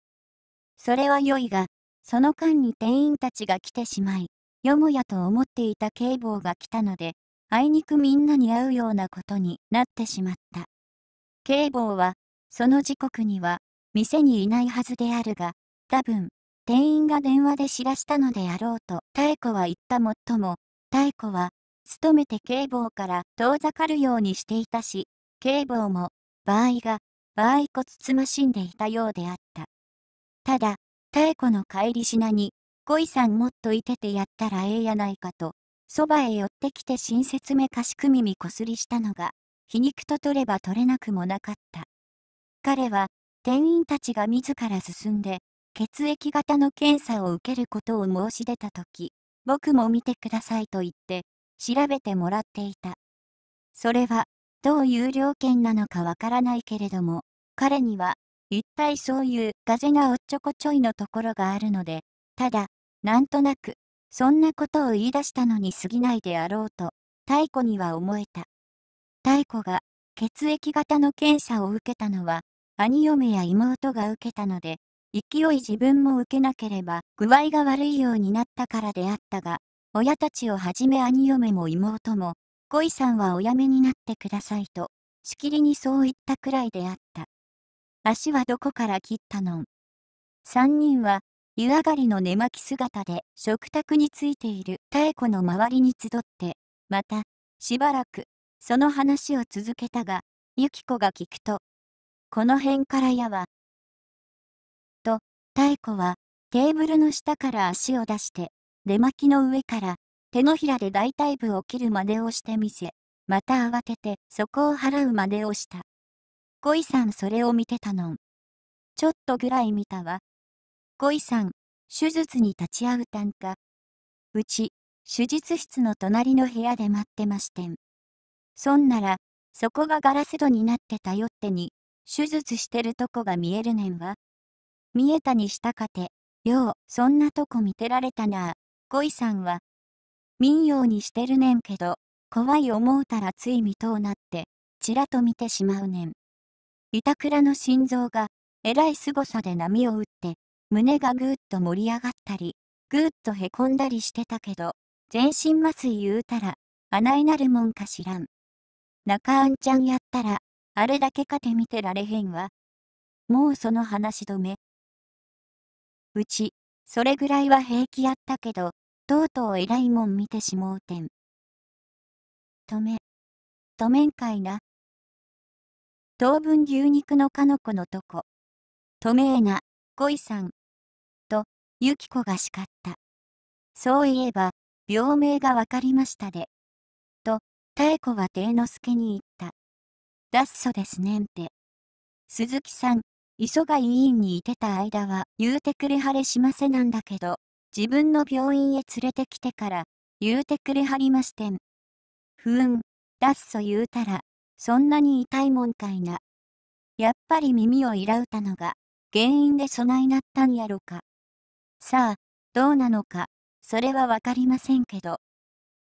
[SPEAKER 1] それは良いが、その間に店員たちが来てしまい、よもやと思っていた警棒が来たので、あいにくみんなに会うようなことになってしまった。警棒は、その時刻には、店にいないはずであるが、多分、店員が電話で知らしたのであろうと、妙子は言ったもっとも、妙子は、勤めて警棒から遠ざかるようにしていたし、警棒も、場合が、場合こつつましんでいたようであった。ただ、妙子の帰り品に、恋さんもっといててやったらええやないかと、そばへ寄ってきて親切めかしく耳こすりしたのが、皮肉と取れば取れなくもなかった。彼は、店員たちが自ら進んで、血液型の検査を受けることを申し出たとき、僕も見てくださいと言って、調べてもらっていた。それは、どういう料件なのかわからないけれども、彼には、一体そういうガゼなおっちょこちょいのところがあるので、ただ、なんとなく、そんなことを言い出したのに過ぎないであろうと、太古には思えた。太古が、血液型の検査を受けたのは、兄嫁や妹が受けたので、勢い自分も受けなければ具合が悪いようになったからであったが、親たちをはじめ兄嫁も妹もゴイさんはおやめになってくださいと、しきりにそう言ったくらいであった。足はどこから切ったのん。三人は、湯上がりの寝巻き姿で食卓についている妙子の周りに集って、また、しばらく、その話を続けたが、ゆき子が聞くと、この辺からやわ。と、妙子は、テーブルの下から足を出して、出巻きの上から手のひらで大腿部を切るまでをしてみせ、また慌ててそこを払うまでをした。恋さんそれを見てたのん。ちょっとぐらい見たわ。恋さん、手術に立ち会うたんか。うち、手術室の隣の部屋で待ってましてん。そんなら、そこがガラス戸になってたよってに、手術してるとこが見えるねんわ。見えたにしたかて、よう、そんなとこ見てられたなあ。恋さんは、民謡にしてるねんけど、怖い思うたらつい見とうなって、ちらと見てしまうねん。板倉の心臓が、えらい凄さで波を打って、胸がぐーっと盛り上がったり、ぐーっとへこんだりしてたけど、全身麻酔言うたら、あないなるもんか知らん。中あんちゃんやったら、あれだけかて見てられへんわ。もうその話止め。うち、それぐらいは平気やったけど、とうとう偉いもん見てしもうてん。とめ、とめんかいな。当分牛肉のかのこのとこ、とめえな、こいさん、と、ゆきこが叱った。そういえば、病名がわかりましたで、と、妙子は貞之助に言った。だっそですねんて。鈴木さん、磯が委員にいてた間は言うてくれはれしませなんだけど、自分の病院へ連れてきてから言うてくれはりましてん。ふうん、だっそ言うたら、そんなに痛いもんかいな。やっぱり耳をいらうたのが原因でそないなったんやろか。さあ、どうなのか、それはわかりませんけど。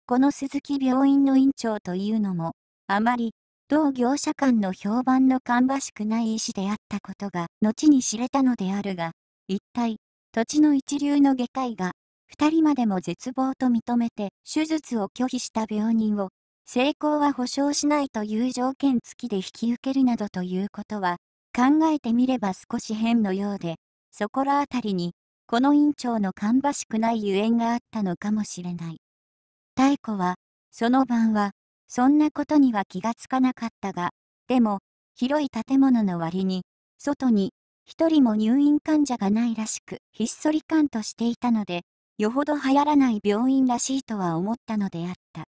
[SPEAKER 1] この鈴木病院の院長というのも、あまり同業者間の評判の芳しくない医師であったことが後に知れたのであるが、一体土地の一流の外科医が、二人までも絶望と認めて手術を拒否した病人を、成功は保証しないという条件付きで引き受けるなどということは、考えてみれば少し変のようで、そこらあたりに、この院長の芳しくないゆえんがあったのかもしれない。太子は、その晩は、そんなことには気がつかなかったが、でも、広い建物の割に、外に一人も入院患者がないらしく、ひっそり感としていたので、よほど流行らない病院らしいとは思ったのであった。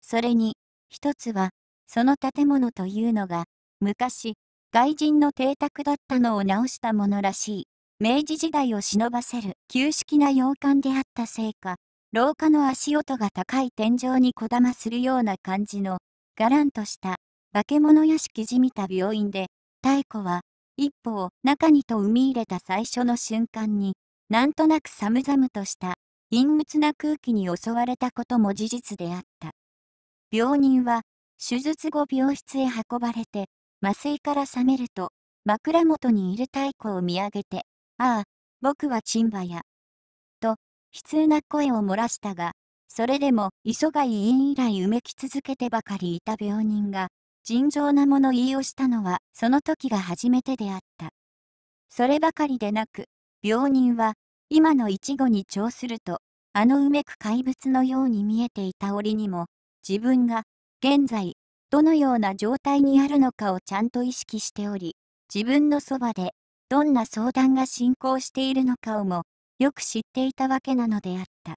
[SPEAKER 1] それに、一つは、その建物というのが、昔、外人の邸宅だったのを直したものらしい。明治時代を忍ばせる旧式な洋館であったせいか、廊下の足音が高い天井にこだまするような感じの、がらんとした、化け物屋敷じみた病院で、太古は、一方中にと生み入れた最初の瞬間に、なんとなく寒々とした陰鬱な空気に襲われたことも事実であった。病人は手術後病室へ運ばれて、麻酔から覚めると、枕元にいる太鼓を見上げて、ああ、僕はチンバや。と、悲痛な声を漏らしたが、それでも、磯貝委員以来うめき続けてばかりいた病人が、尋常な物言いをしたのはその時が初めてであった。そればかりでなく、病人は今の一語に長すると、あのうめく怪物のように見えていた折にも、自分が現在どのような状態にあるのかをちゃんと意識しており、自分のそばでどんな相談が進行しているのかをもよく知っていたわけなのであった。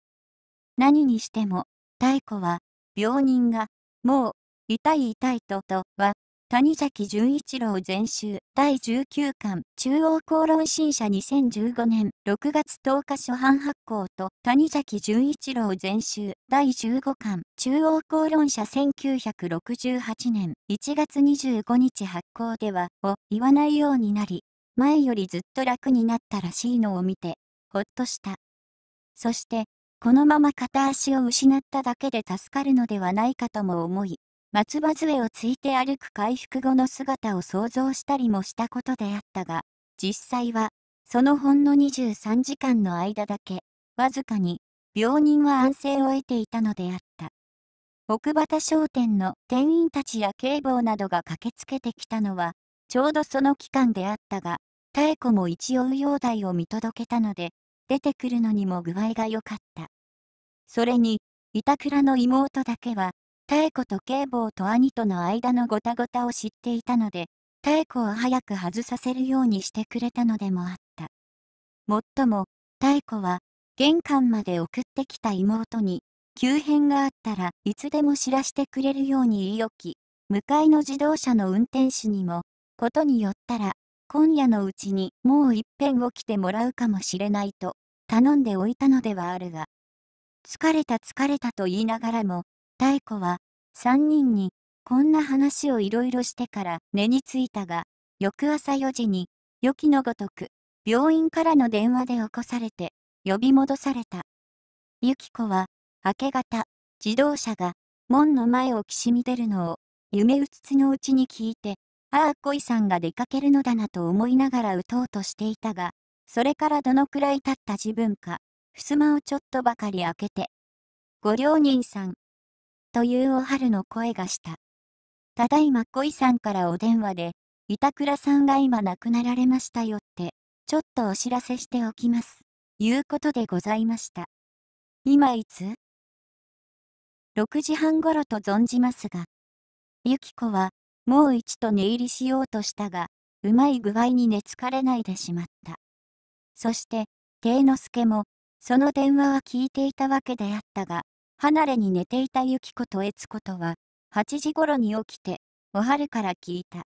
[SPEAKER 1] 何にしても、太古は病人がもう痛い痛いととは、谷崎潤一郎全集第19巻中央公論新社2015年6月10日初版発行と谷崎潤一郎全集第15巻中央公論社1968年1月25日発行ではを言わないようになり前よりずっと楽になったらしいのを見てほっとしたそしてこのまま片足を失っただけで助かるのではないかとも思い松葉杖をついて歩く回復後の姿を想像したりもしたことであったが、実際は、そのほんの23時間の間だけ、わずかに、病人は安静を得ていたのであった。奥畑商店の店員たちや警棒などが駆けつけてきたのは、ちょうどその期間であったが、妙子も一応容体を見届けたので、出てくるのにも具合が良かった。それに、板倉の妹だけは、妙子と警棒と兄との間のごたごたを知っていたので、妙子を早く外させるようにしてくれたのでもあった。もっとも、妙子は、玄関まで送ってきた妹に、急変があったらいつでも知らせてくれるように言い置き、向かいの自動車の運転手にも、ことによったら、今夜のうちにもういっぺん起きてもらうかもしれないと、頼んでおいたのではあるが、疲れた疲れたと言いながらも、太子は、三人に、こんな話をいろいろしてから寝についたが、翌朝4時に、予期のごとく、病院からの電話で起こされて、呼び戻された。ゆき子は、明け方、自動車が、門の前をきしみ出るのを、夢うつつのうちに聞いて、ああ恋さんが出かけるのだなと思いながら打とうとしていたが、それからどのくらい経った自分か、襖をちょっとばかり開けて、ご両人さん、というおはるの声がした。ただいま恋さんからお電話で、板倉さんが今亡くなられましたよって、ちょっとお知らせしておきます。いうことでございました。今いつ ?6 時半ごろと存じますが、ゆきこは、もう一と寝入りしようとしたが、うまい具合に寝つかれないでしまった。そして、貞之助も、その電話は聞いていたわけであったが、離れに寝ていたゆき子と悦子とは、8時頃に起きて、お春から聞いた。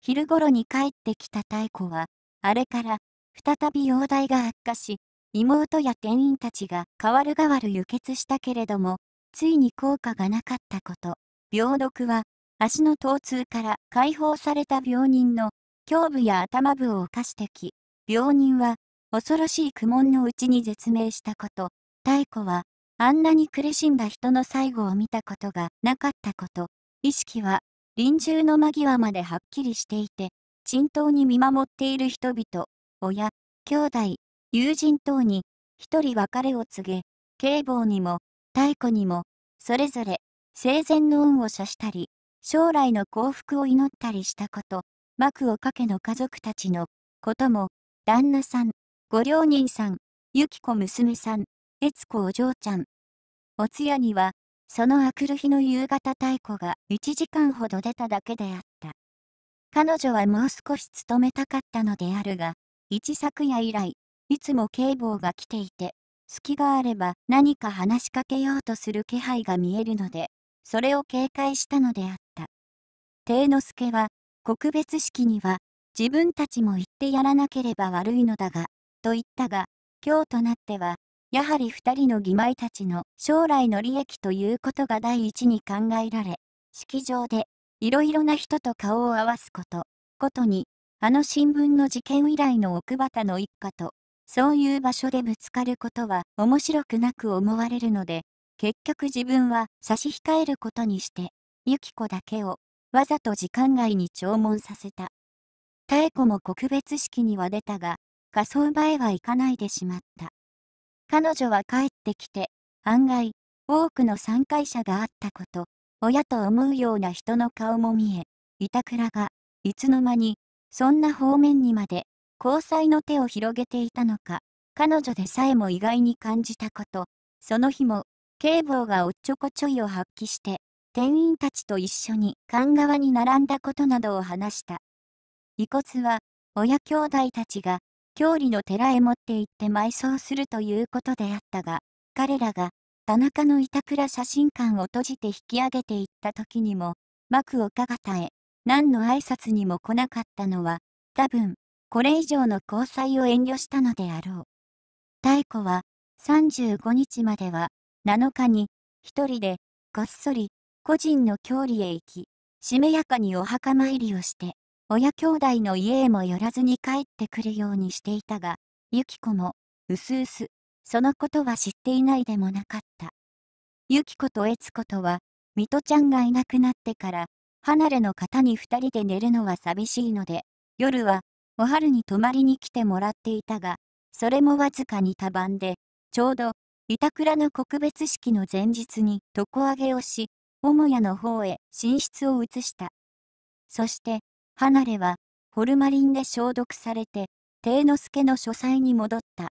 [SPEAKER 1] 昼頃に帰ってきた太子は、あれから、再び容体が悪化し、妹や店員たちが代わる代わる輸血したけれども、ついに効果がなかったこと、病毒は、足の疼痛から解放された病人の胸部や頭部を犯してき、病人は恐ろしい苦悶のうちに絶命したこと、太子はあんなに苦しんだ人の最後を見たことがなかったこと、意識は臨終の間際まではっきりしていて、沈騰に見守っている人々、親、兄弟、友人等に、一人別れを告げ、警棒にも、太古にも、それぞれ、生前の恩を射したり、将来の幸福を祈ったりしたこと、幕をかけの家族たちの、ことも、旦那さん、ご両人さん、ゆき子娘さん、悦子お嬢ちゃん、お通夜には、そのあくる日の夕方太鼓が1時間ほど出ただけであった。彼女はもう少し勤めたかったのであるが、一昨夜以来、いつも警棒が来ていて、隙があれば何か話しかけようとする気配が見えるので、それを警戒したのであった。帝之助は、告別式には、自分たちも行ってやらなければ悪いのだが、と言ったが、今日となっては、やはり二人の義妹たちの将来の利益ということが第一に考えられ、式場でいろいろな人と顔を合わすこと、ことに、あの新聞の事件以来の奥畑の一家と、そういう場所でぶつかることは面白くなく思われるので、結局自分は差し控えることにして、ゆき子だけをわざと時間外に弔問させた。妙子も告別式には出たが、仮装場へは行かないでしまった。彼女は帰ってきて、案外、多くの参会者があったこと、親と思うような人の顔も見え、板倉が、いつの間に、そんな方面にまで、交際の手を広げていたのか、彼女でさえも意外に感じたこと、その日も、警棒がおっちょこちょいを発揮して、店員たちと一緒に神川に並んだことなどを話した。遺骨は、親兄弟たちが、郷里の寺へ持って行って埋葬するということであったが、彼らが田中の板倉写真館を閉じて引き上げていった時にも、幕岡方へ何の挨拶にも来なかったのは、多分、これ以上の交際を遠慮したのであろう。太古は、35日までは、7日に、一人で、こっそり、個人の郷里へ行き、しめやかにお墓参りをして、親兄弟の家へも寄らずに帰ってくるようにしていたが、ユキ子も、うすうす、そのことは知っていないでもなかった。ユキ子と悦子とは、ミトちゃんがいなくなってから、離れの方に二人で寝るのは寂しいので、夜は、お春に泊まりに来てもらっていたが、それもわずかに多番で、ちょうど、板倉の告別式の前日に床上げをし、母屋の方へ寝室を移した。そして、離れは、ホルマリンで消毒されて、帝之助の書斎に戻った。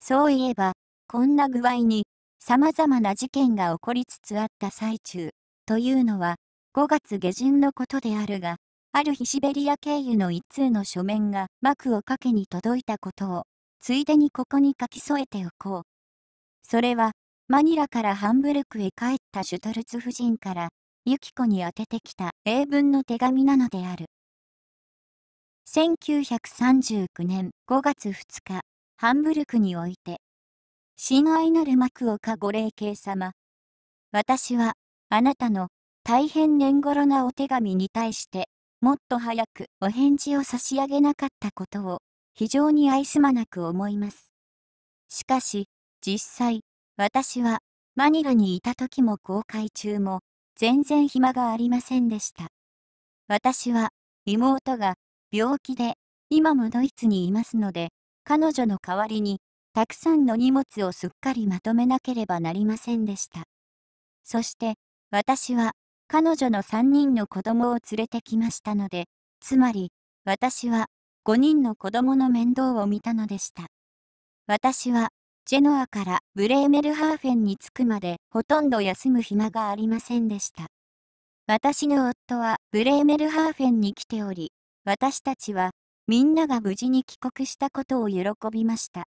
[SPEAKER 1] そういえば、こんな具合に、様々な事件が起こりつつあった最中、というのは、5月下旬のことであるが、ある日シベリア経由の一通の書面が幕をかけに届いたことを、ついでにここに書き添えておこう。それは、マニラからハンブルクへ帰ったシュトルツ夫人から、ゆき子に宛ててきた英文の手紙なのである。1939年5月2日、ハンブルクにおいて、親愛なる幕岡ご霊慶様、私はあなたの大変年頃なお手紙に対してもっと早くお返事を差し上げなかったことを非常に愛すまなく思います。しかし実際私はマニラにいた時も公開中も全然暇がありませんでした。私は、妹が病気で、今もドイツにいますので、彼女の代わりに、たくさんの荷物をすっかりまとめなければなりませんでした。そして、私は、彼女の3人の子供を連れてきましたので、つまり、私は、5人の子供の面倒を見たのでした。私は、ジェノアからブレーメルハーフェンに着くまでほとんど休む暇がありませんでした。私の夫はブレーメルハーフェンに来ており、私たちはみんなが無事に帰国したことを喜びました。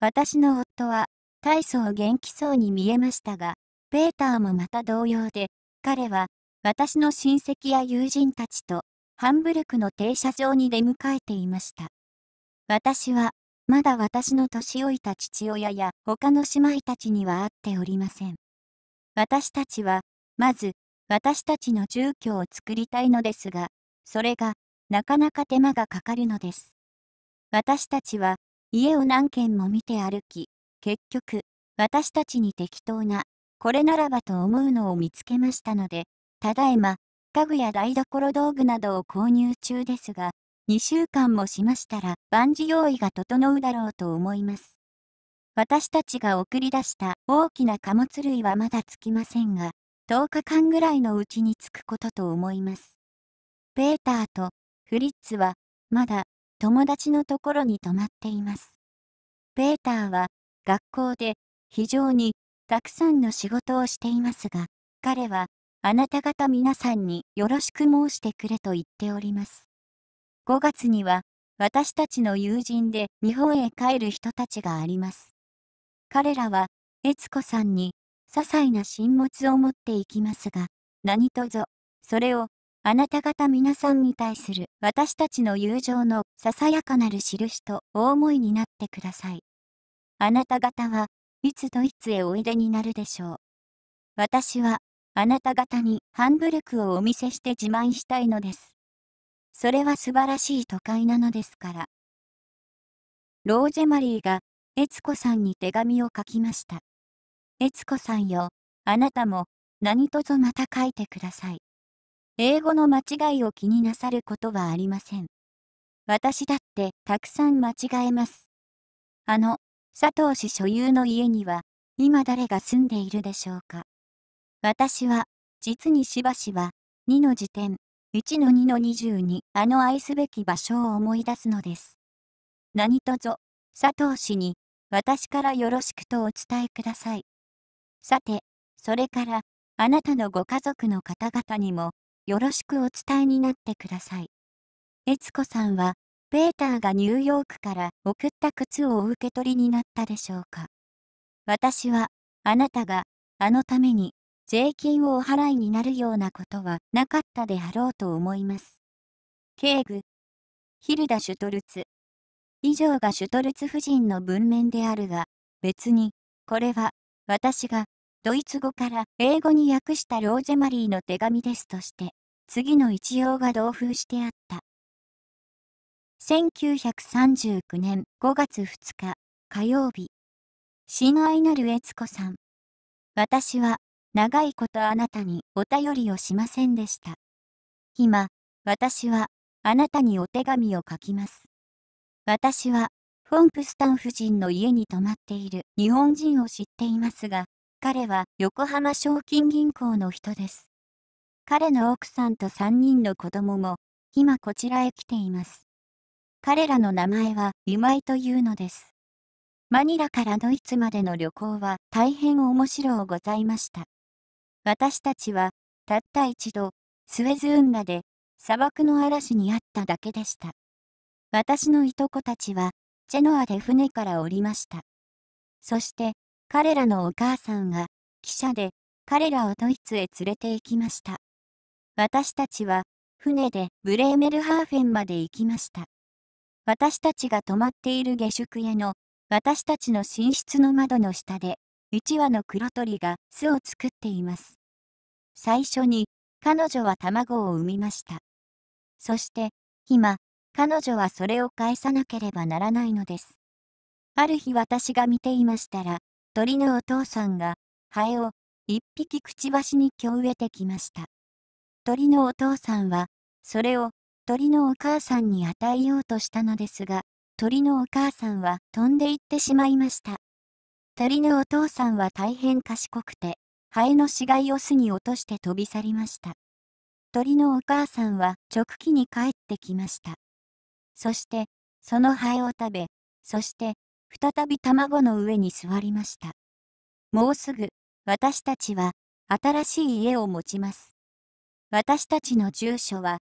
[SPEAKER 1] 私の夫は大層元気そうに見えましたが、ペーターもまた同様で、彼は私の親戚や友人たちとハンブルクの停車場に出迎えていました。私はまだ私の年老いた父親や他の姉妹たちには会っておりません。私たちは、まず、私たちの住居を作りたいのですが、それが、なかなか手間がかかるのです。私たちは、家を何軒も見て歩き、結局、私たちに適当な、これならばと思うのを見つけましたので、ただいま、家具や台所道具などを購入中ですが、2週間もしましたら万事用意が整うだろうと思います。私たちが送り出した大きな貨物類はまだつきませんが、10日間ぐらいのうちに着くことと思います。ペーターとフリッツはまだ友達のところに泊まっています。ペーターは学校で非常にたくさんの仕事をしていますが、彼はあなた方皆さんによろしく申してくれと言っております。5月には私たちの友人で日本へ帰る人たちがあります。彼らは悦子さんに些細な進物を持っていきますが、何とぞそれをあなた方皆さんに対する私たちの友情のささやかなる印とお思いになってください。あなた方はいつドイツへおいでになるでしょう。私はあなた方にハンブルクをお見せして自慢したいのです。それは素晴らしい都会なのですから。ローゼマリーが、悦子さんに手紙を書きました。悦子さんよ、あなたも、何卒また書いてください。英語の間違いを気になさることはありません。私だって、たくさん間違えます。あの、佐藤氏所有の家には、今誰が住んでいるでしょうか。私は、実にしばしば、2の時点、1-2-22あの愛すべき場所を思い出すのです。何とぞ、佐藤氏に、私からよろしくとお伝えください。さて、それから、あなたのご家族の方々にも、よろしくお伝えになってください。悦子さんは、ペーターがニューヨークから送った靴をお受け取りになったでしょうか。私は、あなたが、あのために、税金をお払いになるようなことはなかったであろうと思います。警部ヒルダ・シュトルツ以上がシュトルツ夫人の文面であるが、別に、これは、私が、ドイツ語から英語に訳したローゼマリーの手紙ですとして、次の一様が同封してあった。1939年5月2日、火曜日。親愛なる悦子さん。私は、長いことあなたにお便りをしませんでした。今、私はあなたにお手紙を書きます。私はフォンプスタン夫人の家に泊まっている日本人を知っていますが、彼は横浜賞金銀行の人です。彼の奥さんと3人の子供も今こちらへ来ています。彼らの名前は今井というのです。マニラからドイツまでの旅行は大変面白うございました。私たちは、たった一度、スエズ運河で、砂漠の嵐にあっただけでした。私のいとこたちは、チェノアで船から降りました。そして、彼らのお母さんが、汽車で、彼らをドイツへ連れて行きました。私たちは、船でブレーメルハーフェンまで行きました。私たちが泊まっている下宿屋の、私たちの寝室の窓の下で、1羽の黒鳥が巣を作っています。最初に彼女は卵を産みました。そして今彼女はそれを返さなければならないのです。ある日私が見ていましたら鳥のお父さんがハエを一匹くちばしに今日植えてきました。鳥のお父さんはそれを鳥のお母さんに与えようとしたのですが鳥のお母さんは飛んでいってしまいました。鳥のお父さんは大変賢くてハエの死骸を巣に落として飛び去りました。鳥のお母さんは直帰に帰ってきました。そして、そのハエを食べ、そして、再び卵の上に座りました。もうすぐ、私たちは、新しい家を持ちます。私たちの住所は、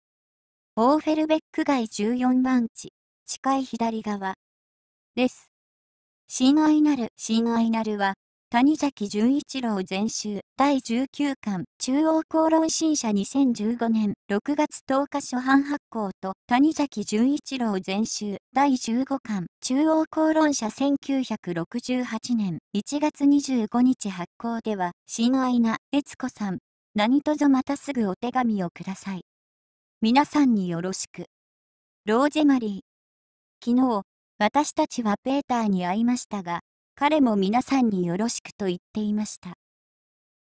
[SPEAKER 1] オーフェルベック街14番地、近い左側、です。親愛なる、親愛なるは、谷崎潤一郎全集第19巻中央公論新社2015年6月10日初版発行と谷崎潤一郎全集第15巻中央公論社1968年1月25日発行では親愛な悦子さん何とぞまたすぐお手紙をください皆さんによろしくローゼマリー昨日私たちはペーターに会いましたが彼も皆さんによろしくと言っていました。